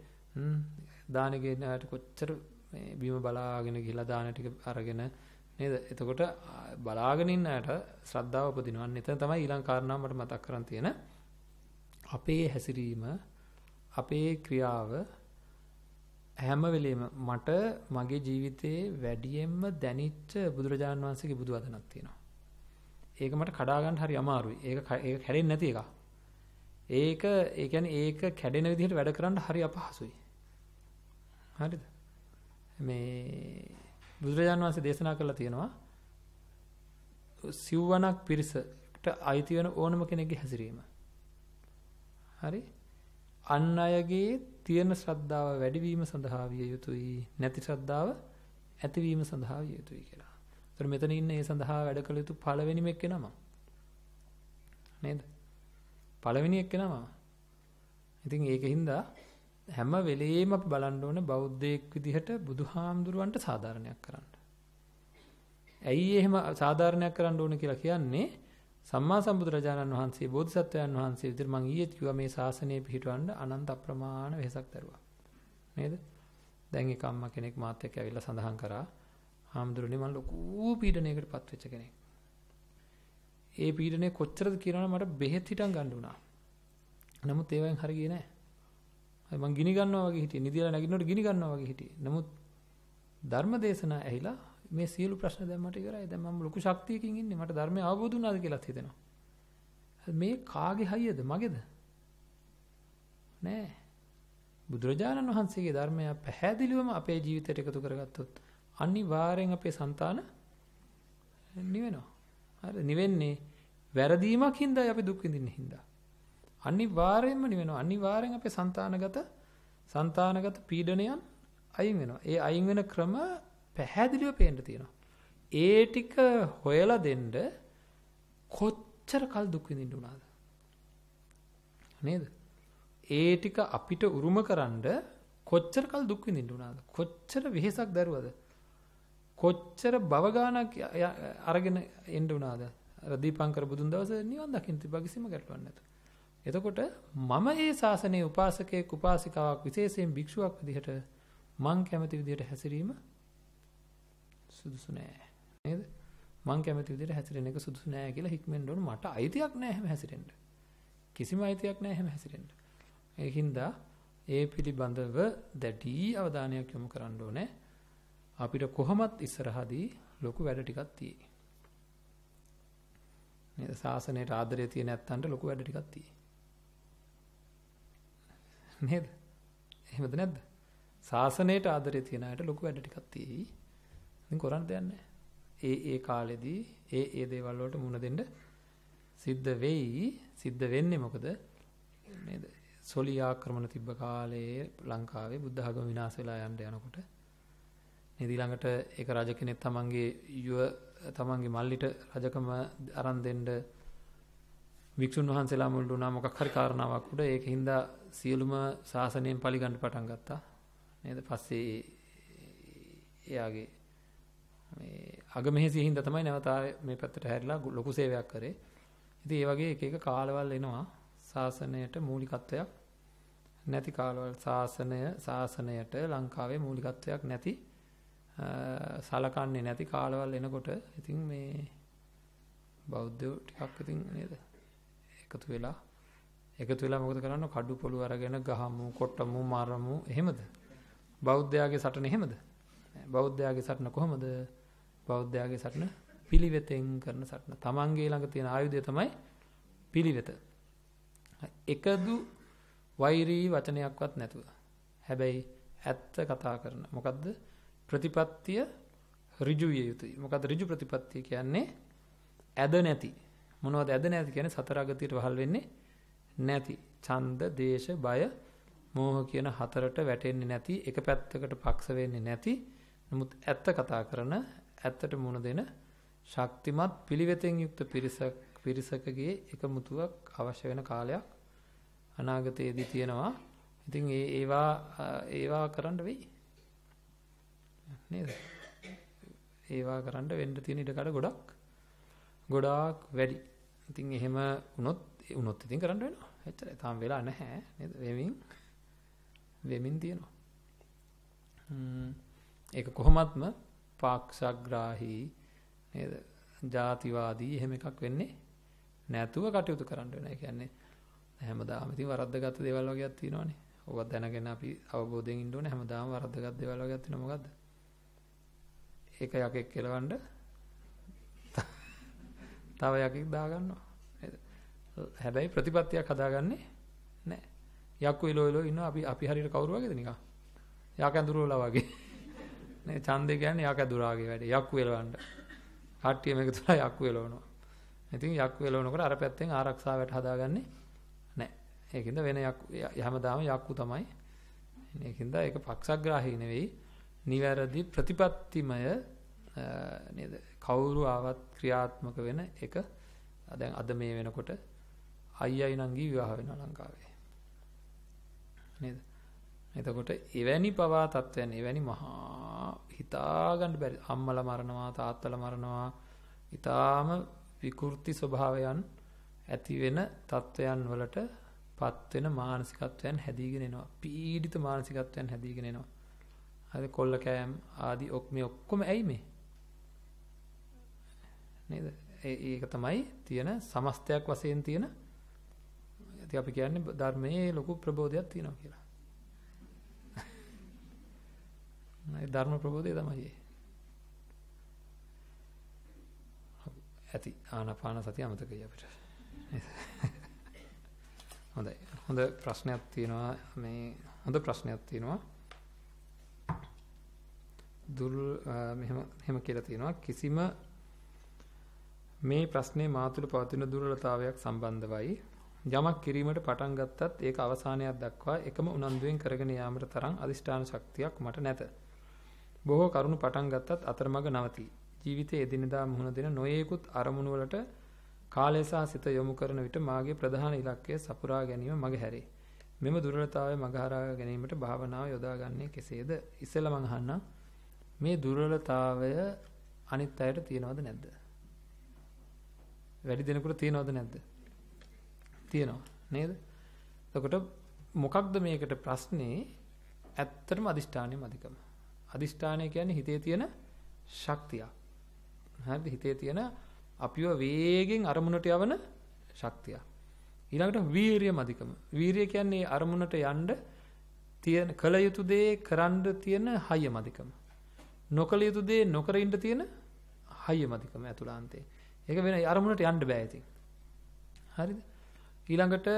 දාන ගේන අයට කොච්චර මේ බීම බලාගෙන ගිහිලා දාන ටික අරගෙන නේද? එතකොට බලාගෙන ඉන්න අයට ශ්‍රද්ධාව උපදිනවා. අන්න එතන තමයි ඊළඟ කාරණාව මට මතක් කරන් තියෙන අපේ හැසිරීම අපේ ක්‍රියාව හැම වෙලේම මට මගේ ජීවිතේ වැඩියෙන්ම දැනිච්ච බුදුරජාණන් වහන්සේගේ බුදු වදනක් තියෙනවා. ඒක මට කඩා ගන්න හරි අමාරුයි. ඒක ඒක කැඩෙන්නේ නැති එකක්. ඒක ඒ කියන්නේ ඒක කැඩෙන විදිහට වැඩ කරන්න හරි අපහසුයි. හරිද? මේ බුදුරජාණන් වහන්සේ දේශනා කළා තියෙනවා සිව්වනක් පිරිසට අයිති වෙන ඕනම කෙනෙක්ගේ හැසිරීම. හරි? අන් අයගේ තියෙන ශ්‍රද්ධාව වැඩිවීම සඳහා විය යුතුයි. නැති ශ්‍රද්ධාව ඇතිවීම සඳහා විය යුතුයි කියලා. ඒතර මෙතන ඉන්න ඒ සඳහා වැඩ කළ යුතු පළවෙනිම එක්කෙනා මම. නේද? පළවෙනි එක්කෙනා මම. ඉතින් ඒකින්ද හැම වෙලෙම අපි බලන්න ඕනේ බෞද්ධයෙක් විදිහට බුදුහාමුදුරුවන්ට සාධාරණයක් කරන්න. ඇයි එහෙම සාධාරණයක් කරන්න ඕනේ කියලා කියන්නේ සම්මා සම්බුදුරජාණන් වහන්සේ බෝධිසත්වයන් වහන්සේ විතර මං ඊයේ කිව්වා මේ ශාසනය පිහිටවන්න අනන්ත අප්‍රමාණ වෙහසක් දරුවා. නේද? දැන් එක අම්මා කෙනෙක් මාත් එක්ක ඇවිල්ලා සඳහන් කරා හාමුදුරනේ මම ලොකු පීඩනයකට පත් වෙච්ච කෙනෙක්. ඒ පීඩනය කොච්චරද කියනවනම් මට බෙහෙත් හිටන් ගන්න වුණා. නමුත් ඒවෙන් හරියන්නේ නැහැ. මං ගිනි ගන්නවා වගේ හිටියේ. නිදිලා නැගිනකොට ගිනි ගන්නවා වගේ හිටියේ. නමුත් ධර්මදේශනා ඇහිලා මේ සියලු ප්‍රශ්න දැන් මට ඉවරයි. දැන් මම ලොකු ශක්තියකින් ඉන්නේ. මට ධර්මය අවබෝධ වුණාද කියලාත් හිතෙනවා. මේ කාගේ හයියද? මගේද? නෑ. බුදුරජාණන් වහන්සේගේ ධර්මය පැහැදිලිවම අපේ ජීවිතයට එකතු කරගත්තොත් අනිවාර්යෙන් අපේ సంతාන නිවෙනවා. හරි නිවෙන්නේ වැරදීමක් හින්දායි අපි දුක් විඳින්නේ හින්දා. අනිවාර්යෙන්ම නිවෙනවා. අනිවාර්යෙන් අපේ సంతානගත సంతානගත පීඩනයන් අයින් වෙනවා. ඒ අයින් වෙන ක්‍රම පැහැදිලිව පේන්න තියෙනවා. ඒ ටික හොයලා දෙන්න කොච්චර කල් දුක් විඳින්න උනාද? නේද? ඒ ටික අපිට උරුම කරන්ඩ කොච්චර කල් දුක් විඳින්න උනාද? කොච්චර වෙහෙසක් දරුවද? කොච්චර භව ගානක් අරගෙන එන්න උනාද? අර දීපංකර බුදුන් දවසේ නිවන් දකින්න තිබ්බා කිසිම ගැටලුවක් නැත. එතකොට මම මේ ශාසනයේ උපාසකයෙක් උපාසිකාවක් විශේෂයෙන් භික්ෂුවක් විදිහට මං කැමති විදිහට හැසිරීම සුදුසු නෑ. නේද? මං කැමති විදිහට හැසිරෙන එක සුදුසු නෑ කියලා හික්මෙන්න ඕන මට අයිතියක් නෑ හැම හැසිරෙන්න. කිසිම අයිතියක් නෑ හැම හැසිරෙන්න. ඒ හින්දා ඒ පිළිබඳව දැඩි අවධානයක් යොමු කරන්න ඕනේ. අපිට කොහොමත් ඉස්සරහදී ලොකු වැඩ ටිකක් තියෙයි. නේද? සාසනයට ආදරය තියෙන ඇත්තන්ට ලොකු වැඩ ටිකක් තියෙයි. නේද? එහෙමද නැද්ද? සාසනයට ආදරය තියෙන අයට ලොකු වැඩ ටිකක් තියෙයි. ඉතින් කරන්න දෙයක් නැහැ. ඒ ඒ කාලෙදී ඒ ඒ දේවල් වලට මුහුණ දෙන්න සිද්ධ වෙයි. සිද්ධ වෙන්නේ මොකද? නේද? සොලී ආක්‍රමණ තිබ්බ කාලයේ ලංකාවේ බුද්ධ ආගම විනාශ වෙලා යන්න යනකොට නේද ඊළඟට ඒක රජ කෙනෙක් තමන්ගේ යුව තමන්ගේ මල්ලිට රජකම අරන් දෙන්න වික්ෂුන් වහන්සේලා මුල් වුණා මොකක් හරි කාරණාවක් උඩ ඒක හින්දා සියලුම ශාසනයෙන් පරිගන්න පටන් ගත්තා නේද පස්සේ එයාගේ මේ අගමෙහෙසිය හින්දා තමයි නැවත මේ පැත්තට හැරිලා ලොකු සේවයක් කරේ ඉතින් ඒ වගේ එක එක කාලවල එනවා ශාසනයට මූලිකත්වයක් නැති කාලවල ශාසනය ශාසනයට ලංකාවේ මූලිකත්වයක් නැති සලකන්නේ නැති කාලවල් එනකොට ඉතින් මේ බෞද්ධයෝ ටිකක් ඉතින් නේද එකතු වෙලා එකතු වෙලා මොකද කරන්නේ කඩු පොළු අරගෙන ගහමු කොට්ටමු මරමු එහෙමද බෞද්ධයාගේ සටන එහෙමද බෞද්ධයාගේ සටන කොහොමද බෞද්ධයාගේ සටන පිළිවෙතෙන් කරන සටන තමන්ගේ ළඟ තියෙන ආයුධය තමයි පිළිවෙත එකදු වෛරී වචනයක්වත් නැතුව හැබැයි ඇත්ත කතා කරන මොකද්ද ප්‍රතිපත්තිය ඍජු විය යුතුයි. මොකද ඍජු ප්‍රතිපත්තිය කියන්නේ ඇද නැති. මොනවද ඇද නැති කියන්නේ සතර අගතියට වහල් වෙන්නේ නැති. ඡන්ද, දේශ, බය, මෝහ කියන හතරට වැටෙන්නේ නැති, එක පැත්තකට පක්ෂ වෙන්නේ නැති. නමුත් ඇත්ත කතා කරන, ඇත්තට මුණ දෙන ශක්තිමත් පිළිවෙතෙන් යුක්ත පිරිසක් පිරිසකගේ එකමුතුවක් අවශ්‍ය වෙන කාලයක් අනාගතයේදී තියෙනවා. ඉතින් ඒ ඒවා ඒවා කරන්න වෙයි. නේද? ඒවා කරන්න වෙන්න තියෙන ඉඩකඩ ගොඩක් ගොඩාක් වැඩි. ඉතින් එහෙම වුණොත් වුණොත් ඉතින් කරන්න වෙනවා. එච්චරයි. තාම වෙලා නැහැ නේද? වෙමින් වෙමින් තියෙනවා. ඒක කොහොමත්ම පාක්ෂග්‍රාහී නේද? ಜಾතිවාදී එහෙම එකක් වෙන්නේ නැතුව කටයුතු කරන්න වෙනවා. ඒ කියන්නේ හැමදාම ඉතින් වරද්දගත් දේවල් වගේක් තියෙනවානේ. ඔබ දැනගෙන අපි අවබෝධයෙන් ඉන්න ඕනේ හැමදාම වරද්දගත් දේවල් වගේක් තියෙනවා මොකද්ද? එක යකෙක් කෙලවන්න තව යකෙක් දාගන්නවා. හැබැයි ප්‍රතිපත්තියක් හදාගන්නේ නැහැ. යක්කු එලෝ එලෝ ඉන්නවා අපි අපි හරියට කවුරු වගේද නිකන්. යක් ඇඳුරවලා වගේ. නේ ඡන්දේ කියන්නේ යක් ඇඳුරාගේ වැඩේ. යක්කු එලවන්න. කට්ටිය මේක තුලා යක්කු එලවනවා. ඉතින් යක්කු එලවනකොට අර පැත්තෙන් ආරක්ෂාවට හදාගන්නේ නැහැ. ඒකින්ද වෙන යක්කු හැමදාම යක්කු තමයි. ඒකින්ද ඒක පක්ෂග්‍රාහී නෙවෙයි. නිවැරදි ප්‍රතිපත්තිමය නේද කවුරු ආවත් ක්‍රියාත්මක වෙන එක දැන් අද මේ වෙනකොට අයියයි නංගී විවාහ වෙනවා ලංකාවේ නේද එතකොට එවැනි පවා තත්ත්වයන් එවැනි මහා හිතාගන්න බැරි අම්මලා මරනවා තාත්තලා මරනවා ඊටාම විකෘති ස්වභාවයන් ඇති වෙන තත්ත්වයන් වලට පත් වෙන මානසිකත්වයන් හැදීගෙන එනවා පීඩිත මානසිකත්වයන් හැදීගෙන එනවා හරි කොල්ල කෑම් ආදි ඔක් මේ ඔක්කොම ඇයි මේ? නේද? ඒක තමයි තියෙන සමස්තයක් වශයෙන් තියෙන ඉතින් අපි කියන්නේ ධර්මයේ ලොකු ප්‍රබෝධයක් තියෙනවා කියලා. ඒ ධර්ම ප්‍රබෝධය තමයි ඇති ආනාපාන සතිය අමතකයි අපිට. හොඳයි. හොඳ ප්‍රශ්නයක් තියෙනවා මේ හොඳ ප්‍රශ්නයක් තියෙනවා. දුර්වල මෙහෙම මෙහෙම කියලා තියෙනවා කිසිම මේ ප්‍රශ්නේ මාතුළු පවතින දුර්වලතාවයක් සම්බන්ධවයි යමක් කිරීමට පටන් ගත්තත් ඒක අවසානයක් දක්වා එකම උනන්දුවෙන් කරගෙන යාමට තරම් අදිෂ්ඨාන ශක්තියක් මට නැත. බොහෝ කරුණු පටන් ගත්තත් අතරමඟ නවතී. ජීවිතයේ එදිනදා මුහුණ දෙන නොයේකුත් අරමුණු වලට කාලය සහ සිත යොමු කරන විට මාගේ ප්‍රධාන ඉලක්කය සපුරා ගැනීම මගේ හැරේ. මෙම දුර්වලතාවය මගහරවා ගැනීමට භාවනාව යොදාගන්නේ කෙසේද? ඉස්සෙල්ලා මං අහන්නම්. මේ දුර්වලතාවය අනිත් අයට තියෙනවද නැද්ද? වැඩි දෙනෙකුට තියෙනවද නැද්ද? තියෙනවා නේද? එතකොට මොකක්ද මේකට ප්‍රශ්නේ? ඇත්තටම අදිෂ්ඨානෙ මදිකම. අදිෂ්ඨානය කියන්නේ හිතේ තියෙන ශක්තිය. හරිද? හිතේ තියෙන අපිව වේගෙන් අරමුණට යවන ශක්තිය. ඊළඟට වීරිය මදිකම. වීරිය කියන්නේ අරමුණට යන්න තියෙන කල යුතු දේ කරන්න තියෙන හය මදිකම. නොකළ යුතු දේ නොකර ඉන්න තියෙන හයියමතිකම ඇතුළාන්තේ. ඒක වෙන අරමුණට යන්න බෑ ඉතින්. හරිද? ඊළඟට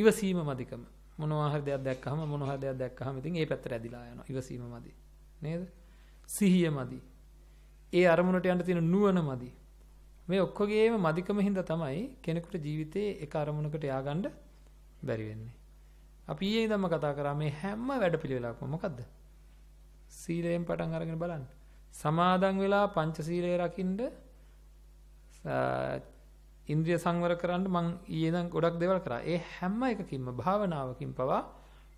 ඉවසීම මදිකම. මොනවා හරි දෙයක් දැක්කහම මොනවා හරි දෙයක් දැක්කහම ඉතින් ඒ පැත්තට ඇදිලා යනවා. ඉවසීම මදි. නේද? සිහිය මදි. ඒ අරමුණට යන්න තියෙන නුවණ මදි. මේ ඔක්කොගේම මදිකම හින්දා තමයි කෙනෙකුට ජීවිතේ එක අරමුණකට ය아가න්න බැරි වෙන්නේ. අපි ඊයේ ඉඳන්ම කතා කරා මේ හැම වැඩපිළිවෙලක්ම මොකද්ද? සීලයෙන් පටන් අරගෙන බලන්න. සමාදන් වෙලා පංචශීලය රකින්න ඉන්ද්‍රිය සංවර කරන්න මං ඊයේ නම් ගොඩක් දේවල් කරා. ඒ හැම එකකින්ම භාවනාවකින් පවා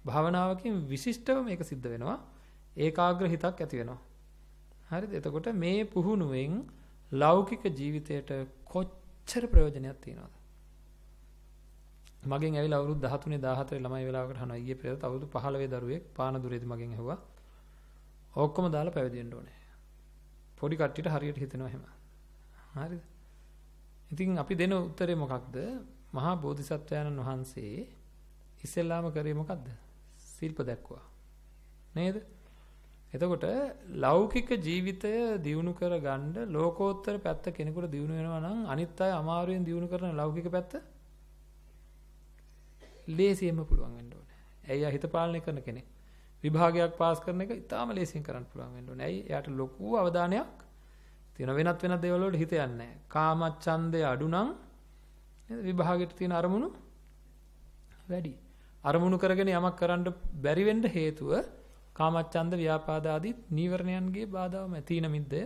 භාවනාවකින් විශිෂ්ටව මේක සිද්ධ වෙනවා. ඒකාග්‍ර හිතක් ඇති වෙනවා. හරිද? එතකොට මේ පුහුණුවෙන් ලෞකික ජීවිතයට කොච්චර ප්‍රයෝජනයක් තියෙනවද? මගෙන් ඇවිල්ලා අවුරුදු 13 14 ළමයි වෙලාවකට අහනවා ඊයේ පෙරේද අවුරුදු 15 දරුවෙක් පාන දුරේදී මගෙන් ඇහුවා ඔක්කොම දාලා පැවිදි වෙන්න ඕනේ. පොඩි කට්ටියට හරියට හිතෙනවා එහෙම. හරිද? ඉතින් අපි දෙන උත්තරේ මොකක්ද? මහා බෝධිසත්වයන්න් වහන්සේ ඉස්සෙල්ලාම කරේ මොකක්ද? සිල්ප දැක්වුවා. නේද? එතකොට ලෞකික ජීවිතය දියුණු කරගන්න ලෝකෝත්තර පැත්ත කෙනෙකුට දියුණු වෙනවා නම් අනිත් අය අමාරුවෙන් දියුණු කරන ලෞකික පැත්ත ලේසියෙන්ම පුළුවන් වෙන්න ඕනේ. ඇයි ආ හිත පාලනය කරන කෙනෙක්? විභාගයක් පාස් කරන එක ඉතාම ලේසියෙන් කරන්න පුළුවන් වෙන්න ඕනේ. ඇයි? එයාට ලොකු අවධානයක් තියෙන වෙනත් වෙනත් දේවල් වලට හිත යන්නේ නැහැ. කාමච්ඡන්දය අඩු නම් නේද විභාගෙට තියෙන අරමුණු වැඩි. අරමුණු කරගෙන යමක් කරන්න බැරි වෙන්න හේතුව කාමච්ඡන්ද ව්‍යාපාද ආදී නීවරණයන්ගේ බාධාවම තීන මිද්දය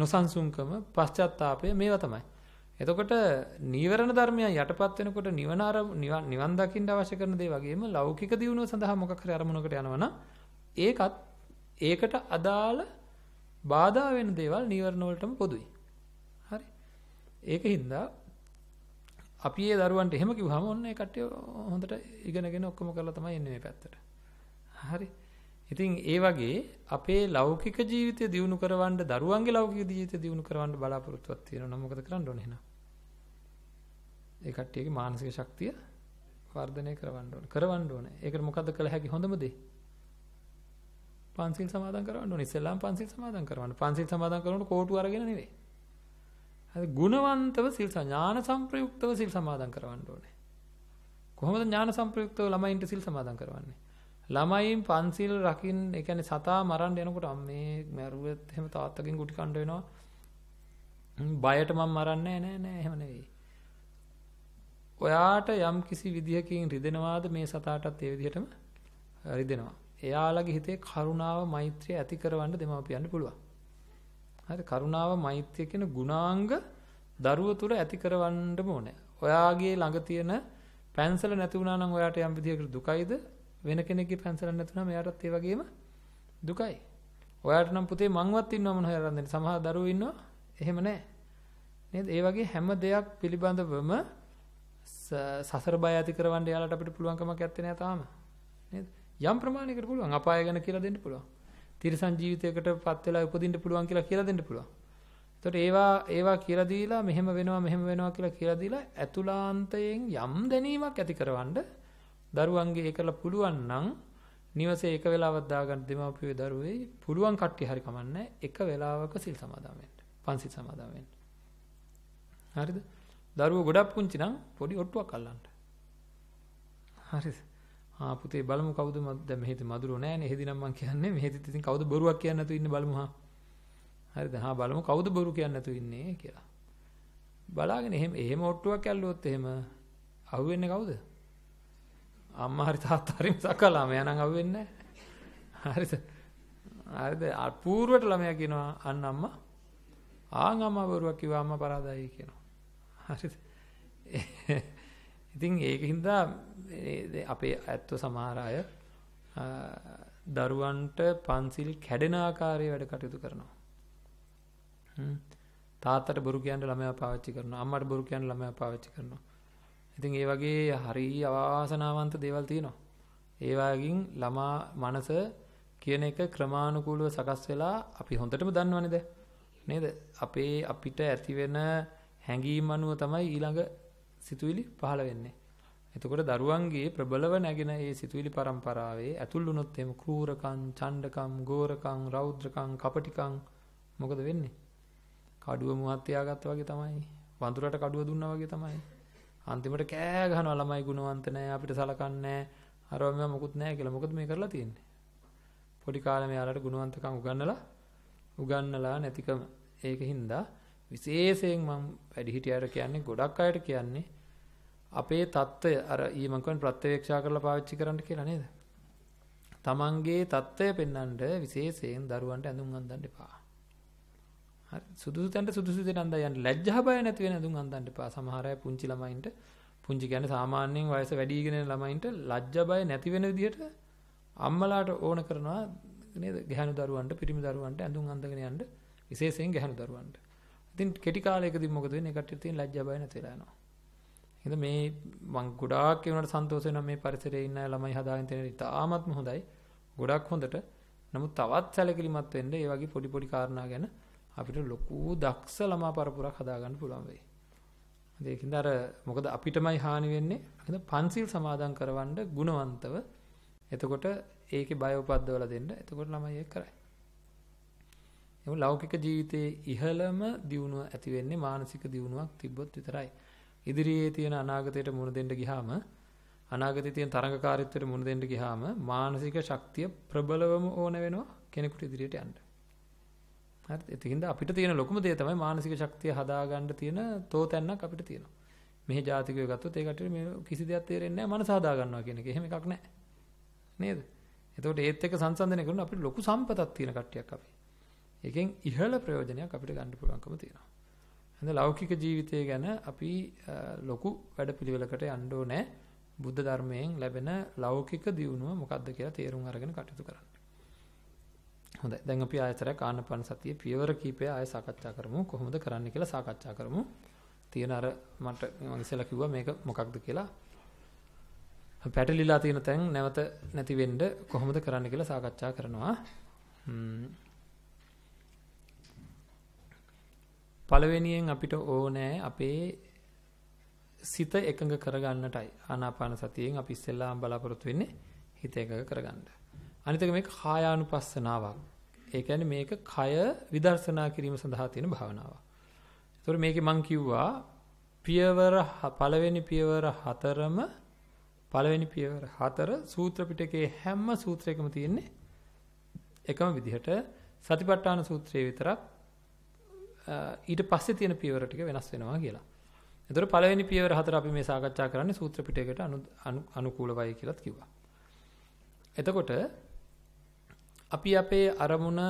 නොසන්සුන්කම පශ්චාත්තාපය මේවා තමයි. එතකොට නීවරණ ධර්මයන් යටපත් වෙනකොට නිවන අර නිවන් දකින්න අවශ්‍ය කරන දේ වගේම ලෞකික දියුණුව සඳහා මොකක් හරි අරමුණකට යනවනම් ඒකත් ඒකට අදාළ බාධා වෙන දේවල් නීවරණ වලටම පොදුයි. හරි. ඒකින්ද අපි ඒ දරුවන්ට එහෙම කිව්වම ඔන්න ඒ කට්ටිය හොඳට ඉගෙනගෙන ඔක්කොම කරලා තමයි එන්නේ මේ පැත්තට. හරි. ඉතින් ඒ වගේ අපේ ලෞකික ජීවිතය දියුණු කරවන්න දරුවන්ගේ ලෞකික ජීවිතය දියුණු කරවන්න බලාපොරොත්තුවක් තියෙනවා නම් මොකද කරන්න ඕනේ එහෙනම්? ඒ කට්ටියගේ මානසික ශක්තිය වර්ධනය කරවන්න ඕනේ. කරවන්න ඕනේ. ඒකට මොකද්ද කළ හැකි හොඳම දේ? පන්සිල් සමාදන් කරවන්න ඕනේ. ඉස්සෙල්ලාම පන්සිල් සමාදන් කරවන්න. පන්සිල් සමාදන් කරනකොට කෝටු අරගෙන නෙවෙයි. අද ගුණවන්තව සිල් ඥාන සංප්‍රයුක්තව සිල් සමාදන් කරවන්න ඕනේ. කොහොමද ඥාන සංප්‍රයුක්තව ළමයින්ට සිල් සමාදන් කරවන්නේ? ළමයින් පන්සිල් රකින් ඒ කියන්නේ සතා මරන්න යනකොට අම්මේ මැරුවත් එහෙම තාත්තගෙන් ගුටි කණ්ඩ වෙනවා. බයට මම මරන්නේ නෑ නෑ නෑ එහෙම නෙවෙයි. ඔයාට යම් කිසි විදිහකින් රිදෙනවාද මේ සතාටත් ඒ විදිහටම රිදෙනවා. එයාලගේ හිතේ කරුණාව මෛත්‍රිය ඇති කරවන්න දෙමව්පියන්ට පුළුවන්. හරි කරුණාව මෛත්‍රිය කියන ගුණාංග දරුව තුර ඇති කරවන්නම ඕනේ. ඔයාගේ ළඟ තියෙන පැන්සල නැති වුණා නම් ඔයාට යම් විදිහකට දුකයිද? වෙන කෙනෙක්ගේ පැන්සල නැති වුණාම එයාටත් ඒ වගේම දුකයි. ඔයාට නම් පුතේ මංවත් ඉන්නවා මොන හරි රන්දන්නේ. සමහර දරුවෝ ඉන්නවා එහෙම නැහැ. නේද? ඒ වගේ හැම දෙයක් පිළිබඳවම සසර බය ඇති කරවන්න යාලට අපිට පුළුවන්කමක් ඇත්තේ නෑ තාම. නේද? යම් ප්‍රමාණයකට පුළුවන් අපාය ගැන කියලා දෙන්න පුළුවන්. තිරසන් ජීවිතයකට පත් වෙලා උපදින්න පුළුවන් කියලා කියලා දෙන්න පුළුවන්. එතකොට ඒවා ඒවා කියලා දීලා මෙහෙම වෙනවා මෙහෙම වෙනවා කියලා කියලා දීලා ඇතුලාන්තයෙන් යම් දැනීමක් ඇති කරවන්න දරුවන්ගේ ඒකලා පුළුවන් නම් නිවසේ එක වෙලාවක් දාගන්න දෙමාපියෝ දරුවේ පුළුවන් කට්ටිය හරි කමන්නේ එක වෙලාවක සිල් සමාදන් වෙන්න. පන්සිල් සමාදන් වෙන්න. හරිද? දරුවෝ ගොඩක් පුංචි නම් පොඩි ඔට්ටුවක් අල්ලන්න. හරිද? ආ පුතේ බලමු කවුද දැන් මෙහෙදි මදුරු නෑනේ. එහෙදිනම් මං කියන්නේ මෙහෙදිත් ඉතින් කවුද බොරුවක් කියන්නේ නැතු ඉන්නේ බලමු හා. හරිද? හා බලමු කවුද බොරු කියන්නේ නැතු ඉන්නේ කියලා. බලාගෙන එහෙම එහෙම ඔට්ටුවක් ඇල්ලුවොත් එහෙම අහුවෙන්නේ කවුද? අම්මා හරි තාත්තා හරි සකලා මෙයා නම් අහුවෙන්නේ නැහැ. හරිද? හරිද? අපූර්වට ළමයා කියනවා අන්න අම්මා ආන් අම්මා බොරුවක් කිව්වා අම්මා පරාදයි කියනවා. හරිද? ඉතින් ඒකින්ද අපේ ඇත්තෝ සමහර අය දරුවන්ට පන්සිල් කැඩෙන ආකාරයේ වැඩ කටයුතු කරනවා. තාත්තට බොරු කියන්න ළමයා පාවිච්චි කරනවා. අම්මට බොරු කියන්න ළමයා පාවිච්චි කරනවා. ඉතින් ඒ වගේ හරි අවාසනාවන්ත දේවල් තියෙනවා. ඒ වගේකින් ළමා මනස කියන එක ක්‍රමානුකූලව සකස් වෙලා අපි හොඳටම දන්නවනේ නේද? අපේ අපිට ඇති වෙන හැඟීම් අනුව තමයි ඊළඟ සිතුවිලි පහළ වෙන්නේ. එතකොට දරුවන්ගේ ප්‍රබලව නැගෙන ඒ සිතුවිලි પરම්පරාවේ ඇතුල් වුණොත් එහෙම කූරකම්, ඡණ්ඩකම්, ගෝරකම්, රෞද්‍රකම්, කපටිකම් මොකද වෙන්නේ? කඩුව මුවත් තියාගත්තා වගේ තමයි. වඳුරට කඩුව දුන්නා වගේ තමයි. අන්තිමට කෑ ගහනවා ළමයි ගුණවන්ත නැහැ, අපිට සලකන්නේ නැහැ, අරව මෙව මොකුත් නැහැ කියලා. මොකද මේ කරලා තියෙන්නේ? පොඩි කාලේ මෙයාලට ගුණවන්තකම් උගන්නලා උගන්නලා නැතිකම ඒකින්දා විශේෂයෙන් මම වැඩිහිටියට කියන්නේ ගොඩක් අයට කියන්නේ අපේ தত্ত্বය අර ඊමන් කියන ප්‍රත්‍යවේක්ෂා කරලා පාවිච්චි කරන්න කියලා නේද? තමන්ගේ தত্ত্বය පෙන්වන්න විශේෂයෙන් දරුවන්ට ඇඳුම් අඳින්න එපා. හරි සුදුසු තැනට සුදුසු තැන අඳා යන්න ලැජ්ජා බය නැති වෙන ඇඳුම් අඳින්න එපා. සමහර අය පුංචි ළමයින්ට පුංචි කියන්නේ සාමාන්‍යයෙන් වයස වැඩි ඉගෙන ළමයින්ට ලැජ්ජා බය නැති වෙන විදිහට අම්මලාට ඕන කරනවා නේද? ගැහණු දරුවන්ට, පිරිමි දරුවන්ට ඇඳුම් අඳගෙන යන්න විශේෂයෙන් ගැහණු දරුවන්ට. ඉතින් කෙටි කාලයකදී මොකද වෙන්නේ? කට්ටිය තියෙන ලැජ්ජා බය නැති වෙලා යනවා. හින්ද මේ මං ගොඩාක් ඒනට සන්තෝෂ වෙනවා මේ පරිසරයේ ඉන්න ළමයි හදාගෙන තියෙන ඉතාමත්ම හොඳයි. ගොඩක් හොඳට. නමුත් තවත් සැලකිලිමත් වෙන්න ඒ වගේ පොඩි පොඩි කාරණා ගැන අපිට ලොකු දක්ෂ ළමා පරපුරක් හදාගන්න පුළුවන් වෙයි. ඒකින්ද අර මොකද අපිටමයි හානි වෙන්නේ. හින්ද පන්සිල් සමාදන් කරවන්න ගුණවන්තව එතකොට ඒකේ බය උපද්දවලා දෙන්න. එතකොට ළමයි ඒක කරයි. එමු ලෞකික ජීවිතයේ ඉහළම දියුණුව ඇති වෙන්නේ මානසික දියුණුවක් තිබ්බොත් විතරයි. ඉදිරියේ තියෙන අනාගතයට මුහුණ දෙන්න ගියාම අනාගතයේ තියෙන තරඟකාරීත්වයට මුහුණ දෙන්න ගියාම මානසික ශක්තිය ප්‍රබලවම ඕන වෙනවා කෙනෙකුට ඉදිරියට යන්න. හරිද? ඒකින්ද අපිට තියෙන ලොකුම දේ තමයි මානසික ශක්තිය හදාගන්න තියෙන තෝතැන්නක් අපිට තියෙනවා. මෙහි ජාතිකය ගත්තොත් ඒකට මේ කිසි දෙයක් තේරෙන්නේ නැහැ මනස හදා ගන්නවා කියන එක. එහෙම එකක් නැහැ. නේද? එතකොට ඒත් එක්ක සංසන්දනය කරන අපිට ලොකු සම්පතක් තියෙන කට්ටියක් අපි. ඒකෙන් ඉහළ ප්‍රයෝජනයක් අපිට ගන්න පුළුවන්කම තියෙනවා. හඳ ලෞකික ජීවිතය ගැන අපි ලොකු වැඩපිළිවෙලකට යන්න ඕනේ. බුද්ධ ධර්මයෙන් ලැබෙන ලෞකික දියුණුව මොකක්ද කියලා තේරුම් අරගෙන කටයුතු කරන්න. හොඳයි. දැන් අපි ආයතරයක් ආනපන සතිය පියවර කීපය ආය සාකච්ඡා කරමු. කොහොමද කරන්න කියලා සාකච්ඡා කරමු. තියෙන අර මට මම ඉස්සෙල්ලා කිව්වා මේක මොකක්ද කියලා. පැටලිලා තියෙන තැන් නැවත නැති වෙන්න කොහොමද කරන්න කියලා සාකච්ඡා කරනවා. පළවෙනියෙන් අපිට ඕනෑ අපේ සිත එකඟ කරගන්නටයි ආනාපාන සතියෙන් අපි ඉස්සෙල්ලාම බලාපොරොත්තු වෙන්නේ හිත එකඟ කරගන්න. අනිත් එක මේක කායානුපස්සනාවක්. ඒ කියන්නේ මේක කය විදර්ශනා කිරීම සඳහා තියෙන භාවනාවක්. ඒතකොට මේකේ මම කිව්වා පියවර පළවෙනි පියවර හතරම පළවෙනි පියවර හතර සූත්‍ර පිටකයේ හැම සූත්‍රයකම තියෙන්නේ එකම විදිහට සතිපට්ඨාන සූත්‍රයේ විතරක් ඊට පස්සේ තියෙන පියවර ටික වෙනස් වෙනවා කියලා. එතකොට පළවෙනි පියවර හතර අපි මේ සාකච්ඡා කරන්නේ සූත්‍ර පිටකයට අනුකූලවයි කියලාත් කිව්වා. එතකොට අපි අපේ අරමුණ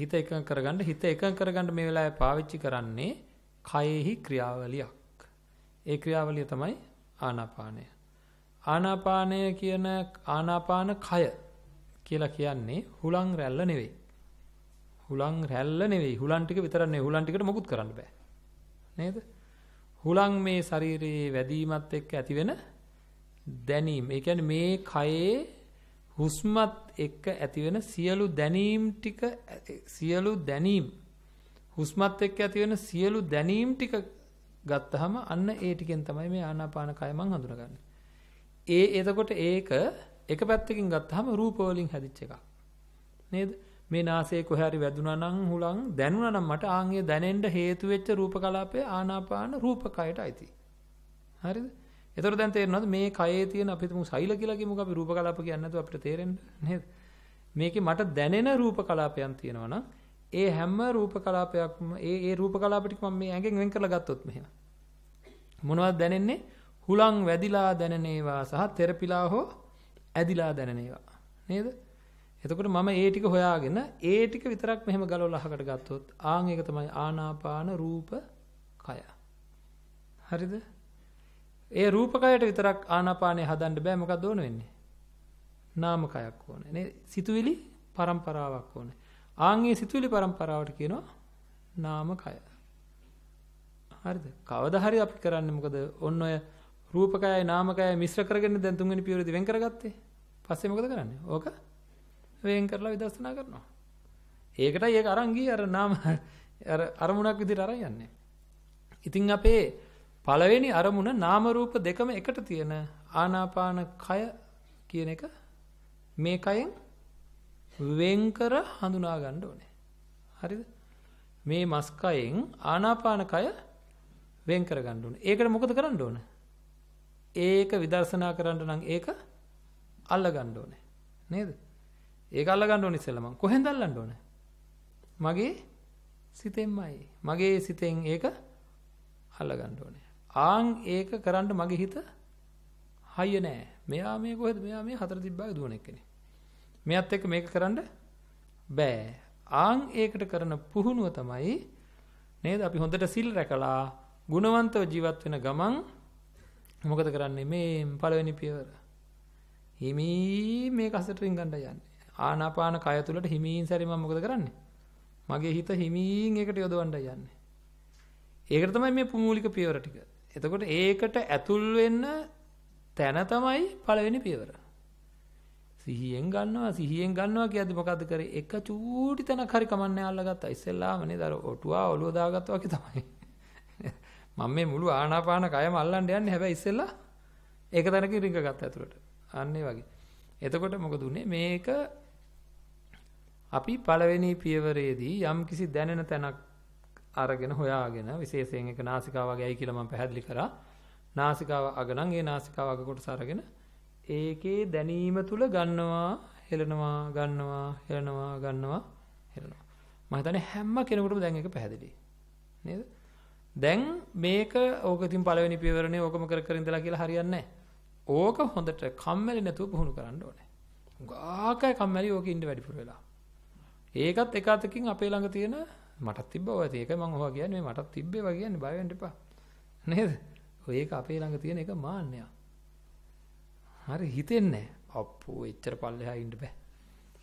හිත එකඟ කරගන්න හිත එකඟ කරගන්න මේ වෙලාවේ පාවිච්චි කරන්නේ කයෙහි ක්‍රියාවලියක්. ඒ ක්‍රියාවලිය තමයි ආනාපානය. ආනාපානය කියන ආනාපාන කය කියලා කියන්නේ හුලං රැල්ල නෙවෙයි. හුලං රැල්ල නෙවෙයි. හුලං ටික විතරක් නෙවෙයි. හුලං ටිකට මොකුත් කරන්න බෑ. නේද? හුලං මේ ශරීරයේ වැදීමත් එක්ක ඇති වෙන දැනීම. ඒ කියන්නේ මේ කයේ හුස්මත් එක්ක ඇති වෙන සියලු දැනීම් ටික සියලු දැනීම් හුස්මත් එක්ක ඇති වෙන සියලු දැනීම් ටික ගත්තහම අන්න ඒ ටිකෙන් තමයි මේ ආනාපාන කය මං හඳුනගන්නේ. ඒ එතකොට ඒක එක පැත්තකින් ගත්තහම රූප වලින් හැදිච්ච එකක්. නේද? මේ නාසයේ කොහේ හරි වැදුනා නම් හුලං දැනුණා නම් මට ආන්ගේ දැනෙන්න හේතු වෙච්ච රූප කලාපයේ ආනාපාන රූප කයට අයිති. හරිද? එතකොට දැන් තේරෙනවද මේ කයේ තියෙන අපි තුමු සෛල කියලා කිමුක අපි රූප කලාප කියන්නේ නැතුව අපිට තේරෙන්න නේද? මේකේ මට දැනෙන රූප කලාපයන් තියෙනවා නම් ඒ හැම රූප කලාපයක්ම ඒ ඒ රූප කලාප ටික මම මේ ඇඟෙන් වෙන් කරලා ගත්තොත් මෙහෙම මොනවද දැනෙන්නේ හුලං වැදිලා දැනෙන ඒවා සහ තෙරපිලා හෝ ඇදිලා දැනෙන ඒවා නේද එතකොට මම ඒ ටික හොයාගෙන ඒ ටික විතරක් මෙහෙම ගලවලා අහකට ගත්තොත් ආන් ඒක තමයි ආනාපාන රූප කය. හරිද? ඒ රූප කයට විතරක් ආනාපානය හදන්න බෑ මොකක්ද ඕන වෙන්නේ? නාම කයක් ඕනේ. නේ සිතුවිලි પરම්පරාවක් ඕනේ. ආන් ඒ සිතුවිලි પરම්පරාවට කියනවා නාම කය. හරිද? කවදා හරි අපි කරන්නේ මොකද? ඔන්න ඔය රූපකයයි නාමකයයි මිශ්‍ර කරගෙන දැන් තුන්වෙනි පියවරදී වෙන් කරගත්තේ. පස්සේ මොකද කරන්නේ? ඕක වෙන් කරලා විදර්ශනා කරනවා. ඒකටයි ඒක අරන් ගියේ අර නාම අර අරමුණක් විදිහට අරන් යන්නේ. ඉතින් අපේ පළවෙනි අරමුණ නාම රූප දෙකම එකට තියෙන ආනාපාන කය කියන එක මේ කයෙන් වෙන් කර හඳුනා ගන්න ඕනේ. හරිද? මේ මස් කයෙන් ආනාපාන කය වෙන් කර ගන්න ඕනේ. ඒකට මොකද කරන්න ඕනේ? ඒක විදර්ශනා කරන්න නම් ඒක අල්ල ගන්න ඕනේ. නේද? ඒක අල්ලගන්න ඕනේ ඉස්සෙල්ලා මං කොහෙන්ද අල්ලන්න ඕනේ? මගේ සිතෙන්මයි. මගේ සිතෙන් ඒක අල්ලගන්න ඕනේ. ආන් ඒක කරන්න මගේ හිත හයිය නෑ. මෙයා මේ කොහෙද? මෙයා මේ හතර තිබ්බාගේ දුවන එක්කනේ. මෙයත් එක්ක මේක කරන්න බෑ. ආන් ඒකට කරන පුහුණුව තමයි නේද අපි හොඳට සිල් රැකලා ගුණවන්තව ජීවත් වෙන ගමන් මොකද කරන්නේ මේ පළවෙනි පියවර හිමි මේ කසට රින්ගන්න යන්නේ ආනාපාන කය තුලට හිමීන් සැරේ මම මොකද කරන්නේ? මගේ හිත හිමීන් ඒකට යොදවන්න යන්නේ. ඒකට තමයි මේ මූලික පියවර ටික. එතකොට ඒකට ඇතුල් වෙන්න තැන තමයි පළවෙනි පියවර. සිහියෙන් ගන්නවා සිහියෙන් ගන්නවා කියද්දි මොකද්ද කරේ? එක චූටි තැනක් හරි කමන්නේ අල්ලගත්තා. ඉස්සෙල්ලාම නේද අර ඔටුවා ඔළුව දාගත්තා වගේ තමයි. මම මේ මුළු ආනාපාන කයම අල්ලන්න යන්නේ හැබැයි ඉස්සෙල්ලා ඒක තැනකින් රිංග ගත්තා ඇතුළට. අන්න ඒ වගේ. එතකොට මොකද උනේ? මේක අපි පළවෙනි පියවරේදී යම්කිසි දැනෙන තැනක් අරගෙන හොයාගෙන විශේෂයෙන් ඒක නාසිකාව වගේයි කියලා මම පැහැදිලි කරා. නාසිකාව අග නම් ඒ නාසිකාව අග කොටස අරගෙන ඒකේ දැනීම තුල ගන්නවා, හෙලනවා, ගන්නවා, හෙලනවා, ගන්නවා, හෙලනවා. මම හිතන්නේ හැම කෙනෙකුටම දැන් ඒක පැහැදිලි. නේද? දැන් මේක ඕක ඉතින් පළවෙනි පියවරනේ ඕකම කර කර ඉඳලා කියලා හරියන්නේ නැහැ. ඕක හොඳට කම්මැලි නැතුව පුහුණු කරන්න ඕනේ. ගාකයි කම්මැලි ඕකේ ඉන්න වැඩිපුර වෙලා. ඒකත් එක අතකින් අපේ ළඟ තියෙන මටත් තිබ්බා ඔය ඒකයි මම ඔවා කියන්නේ මේ මටත් තිබ්බේ වා කියන්නේ බය වෙන්න එපා. නේද? ඔය ඒක අපේ ළඟ තියෙන එක මාන්නයක්. හරි හිතෙන්නේ නැහැ. අප්පෝ එච්චර පල්ලෙහා ඉන්න බෑ.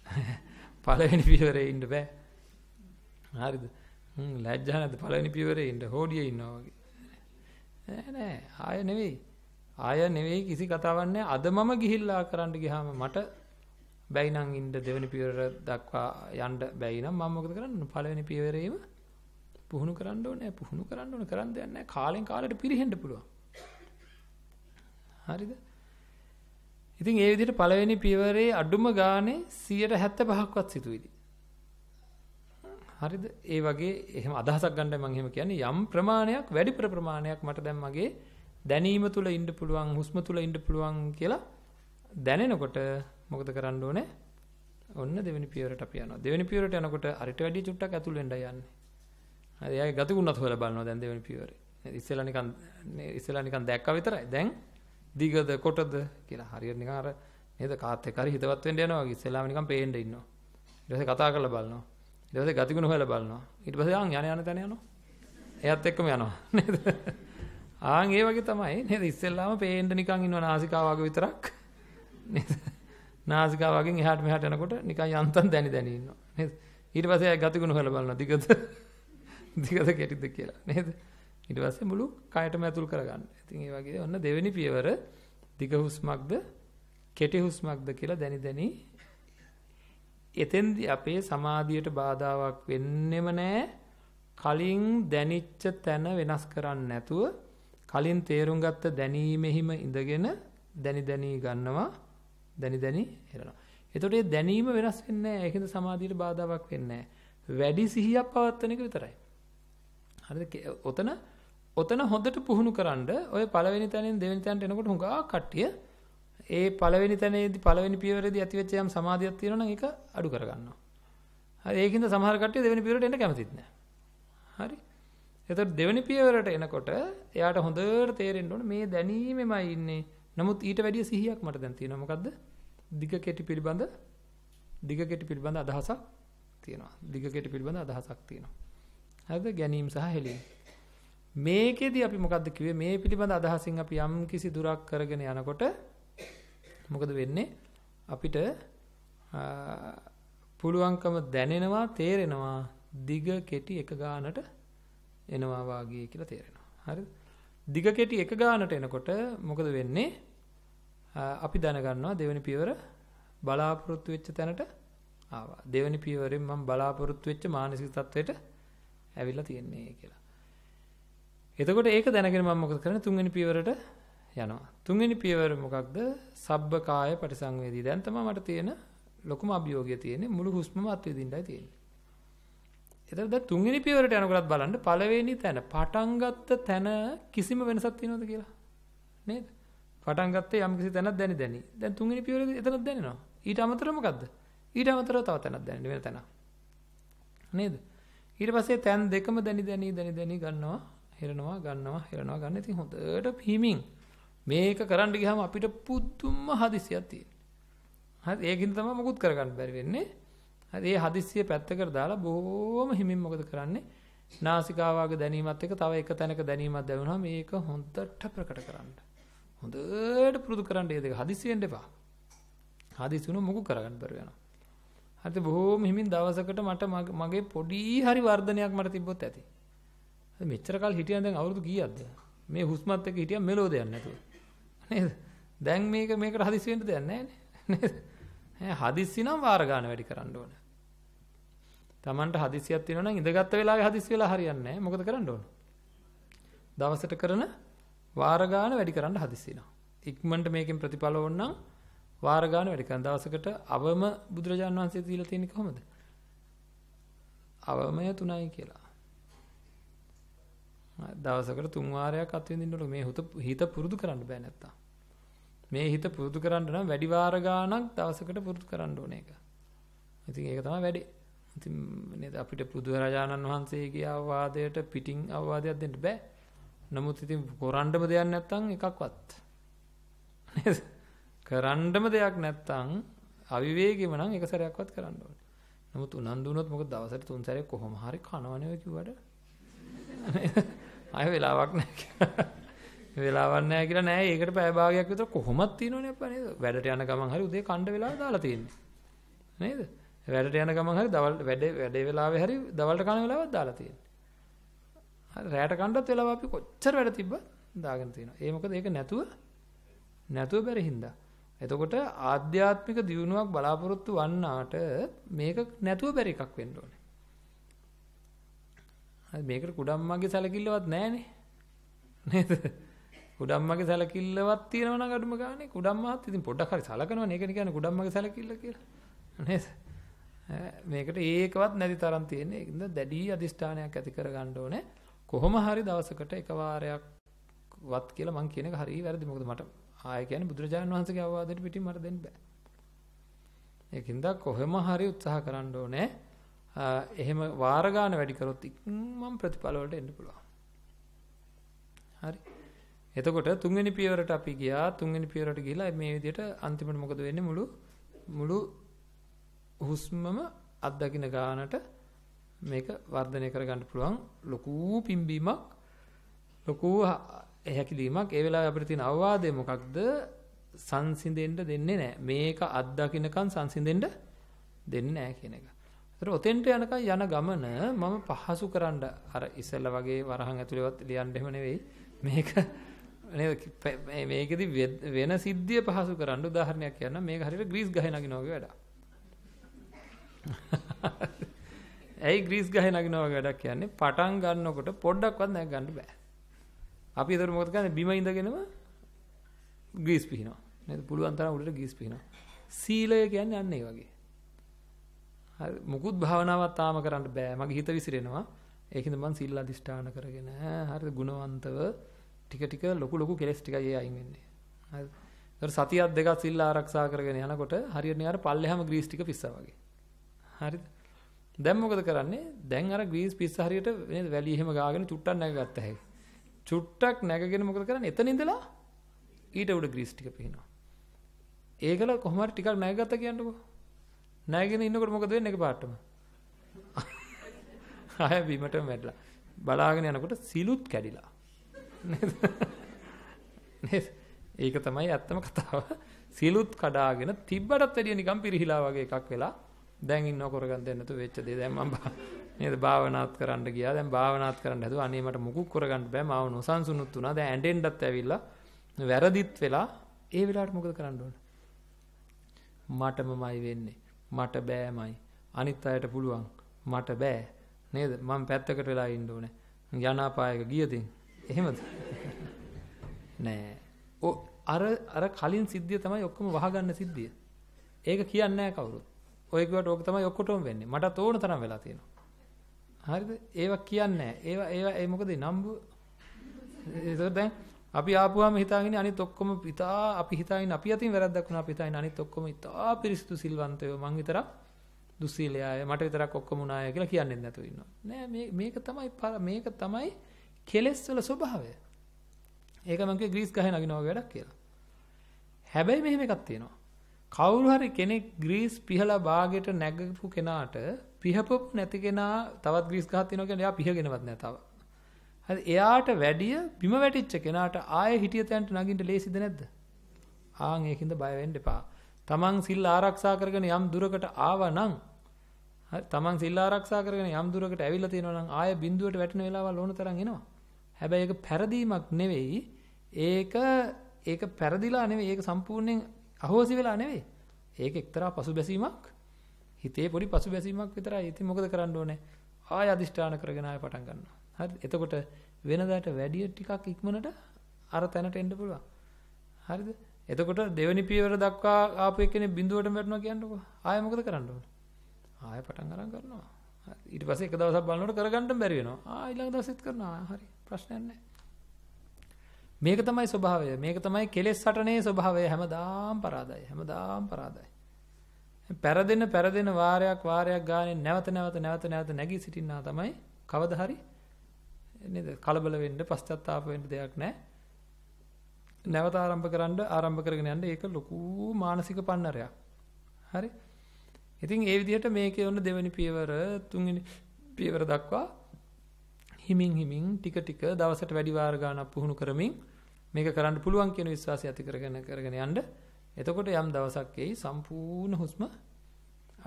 පළවෙනි පියවරේ ඉන්න බෑ. හරිද? හ්ම් ලැජ්ජා නැද්ද පළවෙනි පියවරේ ඉන්න හොඩියේ ඉන්නවා වගේ. නෑ නෑ ආය නෙවෙයි. ආය නෙවෙයි කිසි කතාවක් නෑ. අද මම ගිහිල්ලා කරන්න ගියාම මට බැයි නම් ඉන්න දෙවෙනි පියවර දක්වා යන්න බැයි නම් මම මොකද කරන්නේ? පළවෙනි පියවරේම පුහුණු කරන්න ඕනේ. පුහුණු කරන්න ඕනේ. කරන්න දෙයක් නැහැ. කාලෙන් කාලයට පිරෙහෙන්න පුළුවන්. හරිද? ඉතින් ඒ විදිහට පළවෙනි පියවරේ අඩුම ගානේ 175ක්වත් සිතුවිලි. හරිද? ඒ වගේ එහෙම අදහසක් ගන්නයි මම එහෙම කියන්නේ යම් ප්‍රමාණයක් වැඩි ප්‍රමාණයක් මට දැන් මගේ දැනීම තුල ඉන්න පුළුවන් හුස්ම තුල ඉන්න පුළුවන් කියලා දැනෙනකොට මොකද කරන්න ඕනේ? ඔන්න දෙවෙනි පියවරට අපි යනවා. දෙවෙනි පියවරට යනකොට අරිට වැඩි චුට්ටක් ඇතුල් වෙන්න යන්නේ. හරි එයාගේ ගතිගුණත් හොයලා බලනවා දැන් දෙවෙනි පියවරේ. ඉස්සෙල්ලා නිකන් ඉස්සෙල්ලා නිකන් දැක්කා විතරයි. දැන් දිගද කොටද කියලා හරියට නිකන් අර නේද කාත් එක්ක හරි හිතවත් වෙන්න යනවා වගේ ඉස්සෙල්ලාම නිකන් පේන්න ඉන්නවා. ඊට පස්සේ කතා කරලා බලනවා. ඊට පස්සේ ගතිගුණ හොයලා බලනවා. ඊට පස්සේ ආන් යන යන තැන යනවා. එයාත් එක්කම යනවා නේද? ආන් ඒ වගේ තමයි නේද ඉස්සෙල්ලාම පේන්න නිකන් ඉන්නවා නාසිකාව වගේ විතරක්. නේද? නාසිකාවගෙන් එහාට මෙහාට යනකොට නිකන් යන්තම් දැනි දැනි ඉන්නවා. නේද? ඊට පස්සේ ආය ගතිගුණ හොයලා බලනවා. දිගද? දිගද කෙටිද කියලා. නේද? ඊට පස්සේ මුළු කයටම ඇතුල් කරගන්න. ඉතින් ඒ වගේ ඔන්න දෙවෙනි පියවර දිග හුස්මක්ද කෙටි හුස්මක්ද කියලා දැනි දැනි එතෙන්දී අපේ සමාධියට බාධාවක් වෙන්නෙම නැහැ. කලින් දැනිච්ච තැන වෙනස් කරන්නේ නැතුව කලින් තේරුම් ගත්ත දැනීමෙහිම ඉඳගෙන දැනි දැනි ගන්නවා දැනි දැනි හෙලනවා. එතකොට ඒ දැනීම වෙනස් වෙන්නේ නැහැ. ඒකෙන්ද සමාධියට බාධාවක් වෙන්නේ නැහැ. වැඩි සිහියක් පවත්වන එක විතරයි. හරිද? ඔතන ඔතන හොඳට පුහුණු කරන්ඩ ඔය පළවෙනි තැනෙන් දෙවෙනි තැනට එනකොට හුඟක් කට්ටිය ඒ පළවෙනි තැනේදී පළවෙනි පියවරේදී ඇතිවෙච්ච යම් සමාධියක් තියෙනවා නම් ඒක අඩු කරගන්නවා. හරි ඒකින්ද සමහර කට්ටිය දෙවෙනි පියවරට එන්න කැමතිත් නැහැ. හරි. එතකොට දෙවෙනි පියවරට එනකොට එයාට හොඳට තේරෙන්න ඕනේ මේ දැනීමෙමයි ඉන්නේ. නමුත් ඊට වැඩිය සිහියක් මට දැන් තියෙනවා. මොකද්ද? දිග කෙටි පිළිබඳ දිග කෙටි පිළිබඳ අදහසක් තියෙනවා. දිග කෙටි පිළිබඳ අදහසක් තියෙනවා. හරිද? ගැනීම සහ හෙලීම. මේකෙදි අපි මොකද්ද කිව්වේ? මේ පිළිබඳ අදහසින් අපි යම් කිසි දුරක් කරගෙන යනකොට මොකද වෙන්නේ? අපිට පුළුවන්කම දැනෙනවා තේරෙනවා දිග කෙටි එක ගානට එනවා වාගේ කියලා තේරෙනවා. හරිද? දිග කෙටි එක ගානට එනකොට මොකද වෙන්නේ? අපි දැනගන්නවා දෙවනි පියවර බලාපොරොත්තු වෙච්ච තැනට ආවා. දෙවනි පියවරෙන් මම බලාපොරොත්තු වෙච්ච මානසික තත්වයට ඇවිල්ලා තියෙන්නේ කියලා. එතකොට ඒක දැනගෙන මම මොකද කරන්නේ? තුන්වෙනි පියවරට යනවා. තුන්වෙනි පියවර මොකක්ද? සබ්බකාය පරිසංවේදී. දැන් තමයි මට තියෙන ලොකුම අභියෝගය තියෙන්නේ මුළු හුස්මම අත්විඳින්නයි තියෙන්නේ. එතකොට දැන් තුන්වෙනි පියවරට යනකොටත් බලන්න පළවෙනි තැන පටන් ගත්ත තැන කිසිම වෙනසක් තියෙනවද කියලා? නේද? පටන් ගත්තේ යම්කිසි තැනක් දැනි දැනි. දැන් තුන්වෙනි පියවරේදී එතනක් දැනෙනවා. ඊට අමතරව මොකද්ද? ඊට අමතරව තව තැනක් දැනෙන වෙන තැනක්. නේද? ඊට පස්සේ තැන් දෙකම දැනි දැනි දැනි දැනි ගන්නවා, හිරනවා, ගන්නවා, හිරනවා ගන්න. ඉතින් හොඳට හිමින් මේක කරන්න ගියාම අපිට පුදුම හදිසියක් තියෙනවා. හරි ඒකින් තමයි මොකුත් කරගන්න බැරි වෙන්නේ. හරි ඒ හදිසිය පැත්තකට දාලා බොහොම හිමින් මොකද කරන්නේ? නාසිකාවාගේ දැනීමත් එක්ක තව එක තැනක දැනීමක් දැනුණාම මේක හොඳට ප්‍රකට කරන්න. හොඳට පුරුදු කරන්න මේ දෙක හදිසියෙන් එපා. හදිසි වුණොත් මොකක් කරගන්න බැරුව යනවා. හරිද බොහොම හිමින් දවසකට මට මගේ පොඩි හරි වර්ධනයක් මට තිබ්බොත් ඇති. මෙච්චර කාල හිටියන් දැන් අවුරුදු කීයක්ද? මේ හුස්මත් එක්ක හිටියන් මෙලෝ දෙයක් නැතුව. නේද? දැන් මේක මේකට හදිසි වෙන්න දෙයක් නැහැ නේද? හදිස්සි නම් වාර ගන්න වැඩි කරන්න ඕන. Tamanට හදිස්සියක් තියෙනවා නම් ඉඳගත්තු වෙලාවේ හදිස්සි වෙලා හරියන්නේ නැහැ. මොකද කරන්න ඕන? දවසට කරන වාරගාන වැඩි කරන්න හදිසිනවා. ඉක්මනට මේකෙන් ප්‍රතිඵල ඕනනම් වාරගාන වැඩි කරන දවසකට අවම බුදුරජාන් වහන්සේ දීලා තියෙන්නේ කොහොමද? අවමය 3යි කියලා. දවසකට තුන් වාරයක් අත්විඳින්නලු මේ හිත පුරුදු කරන්න බෑ නැත්තම්. මේ හිත පුරුදු කරන්න නම් වැඩි වාර ගාණක් දවසකට පුරුදු කරන්න ඕන එක. ඉතින් ඒක තමයි වැඩේ. ඉතින් නේද අපිට බුදුරජාණන් වහන්සේගේ අවවාදයට පිටින් අවවාදයක් දෙන්න බෑ. නමුත් ඉතින් කොරන්ඩම දෙයක් නැත්තං එකක්වත් කරන්ඩම දෙයක් නැත්තං අවිවේගෙම නම් එක සැරයක්වත් කරන්න ඕනේ. නමුත් උනන්දු වුණොත් මොකද දවසට තුන් සැරයක් කොහොම හරි කනවනේ ඔය කිව්වට ආය වෙලාවක් නැහැ කියලා. වෙලාවක් නැහැ කියලා නෑ. ඒකට පැය භාගයක් විතර කොහොමද තියෙනවනේ අප්පා නේද? වැඩට යන ගමන් හරි උදේ කණ්ඩ වෙලාව දාලා තියෙන්නේ. නේද? වැඩට යන ගමන් හරි දවල් වැඩේ වැඩේ වෙලාවේ හරි දවල්ට කන වෙලාවක් දාලා තියෙන්නේ. රැට කණ්ඩත් වෙලාව අපි කොච්චර වැඩ තිබ්බ දාගෙන තියෙනවා. ඒ මොකද ඒක නැතුව නැතුව බැරි හින්දා. එතකොට ආධ්‍යාත්මික දියුණුවක් බලාපොරොත්තු වන්නාට මේක නැතුව බැරි එකක් වෙන්න ඕනේ. හරි මේකට කුඩම්මගේ සැලකිල්ලවත් නැහනේ. නේද? කුඩම්මගේ සැලකිල්ලවත් තියෙනවා නම් අඩුම ගානේ කුඩම්මාත් ඉතින් පොඩ්ඩක් හරි සලකනවනේ. ඒකනේ කියන්නේ කුඩම්මගේ සැලකිල්ල කියලා. නේද? මේකට ඒකවත් නැති තරම් තියෙන. ඒක දැඩි අදිෂ්ඨානයක් ඇති කර ගන්න ඕනේ. කොහොම හරි දවසකට එක වාරයක් වත් කියලා මං කියන එක හරිය වැරදි මොකද මට ආය කියන්නේ බුදුරජාණන් වහන්සේගේ අවවාදයට පිටින් මට දෙන්න බෑ. ඒකින්ද කොහොම හරි උත්සාහ කරන්න ඕනේ. එහෙම වාර ගන්න වැඩි කරොත් මම ප්‍රතිඵල වලට එන්න පුළුවන්. හරි. එතකොට තුන්වෙනි පියවරට අපි ගියා තුන්වෙනි පියවරට ගිහිලා මේ විදිහට අන්තිමට මොකද වෙන්නේ මුළු මුළු හුස්මම අත්දකින්න ගානට මේක වර්ධනය කරගන්න පුළුවන් ලොකු පිම්බීමක් ලොකු හැකිලීමක් ඒ වෙලාවේ අපිට තියෙන අවවාදය මොකක්ද සංසිඳෙන්න දෙන්නේ නැහැ මේක අත්දකින්නකන් සංසිඳෙන්න දෙන්නේ නැහැ කියන එක. ඒතර ඔතෙන්ට යනකන් යන ගමන මම පහසු කරන්න අර ඉස්සෙල්ලා වගේ වරහන් ඇතුලේවත් ලියන්න එහෙම නෙවෙයි මේක මේකෙදි වෙන සිද්ධිය පහසු කරන්න උදාහරණයක් කියන්න මේක හරියට ග්‍රීස් ගහ නගිනවා වගේ වැඩක්. ඇයි ග්‍රීස් ගහේ නගිනවා වැඩක් කියන්නේ පටන් ගන්නකොට පොඩ්ඩක්වත් නැග ගන්න බෑ. අපි ඒතර මොකද කරන්නේ බිම ඉඳගෙනම ග්‍රීස් පිහිනවා. නේද? පුළුවන් තරම් උඩට ග්‍රීස් පිහිනවා. සීලය කියන්නේ අන්න ඒ වගේ. හරි මුකුත් භාවනාවක් තාම කරන්න බෑ. මගේ හිත විසිරෙනවා. ඒකින්ද මම සීල අධිෂ්ඨාන කරගෙන හරිද ගුණවන්තව ටික ටික ලොකු ලොකු කෙලස් ටිකයි ඒ අයින් වෙන්නේ. හරිද? ඒතර සතියක් දෙකක් සීල ආරක්ෂා කරගෙන යනකොට හරියට නියර පල්ලෙහාම ග්‍රීස් ටික පිස්සා වගේ. හරිද? දැන් මොකද කරන්නේ? දැන් අර ග්‍රීස් පිස්ස හරියට නේද වැලි එහෙම ගාගෙන චුට්ටක් නැගගත්ත හැකි. චුට්ටක් නැගගෙන මොකද කරන්නේ? එතන ඉඳලා ඊට උඩ ග්‍රීස් ටික පිනනවා. ඒකල කොහොම හරි ටිකක් නැගගත්ත කියන්නකෝ. නැගෙන ඉන්නකොට මොකද වෙන්නේ එකපාරටම? ආය බිමටම වැටලා. බලාගෙන යනකොට සිලුත් කැඩිලා. නේද? නේද? ඒක තමයි ඇත්තම කතාව. සිලුත් කඩාගෙන තිබ්බටත් වැඩිය නිකන් පිරිහිලා වගේ එකක් වෙලා දැන් ඉන්නව කරගන්න දෙන්න තු වෙච්ච දේ දැන් මම නේද භාවනාත් කරන්න ගියා දැන් භාවනාත් කරන්න හැදුවා අනේ මට මුකුත් කරගන්න බෑ මාව නොසන්සුනුත් වුණා දැන් ඇඬෙන්නත් ඇවිල්ලා වැරදිත් වෙලා ඒ වෙලාවට මොකද කරන්න ඕන මටමමයි වෙන්නේ මට බෑමයි අනිත් අයට පුළුවන් මට බෑ නේද මම පැත්තකට වෙලා ඉන්න ඕනේ යනාපායක ගියතින් එහෙමද නෑ ඔ අර අර කලින් සිද්ධිය තමයි ඔක්කොම වහගන්න සිද්ධිය ඒක කියන්නේ නැහැ කවුරුත් ඔය කිව්වට ඕක තමයි ඔක්කොටම වෙන්නේ. මටත් ඕන තරම් වෙලා තියෙනවා. හරිද? ඒවා කියන්නේ ඒවා ඒවා ඒ මොකද නම්බු ඒතකොට දැන් අපි ආපුවාම හිතාගෙන අනිත් ඔක්කොම පිතා අපි හිතාගෙන අපි අතින් වැරද්දක් වුණා අපි හිතාගෙන අනිත් ඔක්කොම ඉතා පිරිසිදු සිල්වන්තයෝ මං විතරක් දුස්සීලය අය මට විතරක් ඔක්කොම උනා අය කියලා කියන්නේ නැතුව ඉන්නවා. නෑ මේ මේක තමයි මේක තමයි කෙලෙස් වල ස්වභාවය. ඒක මම කිය ග්‍රීස් ගහේ නගිනවා වගේ වැඩක් කියලා. හැබැයි මෙහෙම එකක් තියෙනවා. කවුරු හරි කෙනෙක් ග්‍රීස් පිහලා බාගෙට නැගපු කෙනාට පිහපොප් නැති කෙනා තවත් ග්‍රීස් ගහක් තියනවා කියන්නේ එයා පිහගෙනවත් නැහැ තව. හරි එයාට වැඩිය බිම වැටිච්ච කෙනාට ආයෙ හිටිය තැනට නගින්න ලේසිද නැද්ද? ආන් ඒකින්ද බය වෙන්න එපා. තමන් සිල් ආරක්ෂා කරගෙන යම් දුරකට ආවා නම් හරි තමන් සිල් ආරක්ෂා කරගෙන යම් දුරකට ඇවිල්ලා තියෙනවා නම් ආයෙ බිඳුවට වැටෙන වෙලාවල් ඕන තරම් එනවා. හැබැයි ඒක පෙරදීමක් නෙවෙයි. ඒක ඒක පෙරදිලා නෙවෙයි. ඒක සම්පූර්ණයෙන් අහෝසි වෙලා නෙවෙයි. ඒක එක්තරා පසුබැසීමක් හිතේ පොඩි පසුබැසීමක් විතරයි. ඉතින් මොකද කරන්න ඕනේ? ආය අදිෂ්ඨාන කරගෙන ආය පටන් ගන්නවා. හරිද? එතකොට වෙනදාට වැඩිය ටිකක් ඉක්මනට අර තැනට එන්න පුළුවන්. හරිද? එතකොට දෙවනි පියවර දක්වා ආපු එකනේ බිඳුවට වැටෙනවා කියන්නකෝ. ආය මොකද කරන්න ඕනේ? ආය පටන් අරන් කරනවා. ඊට පස්සේ එක දවසක් බලනකොට කරගන්න බැරි වෙනවා. ආ ඊළඟ දවසෙත් කරනවා. හරි. ප්‍රශ්නයක් නැහැ. මේක තමයි ස්වභාවය. මේක තමයි කෙලෙස් සටනේ ස්වභාවය හැමදාම පරාදයි. හැමදාම පරාදයි. පෙරදෙන පෙරදෙන වාරයක් වාරයක් ගානේ නැවත නැවත නැවත නැවත නැගී සිටින්නා තමයි කවදා හරි නේද කලබල වෙන්න පශ්චාත්තාප වෙන්න දෙයක් නැහැ. නැවත ආරම්භ කරන්න ආරම්භ කරගෙන යන්න ඒක ලොකු මානසික පන්නරයක්. හරි. ඉතින් ඒ විදිහට මේකේ ඔන්න දෙවෙනි පියවර තුන්වෙනි පියවර දක්වා හිමින් හිමින් ටික ටික දවසට වැඩි වාර ගාණක් පුහුණු කරමින් මේක කරන්න පුළුවන් කියන විශ්වාසය ඇති කරගෙන කරගෙන යන්න. එතකොට යම් දවසක් එයි සම්පූර්ණ හුස්ම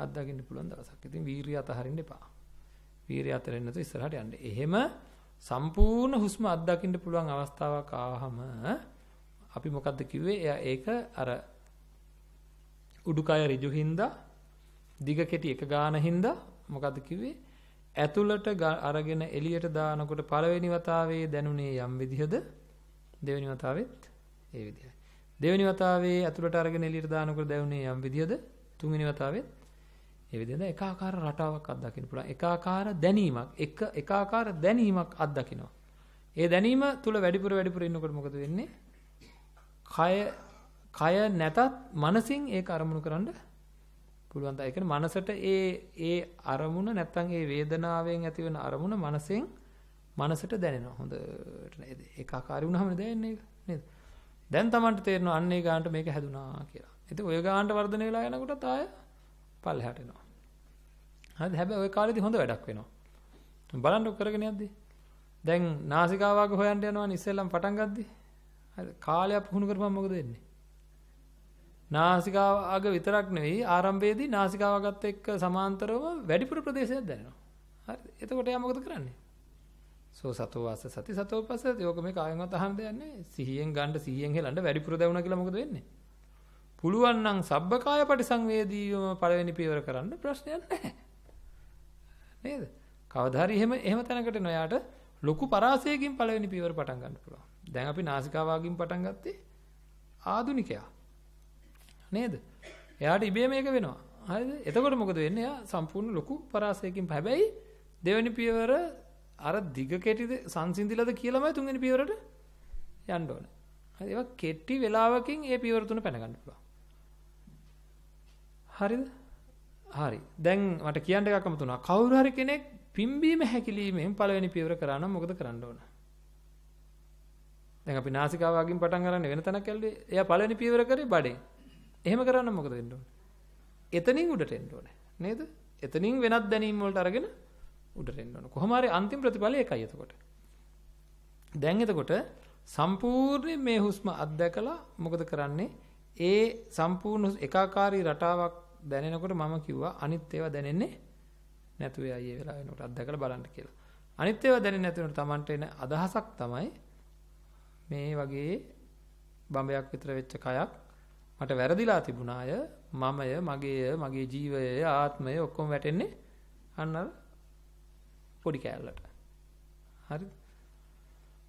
අත්දකින්න පුළුවන් දවසක්. ඉතින් වීරිය අතහරින්න එපා. වීරිය අතරින් නැතුව ඉස්සරහට යන්න. එහෙම සම්පූර්ණ හුස්ම අත්දකින්න පුළුවන් අවස්ථාවක් ආවම අපි මොකද්ද කිව්වේ? එයා ඒක අර උඩුකය ඍජු හින්දා දිග කෙටි එක ගාන හින්දා මොකද්ද කිව්වේ? ඇතුළට අරගෙන එළියට දානකොට පළවෙනි වතාවේ දැනුනේ යම් විදිහද දෙවෙනි වතාවෙත් ඒ විදිහයි. දෙවෙනි වතාවේ ඇතුළට අරගෙන එළියට දානකොට දැනුනේ යම් විදිහද තුන්වෙනි වතාවෙත් ඒ විදිහද එක ආකාර රටාවක් අත්දකින්න පුළුවන්. එක ආකාර දැනීමක් එක එක ආකාර දැනීමක් අත්දකිනවා. ඒ දැනීම තුල වැඩිපුර වැඩිපුර ඉන්නකොට මොකද වෙන්නේ? කය කය නැතත් මනසින් ඒක අරමුණු කරන්නේ පුළුවන් තා ඒකනේ මනසට ඒ ඒ අරමුණ නැත්තම් ඒ වේදනාවෙන් ඇතිවෙන අරමුණ මනසෙන් මනසට දැනෙනවා හොඳට නේද ඒක ආකාරي වුණාම දැනෙන්නේ නේද දැන් Tamanට තේරෙනවා අන්න ඒ ගානට මේක හැදුනා කියලා ඉතින් ඔය ගානට වර්ධනය වෙලා යනකොටත් ආය පල්ලෙහාට එනවා හරිද හැබැයි ওই කාලෙදි හොඳ වැඩක් වෙනවා බලන්න කරගෙන යද්දී දැන් නාසිකාවාග හොයන්න යනවනේ ඉස්සෙල්ලම පටන් ගද්දි හරි කාලයක් පුහුණු කරපුවම මොකද වෙන්නේ නාසිකාග විතරක් නෙවෙයි ආරම්භයේදී නාසිකාවගත් එක්ක සමාන්තරව වැඩිපුර ප්‍රදේශයක් දැනෙනවා. හරි. එතකොට එයා මොකද කරන්නේ? සෝ සතෝ වාස සති සතෝ පස්සති. ඕක මේ කායෙන්වත් අහන්න දෙයක් නැහැ. සිහියෙන් ගන්න සිහියෙන් හෙලන්න වැඩිපුර දවුණා කියලා මොකද වෙන්නේ? පුළුවන් නම් සබ්බකාය පරිසංවේදීවම පළවෙනි පියවර කරන්න ප්‍රශ්නයක් නැහැ. නේද? කවදා හරි එහෙම එහෙම තැනකට නොයාට ලොකු පරාසයකින් පළවෙනි පියවර පටන් ගන්න පුළුවන්. දැන් අපි නාසිකාවාගින් පටන් ගත්තේ ආදුනිකයා. නේද? එයාට ඉබේම ඒක වෙනවා. හරිද? එතකොට මොකද වෙන්නේ? එයා සම්පූර්ණ ලොකු පරාසයකින් හැබැයි දෙවෙනි පියවර අර දිග කෙටි සංසිඳිලාද කියලාමයි තුන්වෙනි පියවරට යන්න ඕනේ. හරි ඒක කෙටි වෙලාවකින් ඒ පියවර තුන පැන ගන්න පුළුවන්. හරිද? හරි. දැන් මට කියන්න එකක් අමතුණා. කවුරු හරි කෙනෙක් පිම්බීම හැකිලීමෙන් පළවෙනි පියවර කරා නම් මොකද කරන්න ඕන? දැන් අපි නාසිකාවකින් පටන් ගන්න වෙන තැනක් ඇල්ලුවේ. එයා පළවෙනි පියවර කරේ බඩේ. එහෙම කරන්න මොකද වෙන්න ඕනේ? එතනින් උඩට එන්න ඕනේ. නේද? එතනින් වෙනත් දැනීම් වලට අරගෙන උඩට එන්න ඕනේ. කොහොම හරි අන්තිම ප්‍රතිඵලය ඒකයි එතකොට. දැන් එතකොට සම්පූර්ණ මේ හුස්ම අත්දැකලා මොකද කරන්නේ? ඒ සම්පූර්ණ එකාකාරී රටාවක් දැනෙනකොට මම කිව්වා අනිත් ඒවා දැනෙන්නේ නැතු වෙයි අයියේ වෙලා වෙනකොට අත්දැකලා බලන්න කියලා. අනිත් ඒවා දැනෙන්නේ නැති වෙනකොට Tamanට එන අදහසක් තමයි මේ වගේ බඹයක් විතර වෙච්ච කයක් මට වැරදිලා තිබුණාය මමය මගේය මගේ ජීවය ආත්මය ඔක්කොම වැටෙන්නේ අන්න පොඩි කෑල්ලට හරි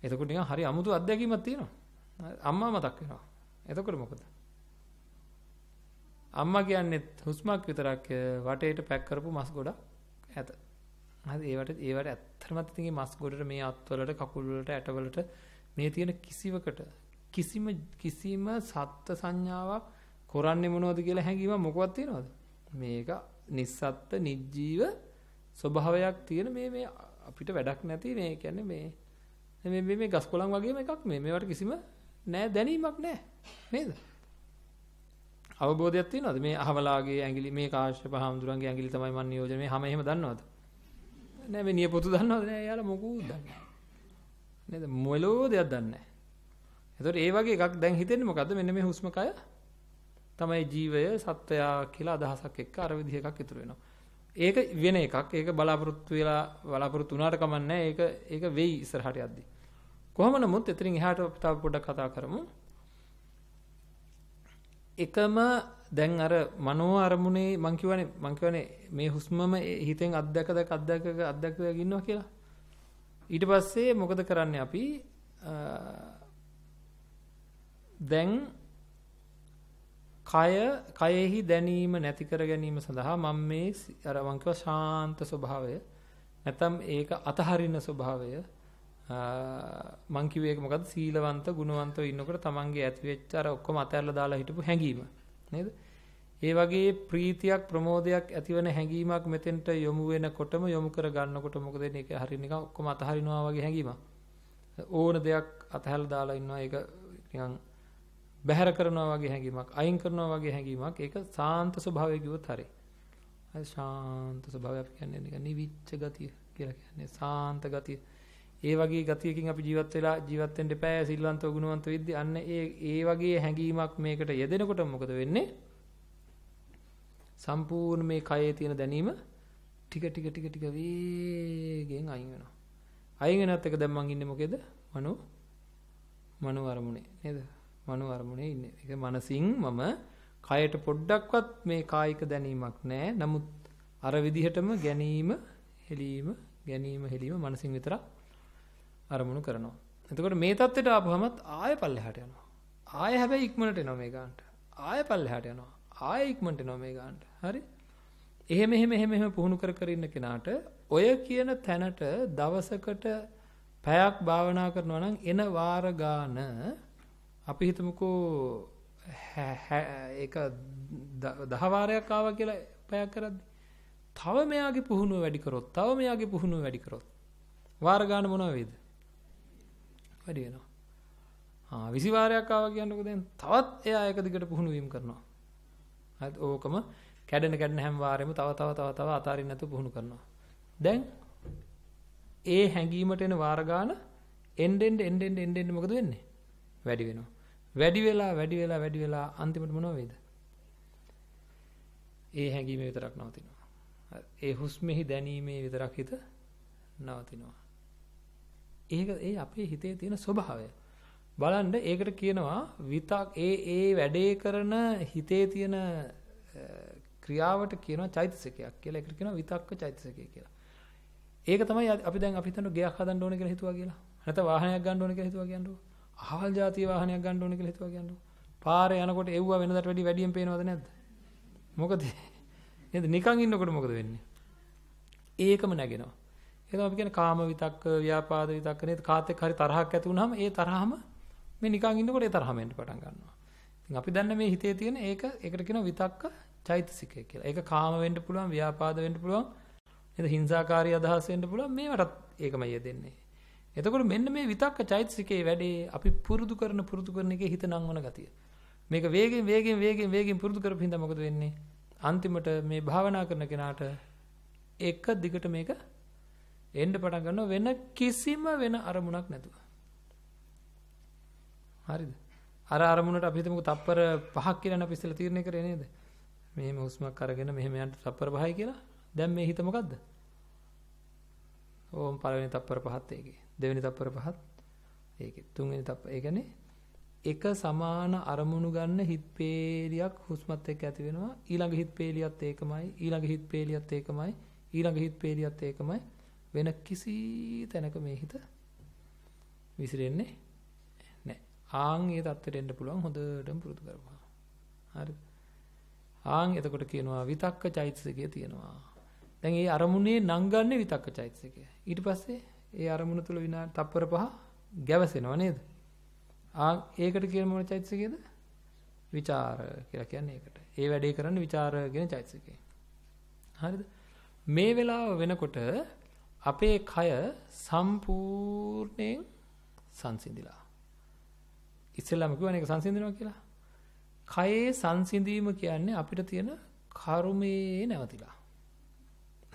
එතකොට නිකන් හරි අමුතු අත්දැකීමක් තියෙනවා අම්මා මතක් වෙනවා එතකොට මොකද අම්මා කියන්නේ හුස්මක් විතරක් වටේට පැක් කරපු මස් ගොඩක් ඇත හරි ඒවට ඒවට ඇත්තටම ඉතින් මේ මස් ගොඩට මේ අත්වලට කකුල් වලට ඇටවලට මේ තියෙන කිසිවකට කිසිම කිසිම සත්ත්ව සංඥාවක් කරන්නේ මොනවද කියලා හැඟීමක් මොකවත් තියනවද? මේක නිස්සත්ත්ව නිජීව ස්වභාවයක් තියෙන මේ මේ අපිට වැඩක් නැති මේ කියන්නේ මේ මේ මේ ගස් කොළන් වගේම එකක් මේ මේවට කිසිම නෑ දැනීමක් නෑ නේද? අවබෝධයක් තියෙනවද මේ අහවලාගේ ඇඟිලි මේ කාශ්‍යප හාමුදුරන්ගේ ඇඟිලි තමයි මන් නියෝජන මේ හැම එහෙම දන්නවද? නෑ මේ නියපොතු දන්නවද? නෑ යාළ මොකුත් දන්නේ නෑ. නේද? මොළෝ දෙයක් දන්නේ නෑ. එතකොට ඒ වගේ එකක් දැන් හිතෙන්නේ මොකද්ද? මෙන්න මේ හුස්ම කය තමයි ජීවය සත්වයා කියලා අදහසක් එක්ක අර විදිහ එකක් ඉතුරු වෙනවා. ඒක වෙන එකක්. ඒක බලාපොරොත්තු වෙලා බලාපොරොත්තු වුණාට කමන්නේ ඒක ඒක වෙයි ඉස්සරහට යද්දී. කොහොම නමුත් එතනින් එහාට අපි තව පොඩ්ඩක් කතා කරමු. එකම දැන් අර මනෝ අරමුණේ මං කියවනේ මං කියවනේ මේ හුස්මම හිතෙන් අත්දක දක අත්දක අත්දක ඉන්නවා කියලා. ඊට පස්සේ මොකද කරන්නේ අපි දැන් කය කයෙහි දැනීම නැති කර ගැනීම සඳහා මම මේ අර මං කිව්වා ශාන්ත ස්වභාවය නැත්නම් ඒක අතහරින ස්වභාවය මං කිව්වේ ඒක මොකද්ද සීලවන්ත ගුණවන්තව ඉන්නකොට තමන්ගේ ඇතිවෙච්ච අර ඔක්කොම අතහැරලා දාලා හිටපු හැඟීම නේද? ඒ වගේ ප්‍රීතියක් ප්‍රමෝදයක් ඇතිවන හැඟීමක් මෙතෙන්ට යොමු වෙනකොටම යොමු කර ගන්නකොට මොකද වෙන්නේ? ඒක හරිනිකන් ඔක්කොම අතහරිනවා වගේ හැඟීමක්. ඕන දෙයක් අතහැරලා දාලා ඉන්නවා ඒක නිකන් බැහැර කරනවා වගේ හැඟීමක් අයින් කරනවා වගේ හැඟීමක් ඒක සාන්ත ස්වභාවය කිව්වොත් හරි. අර ශාන්ත ස්වභාවය අපි කියන්නේ නික නිවිච්ච ගතිය කියලා කියන්නේ සාන්ත ගතිය. ඒ වගේ ගතියකින් අපි ජීවත් වෙලා ජීවත් වෙන්න එපා සිල්වන්ත ගුණවන්ත වෙද්දී අන්න ඒ ඒ වගේ හැඟීමක් මේකට යෙදෙනකොට මොකද වෙන්නේ? සම්පූර්ණ මේ කයේ තියෙන දැනීම ටික ටික ටික ටික වේගෙන් අයින් වෙනවා. අයින් වෙනත් එක දැන් මං ඉන්නේ මොකේද? මනෝ මනෝ අරමුණේ නේද? මනෝ අරමුණේ ඉන්නේ. ඒක මනසින් මම කයට පොඩ්ඩක්වත් මේ කායික දැනීමක් නැහැ. නමුත් අර විදිහටම ගැනීම, හෙලීම, ගැනීම, හෙලීම මනසින් විතරක් අරමුණු කරනවා. එතකොට මේ தත්ත්වයට ආපුවමත් ආය පල්ලෙහාට යනවා. ආය හැබැයි ඉක්මනට එනවා මේ ගානට. ආය පල්ලෙහාට යනවා. ආය ඉක්මනට එනවා මේ ගානට. හරි? එහෙම එහෙම එහෙම එහෙම පුහුණු කර කර ඉන්න කෙනාට ඔය කියන තැනට දවසකට පැයක් භාවනා කරනවා නම් එන වාර ගාන අපි හිතමුකෝ ඒක දහවාරයක් ආවා කියලා පැයක් කරද්දි තව මෙයාගේ පුහුණුව වැඩි කරොත් තව මෙයාගේ පුහුණුව වැඩි කරොත් වාර ගන්න මොනවා වේද? වැඩි වෙනවා. ආ 20 වාරයක් ආවා කියනකොට දැන් තවත් එයා එක දිගට පුහුණු වීම කරනවා. හරිද? ඕකම කැඩෙන කැඩෙන හැම වාරෙම තව තව තව තව අතාරින්න නැතුව පුහුණු කරනවා. දැන් ඒ හැංගීමට එන වාර ගන්න එන්ඩෙන්ඩ් එන්ඩෙන්ඩ් එන්ඩෙන්ඩ් මොකද වෙන්නේ? වැඩි වෙනවා. වැඩි වෙලා වැඩි වෙලා වැඩි වෙලා අන්තිමට මොනව වේද? ඒ හැඟීම විතරක් නවතිනවා. ඒ හුස්මෙහි දැනීමේ විතරක් හිත නවතිනවා. ඒක ඒ අපේ හිතේ තියෙන ස්වභාවය. බලන්න ඒකට කියනවා විතක් ඒ ඒ වැඩේ කරන හිතේ තියෙන ක්‍රියාවට කියනවා චෛතසිකයක් කියලා. ඒකට කියනවා විතක්ක චෛතසිකය කියලා. ඒක තමයි අපි දැන් අපි හිතන ගෙයක් හදන්න ඕන කියලා හිතුවා කියලා. නැත්නම් වාහනයක් ගන්න ඕන කියලා හිතුවා කියන්නේ. අහවල් ජාතිය වාහනයක් ගන්න ඕනේ කියලා හිතුවා කියන්නේ. පාරේ යනකොට එව්වා වෙනදට වැඩි වැඩියෙන් පේනවද නැද්ද? මොකද නේද නිකන් ඉන්නකොට මොකද වෙන්නේ? ඒකම නැගෙනවා. ඒක තමයි කියන්නේ කාම විතක්ක, ව්‍යාපාද විතක්ක නේද? කාත් එක්ක හරි තරහක් ඇති වුනහම ඒ තරහම මේ නිකන් ඉන්නකොට ඒ තරහම එන්න පටන් ගන්නවා. ඉතින් අපි දන්න මේ හිතේ තියෙන ඒක ඒකට කියනවා විතක්ක චෛතසිකය කියලා. ඒක කාම වෙන්න පුළුවන්, ව්‍යාපාද වෙන්න පුළුවන්. නේද? හිංසාකාරී අදහස් වෙන්න පුළුවන්. මේවටත් ඒකමයි යෙදෙන්නේ. එතකොට මෙන්න මේ විතක්ක චෛතසිකේ වැඩේ අපි පුරුදු කරන පුරුදු කරන එකේ හිත නංවන ගතිය. මේක වේගෙන් වේගෙන් වේගෙන් වේගෙන් පුරුදු කරපු හින්දා මොකද වෙන්නේ? අන්තිමට මේ භාවනා කරන කෙනාට එක දිගට මේක එන්න පටන් ගන්නවා වෙන කිසිම වෙන අරමුණක් නැතුව. හරිද? අර අරමුණට අපි හිතමුකෝ තප්පර 5ක් කියලා අපි ඉස්සෙල්ලා තීරණය කරේ නේද? මෙහෙම හුස්මක් අරගෙන මෙහෙම යන්න තප්පර 5යි කියලා. දැන් මේ හිත මොකද්ද? ඕම් පළවෙනි තප්පර 5ත් ඒකේ. දෙවෙනි තප්පර පහත් ඒකේ තුන්වෙනි තප්පර ඒ කියන්නේ එක සමාන අරමුණු ගන්න හිත් පේලියක් හුස්මත් එක්ක ඇති වෙනවා ඊළඟ හිත් පේලියත් ඒකමයි ඊළඟ හිත් පේලියත් ඒකමයි ඊළඟ හිත් පේලියත් ඒකමයි වෙන කිසි තැනක මේ හිත විසිරෙන්නේ නැහැ ආන් ඒ தත්තට එන්න පුළුවන් හොඳටම පුරුදු කරපුවා හරි ආන් එතකොට කියනවා විතක්ක චෛතසිකය තියෙනවා දැන් ඒ අරමුණේ නම් ගන්න විතක්ක චෛතසිකය ඊට පස්සේ ඒ අරමුණ තුල විනාඩි තප්පර පහ ගැවසෙනව නේද? ආ ඒකට කියන මොන චෛතසිකයේද? විචාර කියලා කියන්නේ ඒකට. ඒ වැඩේ කරන්න විචාර කියන චෛතසිකය. හරිද? මේ වෙලාව වෙනකොට අපේ කය සම්පූර්ණයෙන් සංසිඳිලා. ඉස්සෙල්ලාම කිව්වනේ ඒක සංසිඳිනවා කියලා. කයේ සංසිඳීම කියන්නේ අපිට තියෙන කර්මයේ නැවතිලා.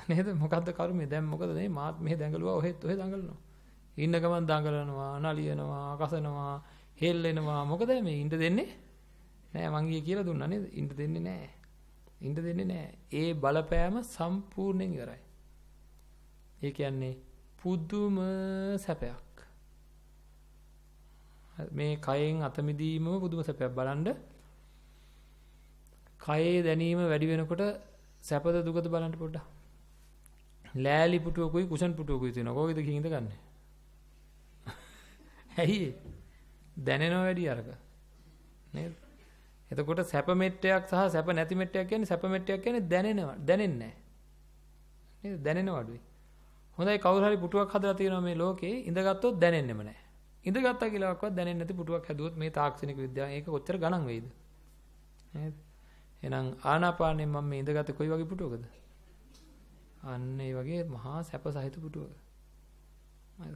නේද? මොකද්ද කර්මය? දැන් මොකද මේ මාත් මෙහෙ දඟලුවා ඔහෙත් ඔහෙ දඟලනවා. ඉන්න ගමන් දඟලනවා, නලියනවා, කසනවා, හෙල්ලෙනවා. මොකද මේ ඉන්න දෙන්නේ? නෑ මං ගියේ කියලා දුන්නා නේද? ඉන්න දෙන්නේ නෑ. ඉන්න දෙන්නේ නෑ. ඒ බලපෑම සම්පූර්ණයෙන් ඉවරයි. ඒ කියන්නේ පුදුම සැපයක්. මේ කයෙන් අත මිදීමම පුදුම සැපයක් බලන්න. කයේ දැනීම වැඩි වෙනකොට සැපද දුකද බලන්න පොඩ්ඩක්. ලෑලි පුටුවකුයි කුෂන් පුටුවකුයි තියෙනවා. කෝකෙද කිහින්ද ගන්න? ඇයි? දැනෙනව වැඩි අරක. නේද? එතකොට සැප මෙට්ටයක් සහ සැප නැති මෙට්ටයක් කියන්නේ සැප මෙට්ටයක් කියන්නේ දැනෙනවා. දැනෙන්නේ නැහැ. නේද? දැනෙනව අඩුයි. හොඳයි කවුරු හරි පුටුවක් හදලා තියෙනවා මේ ලෝකේ ඉඳගත්තොත් දැනෙන්නෙම නැහැ. ඉඳගත්තා කියලාවත් දැනෙන්නේ නැති පුටුවක් හැදුවොත් මේ තාක්ෂණික විද්‍යාව ඒක කොච්චර ගණන් වෙයිද? නේද? එහෙනම් ආනාපානෙන් මම මේ ඉඳගත්තේ කොයි වගේ පුටුවකද? අන්න ඒ වගේ මහා සැප සහිත පුටුව.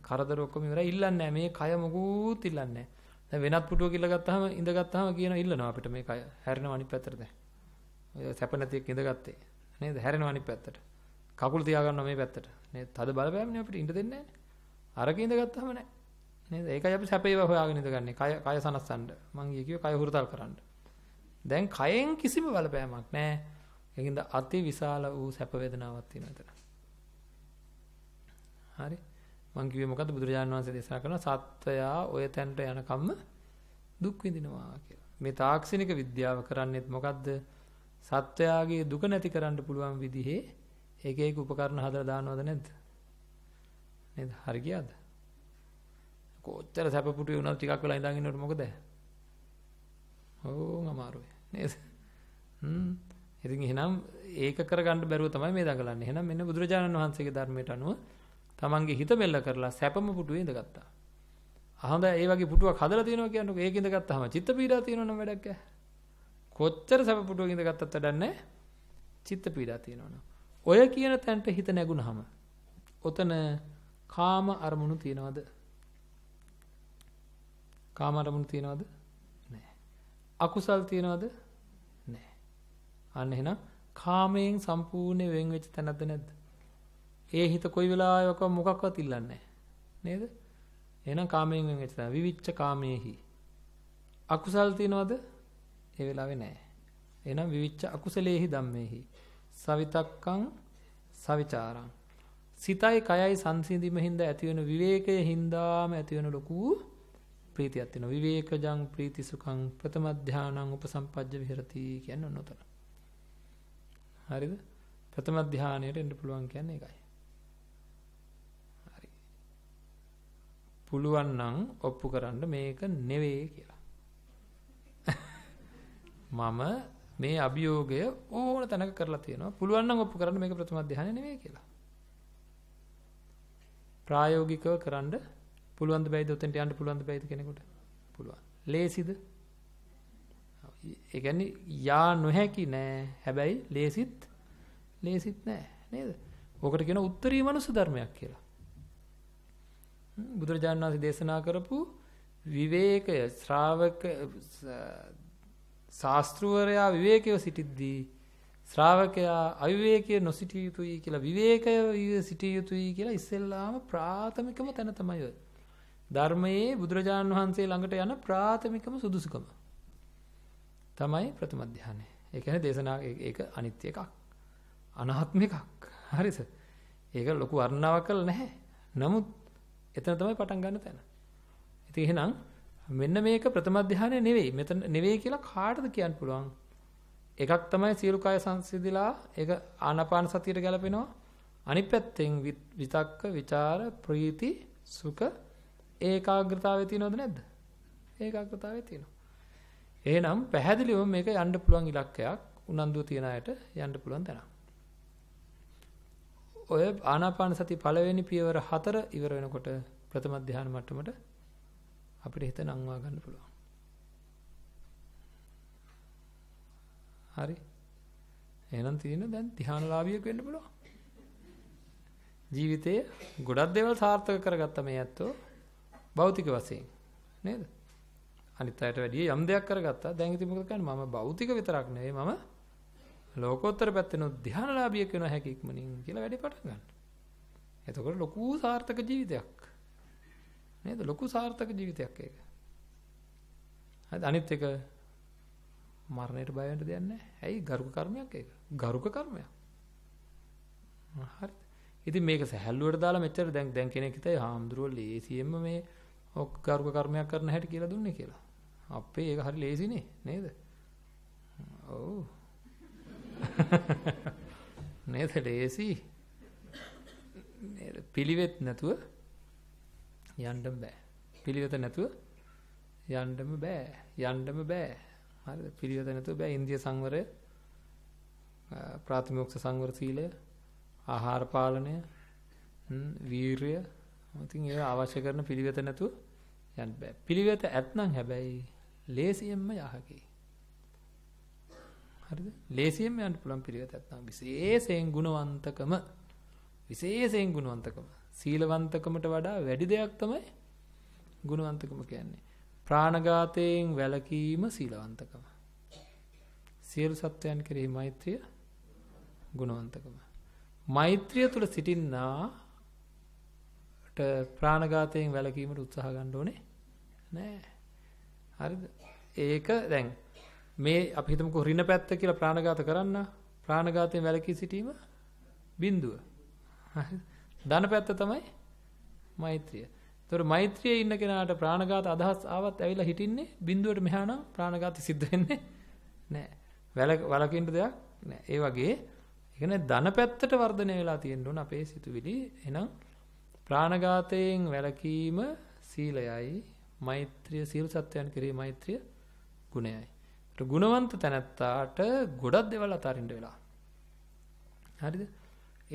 කරදර ඔක්කොම ඉවරයි. ඉල්ලන්නේ මේ කය මොකුත් ඉල්ලන්නේ වෙනත් පුටුව කියලා ගත්තාම ඉඳගත්තාම කියන ඉල්ලනවා අපිට මේ කය. හැරෙනවා අනිත් පැත්තට දැන්. ඔය සැප නැති එක්ක ඉඳගත්තේ. නේද? හැරෙනවා අනිත් පැත්තට. කකුල තියාගන්නවා මේ පැත්තට. නේද? තද බලපෑමනේ අපිට ඉඳ දෙන්නේ නැහැ. අරක ඉඳගත්තාම නැහැ. නේද? ඒකයි අපි සැපේව හොයාගෙන ඉඳගන්නේ. කය කය සනස්සන්න. මං කිය කිව්වේ කය හුරුතල් කරන්න. දැන් කයෙන් කිසිම බලපෑමක් නැහැ. ඒකින්ද අති විශාල වූ සැප වේදනාවක් තියෙනවා එතන. හරි. මං කිව්වේ මොකද්ද බුදුරජාණන් වහන්සේ දේශනා කරන සත්වයා ඔය තැනට යනකම්ම දුක් විඳිනවා කියලා. මේ තාක්ෂණික විද්‍යාව කරන්නේත් මොකද්ද? සත්වයාගේ දුක නැති කරන්න පුළුවන් විදිහේ එක එක උපකරණ හදලා දානවද නැද්ද? නේද? හරි ගියාද? කොච්චර සැපපුටුවේ වුණත් ටිකක් වෙලා ඉඳන් ඉන්නකොට මොකද? ඕම් අමාරුයි. නේද? හ්ම් ඉතින් එහෙනම් ඒක කරගන්න බැරුව තමයි මේ දඟලන්නේ. එහෙනම් මෙන්න බුදුරජාණන් වහන්සේගේ ධර්මයට අනුව තමන්ගේ හිත මෙල්ල කරලා සැපම පුටුවේ ඉඳගත්තා. අහඳ ඒ වගේ පුටුවක් හදලා තියෙනවා කියන්නේ ඒක ඉඳගත්තාම චිත්ත පීඩා තියෙනවනම් වැඩක් නැහැ. කොච්චර සැප පුටුවක ඉඳගත්තත් වැඩක් නැහැ. චිත්ත පීඩා තියෙනවනම්. ඔය කියන තැනට හිත නැගුණාම ඔතන කාම අරමුණු තියනවද? කාම අරමුණු තියනවද? නැහැ. අකුසල් තියනවද? අන්න එහෙනම් කාමයෙන් සම්පූර්ණ වෙන් වෙච්ච තැනද නැද්ද? ඒ හිත කොයි වෙලාවක මොකක්වත් ඉල්ලන්නේ නේද? එහෙනම් කාමයෙන් වෙන් වෙච්ච තැන විවිච්ච කාමයේහි. අකුසල් තියනවද? ඒ වෙලාවේ නෑ. එහෙනම් විවිච්ච අකුසලේහි ධම්මේහි. සවිතක්කං සවිචාරං. සිතයි කයයි සංසිඳීමෙහිඳ ඇතිවන විවේකයේ හින්දාම ඇතිවන ලොකු ප්‍රීතියක් තියෙනවා. විවේකජං ප්‍රීතිසුඛං ප්‍රථම ධානං උපසම්පජ්ජ විහෙරති කියන්නේ නොතන. හරිද? ප්‍රථම ධානයට එන්න පුළුවන් කියන්නේ ඒකයි. හරි. පුළුවන් නම් ඔප්පු කරන්න මේක නෙවෙයි කියලා. මම මේ අභියෝගය ඕන තැනක කරලා තියෙනවා. පුළුවන් නම් ඔප්පු කරන්න මේක ප්‍රථම ධානය නෙවෙයි කියලා. ප්‍රායෝගිකව කරන්න පුළුවන් ද බැයිද උතෙන්ට යන්න පුළුවන් ද බැයිද කෙනෙකුට? පුළුවන්. ලේසිද? ඒ කියන්නේ යා නොහැකි නෑ. හැබැයි ලේසිත් ලේසිත් නෑ නේද? ඕකට කියන උත්තරීය මනුස්ස ධර්මයක් කියලා. බුදුරජාණන් වහන්සේ දේශනා කරපු විවේකය ශ්‍රාවක ශාස්ත්‍රවරයා විවේකයව සිටිද්දී ශ්‍රාවකයා අවිවේකයේ නොසිටිය යුතුයි කියලා විවේකය සිටිය යුතුයි කියලා ඉස්සෙල්ලාම ප්‍රාථමිකම තැන තමයි ධර්මයේ බුදුරජාණන් වහන්සේ ළඟට යන ප්‍රාථමිකම සුදුසුකම. තමයි ප්‍රථම ධානය. ඒ කියන්නේ දේශනා ඒක අනිත්‍ය එකක්. අනාත්ම එකක්. හරිද? ඒක ලොකු වර්ණාවක් කළ නැහැ. නමුත් එතන තමයි පටන් ගන්න තැන. ඉතින් එහෙනම් මෙන්න මේක ප්‍රථම ධානය නෙවෙයි. මෙතන නෙවෙයි කියලා කාටද කියන්න පුළුවන්? එකක් තමයි සියලු කය සංසිඳිලා ඒක ආනාපාන සතියට ගැලපෙනවා. අනිත් පැත්තෙන් විතක්ක, ਵਿਚාර, ප්‍රීති, සුඛ ඒකාග්‍රතාවය තියෙනවද නැද්ද? ඒකාග්‍රතාවය තියෙනවා. එහෙනම් පැහැදිලිව මේක යන්න පුළුවන් ඉලක්කයක් උනන්දුව තියන අයට යන්න පුළුවන් තැනක්. ඔය ආනාපාන සති පළවෙනි පියවර හතර ඉවර වෙනකොට ප්‍රථම ධ්‍යාන මට්ටමට අපිට හිත නංවා ගන්න පුළුවන්. හරි. එහෙනම් තියෙන දැන් ධ්‍යානලාභියෙක් වෙන්න පුළුවන්. ජීවිතේ ගොඩක් දේවල් සාර්ථක කරගත්ත මේ ඇත්තෝ භෞතික වශයෙන් නේද? අනිත් අයට වැඩිය යම් දෙයක් කරගත්තා. දැන් ඉතින් මොකද කරන්නේ? මම භෞතික විතරක් නෙවෙයි මම ලෝකෝත්තර පැත්තෙනුත් ධානලාභියෙක් වෙනවා හැකි ඉක්මනින් කියලා වැඩේ පටන් ගන්න. එතකොට ලොකු සාර්ථක ජීවිතයක්. නේද? ලොකු සාර්ථක ජීවිතයක් ඒක. හරි අනිත් එක මරණයට බය වෙන්න දෙයක් නැහැ. ඇයි? ගරුක කර්මයක් ඒක. ගරුක කර්මයක්. හරිද? ඉතින් මේක සැහැල්ලුවට දාලා මෙච්චර දැන් දැන් කෙනෙක් හිතයි හාමුදුරුවෝ ලේසියෙන්ම මේ ඔක් ගරුක කර්මයක් කරන හැටි කියලා දුන්නේ කියලා. අපේ ඒක හරි ලේසිනේ නේද? ඔව්. නේද ලේසි? නේද පිළිවෙත් නැතුව යන්න බෑ. පිළිවෙත නැතුව යන්නම බෑ. යන්නම බෑ. හරිද? පිළිවෙත නැතුව බෑ. ඉන්දිය සංවරය ප්‍රාථමික සංවර සීලය ආහාර පාලනය වීරය ඉතින් ඒවා අවශ්‍ය කරන පිළිවෙත නැතුව යන්න බෑ. පිළිවෙත ඇත්නම් හැබැයි ලේසියෙන්ම යහකි. හරිද? ලේසියෙන්ම යන්න පුළුවන් පිළිවෙතක් තමයි විශේෂයෙන් ගුණවන්තකම විශේෂයෙන් ගුණවන්තකම සීලවන්තකමට වඩා වැඩි දෙයක් තමයි ගුණවන්තකම කියන්නේ. ප්‍රාණඝාතයෙන් වැළකීම සීලවන්තකම. සියලු සත්වයන් කෙරෙහි මෛත්‍රිය ගුණවන්තකම. මෛත්‍රිය තුල සිටින්නාට ප්‍රාණඝාතයෙන් වැළකීමට උත්සාහ ගන්න ඕනේ නෑ. හරිද? ඒක දැන් මේ අපි හිතමුකෝ ඍණ පැත්ත කියලා ප්‍රාණඝාත කරන්න ප්‍රාණඝාතයෙන් වැළකී සිටීම බිඳුව. ධන පැත්ත තමයි මෛත්‍රිය. ඒතර මෛත්‍රියේ ඉන්න කෙනාට ප්‍රාණඝාත අදහස් ආවත් ඇවිල්ලා හිටින්නේ බිඳුවට මෙහා නම් ප්‍රාණඝාත සිද්ධ වෙන්නේ නැහැ. වැළකීන්න දෙයක් නැහැ. ඒ වගේ කියන්නේ ධන පැත්තට වර්ධනය වෙලා තියෙන්න ඕන අපේ සිතුවිලි. එහෙනම් ප්‍රාණඝාතයෙන් වැළකීම සීලයයි මෛත්‍රිය සීල සත්‍යයන් කෙරෙහි මෛත්‍රිය ගුණයයි. ගුණවන්ත තැනැත්තාට ගොඩක් දේවල් අතාරින්න වෙලා. හරිද?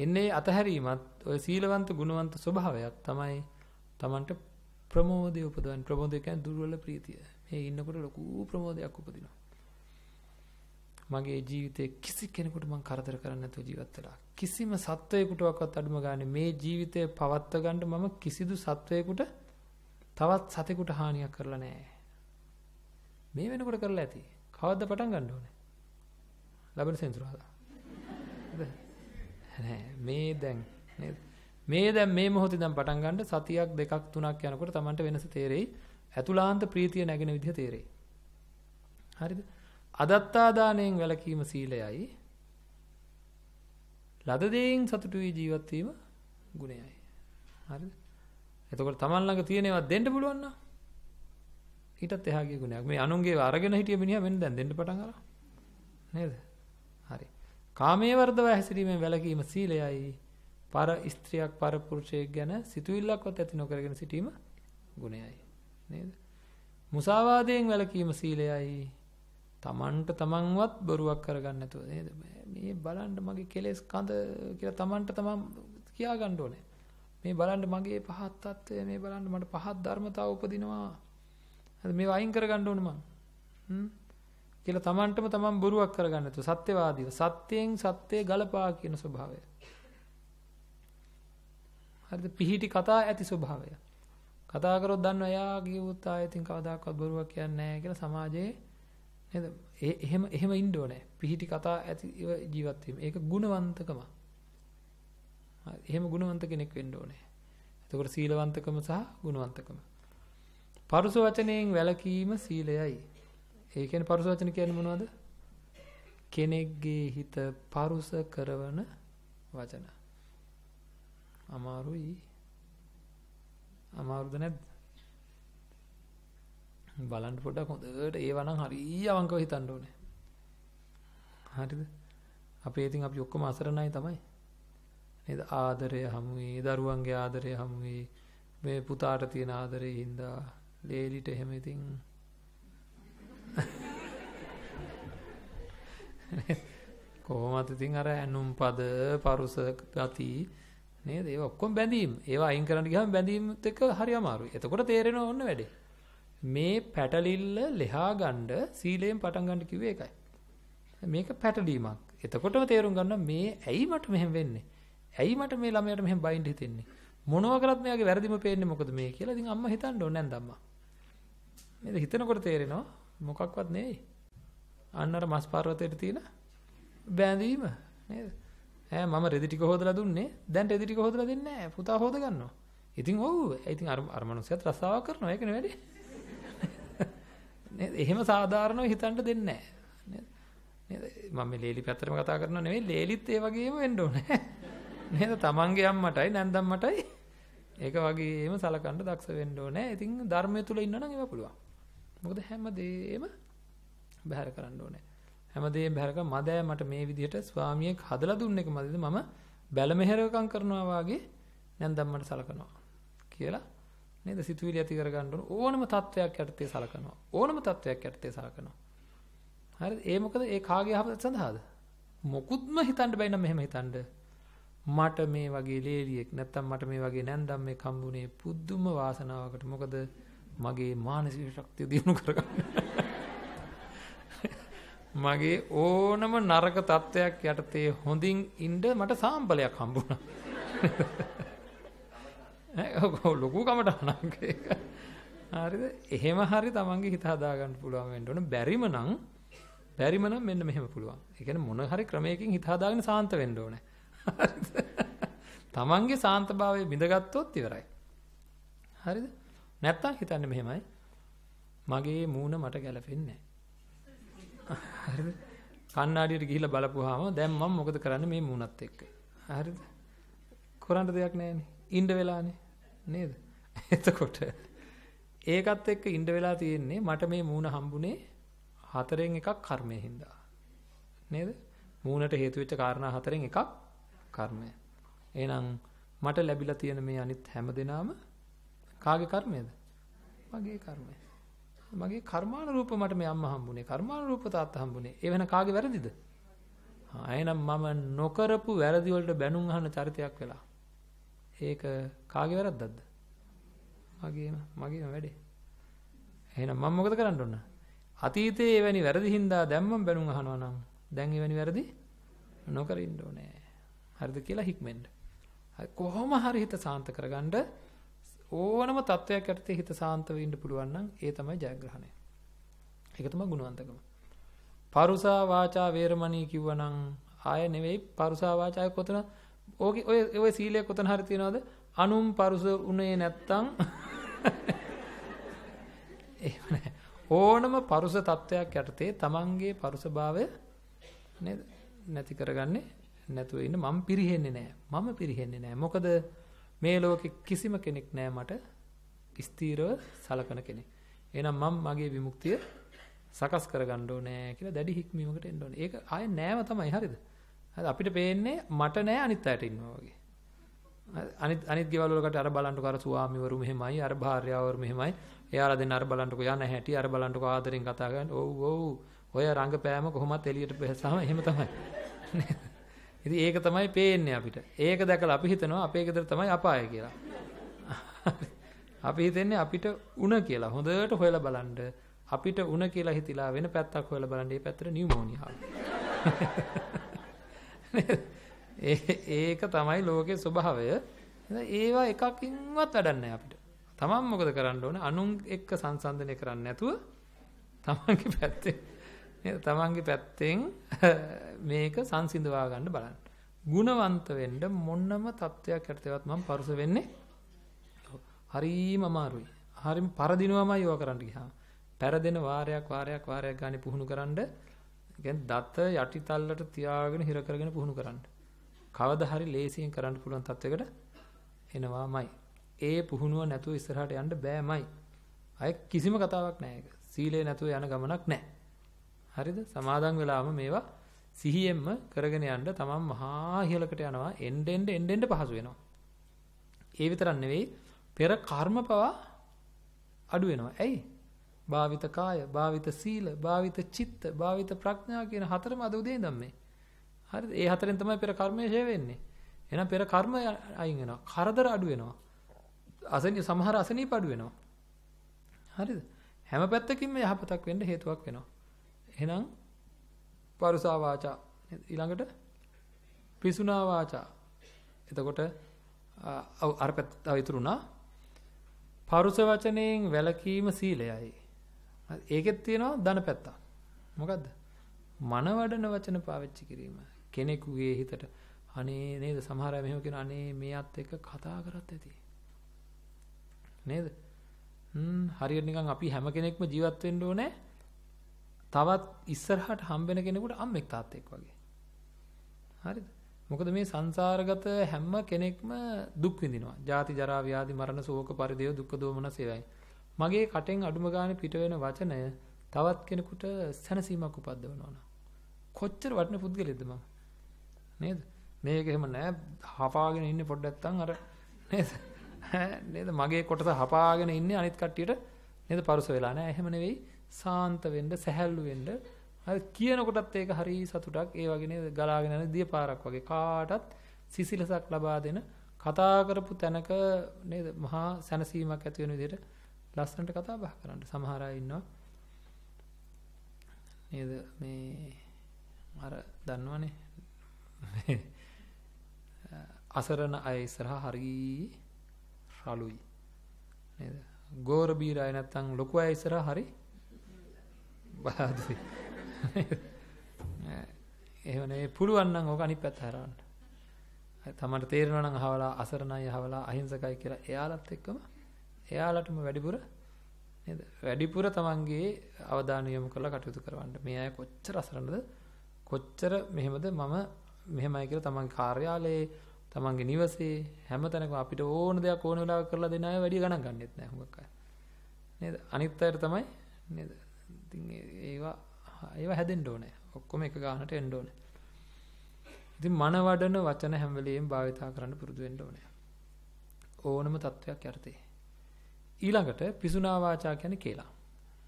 එන්නේ අතහැරීමත් ඔය සීලවන්ත ගුණවන්ත ස්වභාවයක් තමයි Tamanට ප්‍රමෝදය උපදවන ප්‍රමෝදය කියන්නේ දුර්වල ප්‍රීතිය. මේ ඉන්නකොට ලොකු ප්‍රමෝදයක් උපදිනවා. මගේ ජීවිතේ කිසි කෙනෙකුට මම කරදර කරන්නේ නැතුව ජීවත් වෙලා. කිසිම සත්වයකටවත් අඩුම ගානේ මේ ජීවිතය පවත්ව ගන්න මම කිසිදු සත්වයකට තවත් සතෙකුට හානියක් කරලා නැහැ. මේ වෙනකොට කරලා ඇති. කවද්ද පටන් ගන්න ඕනේ? ලබන සෙන්සුරාදා. නෑ මේ දැන් නේද? මේ දැන් මේ මොහොතේ දැන් පටන් ගන්න සතියක් දෙකක් තුනක් යනකොට Tamanට වෙනස තේරෙයි. ඇතුලාන්ත ප්‍රීතිය නැගෙන විදිහ තේරෙයි. හරිද? අදත්තා දාණයෙන් වැළකීම සීලයයි. ලද දෙයින් සතුටු වී ජීවත් වීම ගුණයයි. හරිද? එතකොට Taman ළඟ තියෙනවා දෙන්න පුළුවන් නම් ඊටත් එහා ගිය ගුණයක්. මේ අනුන්ගේ අරගෙන හිටිය මිනිහා මෙන්න දැන් දෙන්න පටන් අරන්. නේද? හරි. කාමයේ වර්ධව හැසිරීමෙන් වැළකීම සීලයයි. පර ස්ත්‍රියක් පර පුරුෂයෙක් ගැන සිතුවිල්ලක්වත් ඇති නොකරගෙන සිටීම ගුණයයි. නේද? මුසාවාදයෙන් වැළකීම සීලයයි. තමන්ට තමන්වත් බොරුවක් කරගන්න නැතුව නේද? මේ බලන්න මගේ කෙලෙස් කඳ කියලා තමන්ට තමන් කියා ගන්න ඕනේ. මේ බලන්න මගේ පහත් తත්වය මේ බලන්න මට පහත් ධර්මතාව උපදිනවා අද මේ වයින් කරගන්න ඕන මං. කියලා Tamanටම Taman බොරුවක් කරගන්න තු සත්‍යවාදීව සත්‍යයෙන් සත්‍යය ගලපා කියන ස්වභාවය. හරිද පිහිටි කතා ඇති ස්වභාවය. කතා කරොත් දන්නවා එයා කියවුත් ආයෙත් කවදාකවත් බොරුවක් කියන්නේ නැහැ කියලා සමාජයේ නේද? එහෙම එහෙම ඉන්න ඕනේ. පිහිටි කතා ඇති ජීවත් වීම. ඒක ගුණවන්තකම. හරි. එහෙම ගුණවන්ත කෙනෙක් වෙන්න ඕනේ. එතකොට සීලවන්තකම සහ ගුණවන්තකම. පරුස වචනයෙන් වැළකීම සීලයයි. ඒ කියන්නේ පරුස වචන කියන්නේ මොනවද? කෙනෙක්ගේ හිත පරුස කරවන වචන. අමාරුයි. අමාරුද නැද්ද? බලන්න පොඩක් හොඳට ඒවනම් හරිය අවංකව හිතන්න ඕනේ. හරිද? අපේ ඉතින් අපි ඔක්කොම අසරණයි තමයි. නේද? ආදරය හමු වේ, දරුවන්ගේ ආදරය හමු වේ, මේ පුතාට තියෙන ආදරේ හින්දා ලේලිට එහෙම ඉතින් කොහොමද ඉතින් අර ඇනුම් පද පරුස ගති නේද ඒවා ඔක්කොම බැඳීම් ඒවා අයින් කරන්න ගියාම බැඳීම්ත් එක්ක හරි අමාරුයි එතකොට තේරෙනව ඔන්න වැඩේ මේ පැටලිල්ල ලෙහා ගන්න සීලයෙන් පටන් ගන්න කිව්වේ ඒකයි මේක පැටලීමක් එතකොටම තේරුම් ගන්න මේ ඇයි මට මෙහෙම වෙන්නේ ඇයි මට මේ ළමයට මෙහෙම බයින්ඩ් හිතෙන්නේ මොනවා කරත් මෙයාගේ වැරදිම පේන්නේ මොකද මේ කියලා ඉතින් අම්මා හිතන්න ඕනේ නැන්ද අම්මා නේද හිතනකොට තේරෙනවා මොකක්වත් නෙවෙයි අන්න අර මස් පර්වතයට තියෙන බැඳීම නේද ඈ මම රෙදි ටික හොදලා දුන්නේ දැන් රෙදි ටික හොදලා දෙන්නේ නැහැ පුතා හොද ගන්නවා ඉතින් ඔව් ඉතින් අර අර මනුස්සයාත් රස්සාවක් කරනවා ඒකනේ වැඩි නේද එහෙම සාධාරණව හිතන්න දෙන්නේ නැහැ නේද මම මේ ලේලි පැත්තටම කතා කරනව නෙවෙයි ලේලිත් ඒ වගේම වෙන්න ඕනේ නේද තමන්ගේ අම්මටයි නැන්දම්මටයි ඒක වගේම සලකන්න දක්ෂ වෙන්න ඕනේ. ඉතින් ධර්මය තුල ඉන්නවනම් ඒක පුළුවන්. මොකද හැමදේම බැහැර කරන්න ඕනේ. හැමදේම බැහැර කර මදෑ මට මේ විදිහට ස්වාමියෙක් හදලා දුන්න එක මදද මම බැලමෙහෙරකම් කරනවා වාගේ නැන්දම් මට සලකනවා කියලා නේද සිතුවිලි ඇති කරගන්න ඕන ඕනම තත්වයක් යටතේ සලකනවා. ඕනම තත්වයක් යටතේ සලකනවා. හරිද? ඒ මොකද ඒ කාගේ යහපත සඳහාද? මොකුත්ම හිතන්න බැයි නම් මෙහෙම හිතන්න. මට මේ වගේ ලේලියෙක් නැත්තම් මට මේ වගේ නැන්දම් මේ කම්බුනේ පුදුම වාසනාවකට. මොකද මගේ මානසික ශක්තිය දිනු කරගන්න. මගේ ඕනම නරක තත්වයක් යටතේ හොඳින් ඉන්න මට සාම්පලයක් හම්බුණා. ලොකු කමටහනක් ඒක. හරිද? එහෙම හරි තමන්ගේ හිත හදා ගන්න පුළුවන් වෙන්න ඕන. බැරිම නම් බැරිම නම් මෙන්න මෙහෙම පුළුවන්. ඒ කියන්නේ මොන හරි ක්‍රමයකින් හිත හදාගෙන සාන්ත වෙන්න ඕනේ. හරිද? තමන්ගේ සාන්තභාවය බිඳගත්තොත් ඉවරයි. හරිද? නැත්තම් හිතන්න මෙහෙමයි. මගේ මූණ මට ගැලපෙන්නේ නැහැ. හරිද? කණ්ණාඩියට ගිහිල්ලා බලපුවාම දැන් මම මොකද කරන්නේ මේ මූණත් එක්ක? හරිද? කරන්න දෙයක් නැහැනේ. ඉන්න වෙලානේ. නේද? එතකොට ඒකත් එක්ක ඉන්න වෙලා තියෙන්නේ මට මේ මූණ හම්බුනේ හතරෙන් එකක් කර්මය හින්දා. නේද? මූණට හේතු වෙච්ච කාරණා හතරෙන් එකක් කර්මය. එහෙනම් මට ලැබිලා තියෙන මේ අනිත් හැම දෙනාම කාගේ කර්මයද? මගේ කර්මය. මගේ කර්මානුරූප මට මේ අම්මා හම්බුනේ. කර්මානුරූප තාත්තා හම්බුනේ. ඒ වෙන කාගේ වැරදිද? ආයෙනම් මම නොකරපු වැරදි වලට බැනුම් අහන චරිතයක් වෙලා. ඒක කාගේ වැරද්දක්ද? මගේම මගේම වැඩේ. එහෙනම් මම මොකද කරන්න ඕන? අතීතයේ එවැනි වැරදි හින්දා දැම්මම බැනුම් අහනවා නම් දැන් එවැනි වැරදි නොකර ඉන්න ඕනේ. හරිද කියලා හික්මෙන්න. කොහොම හරි හිත සාන්ත කරගන්න ඕනම තත්වයක් යටතේ හිත සාන්තව ඉන්න පුළුවන් නම් ඒ තමයි ජයග්‍රහණය. ඒක තමයි ගුණවන්තකම. පරුසා වාචා වේරමණී කිව්වනම් ආය නෙවෙයි පරුසා වාචාය කොතන ඕකේ ඔය ඔය සීලය කොතන හරි තියනවද? අනුම් පරුස උනේ නැත්තම් එහෙම ඕනම පරුස තත්වයක් යටතේ තමන්ගේ පරුසභාවය නේද නැති කරගන්නේ නැතුව ඉන්න මම පිරිහෙන්නේ නැහැ. මම පිරිහෙන්නේ නැහැ. මොකද මේ ලෝකෙ කිසිම කෙනෙක් නෑ මට ස්ථීරව සලකන කෙනෙක්. එහෙනම් මම මගේ විමුක්තිය සකස් කරගන්න ඕනේ කියලා දැඩි හික්මීමකට එන්න ඕනේ. ඒක ආයේ නෑව තමයි හරිද? හරි අපිට පේන්නේ මට නෑ අනිත් අයට ඉන්නවා වගේ. අනිත් අනිත් ගෙවල් වලකට අර බලන්නකෝ අර ස්වාමිවරු මෙහෙමයි අර භාර්යාවරු මෙහෙමයි. එයාලා දෙන්න අර බලන්නකෝ යන හැටි අර බලන්නකෝ ආදරෙන් කතා කරන්නේ. ඔව් ඔව්. ඔය රංගපෑම කොහොමත් එළියට බහසම එහෙම තමයි. නේද? ඉතින් ඒක තමයි පේන්නේ අපිට. ඒක දැකලා අපි හිතනවා අපේ ගෙදර තමයි අපාය කියලා. අපි හිතන්නේ අපිට උණ කියලා. හොඳට හොයලා බලන්න අපිට උණ කියලා හිතලා වෙන පැත්තක් හොයලා බලන්න මේ පැත්තට නියුමෝනියාව. ඒක තමයි ලෝකේ ස්වභාවය. ඒවා එකකින්වත් වැඩක් අපිට. තමන් මොකද කරන්න ඕන? අනුන් එක්ක සංසන්දනය කරන්නේ නැතුව තමන්ගේ පැත්තේ තමන්ගේ පැත්තෙන් මේක සංසිඳවා ගන්න බලන්න. ගුණවන්ත වෙන්න මොන්නම තත්වයක් යටතේවත් මම පරුස වෙන්නේ හරිම අමාරුයි. හරිම පරදිනවමයි යෝග කරන්න ගියාම. පෙරදෙන වාරයක් වාරයක් වාරයක් ගානේ පුහුණු කරන්ඩ කියන්නේ දත යටිතල්ලට තියාගෙන හිර කරගෙන පුහුණු කරන්න. කවදා හරි ලේසියෙන් කරන්න පුළුවන් තත්වයකට එනවාමයි. ඒ පුහුණුව නැතුව ඉස්සරහට යන්න බෑමයි. අය කිසිම කතාවක් නැහැ ඒක. සීලේ නැතුව යන ගමනක් නැහැ. හරිද? සමාදන් වෙලාම මේවා සිහියෙන්ම කරගෙන යන්න තමන් මහා ඉහලකට යනවා එන්න එන්න එන්න එන්න පහසු වෙනවා. ඒ විතරක් නෙවෙයි පෙර කර්ම පවා අඩු වෙනවා. ඇයි? භාවිත කාය, භාවිත සීල, භාවිත චිත්ත, භාවිත ප්‍රඥා කියන හතරම අද උදේ ඉඳන් මේ. හරිද? ඒ හතරෙන් තමයි පෙර කර්මය ෂේ වෙන්නේ. එහෙනම් පෙර කර්ම අයින් වෙනවා. කරදර අඩු වෙනවා. අසනි සමහර අසනීප අඩු වෙනවා. හරිද? හැම පැත්තකින්ම යහපතක් වෙන්න හේතුවක් වෙනවා. එහෙනම් පරුසා වාචා ඊළඟට පිසුනා වාචා එතකොට අර පැත්ත ඉතුරුණා පරුස වචනයෙන් වැළකීම සීලයයි ඒකෙත් තියෙනවා ධන පැත්ත මොකද්ද මන වඩන වචන පාවිච්චි කිරීම කෙනෙකුගේ හිතට අනේ නේද සමහර අය මෙහෙම කියන අනේ මේත් එක්ක කතා කරත් ඇති නේද හරියට නිකන් අපි හැම කෙනෙක්ම ජීවත් වෙන්න ඕනේ තවත් ඉස්සරහට හම්බෙන කෙනෙකුට අම්මෙක් තාත්තෙක් වගේ. හරිද? මොකද මේ සංසාරගත හැම කෙනෙක්ම දුක් විඳිනවා. ජාති ජරා ව්‍යාධි මරණ ශෝක පරිදේව දුක්ඛ දෝමන සේවයි. මගේ කටෙන් අඩුම ගානේ පිට වෙන වචනය තවත් කෙනෙකුට සැනසීමක් උපද්දවනවා න ะ. කොච්චර වටින පුද්ගලෙක්ද මම. නේද? මේක එහෙම නෑ හපාගෙන ඉන්නේ පොඩ්ඩක් නැත්තම් අර නේද? නේද මගේ කොටස හපාගෙන ඉන්නේ අනිත් කට්ටියට නේද පරුස වෙලා නෑ. එහෙම නෙවෙයි. සාන්ත වෙන්න සැහැල්ලු වෙන්න හරි කියනකොටත් ඒක හරි සතුටක් ඒ වගේ නේද ගලාගෙන යන දිය පාරක් වගේ කාටත් සිසිලසක් ලබා දෙන කතා කරපු තැනක නේද මහා සැනසීමක් ඇති වෙන විදිහට ලස්සනට කතා බහ කරන්න සමහර අය ඉන්නවා නේද මේ අර දන්නවනේ අසරණ අය ඉස්සරහා හරි රළුයි නේද ගෝර බීර අය නැත්තම් ලොකු අය ඉස්සරහා හරි බලාදුවේ. එහෙම නෙවෙයි පුළුවන් නම් ඕක අනිත් පැත්ත හරවන්න. තමන්ට තේරෙනවා නම් අහවලා අසරණයි අහවලා අහිංසකයි කියලා එයාලත් එක්කම එයාලටම වැඩිපුර නේද? වැඩිපුර තමන්ගේ අවධානය යොමු කරලා කටයුතු කරවන්න. මේ අය කොච්චර අසරණද? කොච්චර මෙහෙමද මම මෙහෙමයි කියලා තමන්ගේ කාර්යාලයේ තමන්ගේ නිවසේ හැමතැනකම අපිට ඕන දෙයක් ඕන වෙලාවක කරලා දෙන අය වැඩි ගණන් ගන්නෙත් නෑ හුඟක් අය. නේද? අනිත් අයට තමයි නේද? ඉතින් ඒවා ඒවා හැදෙන්න ඕනේ. ඔක්කොම එක ගානට එන්න ඕනේ. ඉතින් මන වඩන වචන හැම වෙලෙම භාවිතා කරන්න පුරුදු වෙන්න ඕනේ. ඕනම තත්වයක් යටතේ. ඊළඟට පිසුනා වාචා කියන්නේ කියලා.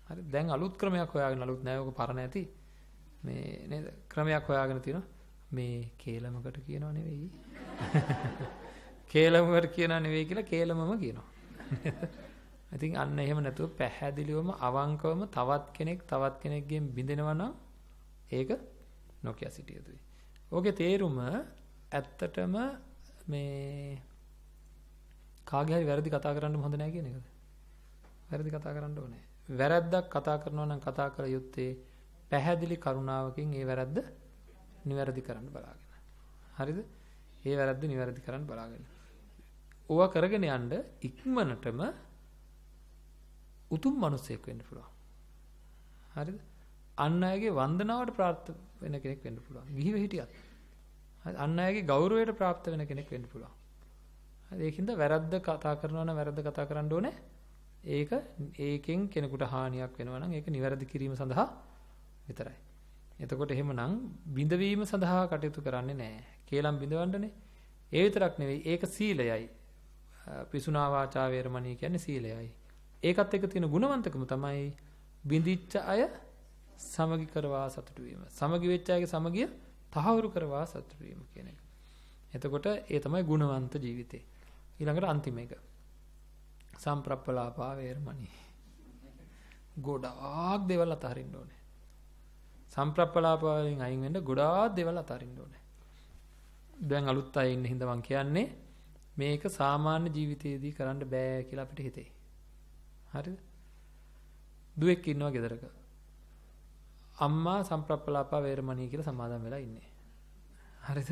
හරි දැන් අලුත් ක්‍රමයක් හොයාගෙන අලුත් නෑ ඔක පරණ ඇති. මේ නේද ක්‍රමයක් හොයාගෙන තියෙනවා මේ කේලමකට කියනව නෙවෙයි. කේලමකට කියනව නෙවෙයි කියලා කේලමම කියනවා. ඉතින් අන්න එහෙම නැතුව පැහැදිලිවම අවංකවම තවත් කෙනෙක් තවත් කෙනෙක්ගෙන් බිඳෙනවා නම් ඒක නොකිය සිටිය යුතුයි. ඕකේ තේරුම ඇත්තටම මේ කාගේ හරි වැරදි කතා කරන්න හොඳ නැහැ කියන එකද? වැරදි කතා කරන්න ඕනේ. වැරද්දක් කතා කරනවා නම් කතා කර යුත්තේ පැහැදිලි කරුණාවකින් ඒ වැරද්ද නිවැරදි කරන්න බලාගෙන. හරිද? ඒ වැරද්ද නිවැරදි කරන්න බලාගෙන. ඕවා කරගෙන යන්න ඉක්මනටම උතුම් මිනිසෙක් වෙන්න පුළුවන්. හරිද? අන් අයගේ වන්දනාවට ප්‍රාප්ත වෙන කෙනෙක් වෙන්න පුළුවන්. ගිහිව හිටියත්. හරි අන් අයගේ ගෞරවයට ප්‍රාප්ත වෙන කෙනෙක් වෙන්න පුළුවන්. හරි ඒකින්ද වැරද්ද කතා කරනවා නම් වැරද්ද කතා කරන්න ඕනේ. ඒක ඒකෙන් කෙනෙකුට හානියක් වෙනවා නම් ඒක නිවැරදි කිරීම සඳහා විතරයි. එතකොට එහෙමනම් බිඳවීම සඳහා කටයුතු කරන්නේ නැහැ. කේලම් බිඳවන්නනේ. ඒ විතරක් නෙවෙයි ඒක සීලයයි. පිසුනා වාචා වේරමණී කියන්නේ සීලයයි. ඒකත් එක්ක තියෙන ගුණවන්තකම තමයි බිඳිච්ච අය සමගි කරවා සතුටු වීම. සමගි වෙච්ච අයගේ සමගිය තහවුරු කරවා සතුටු වීම කියන එක. එතකොට ඒ තමයි ගුණවන්ත ජීවිතේ. ඊළඟට අන්තිම එක. සම්ප්‍රප්පලාපා වේරමණී. ගොඩාක් දේවල් අතහරින්න ඕනේ. සම්ප්‍රප්පලාපා වලින් අයින් වෙන්න ගොඩාක් දේවල් අතහරින්න ඕනේ. දැන් අලුත් අය ඉන්න හින්දා මම කියන්නේ මේක සාමාන්‍ය ජීවිතයේදී කරන්න බෑ කියලා අපිට හිතේ. හරිද? දුවෙක් ඉන්නවා ගෙදරක. අම්මා සම්ප්‍රප්පලාපා වේරමණී කියලා සමාදන් වෙලා ඉන්නේ. හරිද?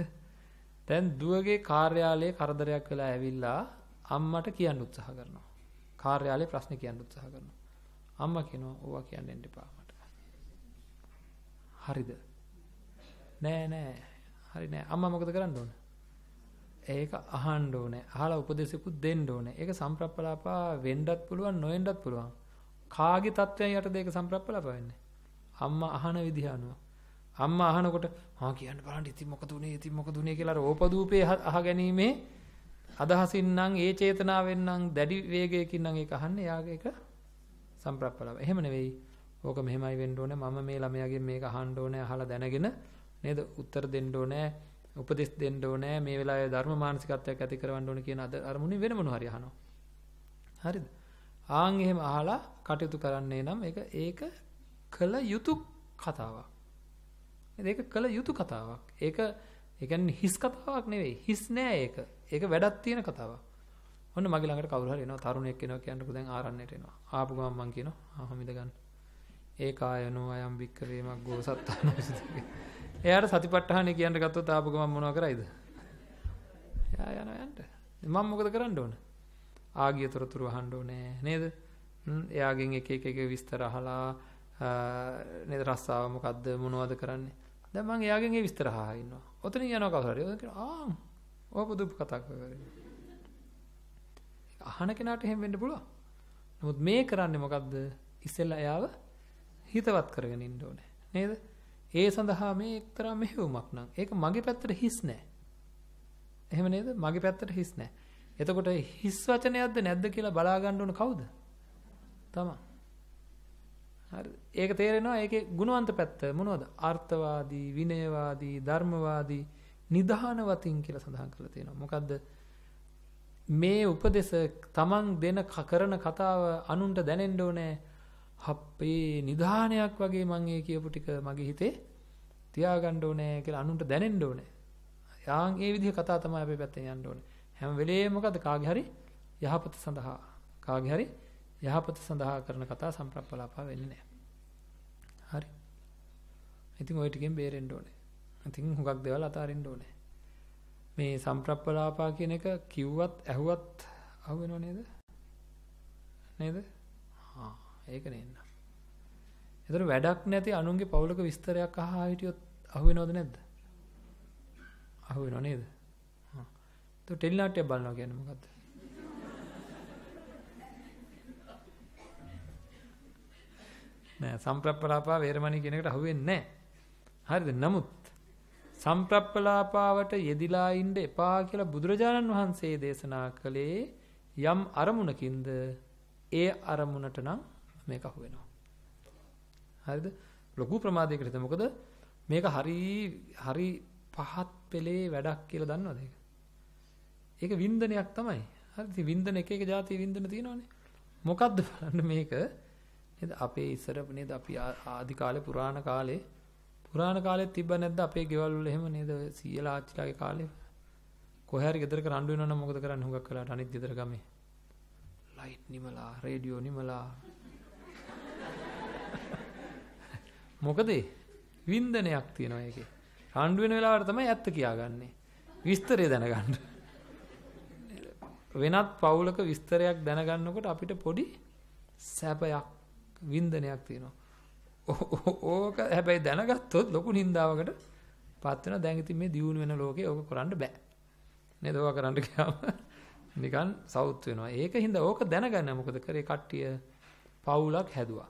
දැන් දුවගේ කාර්යාලයේ කරදරයක් වෙලා ඇවිල්ලා අම්මට කියන්න උත්සාහ කරනවා. කාර්යාලයේ ප්‍රශ්න කියන්න උත්සාහ කරනවා. අම්මා කියනවා ඕවා කියන්න එන්න එපා මට. හරිද? නෑ නෑ. හරි නෑ. අම්මා මොකද කරන්න ඕන? ඒක අහන්න ඕනේ. අහලා උපදේශකුත් දෙන්න ඕනේ. ඒක සම්ප්‍රප්පලාපා වෙන්නත් පුළුවන්, නොවෙන්නත් පුළුවන්. කාගේ தත්වයන් යටද ඒක සම්ප්‍රප්පලාපා වෙන්නේ? අම්මා අහන විදිහ අනුව. අම්මා අහනකොට "හා කියන්න බලන්න ඉතින් මොකද උනේ? ඉතින් මොකද උනේ?" කියලා රෝපදූපේ අහගැනීමේ අදහසින් නම් ඒ චේතනාවෙන් නම් දැඩි වේගයකින් නම් ඒක අහන්නේ. යාගේ ඒක සම්ප්‍රප්පලාපා. එහෙම නෙවෙයි. ඕක මෙහෙමයි වෙන්න ඕනේ. මම මේ ළමයාගෙන් මේක අහන්න ඕනේ. අහලා දැනගෙන නේද උත්තර දෙන්න ඕනේ. උපදෙස් දෙන්න ඕනේ මේ වෙලාවේ ධර්ම මානසිකත්වයක් ඇති කරවන්න ඕනේ කියන අරමුණේ වෙන මොනවා හරි අහනවා. හරිද? ආන් එහෙම අහලා කටයුතු කරන්නේ නම් ඒක ඒක කළ යුතු කතාවක්. ඒක කළ යුතු කතාවක්. ඒක ඒ කියන්නේ හිස් කතාවක් නෙවෙයි. හිස් නෑ ඒක. ඒක වැඩක් තියෙන කතාවක්. ඔන්න මගේ ළඟට කවුරු හරි එනවා තරුණයෙක් එනවා කියන්නකො දැන් ආරණ්‍යයට එනවා. ආපු ගමන් මං කියනවා ආ හමිද ගන්න. ඒ කායනෝ අයම් වික්කවේමක් ගෝසත්තානෝ සිතේ. එයාට සතිපට්ඨාන කියන්න ගත්තොත් ආපු ගමන් මොනවා කරයිද? එයා යනවා යන්න. මම මොකද කරන්න ඕන? ආගිය තොරතුරු අහන්න ඕනේ නේද? එයාගෙන් එක එක එක විස්තර අහලා නේද රස්සාව මොකද්ද මොනවද කරන්නේ? දැන් මම එයාගෙන් ඒ විස්තර අහා ඉන්නවා. ඔතනින් යනවා කවුරු හරි. ඔතන කියනවා ආ ඔය පුදුම කතා කරගෙන. අහන කෙනාට එහෙම වෙන්න පුළුවන්. නමුත් මේ කරන්නේ මොකද්ද? ඉස්සෙල්ලා එයාව හිතවත් කරගෙන ඉන්න ඕනේ. නේද? ඒ සඳහා මේ එක්තරා මෙහෙයුමක් නං. ඒක මගේ පැත්තට හිස් නෑ. එහෙම නේද? මගේ පැත්තට හිස් නෑ. එතකොට හිස් වචනයක්ද නැද්ද කියලා බලා ගන්න ඕන කවුද? තමන්. හරි. ඒක තේරෙනවා ඒකේ ගුණවන්ත පැත්ත මොනවද? අර්ථවාදී, විනයවාදී, ධර්මවාදී, නිධානවතින් කියලා සඳහන් කරලා තියෙනවා. මොකද්ද? මේ උපදේශ තමන් දෙන කරන කතාව අනුන්ට දැනෙන්න ඕනේ. අපේ නිධානයක් වගේ මම ඒ කියපු ටික මගේ හිතේ තියාගන්න ඕනේ කියලා අනුන්ට දැනෙන්න ඕනේ. යාන් ඒ විදිහ කතා තමයි අපේ පැත්තෙන් යන්න ඕනේ. හැම වෙලේම මොකද කාගේ හරි යහපත සඳහා කාගේ හරි යහපත සඳහා කරන කතා සම්ප්‍රප්පලාපා වෙන්නේ නැහැ. හරි. ඉතින් ওই ටිකෙන් බේරෙන්න ඕනේ. ඉතින් හුඟක් දේවල් අතාරින්න ඕනේ. මේ සම්ප්‍රප්පලාපා කියන එක කිව්වත් ඇහුවත් අහුවෙනව නේද? නේද? ඒක නේන්න. ඒතර වැඩක් නැති අනුන්ගේ පෞලක විස්තරයක් අහා හිටියොත් අහුවෙනවද නැද්ද? අහුවෙනව නේද? හා. તો ටෙලිනාට්‍ය බලනවා කියන්නේ මොකද්ද? නෑ සම්ප්‍රප්පලාපා වේරමණී කියන එකට අහුවෙන්නේ නැහැ. හරිද? නමුත් සම්ප්‍රප්පලාපාවට යෙදිලා ඉන්න එපා කියලා බුදුරජාණන් වහන්සේ දේශනා කළේ යම් අරමුණකින්ද ඒ අරමුණට නම් මේක අහු වෙනවා. හරිද? ලොකු ප්‍රමාදයකට හිත මොකද මේක හරි හරි පහත් පෙලේ වැඩක් කියලා දන්නවද ඒක? ඒක වින්දනයක් තමයි. හරිද? වින්දන එක එක જાති වින්දන තියෙනවානේ. මොකද්ද බලන්න මේක නේද අපේ ඉස්සර නේද අපි ආදි කාලේ පුරාණ කාලේ පුරාණ කාලෙත් තිබ්බ නැද්ද අපේ ගෙවල් වල එහෙම නේද සීයලා ආච්චිලාගේ කාලේ කොහේ හරි ගෙදරක රණ්ඩු වෙනවනම් මොකද කරන්නේ හුඟක් වෙලාට අනිත් ගෙදර ගමේ ලයිට් නිමලා රේඩියෝ නිමලා මොකද වින්දනයක් තියෙනවා ඒකේ. රණ්ඩු වෙන වෙලාවට තමයි ඇත්ත කියාගන්නේ. විස්තරය දැනගන්න. වෙනත් පවුලක විස්තරයක් දැනගන්නකොට අපිට පොඩි සැපයක් වින්දනයක් තියෙනවා. ඕක හැබැයි දැනගත්තොත් ලොකු නින්දාවකට පත් වෙනවා. දැන් ඉතින් මේ දියුණු වෙන ලෝකේ ඕක කරන්න බෑ. නේද? ඕක කරන්න ගියාම නිකන් සවුත් වෙනවා. ඒක හින්දා ඕක දැනගන්න මොකද කරේ කට්ටිය පවුලක් හැදුවා.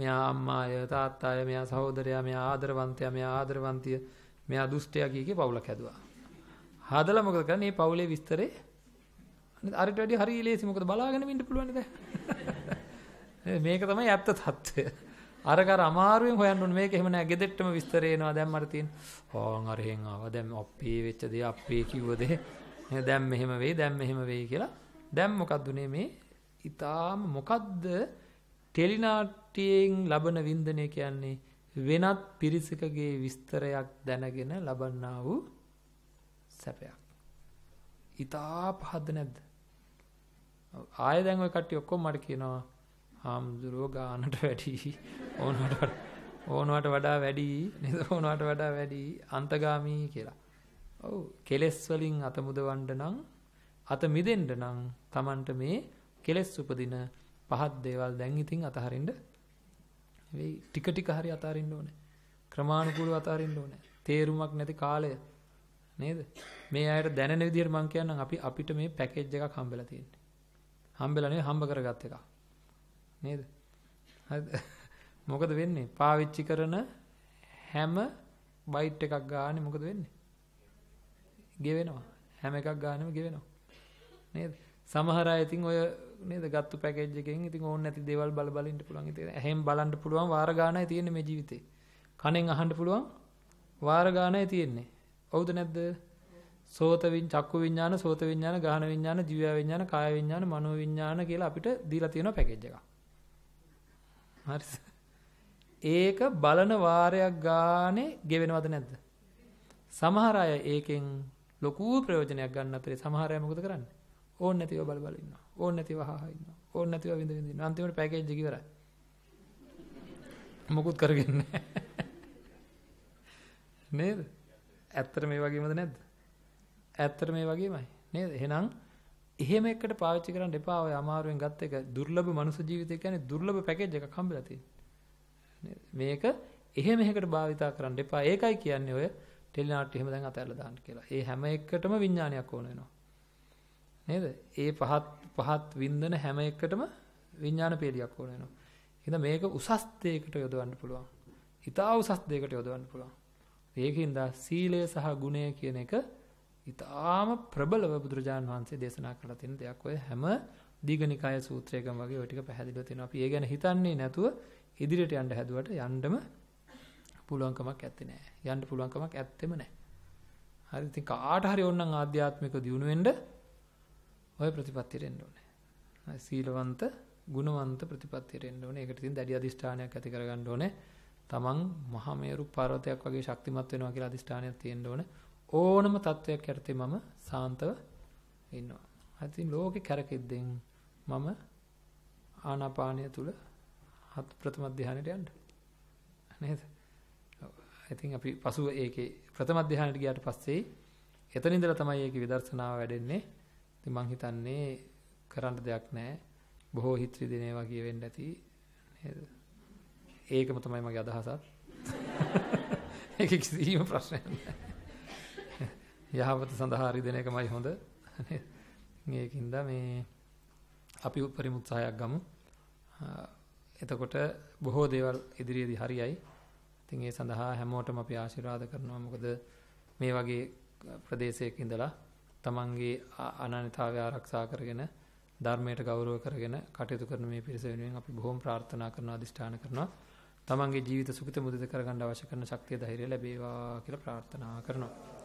මෙයා අම්මාය තාත්තාය මෙයා සහෝදරයා මෙයා ආදරවන්තයා මෙයා ආදරවන්තිය මෙයා දුෂ්ටයා කී කී පවුලක් හැදුවා. හදලා මොකද කරන්නේ? මේ පවුලේ විස්තරේ අරට වැඩි හරිය ලේසි මොකද බලාගෙන ඉන්න පුළුවන් නේද? මේක තමයි ඇත්ත తত্ত্বය. අර කර අමාරුවෙන් හොයන්න ඕනේ මේක එහෙම නෑ gedettම විස්තරේ එනවා දැන් මට තියෙන. ඕන් අරහෙන් ආවා දැන් අපේ වෙච්ච දේ අපේ කිව්ව දේ දැන් මෙහෙම වෙයි දැන් මෙහෙම වෙයි කියලා දැන් මොකක්ද උනේ මේ ඊටාම මොකද්ද ටෙලිනාට්‍යයෙන් ලබන වින්දනය කියන්නේ වෙනත් පිරිසකගේ විස්තරයක් දැනගෙන ලබන්නා වූ සැපයක්. ඉතා පහද නැද්ද. ආය දැන්ව කට්ටි ඔක්කො මට කියනවා හාමුදුරුවෝ ගානට වැඩි ඕනට ඕනවට වඩා වැඩි නිසෝනට වඩා වැඩි අන්තගාමී කියලා. ඔවු කෙලෙස්වලින් අතමුදවන්ඩ නම් අත මිදෙන්ඩ නම් තමන්ට මේ කෙලෙස් උපදින පහත් දේවල් දැන් ඉතින් අතහරින්න වෙයි. ටික ටික හරි අතහරින්න ඕනේ. ක්‍රමානුකූලව අතහරින්න ඕනේ. තේරුමක් නැති කාලය නේද? මේ අයට දැනෙන විදිහට මම කියන්නම් අපි අපිට මේ පැකේජ් එකක් හම්බෙලා තියෙන්නේ. හම්බෙලා නෙවෙයි හම්බ කරගත් එකක්. නේද? හරිද? මොකද වෙන්නේ? පාවිච්චි කරන හැම බයිට් එකක් ගානේ මොකද වෙන්නේ? ගෙවෙනවා. හැම එකක් ගානේම ගෙවෙනවා. නේද? සමහර අය ඉතින් ඔය නේද ගත්තු පැකේජ් එකෙන් ඉතින් ඕන නැති දේවල් බල බල ඉන්න පුළුවන් ඉතින් එහෙන් බලන්න පුළුවන් වාර ගාණයි තියෙන්නේ මේ ජීවිතේ කණෙන් අහන්න පුළුවන් වාර ගාණයි තියෙන්නේ හවුද නැද්ද සෝත වින් චක්කු විඥාන සෝත විඥාන ගාහන විඥාන ජීව විඥාන කාය විඥාන මනෝ විඥාන කියලා අපිට දීලා තියෙනවා පැකේජ් එකක් හරි ඒක බලන වාරයක් ගානේ ගෙවෙනවද නැද්ද සමහර අය ඒකෙන් ලොකු ප්‍රයෝජනයක් ගන්න අතරේ සමහර අය මොකද කරන්නේ ඕන් නැතිව බල බල ඉන්නවා ඕන නැතිව හහා ඉන්නවා. ඕන නැතිව විඳ විඳ ඉන්නවා. අන්තිමට පැකේජ් එක ඉවරයි. මොකුත් කරගන්නේ නේද? ඇත්තට මේ වගේමද නැද්ද? ඇත්තට මේ වගේමයි. නේද? එහෙනම් එහෙම එකට පාවිච්චි කරන්න එපා ඔය අමාරුවෙන් ගත්ත එක. දුර්ලභ මනුෂ්‍ය ජීවිතය කියන්නේ දුර්ලභ පැකේජ් එකක් හම්බෙලා තියෙනවා. මේක එහෙම එහෙකට භාවිතා කරන්න එපා. ඒකයි කියන්නේ ඔය ටෙලිනාට්‍ය එහෙම දැන් අතහැරලා දාන්න කියලා. ඒ හැම එකටම විඥානයක් ඕන වෙනවා. නේද? ඒ පහත් පහත් වින්දන හැම එකටම විඥාන පේලියක් ඕන වෙනවා. එහෙනම් මේක උසස් දෙයකට යොදවන්න පුළුවන්. ඊතා උසස් දෙයකට යොදවන්න පුළුවන්. ඒකින්ද සීලය සහ ගුණය කියන එක ඊටාම ප්‍රබලව බුදුරජාන් වහන්සේ දේශනා කරලා තියෙන දෙයක්. ඔය හැම දීගනිකාය සූත්‍රයකම වගේ ඔය ටික පැහැදිලිව තියෙනවා. අපි ඒ ගැන හිතන්නේ නැතුව ඉදිරියට යන්න හැදුවට යන්නම පුළුවන්කමක් ඇත්තේ නැහැ. යන්න පුළුවන්කමක් ඇත්තෙම නැහැ. හරි ඉතින් කාට හරි ඕනනම් ආධ්‍යාත්මික දියුණු වෙන්න ඔය ප්‍රතිපත්තියට එන්න ඕනේ. සීලවන්ත, ගුණවන්ත ප්‍රතිපත්තියට එන්න ඕනේ. ඒකට ඉතින් දැඩි අදිෂ්ඨානයක් ඇති කරගන්න ඕනේ. තමන් මහමේරු පර්වතයක් වගේ ශක්තිමත් වෙනවා කියලා අදිෂ්ඨානයක් තියෙන්න ඕනේ. ඕනම තත්වයක් යටතේ මම සාන්තව ඉන්නවා. ඉතින් ලෝකේ කැරකෙද්දෙන් මම ආනාපානය තුල හත් ප්‍රථම ධානයට යන්න. නේද? ඉතින් අපි පසුව ඒකේ ප්‍රථම ධානයට ගියාට පස්සේ එතන ඉඳලා තමයි ඒකේ විදර්ශනාව වැඩෙන්නේ. ඉතින් මං හිතන්නේ කරන්න දෙයක් නැහැ. බොහෝ හිත්‍රි දිනේවා කියවෙන්න ඇති නේද? ඒකම තමයි මගේ අදහසත්. ඒක කිසිම ප්‍රශ්නයක් නැහැ. යහපත සඳහා හරි දෙන එකමයි හොඳ. නේද? මේකින්ද මේ අපි උපරිම උත්සාහයක් ගමු. එතකොට බොහෝ දේවල් ඉදිරියේදී හරියයි. ඉතින් ඒ සඳහා හැමෝටම අපි ආශිර්වාද කරනවා. මොකද මේ වගේ ප්‍රදේශයක ඉඳලා තමන්ගේ අනන්‍යතාවය ආරක්ෂා කරගෙන ධර්මයට ගෞරව කරගෙන කටයුතු කරන මේ පිරිස වෙනුවෙන් අපි බොහොම ප්‍රාර්ථනා කරනවා අදිෂ්ඨාන කරනවා. තමන්ගේ ජීවිත සුගත මුදිත කරගන්න අවශ්‍ය කරන ශක්තිය ධෛර්යය ලැබේවා කියලා ප්‍රාර්ථනා කරනවා.